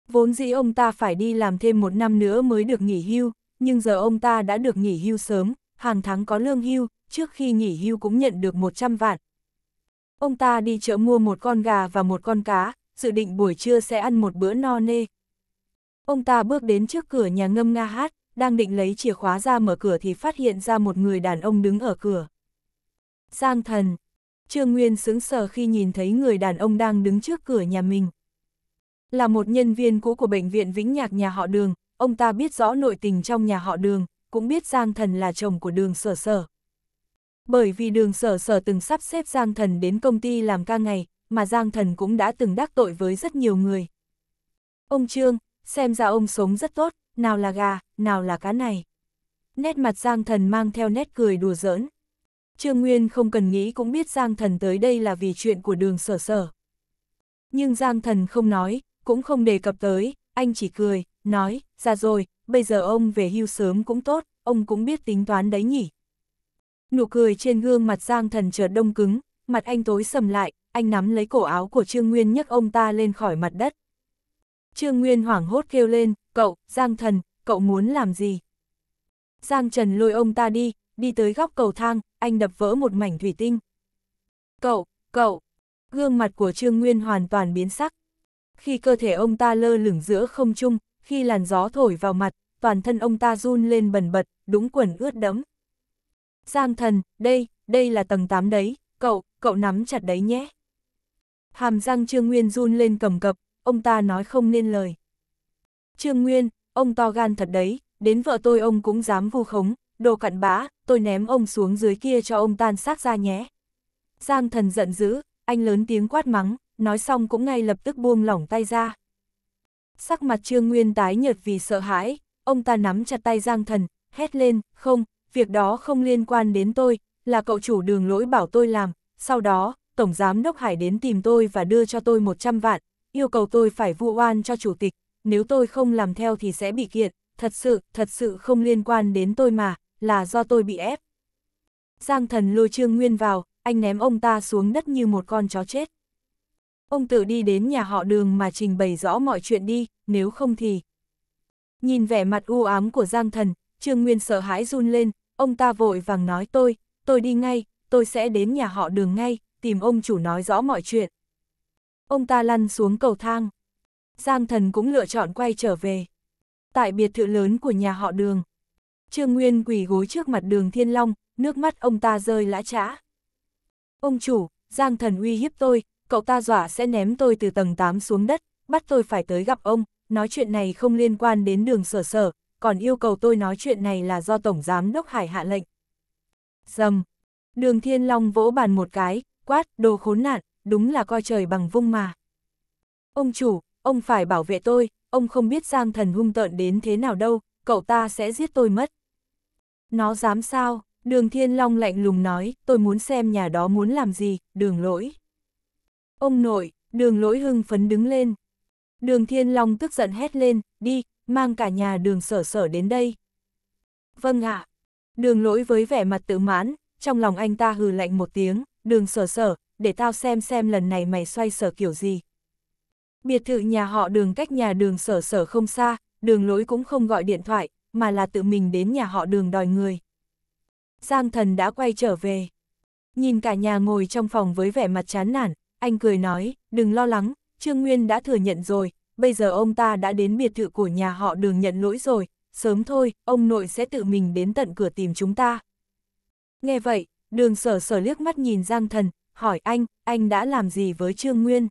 Vốn dĩ ông ta phải đi làm thêm một năm nữa mới được nghỉ hưu, nhưng giờ ông ta đã được nghỉ hưu sớm, hàng tháng có lương hưu, trước khi nghỉ hưu cũng nhận được 100 vạn. Ông ta đi chợ mua một con gà và một con cá, dự định buổi trưa sẽ ăn một bữa no nê. Ông ta bước đến trước cửa nhà ngâm nga hát, đang định lấy chìa khóa ra mở cửa thì phát hiện ra một người đàn ông đứng ở cửa. Giang thần, Trương Nguyên sững sờ khi nhìn thấy người đàn ông đang đứng trước cửa nhà mình. Là một nhân viên cũ của bệnh viện Vĩnh Nhạc nhà họ Đường, ông ta biết rõ nội tình trong nhà họ Đường, cũng biết Giang Thần là chồng của Đường Sở Sở. Bởi vì Đường Sở Sở từng sắp xếp Giang Thần đến công ty làm ca ngày, mà Giang Thần cũng đã từng đắc tội với rất nhiều người. Ông Trương, xem ra ông sống rất tốt, nào là gà, nào là cá này. Nét mặt Giang Thần mang theo nét cười đùa giỡn. Trương Nguyên không cần nghĩ cũng biết Giang Thần tới đây là vì chuyện của đường sở sở. Nhưng Giang Thần không nói, cũng không đề cập tới, anh chỉ cười, nói, ra dạ rồi, bây giờ ông về hưu sớm cũng tốt, ông cũng biết tính toán đấy nhỉ. Nụ cười trên gương mặt Giang Thần chợt đông cứng, mặt anh tối sầm lại, anh nắm lấy cổ áo của Trương Nguyên nhấc ông ta lên khỏi mặt đất. Trương Nguyên hoảng hốt kêu lên, cậu, Giang Thần, cậu muốn làm gì? Giang Trần lôi ông ta đi, đi tới góc cầu thang, anh đập vỡ một mảnh thủy tinh. Cậu, cậu, gương mặt của Trương Nguyên hoàn toàn biến sắc. Khi cơ thể ông ta lơ lửng giữa không trung, khi làn gió thổi vào mặt, toàn thân ông ta run lên bần bật, đúng quần ướt đẫm. Giang thần, đây, đây là tầng 8 đấy, cậu, cậu nắm chặt đấy nhé. Hàm răng Trương Nguyên run lên cầm cập, ông ta nói không nên lời. Trương Nguyên, ông to gan thật đấy, đến vợ tôi ông cũng dám vu khống, đồ cặn bã, tôi ném ông xuống dưới kia cho ông tan xác ra nhé. Giang thần giận dữ, anh lớn tiếng quát mắng, nói xong cũng ngay lập tức buông lỏng tay ra. Sắc mặt Trương Nguyên tái nhợt vì sợ hãi, ông ta nắm chặt tay Giang thần, hét lên, không, việc đó không liên quan đến tôi, là cậu chủ đường lỗi bảo tôi làm, sau đó, Tổng Giám Đốc Hải đến tìm tôi và đưa cho tôi 100 vạn, yêu cầu tôi phải vu oan cho Chủ tịch, nếu tôi không làm theo thì sẽ bị kiện, thật sự, thật sự không liên quan đến tôi mà, là do tôi bị ép. Giang thần lôi trương nguyên vào, anh ném ông ta xuống đất như một con chó chết. Ông tự đi đến nhà họ đường mà trình bày rõ mọi chuyện đi, nếu không thì... Nhìn vẻ mặt u ám của Giang thần, Trương Nguyên sợ hãi run lên, ông ta vội vàng nói tôi, tôi đi ngay, tôi sẽ đến nhà họ đường ngay, tìm ông chủ nói rõ mọi chuyện. Ông ta lăn xuống cầu thang. Giang thần cũng lựa chọn quay trở về. Tại biệt thự lớn của nhà họ đường, Trương Nguyên quỳ gối trước mặt đường Thiên Long, nước mắt ông ta rơi lã trã. Ông chủ, Giang Thần uy hiếp tôi, cậu ta dọa sẽ ném tôi từ tầng 8 xuống đất, bắt tôi phải tới gặp ông, nói chuyện này không liên quan đến đường sở sở, còn yêu cầu tôi nói chuyện này là do Tổng Giám Đốc Hải hạ lệnh. Dầm! Đường Thiên Long vỗ bàn một cái, quát, đồ khốn nạn, đúng là coi trời bằng vung mà. Ông chủ, ông phải bảo vệ tôi, ông không biết Giang Thần hung tợn đến thế nào đâu, cậu ta sẽ giết tôi mất. Nó dám sao? Đường Thiên Long lạnh lùng nói, tôi muốn xem nhà đó muốn làm gì, đường lỗi. Ông nội, đường lỗi hưng phấn đứng lên. Đường Thiên Long tức giận hét lên, đi, mang cả nhà đường sở sở đến đây. Vâng ạ. À. Đường lỗi với vẻ mặt tự mãn, trong lòng anh ta hừ lạnh một tiếng, đường sở sở, để tao xem xem lần này mày xoay sở kiểu gì. Biệt thự nhà họ đường cách nhà đường sở sở không xa, đường lỗi cũng không gọi điện thoại, mà là tự mình đến nhà họ đường đòi người. Giang thần đã quay trở về. Nhìn cả nhà ngồi trong phòng với vẻ mặt chán nản, anh cười nói, đừng lo lắng, Trương Nguyên đã thừa nhận rồi, bây giờ ông ta đã đến biệt thự của nhà họ đường nhận lỗi rồi, sớm thôi, ông nội sẽ tự mình đến tận cửa tìm chúng ta. Nghe vậy, đường sở sở liếc mắt nhìn Giang thần, hỏi anh, anh đã làm gì với Trương Nguyên?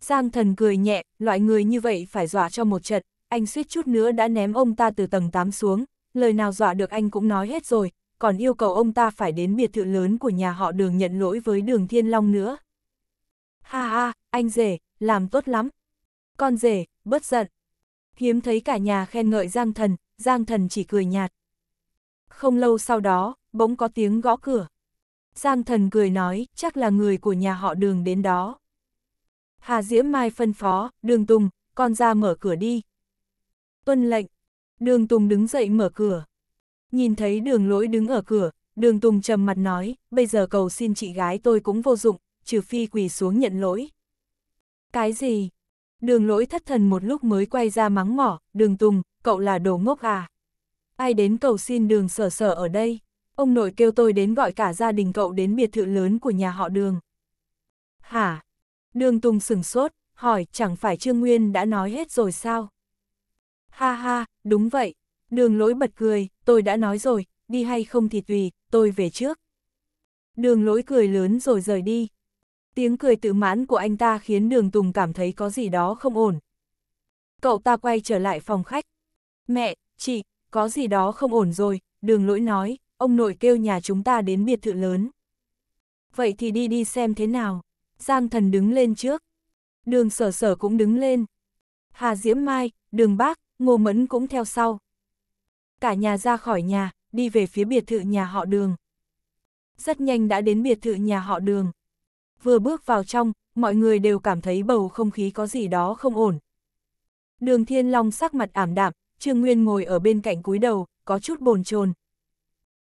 Giang thần cười nhẹ, loại người như vậy phải dọa cho một trận, anh suýt chút nữa đã ném ông ta từ tầng 8 xuống, lời nào dọa được anh cũng nói hết rồi, còn yêu cầu ông ta phải đến biệt thự lớn của nhà họ đường nhận lỗi với đường Thiên Long nữa. Ha ha, anh rể, làm tốt lắm. Con rể, bất giận. Hiếm thấy cả nhà khen ngợi Giang Thần, Giang Thần chỉ cười nhạt. Không lâu sau đó, bỗng có tiếng gõ cửa. Giang Thần cười nói, chắc là người của nhà họ đường đến đó. Hà Diễm Mai phân phó, đường Tùng, con ra mở cửa đi, Tuân lệnh. Đường Tùng đứng dậy mở cửa. Nhìn thấy đường lỗi đứng ở cửa, đường Tùng trầm mặt nói, bây giờ cầu xin chị gái tôi cũng vô dụng, trừ phi quỳ xuống nhận lỗi. Cái gì? Đường lỗi thất thần một lúc mới quay ra mắng mỏ, đường Tùng, cậu là đồ ngốc à? Ai đến cầu xin đường sở sở ở đây? Ông nội kêu tôi đến gọi cả gia đình cậu đến biệt thự lớn của nhà họ đường. Hả? Đường Tùng sửng sốt, hỏi chẳng phải Trương Nguyên đã nói hết rồi sao? Ha ha, đúng vậy. Đường lỗi bật cười, tôi đã nói rồi, đi hay không thì tùy, tôi về trước. Đường lỗi cười lớn rồi rời đi. Tiếng cười tự mãn của anh ta khiến đường Tùng cảm thấy có gì đó không ổn. Cậu ta quay trở lại phòng khách. Mẹ, chị, có gì đó không ổn rồi, đường lỗi nói, ông nội kêu nhà chúng ta đến biệt thự lớn. Vậy thì đi đi xem thế nào. Giang thần đứng lên trước. Đường sở sở cũng đứng lên. Hà Diễm Mai, đường bác, Ngô Mẫn cũng theo sau. Cả nhà ra khỏi nhà, đi về phía biệt thự nhà họ đường. Rất nhanh đã đến biệt thự nhà họ đường. Vừa bước vào trong, mọi người đều cảm thấy bầu không khí có gì đó không ổn. Đường Thiên Long sắc mặt ảm đạm, Trương Nguyên ngồi ở bên cạnh cúi đầu, có chút bồn chồn.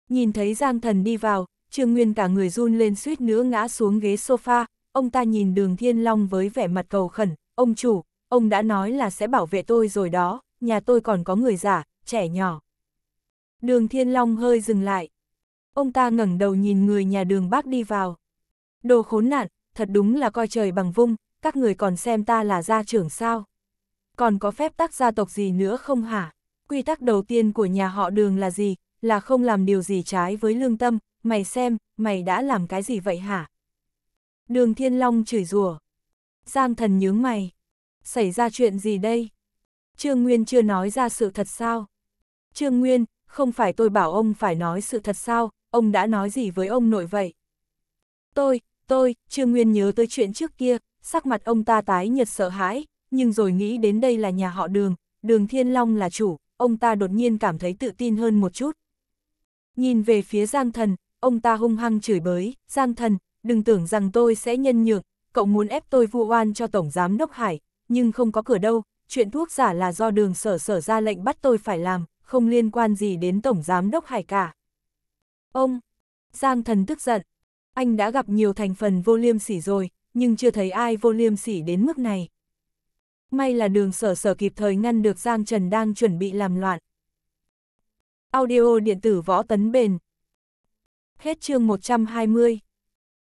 Nhìn thấy Giang Thần đi vào, Trương Nguyên cả người run lên suýt nữa ngã xuống ghế sofa, ông ta nhìn đường Thiên Long với vẻ mặt cầu khẩn, ông chủ, ông đã nói là sẽ bảo vệ tôi rồi đó, nhà tôi còn có người giả, trẻ nhỏ. Đường Thiên Long hơi dừng lại. Ông ta ngẩng đầu nhìn người nhà đường bác đi vào. Đồ khốn nạn, thật đúng là coi trời bằng vung, các người còn xem ta là gia trưởng sao. Còn có phép tắc gia tộc gì nữa không hả? Quy tắc đầu tiên của nhà họ đường là gì? Là không làm điều gì trái với lương tâm, mày xem, mày đã làm cái gì vậy hả? Đường Thiên Long chửi rủa. Giang thần nhướng mày. Xảy ra chuyện gì đây? Trương Nguyên chưa nói ra sự thật sao? Trương Nguyên, không phải tôi bảo ông phải nói sự thật sao, ông đã nói gì với ông nội vậy? Tôi, tôi, Trương Nguyên nhớ tới chuyện trước kia, sắc mặt ông ta tái nhật sợ hãi, nhưng rồi nghĩ đến đây là nhà họ đường, đường Thiên Long là chủ, ông ta đột nhiên cảm thấy tự tin hơn một chút. Nhìn về phía Giang Thần, ông ta hung hăng chửi bới, Giang Thần, đừng tưởng rằng tôi sẽ nhân nhượng, cậu muốn ép tôi vu oan cho Tổng Giám Đốc Hải, nhưng không có cửa đâu, chuyện thuốc giả là do đường sở sở ra lệnh bắt tôi phải làm, không liên quan gì đến Tổng Giám Đốc Hải cả. Ông! Giang thần tức giận. Anh đã gặp nhiều thành phần vô liêm sỉ rồi, nhưng chưa thấy ai vô liêm sỉ đến mức này. May là đường sở sở kịp thời ngăn được Giang Trần đang chuẩn bị làm loạn. Audio điện tử võ tấn bền. Hết chương 120.